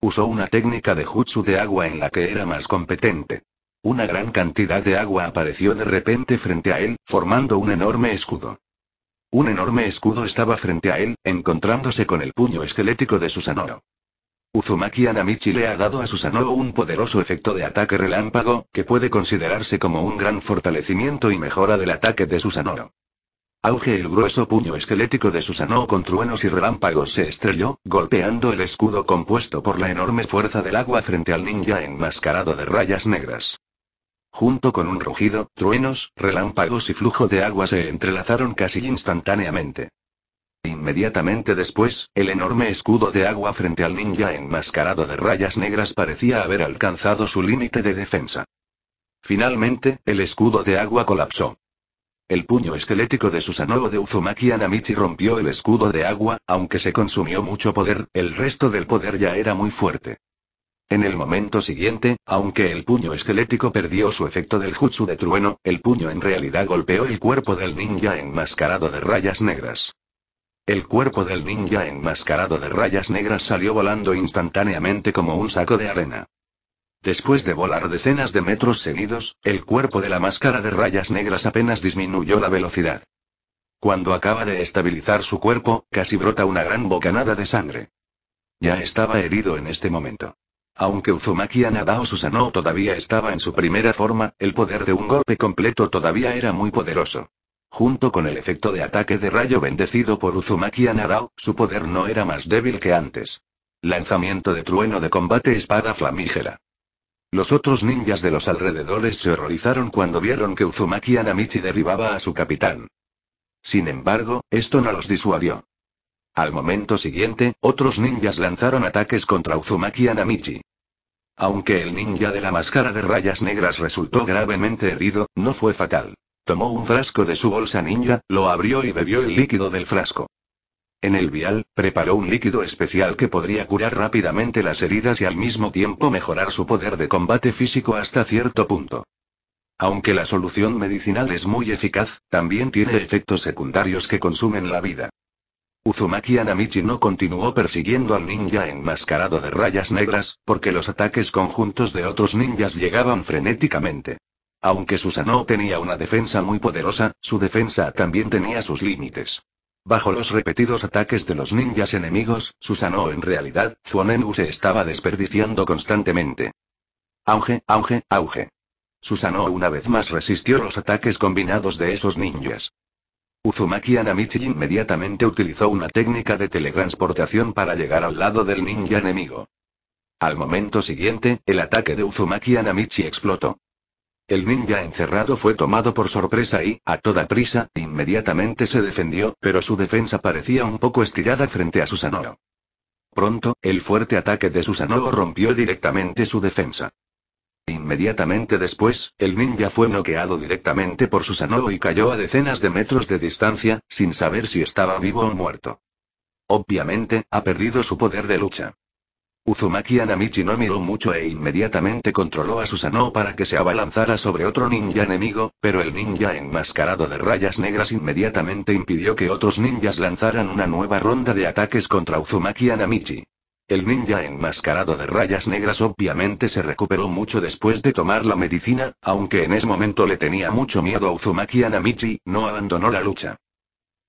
Usó una técnica de jutsu de agua en la que era más competente. Una gran cantidad de agua apareció de repente frente a él, formando un enorme escudo. Un enorme escudo estaba frente a él, encontrándose con el puño esquelético de Susanoo. Uzumaki Anamichi le ha dado a Susanoo un poderoso efecto de ataque relámpago, que puede considerarse como un gran fortalecimiento y mejora del ataque de Susanoo. Auge el grueso puño esquelético de Susanoo con truenos y relámpagos se estrelló, golpeando el escudo compuesto por la enorme fuerza del agua frente al ninja enmascarado de rayas negras. Junto con un rugido, truenos, relámpagos y flujo de agua se entrelazaron casi instantáneamente. Inmediatamente después, el enorme escudo de agua frente al ninja enmascarado de rayas negras parecía haber alcanzado su límite de defensa. Finalmente, el escudo de agua colapsó. El puño esquelético de Susanoo de Uzumaki Anamichi rompió el escudo de agua, aunque se consumió mucho poder, el resto del poder ya era muy fuerte. En el momento siguiente, aunque el puño esquelético perdió su efecto del jutsu de trueno, el puño en realidad golpeó el cuerpo del ninja enmascarado de rayas negras. El cuerpo del ninja enmascarado de rayas negras salió volando instantáneamente como un saco de arena. Después de volar decenas de metros seguidos, el cuerpo de la máscara de rayas negras apenas disminuyó la velocidad. Cuando acaba de estabilizar su cuerpo, casi brota una gran bocanada de sangre. Ya estaba herido en este momento. Aunque Uzumaki Anadao Susanoo todavía estaba en su primera forma, el poder de un golpe completo todavía era muy poderoso. Junto con el efecto de ataque de rayo bendecido por Uzumaki Anarao, su poder no era más débil que antes. Lanzamiento de trueno de combate espada flamígera. Los otros ninjas de los alrededores se horrorizaron cuando vieron que Uzumaki Anamichi derribaba a su capitán. Sin embargo, esto no los disuadió. Al momento siguiente, otros ninjas lanzaron ataques contra Uzumaki Anamichi. Aunque el ninja de la máscara de rayas negras resultó gravemente herido, no fue fatal. Tomó un frasco de su bolsa ninja, lo abrió y bebió el líquido del frasco. En el vial, preparó un líquido especial que podría curar rápidamente las heridas y al mismo tiempo mejorar su poder de combate físico hasta cierto punto. Aunque la solución medicinal es muy eficaz, también tiene efectos secundarios que consumen la vida. Uzumaki Anamichi no continuó persiguiendo al ninja enmascarado de rayas negras, porque los ataques conjuntos de otros ninjas llegaban frenéticamente. Aunque Susanoo tenía una defensa muy poderosa, su defensa también tenía sus límites. Bajo los repetidos ataques de los ninjas enemigos, Susano en realidad, Zuonenu se estaba desperdiciando constantemente. Auge, auge, auge. Susano una vez más resistió los ataques combinados de esos ninjas. Uzumaki Anamichi inmediatamente utilizó una técnica de teletransportación para llegar al lado del ninja enemigo. Al momento siguiente, el ataque de Uzumaki Anamichi explotó. El ninja encerrado fue tomado por sorpresa y, a toda prisa, inmediatamente se defendió, pero su defensa parecía un poco estirada frente a Susanoo. Pronto, el fuerte ataque de Susanoo rompió directamente su defensa. Inmediatamente después, el ninja fue noqueado directamente por Susanoo y cayó a decenas de metros de distancia, sin saber si estaba vivo o muerto. Obviamente, ha perdido su poder de lucha. Uzumaki Anamichi no miró mucho e inmediatamente controló a Susanoo para que se abalanzara sobre otro ninja enemigo, pero el ninja enmascarado de rayas negras inmediatamente impidió que otros ninjas lanzaran una nueva ronda de ataques contra Uzumaki Anamichi. El ninja enmascarado de rayas negras obviamente se recuperó mucho después de tomar la medicina, aunque en ese momento le tenía mucho miedo a Uzumaki Anamichi, no abandonó la lucha.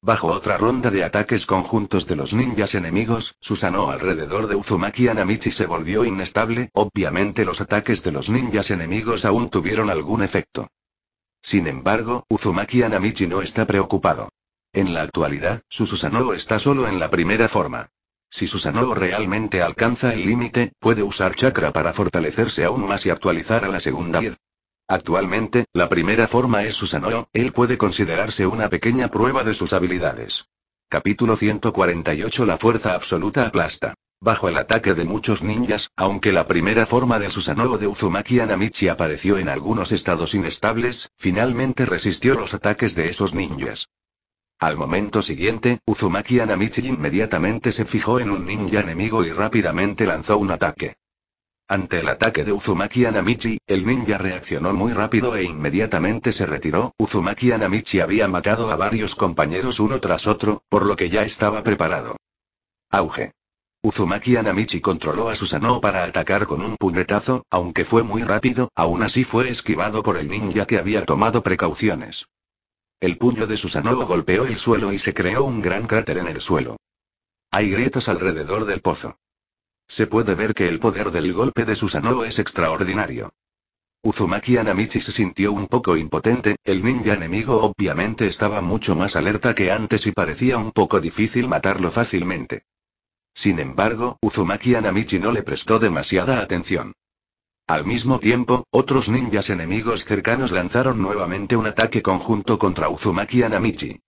Bajo otra ronda de ataques conjuntos de los ninjas enemigos, Susanoo alrededor de Uzumaki Anamichi se volvió inestable, obviamente los ataques de los ninjas enemigos aún tuvieron algún efecto. Sin embargo, Uzumaki Anamichi no está preocupado. En la actualidad, su Susanoo está solo en la primera forma. Si Susanoo realmente alcanza el límite, puede usar chakra para fortalecerse aún más y actualizar a la segunda. Actualmente, la primera forma es Susanoo, él puede considerarse una pequeña prueba de sus habilidades. Capítulo 148 La fuerza absoluta aplasta. Bajo el ataque de muchos ninjas, aunque la primera forma del Susanoo de Uzumaki Anamichi apareció en algunos estados inestables, finalmente resistió los ataques de esos ninjas. Al momento siguiente, Uzumaki Anamichi inmediatamente se fijó en un ninja enemigo y rápidamente lanzó un ataque. Ante el ataque de Uzumaki Anamichi, el ninja reaccionó muy rápido e inmediatamente se retiró. Uzumaki Anamichi había matado a varios compañeros uno tras otro, por lo que ya estaba preparado. Auge. Uzumaki Anamichi controló a Susanoo para atacar con un puñetazo, aunque fue muy rápido, aún así fue esquivado por el ninja que había tomado precauciones. El puño de Susanoo golpeó el suelo y se creó un gran cráter en el suelo. Hay grietas alrededor del pozo. Se puede ver que el poder del golpe de Susanoo es extraordinario. Uzumaki Anamichi se sintió un poco impotente, el ninja enemigo obviamente estaba mucho más alerta que antes y parecía un poco difícil matarlo fácilmente. Sin embargo, Uzumaki Anamichi no le prestó demasiada atención. Al mismo tiempo, otros ninjas enemigos cercanos lanzaron nuevamente un ataque conjunto contra Uzumaki Anamichi.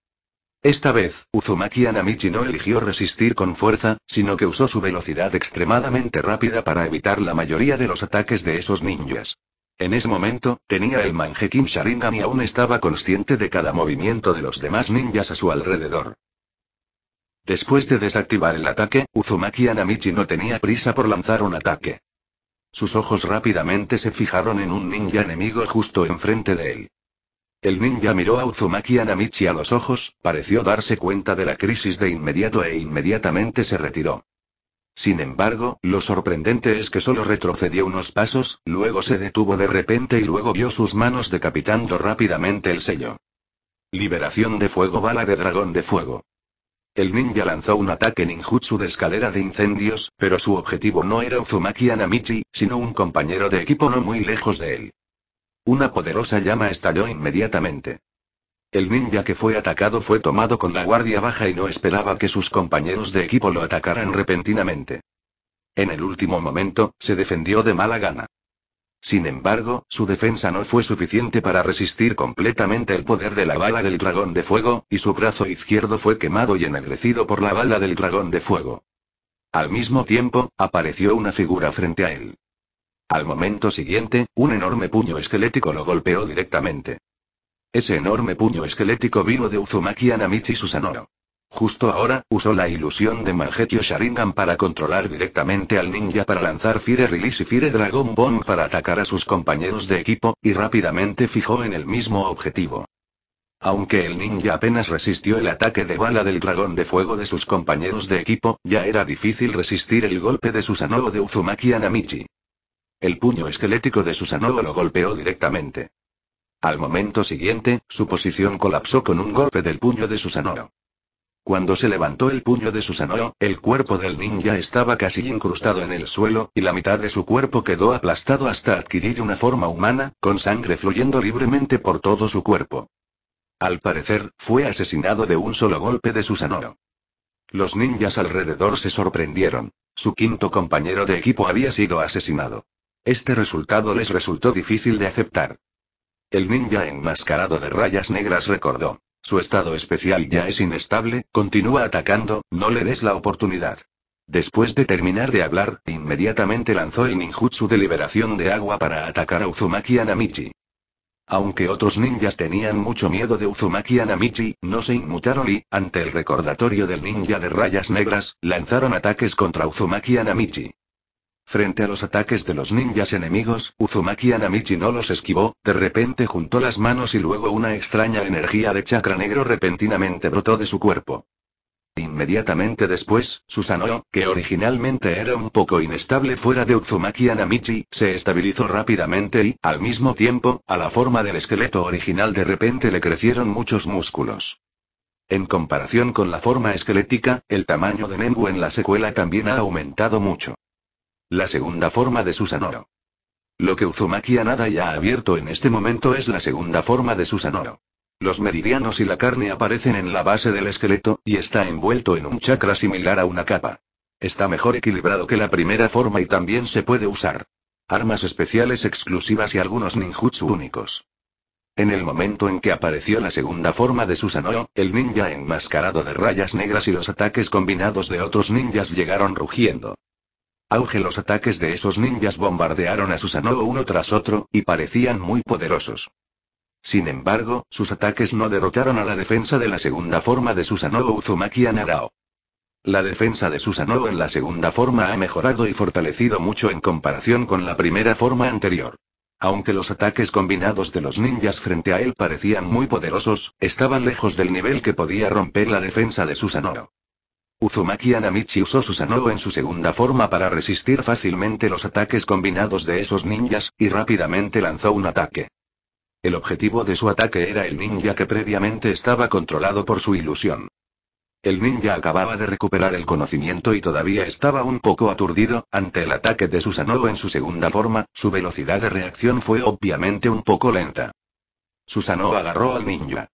Esta vez, Uzumaki Anamichi no eligió resistir con fuerza, sino que usó su velocidad extremadamente rápida para evitar la mayoría de los ataques de esos ninjas. En ese momento, tenía el manjekim Sharingan y aún estaba consciente de cada movimiento de los demás ninjas a su alrededor. Después de desactivar el ataque, Uzumaki Anamichi no tenía prisa por lanzar un ataque. Sus ojos rápidamente se fijaron en un ninja enemigo justo enfrente de él. El ninja miró a Uzumaki Anamichi a los ojos, pareció darse cuenta de la crisis de inmediato e inmediatamente se retiró. Sin embargo, lo sorprendente es que solo retrocedió unos pasos, luego se detuvo de repente y luego vio sus manos decapitando rápidamente el sello. Liberación de fuego bala de dragón de fuego. El ninja lanzó un ataque ninjutsu de escalera de incendios, pero su objetivo no era Uzumaki Anamichi, sino un compañero de equipo no muy lejos de él. Una poderosa llama estalló inmediatamente. El ninja que fue atacado fue tomado con la guardia baja y no esperaba que sus compañeros de equipo lo atacaran repentinamente. En el último momento, se defendió de mala gana. Sin embargo, su defensa no fue suficiente para resistir completamente el poder de la bala del dragón de fuego, y su brazo izquierdo fue quemado y ennegrecido por la bala del dragón de fuego. Al mismo tiempo, apareció una figura frente a él. Al momento siguiente, un enorme puño esquelético lo golpeó directamente. Ese enorme puño esquelético vino de Uzumaki Anamichi Susanoro. Justo ahora, usó la ilusión de Mangetio Sharingan para controlar directamente al ninja para lanzar Fire Release y Fire Dragon Bomb para atacar a sus compañeros de equipo, y rápidamente fijó en el mismo objetivo. Aunque el ninja apenas resistió el ataque de bala del dragón de fuego de sus compañeros de equipo, ya era difícil resistir el golpe de Susanoo de Uzumaki Anamichi. El puño esquelético de Susanoo lo golpeó directamente. Al momento siguiente, su posición colapsó con un golpe del puño de Susanoo. Cuando se levantó el puño de Susanoo, el cuerpo del ninja estaba casi incrustado en el suelo, y la mitad de su cuerpo quedó aplastado hasta adquirir una forma humana, con sangre fluyendo libremente por todo su cuerpo. Al parecer, fue asesinado de un solo golpe de Susanoo. Los ninjas alrededor se sorprendieron. Su quinto compañero de equipo había sido asesinado. Este resultado les resultó difícil de aceptar. El ninja enmascarado de rayas negras recordó. Su estado especial ya es inestable, continúa atacando, no le des la oportunidad. Después de terminar de hablar, inmediatamente lanzó el ninjutsu de liberación de agua para atacar a Uzumaki Anamichi. Aunque otros ninjas tenían mucho miedo de Uzumaki Anamichi, no se inmutaron y, ante el recordatorio del ninja de rayas negras, lanzaron ataques contra Uzumaki Anamichi. Frente a los ataques de los ninjas enemigos, Uzumaki Anamichi no los esquivó, de repente juntó las manos y luego una extraña energía de chakra negro repentinamente brotó de su cuerpo. Inmediatamente después, Susanoo, que originalmente era un poco inestable fuera de Uzumaki Anamichi, se estabilizó rápidamente y, al mismo tiempo, a la forma del esqueleto original de repente le crecieron muchos músculos. En comparación con la forma esquelética, el tamaño de Nengu en la secuela también ha aumentado mucho. La segunda forma de Susanoro. Lo que Uzumaki Anada ya ha abierto en este momento es la segunda forma de Susanoro. Los meridianos y la carne aparecen en la base del esqueleto, y está envuelto en un chakra similar a una capa. Está mejor equilibrado que la primera forma y también se puede usar. Armas especiales exclusivas y algunos ninjutsu únicos. En el momento en que apareció la segunda forma de Susanoo, el ninja enmascarado de rayas negras y los ataques combinados de otros ninjas llegaron rugiendo. Auge los ataques de esos ninjas bombardearon a Susanoo uno tras otro, y parecían muy poderosos. Sin embargo, sus ataques no derrotaron a la defensa de la segunda forma de Susanoo Uzumaki Anarao. La defensa de Susanoo en la segunda forma ha mejorado y fortalecido mucho en comparación con la primera forma anterior. Aunque los ataques combinados de los ninjas frente a él parecían muy poderosos, estaban lejos del nivel que podía romper la defensa de Susanoo. Uzumaki Anamichi usó su en su segunda forma para resistir fácilmente los ataques combinados de esos ninjas, y rápidamente lanzó un ataque. El objetivo de su ataque era el ninja que previamente estaba controlado por su ilusión. El ninja acababa de recuperar el conocimiento y todavía estaba un poco aturdido, ante el ataque de Susanoo en su segunda forma, su velocidad de reacción fue obviamente un poco lenta. Susanoo agarró al ninja.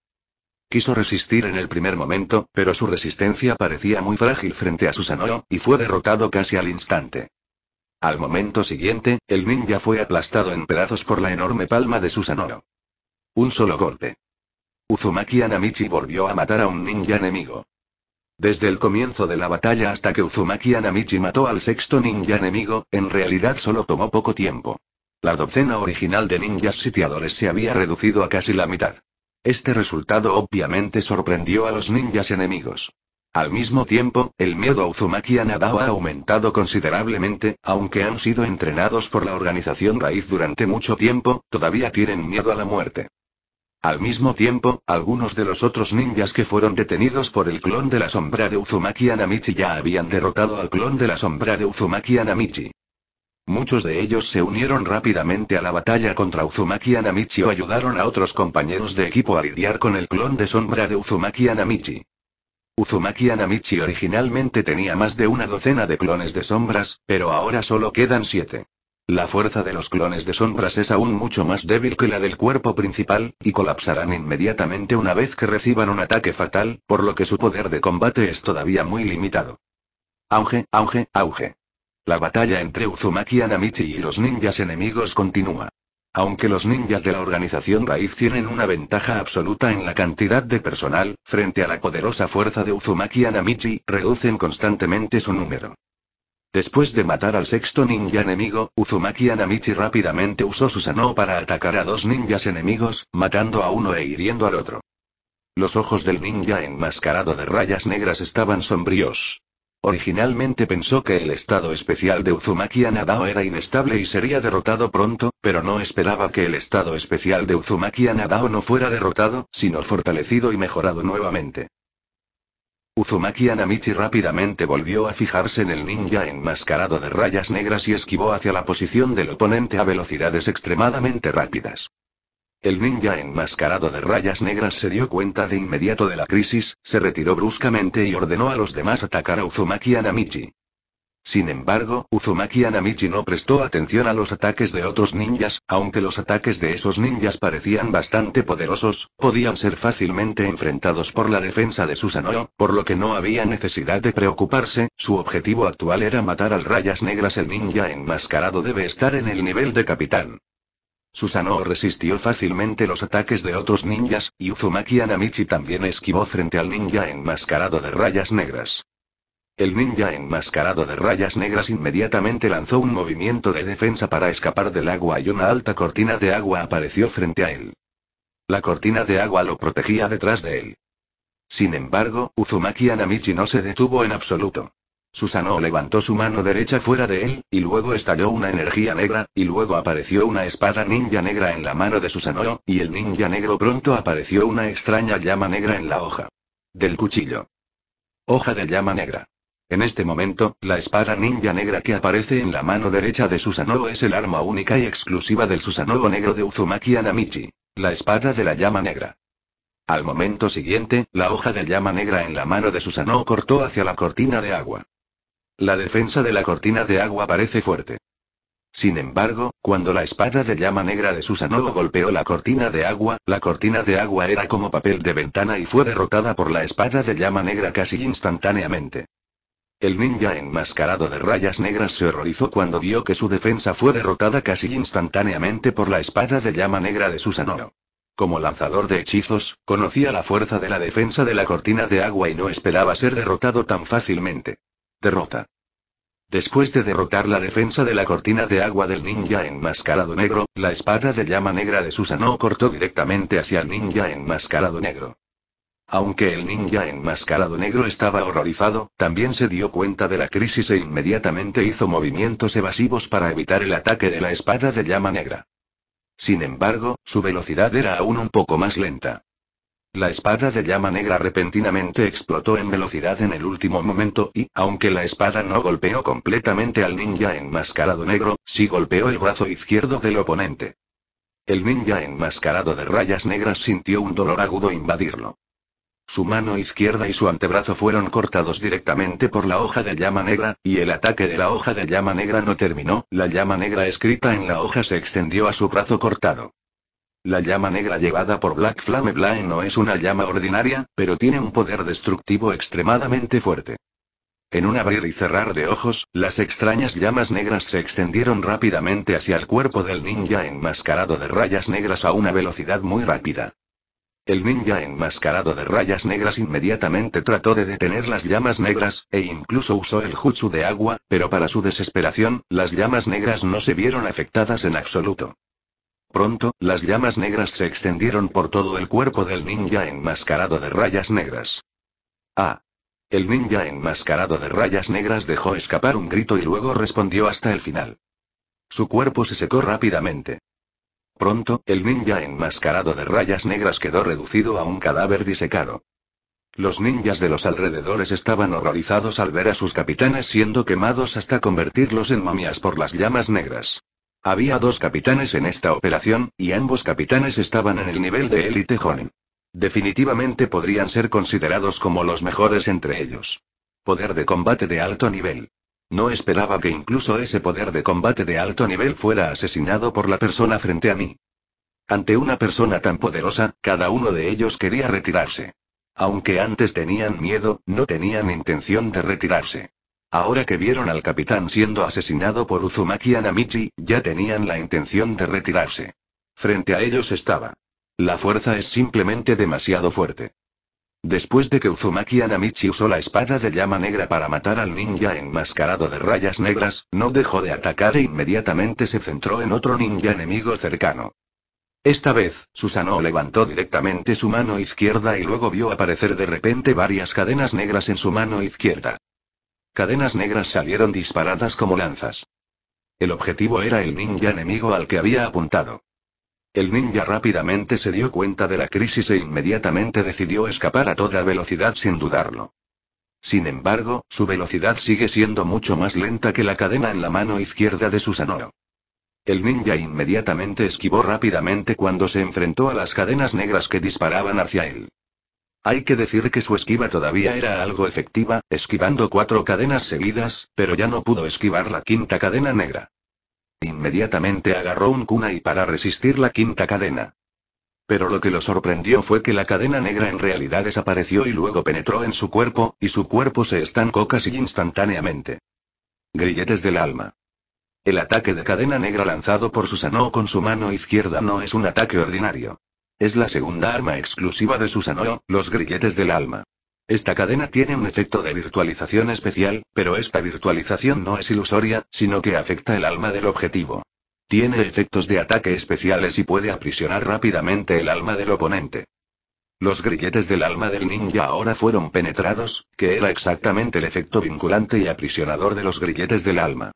Quiso resistir en el primer momento, pero su resistencia parecía muy frágil frente a Susanoo, y fue derrotado casi al instante. Al momento siguiente, el ninja fue aplastado en pedazos por la enorme palma de Susanoo. Un solo golpe. Uzumaki Anamichi volvió a matar a un ninja enemigo. Desde el comienzo de la batalla hasta que Uzumaki Anamichi mató al sexto ninja enemigo, en realidad solo tomó poco tiempo. La docena original de ninjas sitiadores se había reducido a casi la mitad. Este resultado obviamente sorprendió a los ninjas enemigos. Al mismo tiempo, el miedo a Uzumaki Anadao ha aumentado considerablemente, aunque han sido entrenados por la organización Raíz durante mucho tiempo, todavía tienen miedo a la muerte. Al mismo tiempo, algunos de los otros ninjas que fueron detenidos por el clon de la sombra de Uzumaki Anamichi ya habían derrotado al clon de la sombra de Uzumaki Anamichi. Muchos de ellos se unieron rápidamente a la batalla contra Uzumaki Anamichi o ayudaron a otros compañeros de equipo a lidiar con el clon de sombra de Uzumaki Anamichi. Uzumaki Anamichi originalmente tenía más de una docena de clones de sombras, pero ahora solo quedan siete. La fuerza de los clones de sombras es aún mucho más débil que la del cuerpo principal, y colapsarán inmediatamente una vez que reciban un ataque fatal, por lo que su poder de combate es todavía muy limitado. Auge, auge, auge. La batalla entre Uzumaki Anamichi y los ninjas enemigos continúa. Aunque los ninjas de la organización Raíz tienen una ventaja absoluta en la cantidad de personal, frente a la poderosa fuerza de Uzumaki Anamichi, reducen constantemente su número. Después de matar al sexto ninja enemigo, Uzumaki Anamichi rápidamente usó su Sanoo para atacar a dos ninjas enemigos, matando a uno e hiriendo al otro. Los ojos del ninja enmascarado de rayas negras estaban sombríos. Originalmente pensó que el estado especial de Uzumaki Anadao era inestable y sería derrotado pronto, pero no esperaba que el estado especial de Uzumaki Anadao no fuera derrotado, sino fortalecido y mejorado nuevamente. Uzumaki Anamichi rápidamente volvió a fijarse en el ninja enmascarado de rayas negras y esquivó hacia la posición del oponente a velocidades extremadamente rápidas. El ninja enmascarado de rayas negras se dio cuenta de inmediato de la crisis, se retiró bruscamente y ordenó a los demás atacar a Uzumaki Anamichi. Sin embargo, Uzumaki Anamichi no prestó atención a los ataques de otros ninjas, aunque los ataques de esos ninjas parecían bastante poderosos, podían ser fácilmente enfrentados por la defensa de Susanoo, por lo que no había necesidad de preocuparse, su objetivo actual era matar al Rayas Negras el ninja enmascarado debe estar en el nivel de capitán. Susanoo resistió fácilmente los ataques de otros ninjas, y Uzumaki Anamichi también esquivó frente al ninja enmascarado de rayas negras. El ninja enmascarado de rayas negras inmediatamente lanzó un movimiento de defensa para escapar del agua y una alta cortina de agua apareció frente a él. La cortina de agua lo protegía detrás de él. Sin embargo, Uzumaki Anamichi no se detuvo en absoluto. Susanoo levantó su mano derecha fuera de él, y luego estalló una energía negra, y luego apareció una espada ninja negra en la mano de Susanoo, y el ninja negro pronto apareció una extraña llama negra en la hoja. Del cuchillo. Hoja de llama negra. En este momento, la espada ninja negra que aparece en la mano derecha de Susanoo es el arma única y exclusiva del Susanoo negro de Uzumaki Anamichi. La espada de la llama negra. Al momento siguiente, la hoja de llama negra en la mano de Susanoo cortó hacia la cortina de agua. La defensa de la cortina de agua parece fuerte. Sin embargo, cuando la espada de llama negra de Susanoo golpeó la cortina de agua, la cortina de agua era como papel de ventana y fue derrotada por la espada de llama negra casi instantáneamente. El ninja enmascarado de rayas negras se horrorizó cuando vio que su defensa fue derrotada casi instantáneamente por la espada de llama negra de Susanoo. Como lanzador de hechizos, conocía la fuerza de la defensa de la cortina de agua y no esperaba ser derrotado tan fácilmente. Derrota. Después de derrotar la defensa de la cortina de agua del ninja enmascarado negro, la espada de llama negra de Susanoo cortó directamente hacia el ninja enmascarado negro. Aunque el ninja enmascarado negro estaba horrorizado, también se dio cuenta de la crisis e inmediatamente hizo movimientos evasivos para evitar el ataque de la espada de llama negra. Sin embargo, su velocidad era aún un poco más lenta. La espada de llama negra repentinamente explotó en velocidad en el último momento y, aunque la espada no golpeó completamente al ninja enmascarado negro, sí golpeó el brazo izquierdo del oponente. El ninja enmascarado de rayas negras sintió un dolor agudo invadirlo. Su mano izquierda y su antebrazo fueron cortados directamente por la hoja de llama negra, y el ataque de la hoja de llama negra no terminó, la llama negra escrita en la hoja se extendió a su brazo cortado. La llama negra llevada por Black Flame Blind no es una llama ordinaria, pero tiene un poder destructivo extremadamente fuerte. En un abrir y cerrar de ojos, las extrañas llamas negras se extendieron rápidamente hacia el cuerpo del ninja enmascarado de rayas negras a una velocidad muy rápida. El ninja enmascarado de rayas negras inmediatamente trató de detener las llamas negras, e incluso usó el jutsu de agua, pero para su desesperación, las llamas negras no se vieron afectadas en absoluto. Pronto, las llamas negras se extendieron por todo el cuerpo del ninja enmascarado de rayas negras. Ah. El ninja enmascarado de rayas negras dejó escapar un grito y luego respondió hasta el final. Su cuerpo se secó rápidamente. Pronto, el ninja enmascarado de rayas negras quedó reducido a un cadáver disecado. Los ninjas de los alrededores estaban horrorizados al ver a sus capitanes siendo quemados hasta convertirlos en momias por las llamas negras. Había dos capitanes en esta operación, y ambos capitanes estaban en el nivel de élite joven. Definitivamente podrían ser considerados como los mejores entre ellos. Poder de combate de alto nivel. No esperaba que incluso ese poder de combate de alto nivel fuera asesinado por la persona frente a mí. Ante una persona tan poderosa, cada uno de ellos quería retirarse. Aunque antes tenían miedo, no tenían intención de retirarse. Ahora que vieron al capitán siendo asesinado por Uzumaki Anamichi, ya tenían la intención de retirarse. Frente a ellos estaba. La fuerza es simplemente demasiado fuerte. Después de que Uzumaki Anamichi usó la espada de llama negra para matar al ninja enmascarado de rayas negras, no dejó de atacar e inmediatamente se centró en otro ninja enemigo cercano. Esta vez, Susanoo levantó directamente su mano izquierda y luego vio aparecer de repente varias cadenas negras en su mano izquierda. Cadenas negras salieron disparadas como lanzas. El objetivo era el ninja enemigo al que había apuntado. El ninja rápidamente se dio cuenta de la crisis e inmediatamente decidió escapar a toda velocidad sin dudarlo. Sin embargo, su velocidad sigue siendo mucho más lenta que la cadena en la mano izquierda de Susanoo. El ninja inmediatamente esquivó rápidamente cuando se enfrentó a las cadenas negras que disparaban hacia él. Hay que decir que su esquiva todavía era algo efectiva, esquivando cuatro cadenas seguidas, pero ya no pudo esquivar la quinta cadena negra. Inmediatamente agarró un kunai para resistir la quinta cadena. Pero lo que lo sorprendió fue que la cadena negra en realidad desapareció y luego penetró en su cuerpo, y su cuerpo se estancó casi instantáneamente. Grilletes del alma. El ataque de cadena negra lanzado por Susanoo con su mano izquierda no es un ataque ordinario. Es la segunda arma exclusiva de Susanoo, los grilletes del alma. Esta cadena tiene un efecto de virtualización especial, pero esta virtualización no es ilusoria, sino que afecta el alma del objetivo. Tiene efectos de ataque especiales y puede aprisionar rápidamente el alma del oponente. Los grilletes del alma del ninja ahora fueron penetrados, que era exactamente el efecto vinculante y aprisionador de los grilletes del alma.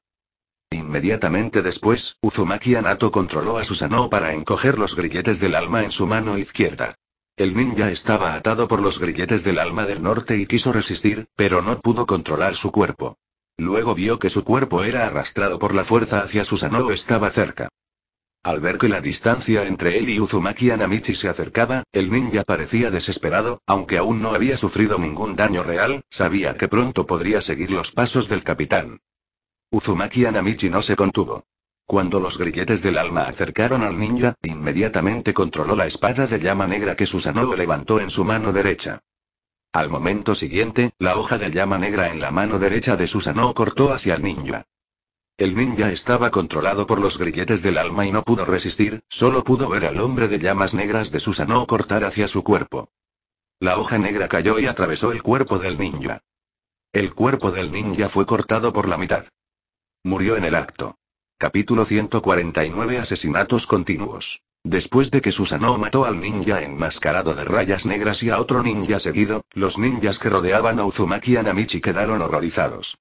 Inmediatamente después, Uzumaki Anato controló a Susanoo para encoger los grilletes del alma en su mano izquierda. El ninja estaba atado por los grilletes del alma del norte y quiso resistir, pero no pudo controlar su cuerpo. Luego vio que su cuerpo era arrastrado por la fuerza hacia Susanoo estaba cerca. Al ver que la distancia entre él y Uzumaki Anamichi se acercaba, el ninja parecía desesperado, aunque aún no había sufrido ningún daño real, sabía que pronto podría seguir los pasos del capitán. Uzumaki Anamichi no se contuvo. Cuando los grilletes del alma acercaron al ninja, inmediatamente controló la espada de llama negra que Susanoo levantó en su mano derecha. Al momento siguiente, la hoja de llama negra en la mano derecha de Susanoo cortó hacia el ninja. El ninja estaba controlado por los grilletes del alma y no pudo resistir, solo pudo ver al hombre de llamas negras de Susanoo cortar hacia su cuerpo. La hoja negra cayó y atravesó el cuerpo del ninja. El cuerpo del ninja fue cortado por la mitad. Murió en el acto. Capítulo 149 Asesinatos continuos. Después de que Susano mató al ninja enmascarado de rayas negras y a otro ninja seguido, los ninjas que rodeaban a Uzumaki y quedaron horrorizados.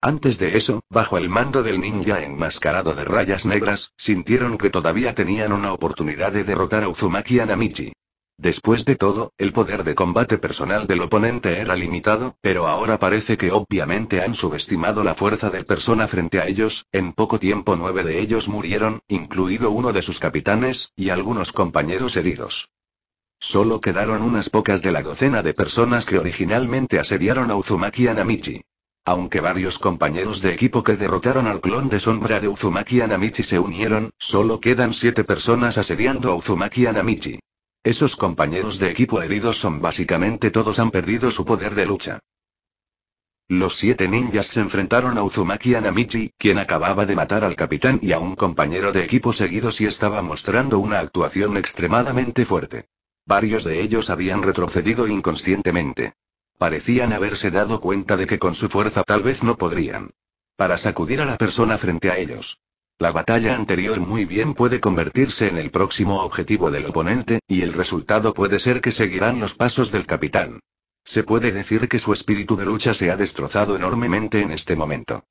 Antes de eso, bajo el mando del ninja enmascarado de rayas negras, sintieron que todavía tenían una oportunidad de derrotar a Uzumaki y Después de todo, el poder de combate personal del oponente era limitado, pero ahora parece que obviamente han subestimado la fuerza de persona frente a ellos, en poco tiempo nueve de ellos murieron, incluido uno de sus capitanes, y algunos compañeros heridos. Solo quedaron unas pocas de la docena de personas que originalmente asediaron a Uzumaki Anamichi. Aunque varios compañeros de equipo que derrotaron al clon de sombra de Uzumaki Anamichi se unieron, solo quedan siete personas asediando a Uzumaki Anamichi. Esos compañeros de equipo heridos son básicamente todos han perdido su poder de lucha. Los siete ninjas se enfrentaron a Uzumaki Anamichi, quien acababa de matar al capitán y a un compañero de equipo seguidos y estaba mostrando una actuación extremadamente fuerte. Varios de ellos habían retrocedido inconscientemente. Parecían haberse dado cuenta de que con su fuerza tal vez no podrían. Para sacudir a la persona frente a ellos. La batalla anterior muy bien puede convertirse en el próximo objetivo del oponente, y el resultado puede ser que seguirán los pasos del capitán. Se puede decir que su espíritu de lucha se ha destrozado enormemente en este momento.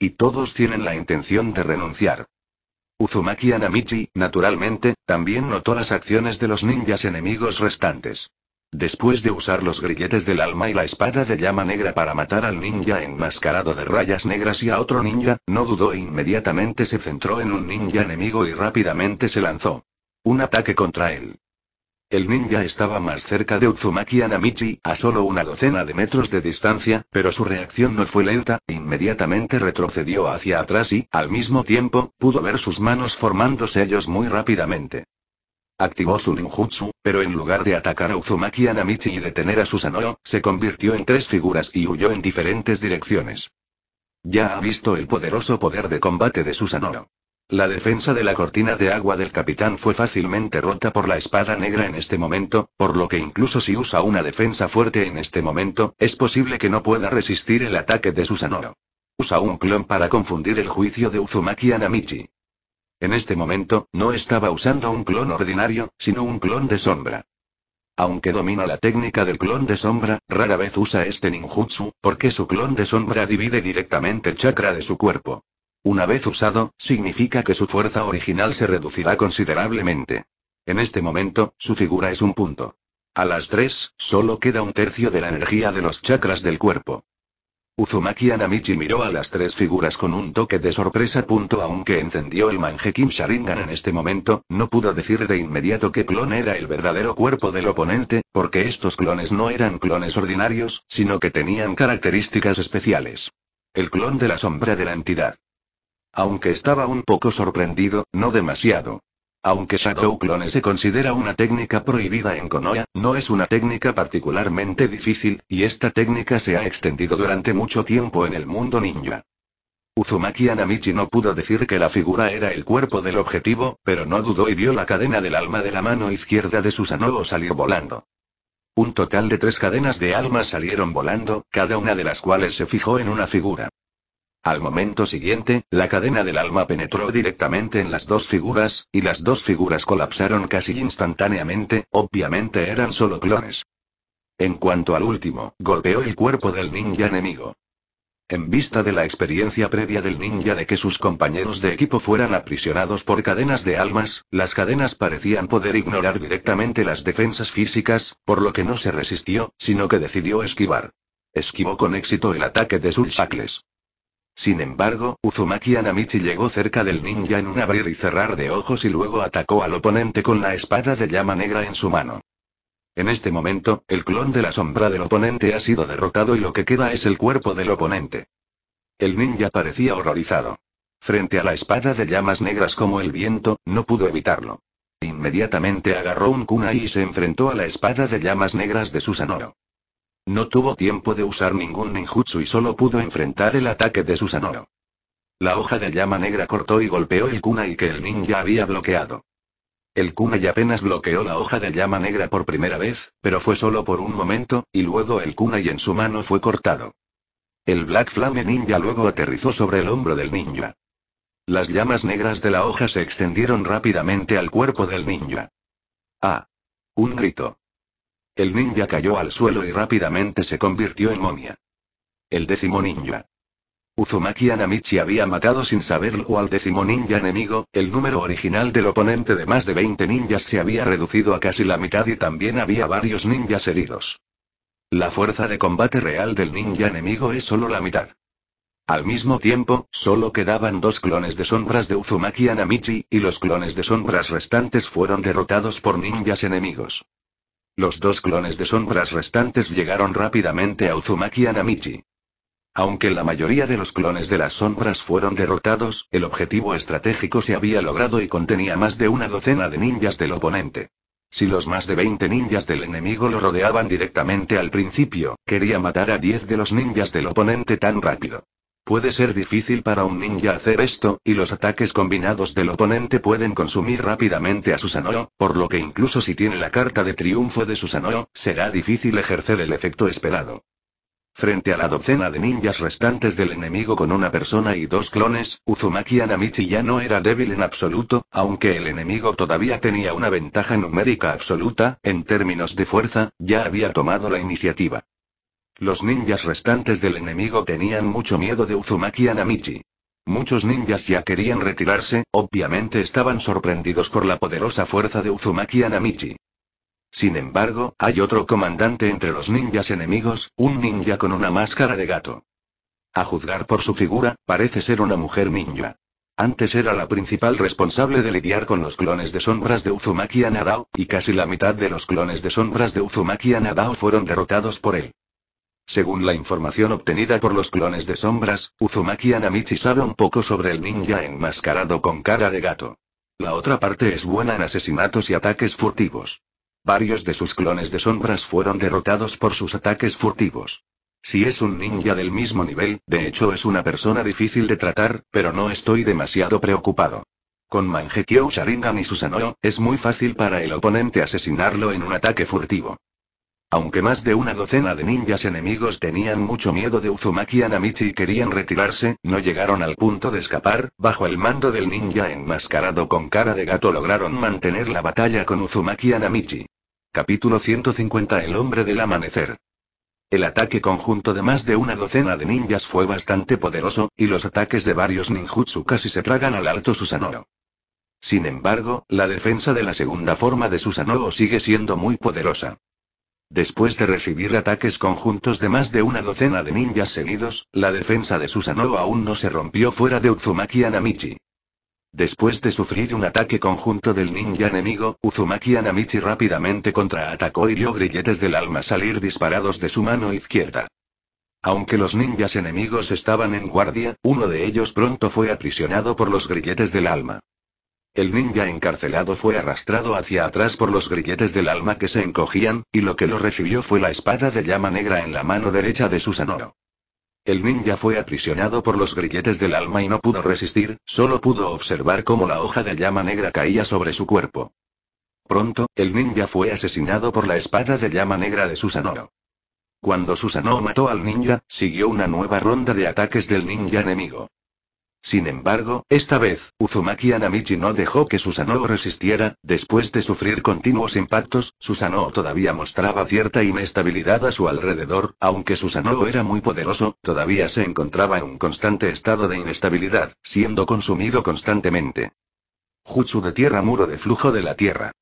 Y todos tienen la intención de renunciar. Uzumaki Anamichi, naturalmente, también notó las acciones de los ninjas enemigos restantes. Después de usar los grilletes del alma y la espada de llama negra para matar al ninja enmascarado de rayas negras y a otro ninja, no dudó e inmediatamente se centró en un ninja enemigo y rápidamente se lanzó. Un ataque contra él. El ninja estaba más cerca de Uzumaki Anamichi, a solo una docena de metros de distancia, pero su reacción no fue lenta, inmediatamente retrocedió hacia atrás y, al mismo tiempo, pudo ver sus manos formándose ellos muy rápidamente. Activó su ninjutsu, pero en lugar de atacar a Uzumaki Anamichi y detener a Susanoo, se convirtió en tres figuras y huyó en diferentes direcciones. Ya ha visto el poderoso poder de combate de Susanoo. La defensa de la cortina de agua del capitán fue fácilmente rota por la espada negra en este momento, por lo que incluso si usa una defensa fuerte en este momento, es posible que no pueda resistir el ataque de Susanoo. Usa un clon para confundir el juicio de Uzumaki Anamichi. En este momento, no estaba usando un clon ordinario, sino un clon de sombra. Aunque domina la técnica del clon de sombra, rara vez usa este ninjutsu, porque su clon de sombra divide directamente el chakra de su cuerpo. Una vez usado, significa que su fuerza original se reducirá considerablemente. En este momento, su figura es un punto. A las 3, solo queda un tercio de la energía de los chakras del cuerpo. Uzumaki Anamichi miró a las tres figuras con un toque de sorpresa. Punto aunque encendió el Kim Sharingan en este momento, no pudo decir de inmediato qué clon era el verdadero cuerpo del oponente, porque estos clones no eran clones ordinarios, sino que tenían características especiales. El clon de la sombra de la entidad. Aunque estaba un poco sorprendido, no demasiado, aunque Shadow Clone se considera una técnica prohibida en Konoha, no es una técnica particularmente difícil, y esta técnica se ha extendido durante mucho tiempo en el mundo ninja. Uzumaki Anamichi no pudo decir que la figura era el cuerpo del objetivo, pero no dudó y vio la cadena del alma de la mano izquierda de Susanoo o salir volando. Un total de tres cadenas de almas salieron volando, cada una de las cuales se fijó en una figura. Al momento siguiente, la cadena del alma penetró directamente en las dos figuras, y las dos figuras colapsaron casi instantáneamente, obviamente eran solo clones. En cuanto al último, golpeó el cuerpo del ninja enemigo. En vista de la experiencia previa del ninja de que sus compañeros de equipo fueran aprisionados por cadenas de almas, las cadenas parecían poder ignorar directamente las defensas físicas, por lo que no se resistió, sino que decidió esquivar. Esquivó con éxito el ataque de sus sin embargo, Uzumaki Anamichi llegó cerca del ninja en un abrir y cerrar de ojos y luego atacó al oponente con la espada de llama negra en su mano. En este momento, el clon de la sombra del oponente ha sido derrotado y lo que queda es el cuerpo del oponente. El ninja parecía horrorizado. Frente a la espada de llamas negras como el viento, no pudo evitarlo. Inmediatamente agarró un kunai y se enfrentó a la espada de llamas negras de Susanoo. No tuvo tiempo de usar ningún ninjutsu y solo pudo enfrentar el ataque de Susanoo. La hoja de llama negra cortó y golpeó el kunai que el ninja había bloqueado. El kunai apenas bloqueó la hoja de llama negra por primera vez, pero fue solo por un momento, y luego el kunai en su mano fue cortado. El Black Flame Ninja luego aterrizó sobre el hombro del ninja. Las llamas negras de la hoja se extendieron rápidamente al cuerpo del ninja. ¡Ah! Un grito. El ninja cayó al suelo y rápidamente se convirtió en momia. El décimo ninja. Uzumaki Anamichi había matado sin saberlo al décimo ninja enemigo, el número original del oponente de más de 20 ninjas se había reducido a casi la mitad y también había varios ninjas heridos. La fuerza de combate real del ninja enemigo es solo la mitad. Al mismo tiempo, solo quedaban dos clones de sombras de Uzumaki Anamichi, y los clones de sombras restantes fueron derrotados por ninjas enemigos. Los dos clones de sombras restantes llegaron rápidamente a Uzumaki y Anamichi. Aunque la mayoría de los clones de las sombras fueron derrotados, el objetivo estratégico se había logrado y contenía más de una docena de ninjas del oponente. Si los más de 20 ninjas del enemigo lo rodeaban directamente al principio, quería matar a 10 de los ninjas del oponente tan rápido. Puede ser difícil para un ninja hacer esto, y los ataques combinados del oponente pueden consumir rápidamente a Susanoo, por lo que incluso si tiene la carta de triunfo de Susanoo, será difícil ejercer el efecto esperado. Frente a la docena de ninjas restantes del enemigo con una persona y dos clones, Uzumaki Anamichi ya no era débil en absoluto, aunque el enemigo todavía tenía una ventaja numérica absoluta, en términos de fuerza, ya había tomado la iniciativa. Los ninjas restantes del enemigo tenían mucho miedo de Uzumaki Anamichi. Muchos ninjas ya querían retirarse, obviamente estaban sorprendidos por la poderosa fuerza de Uzumaki Anamichi. Sin embargo, hay otro comandante entre los ninjas enemigos, un ninja con una máscara de gato. A juzgar por su figura, parece ser una mujer ninja. Antes era la principal responsable de lidiar con los clones de sombras de Uzumaki Anadao, y casi la mitad de los clones de sombras de Uzumaki Anadao fueron derrotados por él. Según la información obtenida por los clones de sombras, Uzumaki Anamichi sabe un poco sobre el ninja enmascarado con cara de gato. La otra parte es buena en asesinatos y ataques furtivos. Varios de sus clones de sombras fueron derrotados por sus ataques furtivos. Si es un ninja del mismo nivel, de hecho es una persona difícil de tratar, pero no estoy demasiado preocupado. Con Mangekyo Sharingan y Susanoo, es muy fácil para el oponente asesinarlo en un ataque furtivo. Aunque más de una docena de ninjas enemigos tenían mucho miedo de Uzumaki Anamichi y querían retirarse, no llegaron al punto de escapar, bajo el mando del ninja enmascarado con cara de gato lograron mantener la batalla con Uzumaki Anamichi. Capítulo 150 El hombre del amanecer. El ataque conjunto de más de una docena de ninjas fue bastante poderoso, y los ataques de varios ninjutsu casi se tragan al alto Susanoo. Sin embargo, la defensa de la segunda forma de Susanoo sigue siendo muy poderosa. Después de recibir ataques conjuntos de más de una docena de ninjas seguidos, la defensa de Susanoo aún no se rompió fuera de Uzumaki Anamichi. Después de sufrir un ataque conjunto del ninja enemigo, Uzumaki Anamichi rápidamente contraatacó y vio grilletes del alma salir disparados de su mano izquierda. Aunque los ninjas enemigos estaban en guardia, uno de ellos pronto fue aprisionado por los grilletes del alma. El ninja encarcelado fue arrastrado hacia atrás por los grilletes del alma que se encogían, y lo que lo recibió fue la espada de llama negra en la mano derecha de Susanoro. El ninja fue aprisionado por los grilletes del alma y no pudo resistir, solo pudo observar cómo la hoja de llama negra caía sobre su cuerpo. Pronto, el ninja fue asesinado por la espada de llama negra de Susanoro. Cuando Susanoro mató al ninja, siguió una nueva ronda de ataques del ninja enemigo. Sin embargo, esta vez, Uzumaki Anamichi no dejó que Susanoo resistiera, después de sufrir continuos impactos, Susanoo todavía mostraba cierta inestabilidad a su alrededor, aunque Susanoo era muy poderoso, todavía se encontraba en un constante estado de inestabilidad, siendo consumido constantemente. Jutsu de tierra muro de flujo de la tierra.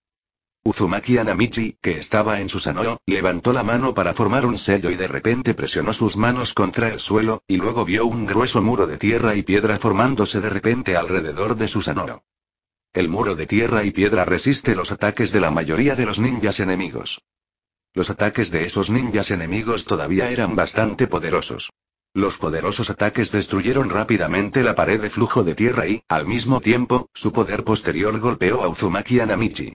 Uzumaki Anamichi, que estaba en su Susanoo, levantó la mano para formar un sello y de repente presionó sus manos contra el suelo, y luego vio un grueso muro de tierra y piedra formándose de repente alrededor de su Susanoo. El muro de tierra y piedra resiste los ataques de la mayoría de los ninjas enemigos. Los ataques de esos ninjas enemigos todavía eran bastante poderosos. Los poderosos ataques destruyeron rápidamente la pared de flujo de tierra y, al mismo tiempo, su poder posterior golpeó a Uzumaki Anamichi.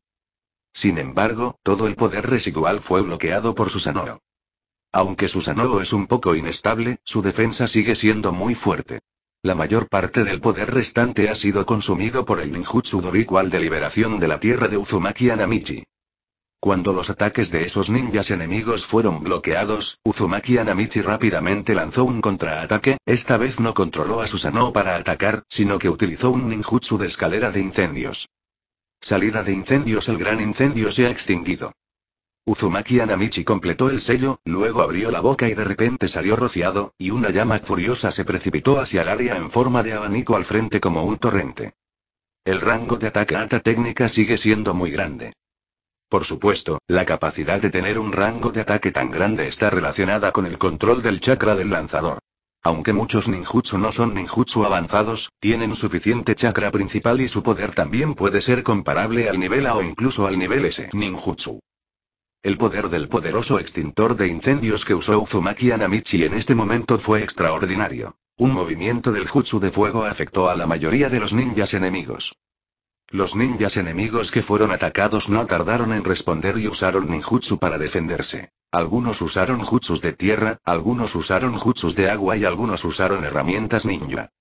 Sin embargo, todo el poder residual fue bloqueado por Susanoo. Aunque Susanoo es un poco inestable, su defensa sigue siendo muy fuerte. La mayor parte del poder restante ha sido consumido por el ninjutsu Dorikual de liberación de la tierra de Uzumaki Anamichi. Cuando los ataques de esos ninjas enemigos fueron bloqueados, Uzumaki Anamichi rápidamente lanzó un contraataque, esta vez no controló a Susanoo para atacar, sino que utilizó un ninjutsu de escalera de incendios. Salida de incendios El gran incendio se ha extinguido. Uzumaki Anamichi completó el sello, luego abrió la boca y de repente salió rociado, y una llama furiosa se precipitó hacia el área en forma de abanico al frente como un torrente. El rango de ataque alta técnica sigue siendo muy grande. Por supuesto, la capacidad de tener un rango de ataque tan grande está relacionada con el control del chakra del lanzador. Aunque muchos ninjutsu no son ninjutsu avanzados, tienen suficiente chakra principal y su poder también puede ser comparable al nivel A o incluso al nivel S ninjutsu. El poder del poderoso extintor de incendios que usó Uzumaki Anamichi en este momento fue extraordinario. Un movimiento del jutsu de fuego afectó a la mayoría de los ninjas enemigos. Los ninjas enemigos que fueron atacados no tardaron en responder y usaron ninjutsu para defenderse. Algunos usaron jutsus de tierra, algunos usaron jutsus de agua y algunos usaron herramientas ninja.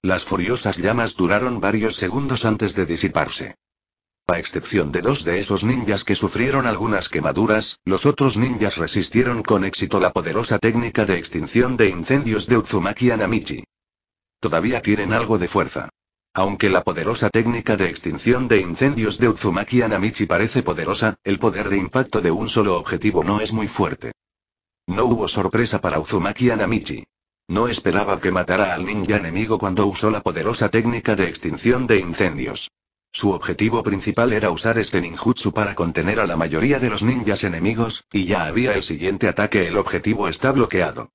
Las furiosas llamas duraron varios segundos antes de disiparse. A excepción de dos de esos ninjas que sufrieron algunas quemaduras, los otros ninjas resistieron con éxito la poderosa técnica de extinción de incendios de Uzumaki Anamichi. Todavía tienen algo de fuerza. Aunque la poderosa técnica de extinción de incendios de Uzumaki Anamichi parece poderosa, el poder de impacto de un solo objetivo no es muy fuerte. No hubo sorpresa para Uzumaki Anamichi. No esperaba que matara al ninja enemigo cuando usó la poderosa técnica de extinción de incendios. Su objetivo principal era usar este ninjutsu para contener a la mayoría de los ninjas enemigos, y ya había el siguiente ataque el objetivo está bloqueado.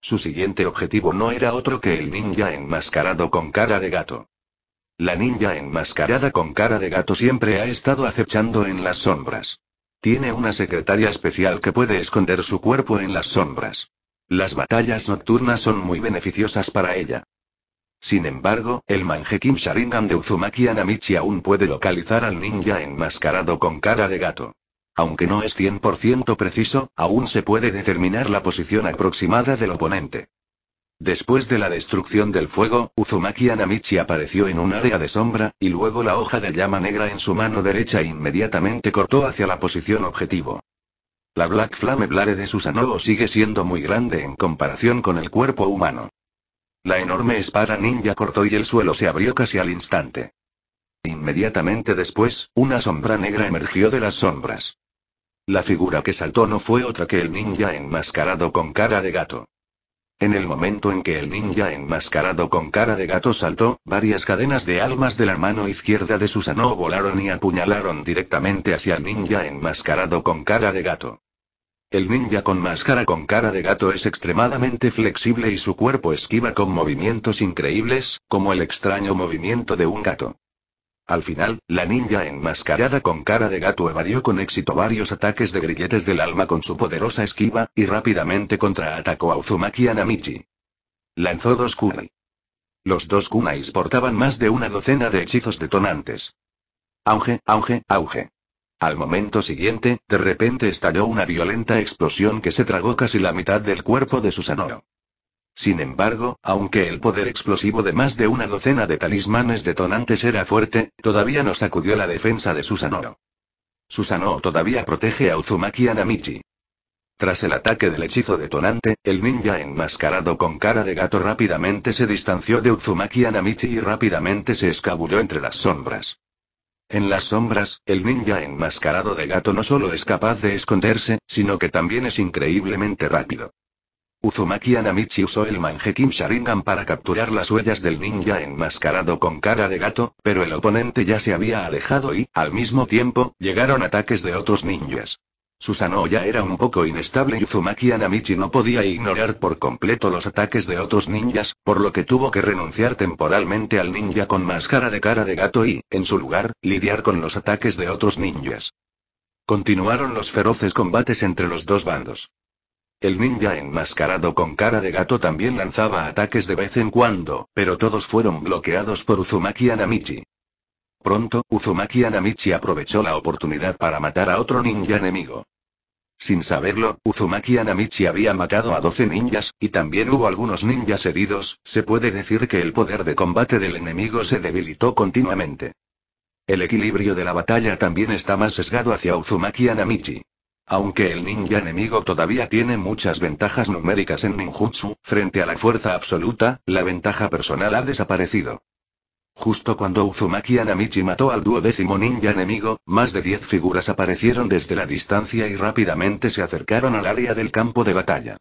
Su siguiente objetivo no era otro que el ninja enmascarado con cara de gato. La ninja enmascarada con cara de gato siempre ha estado acechando en las sombras. Tiene una secretaria especial que puede esconder su cuerpo en las sombras. Las batallas nocturnas son muy beneficiosas para ella. Sin embargo, el manjekim Sharingan de Uzumaki Anamichi aún puede localizar al ninja enmascarado con cara de gato. Aunque no es 100% preciso, aún se puede determinar la posición aproximada del oponente. Después de la destrucción del fuego, Uzumaki Anamichi apareció en un área de sombra, y luego la hoja de llama negra en su mano derecha inmediatamente cortó hacia la posición objetivo. La Black Flame Blade de Susanoo sigue siendo muy grande en comparación con el cuerpo humano. La enorme espada ninja cortó y el suelo se abrió casi al instante. Inmediatamente después, una sombra negra emergió de las sombras. La figura que saltó no fue otra que el ninja enmascarado con cara de gato. En el momento en que el ninja enmascarado con cara de gato saltó, varias cadenas de almas de la mano izquierda de Susano volaron y apuñalaron directamente hacia el ninja enmascarado con cara de gato. El ninja con máscara con cara de gato es extremadamente flexible y su cuerpo esquiva con movimientos increíbles, como el extraño movimiento de un gato. Al final, la ninja enmascarada con cara de gato evadió con éxito varios ataques de grilletes del alma con su poderosa esquiva, y rápidamente contraatacó a Uzumaki y a Namichi. Lanzó dos kunai. Los dos kunais portaban más de una docena de hechizos detonantes. Auge, auge, auge. Al momento siguiente, de repente estalló una violenta explosión que se tragó casi la mitad del cuerpo de Susanoo. Sin embargo, aunque el poder explosivo de más de una docena de talismanes detonantes era fuerte, todavía no sacudió la defensa de Susanoo. Susanoo todavía protege a Uzumaki Anamichi. Tras el ataque del hechizo detonante, el ninja enmascarado con cara de gato rápidamente se distanció de Uzumaki Anamichi y rápidamente se escabulló entre las sombras. En las sombras, el ninja enmascarado de gato no solo es capaz de esconderse, sino que también es increíblemente rápido. Uzumaki Anamichi usó el manjekim Sharingan para capturar las huellas del ninja enmascarado con cara de gato, pero el oponente ya se había alejado y, al mismo tiempo, llegaron ataques de otros ninjas. Susano ya era un poco inestable y Uzumaki Anamichi no podía ignorar por completo los ataques de otros ninjas, por lo que tuvo que renunciar temporalmente al ninja con máscara de cara de gato y, en su lugar, lidiar con los ataques de otros ninjas. Continuaron los feroces combates entre los dos bandos. El ninja enmascarado con cara de gato también lanzaba ataques de vez en cuando, pero todos fueron bloqueados por Uzumaki Anamichi. Pronto, Uzumaki Anamichi aprovechó la oportunidad para matar a otro ninja enemigo. Sin saberlo, Uzumaki Anamichi había matado a 12 ninjas, y también hubo algunos ninjas heridos, se puede decir que el poder de combate del enemigo se debilitó continuamente. El equilibrio de la batalla también está más sesgado hacia Uzumaki Anamichi. Aunque el ninja enemigo todavía tiene muchas ventajas numéricas en ninjutsu, frente a la fuerza absoluta, la ventaja personal ha desaparecido. Justo cuando Uzumaki Anamichi mató al duodécimo ninja enemigo, más de 10 figuras aparecieron desde la distancia y rápidamente se acercaron al área del campo de batalla.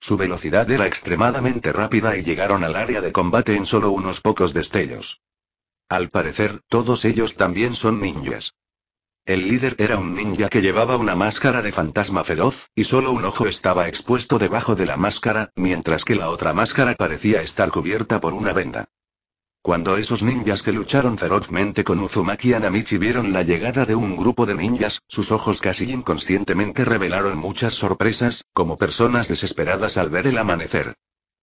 Su velocidad era extremadamente rápida y llegaron al área de combate en solo unos pocos destellos. Al parecer, todos ellos también son ninjas. El líder era un ninja que llevaba una máscara de fantasma feroz, y solo un ojo estaba expuesto debajo de la máscara, mientras que la otra máscara parecía estar cubierta por una venda. Cuando esos ninjas que lucharon ferozmente con Uzumaki Anamichi vieron la llegada de un grupo de ninjas, sus ojos casi inconscientemente revelaron muchas sorpresas, como personas desesperadas al ver el amanecer.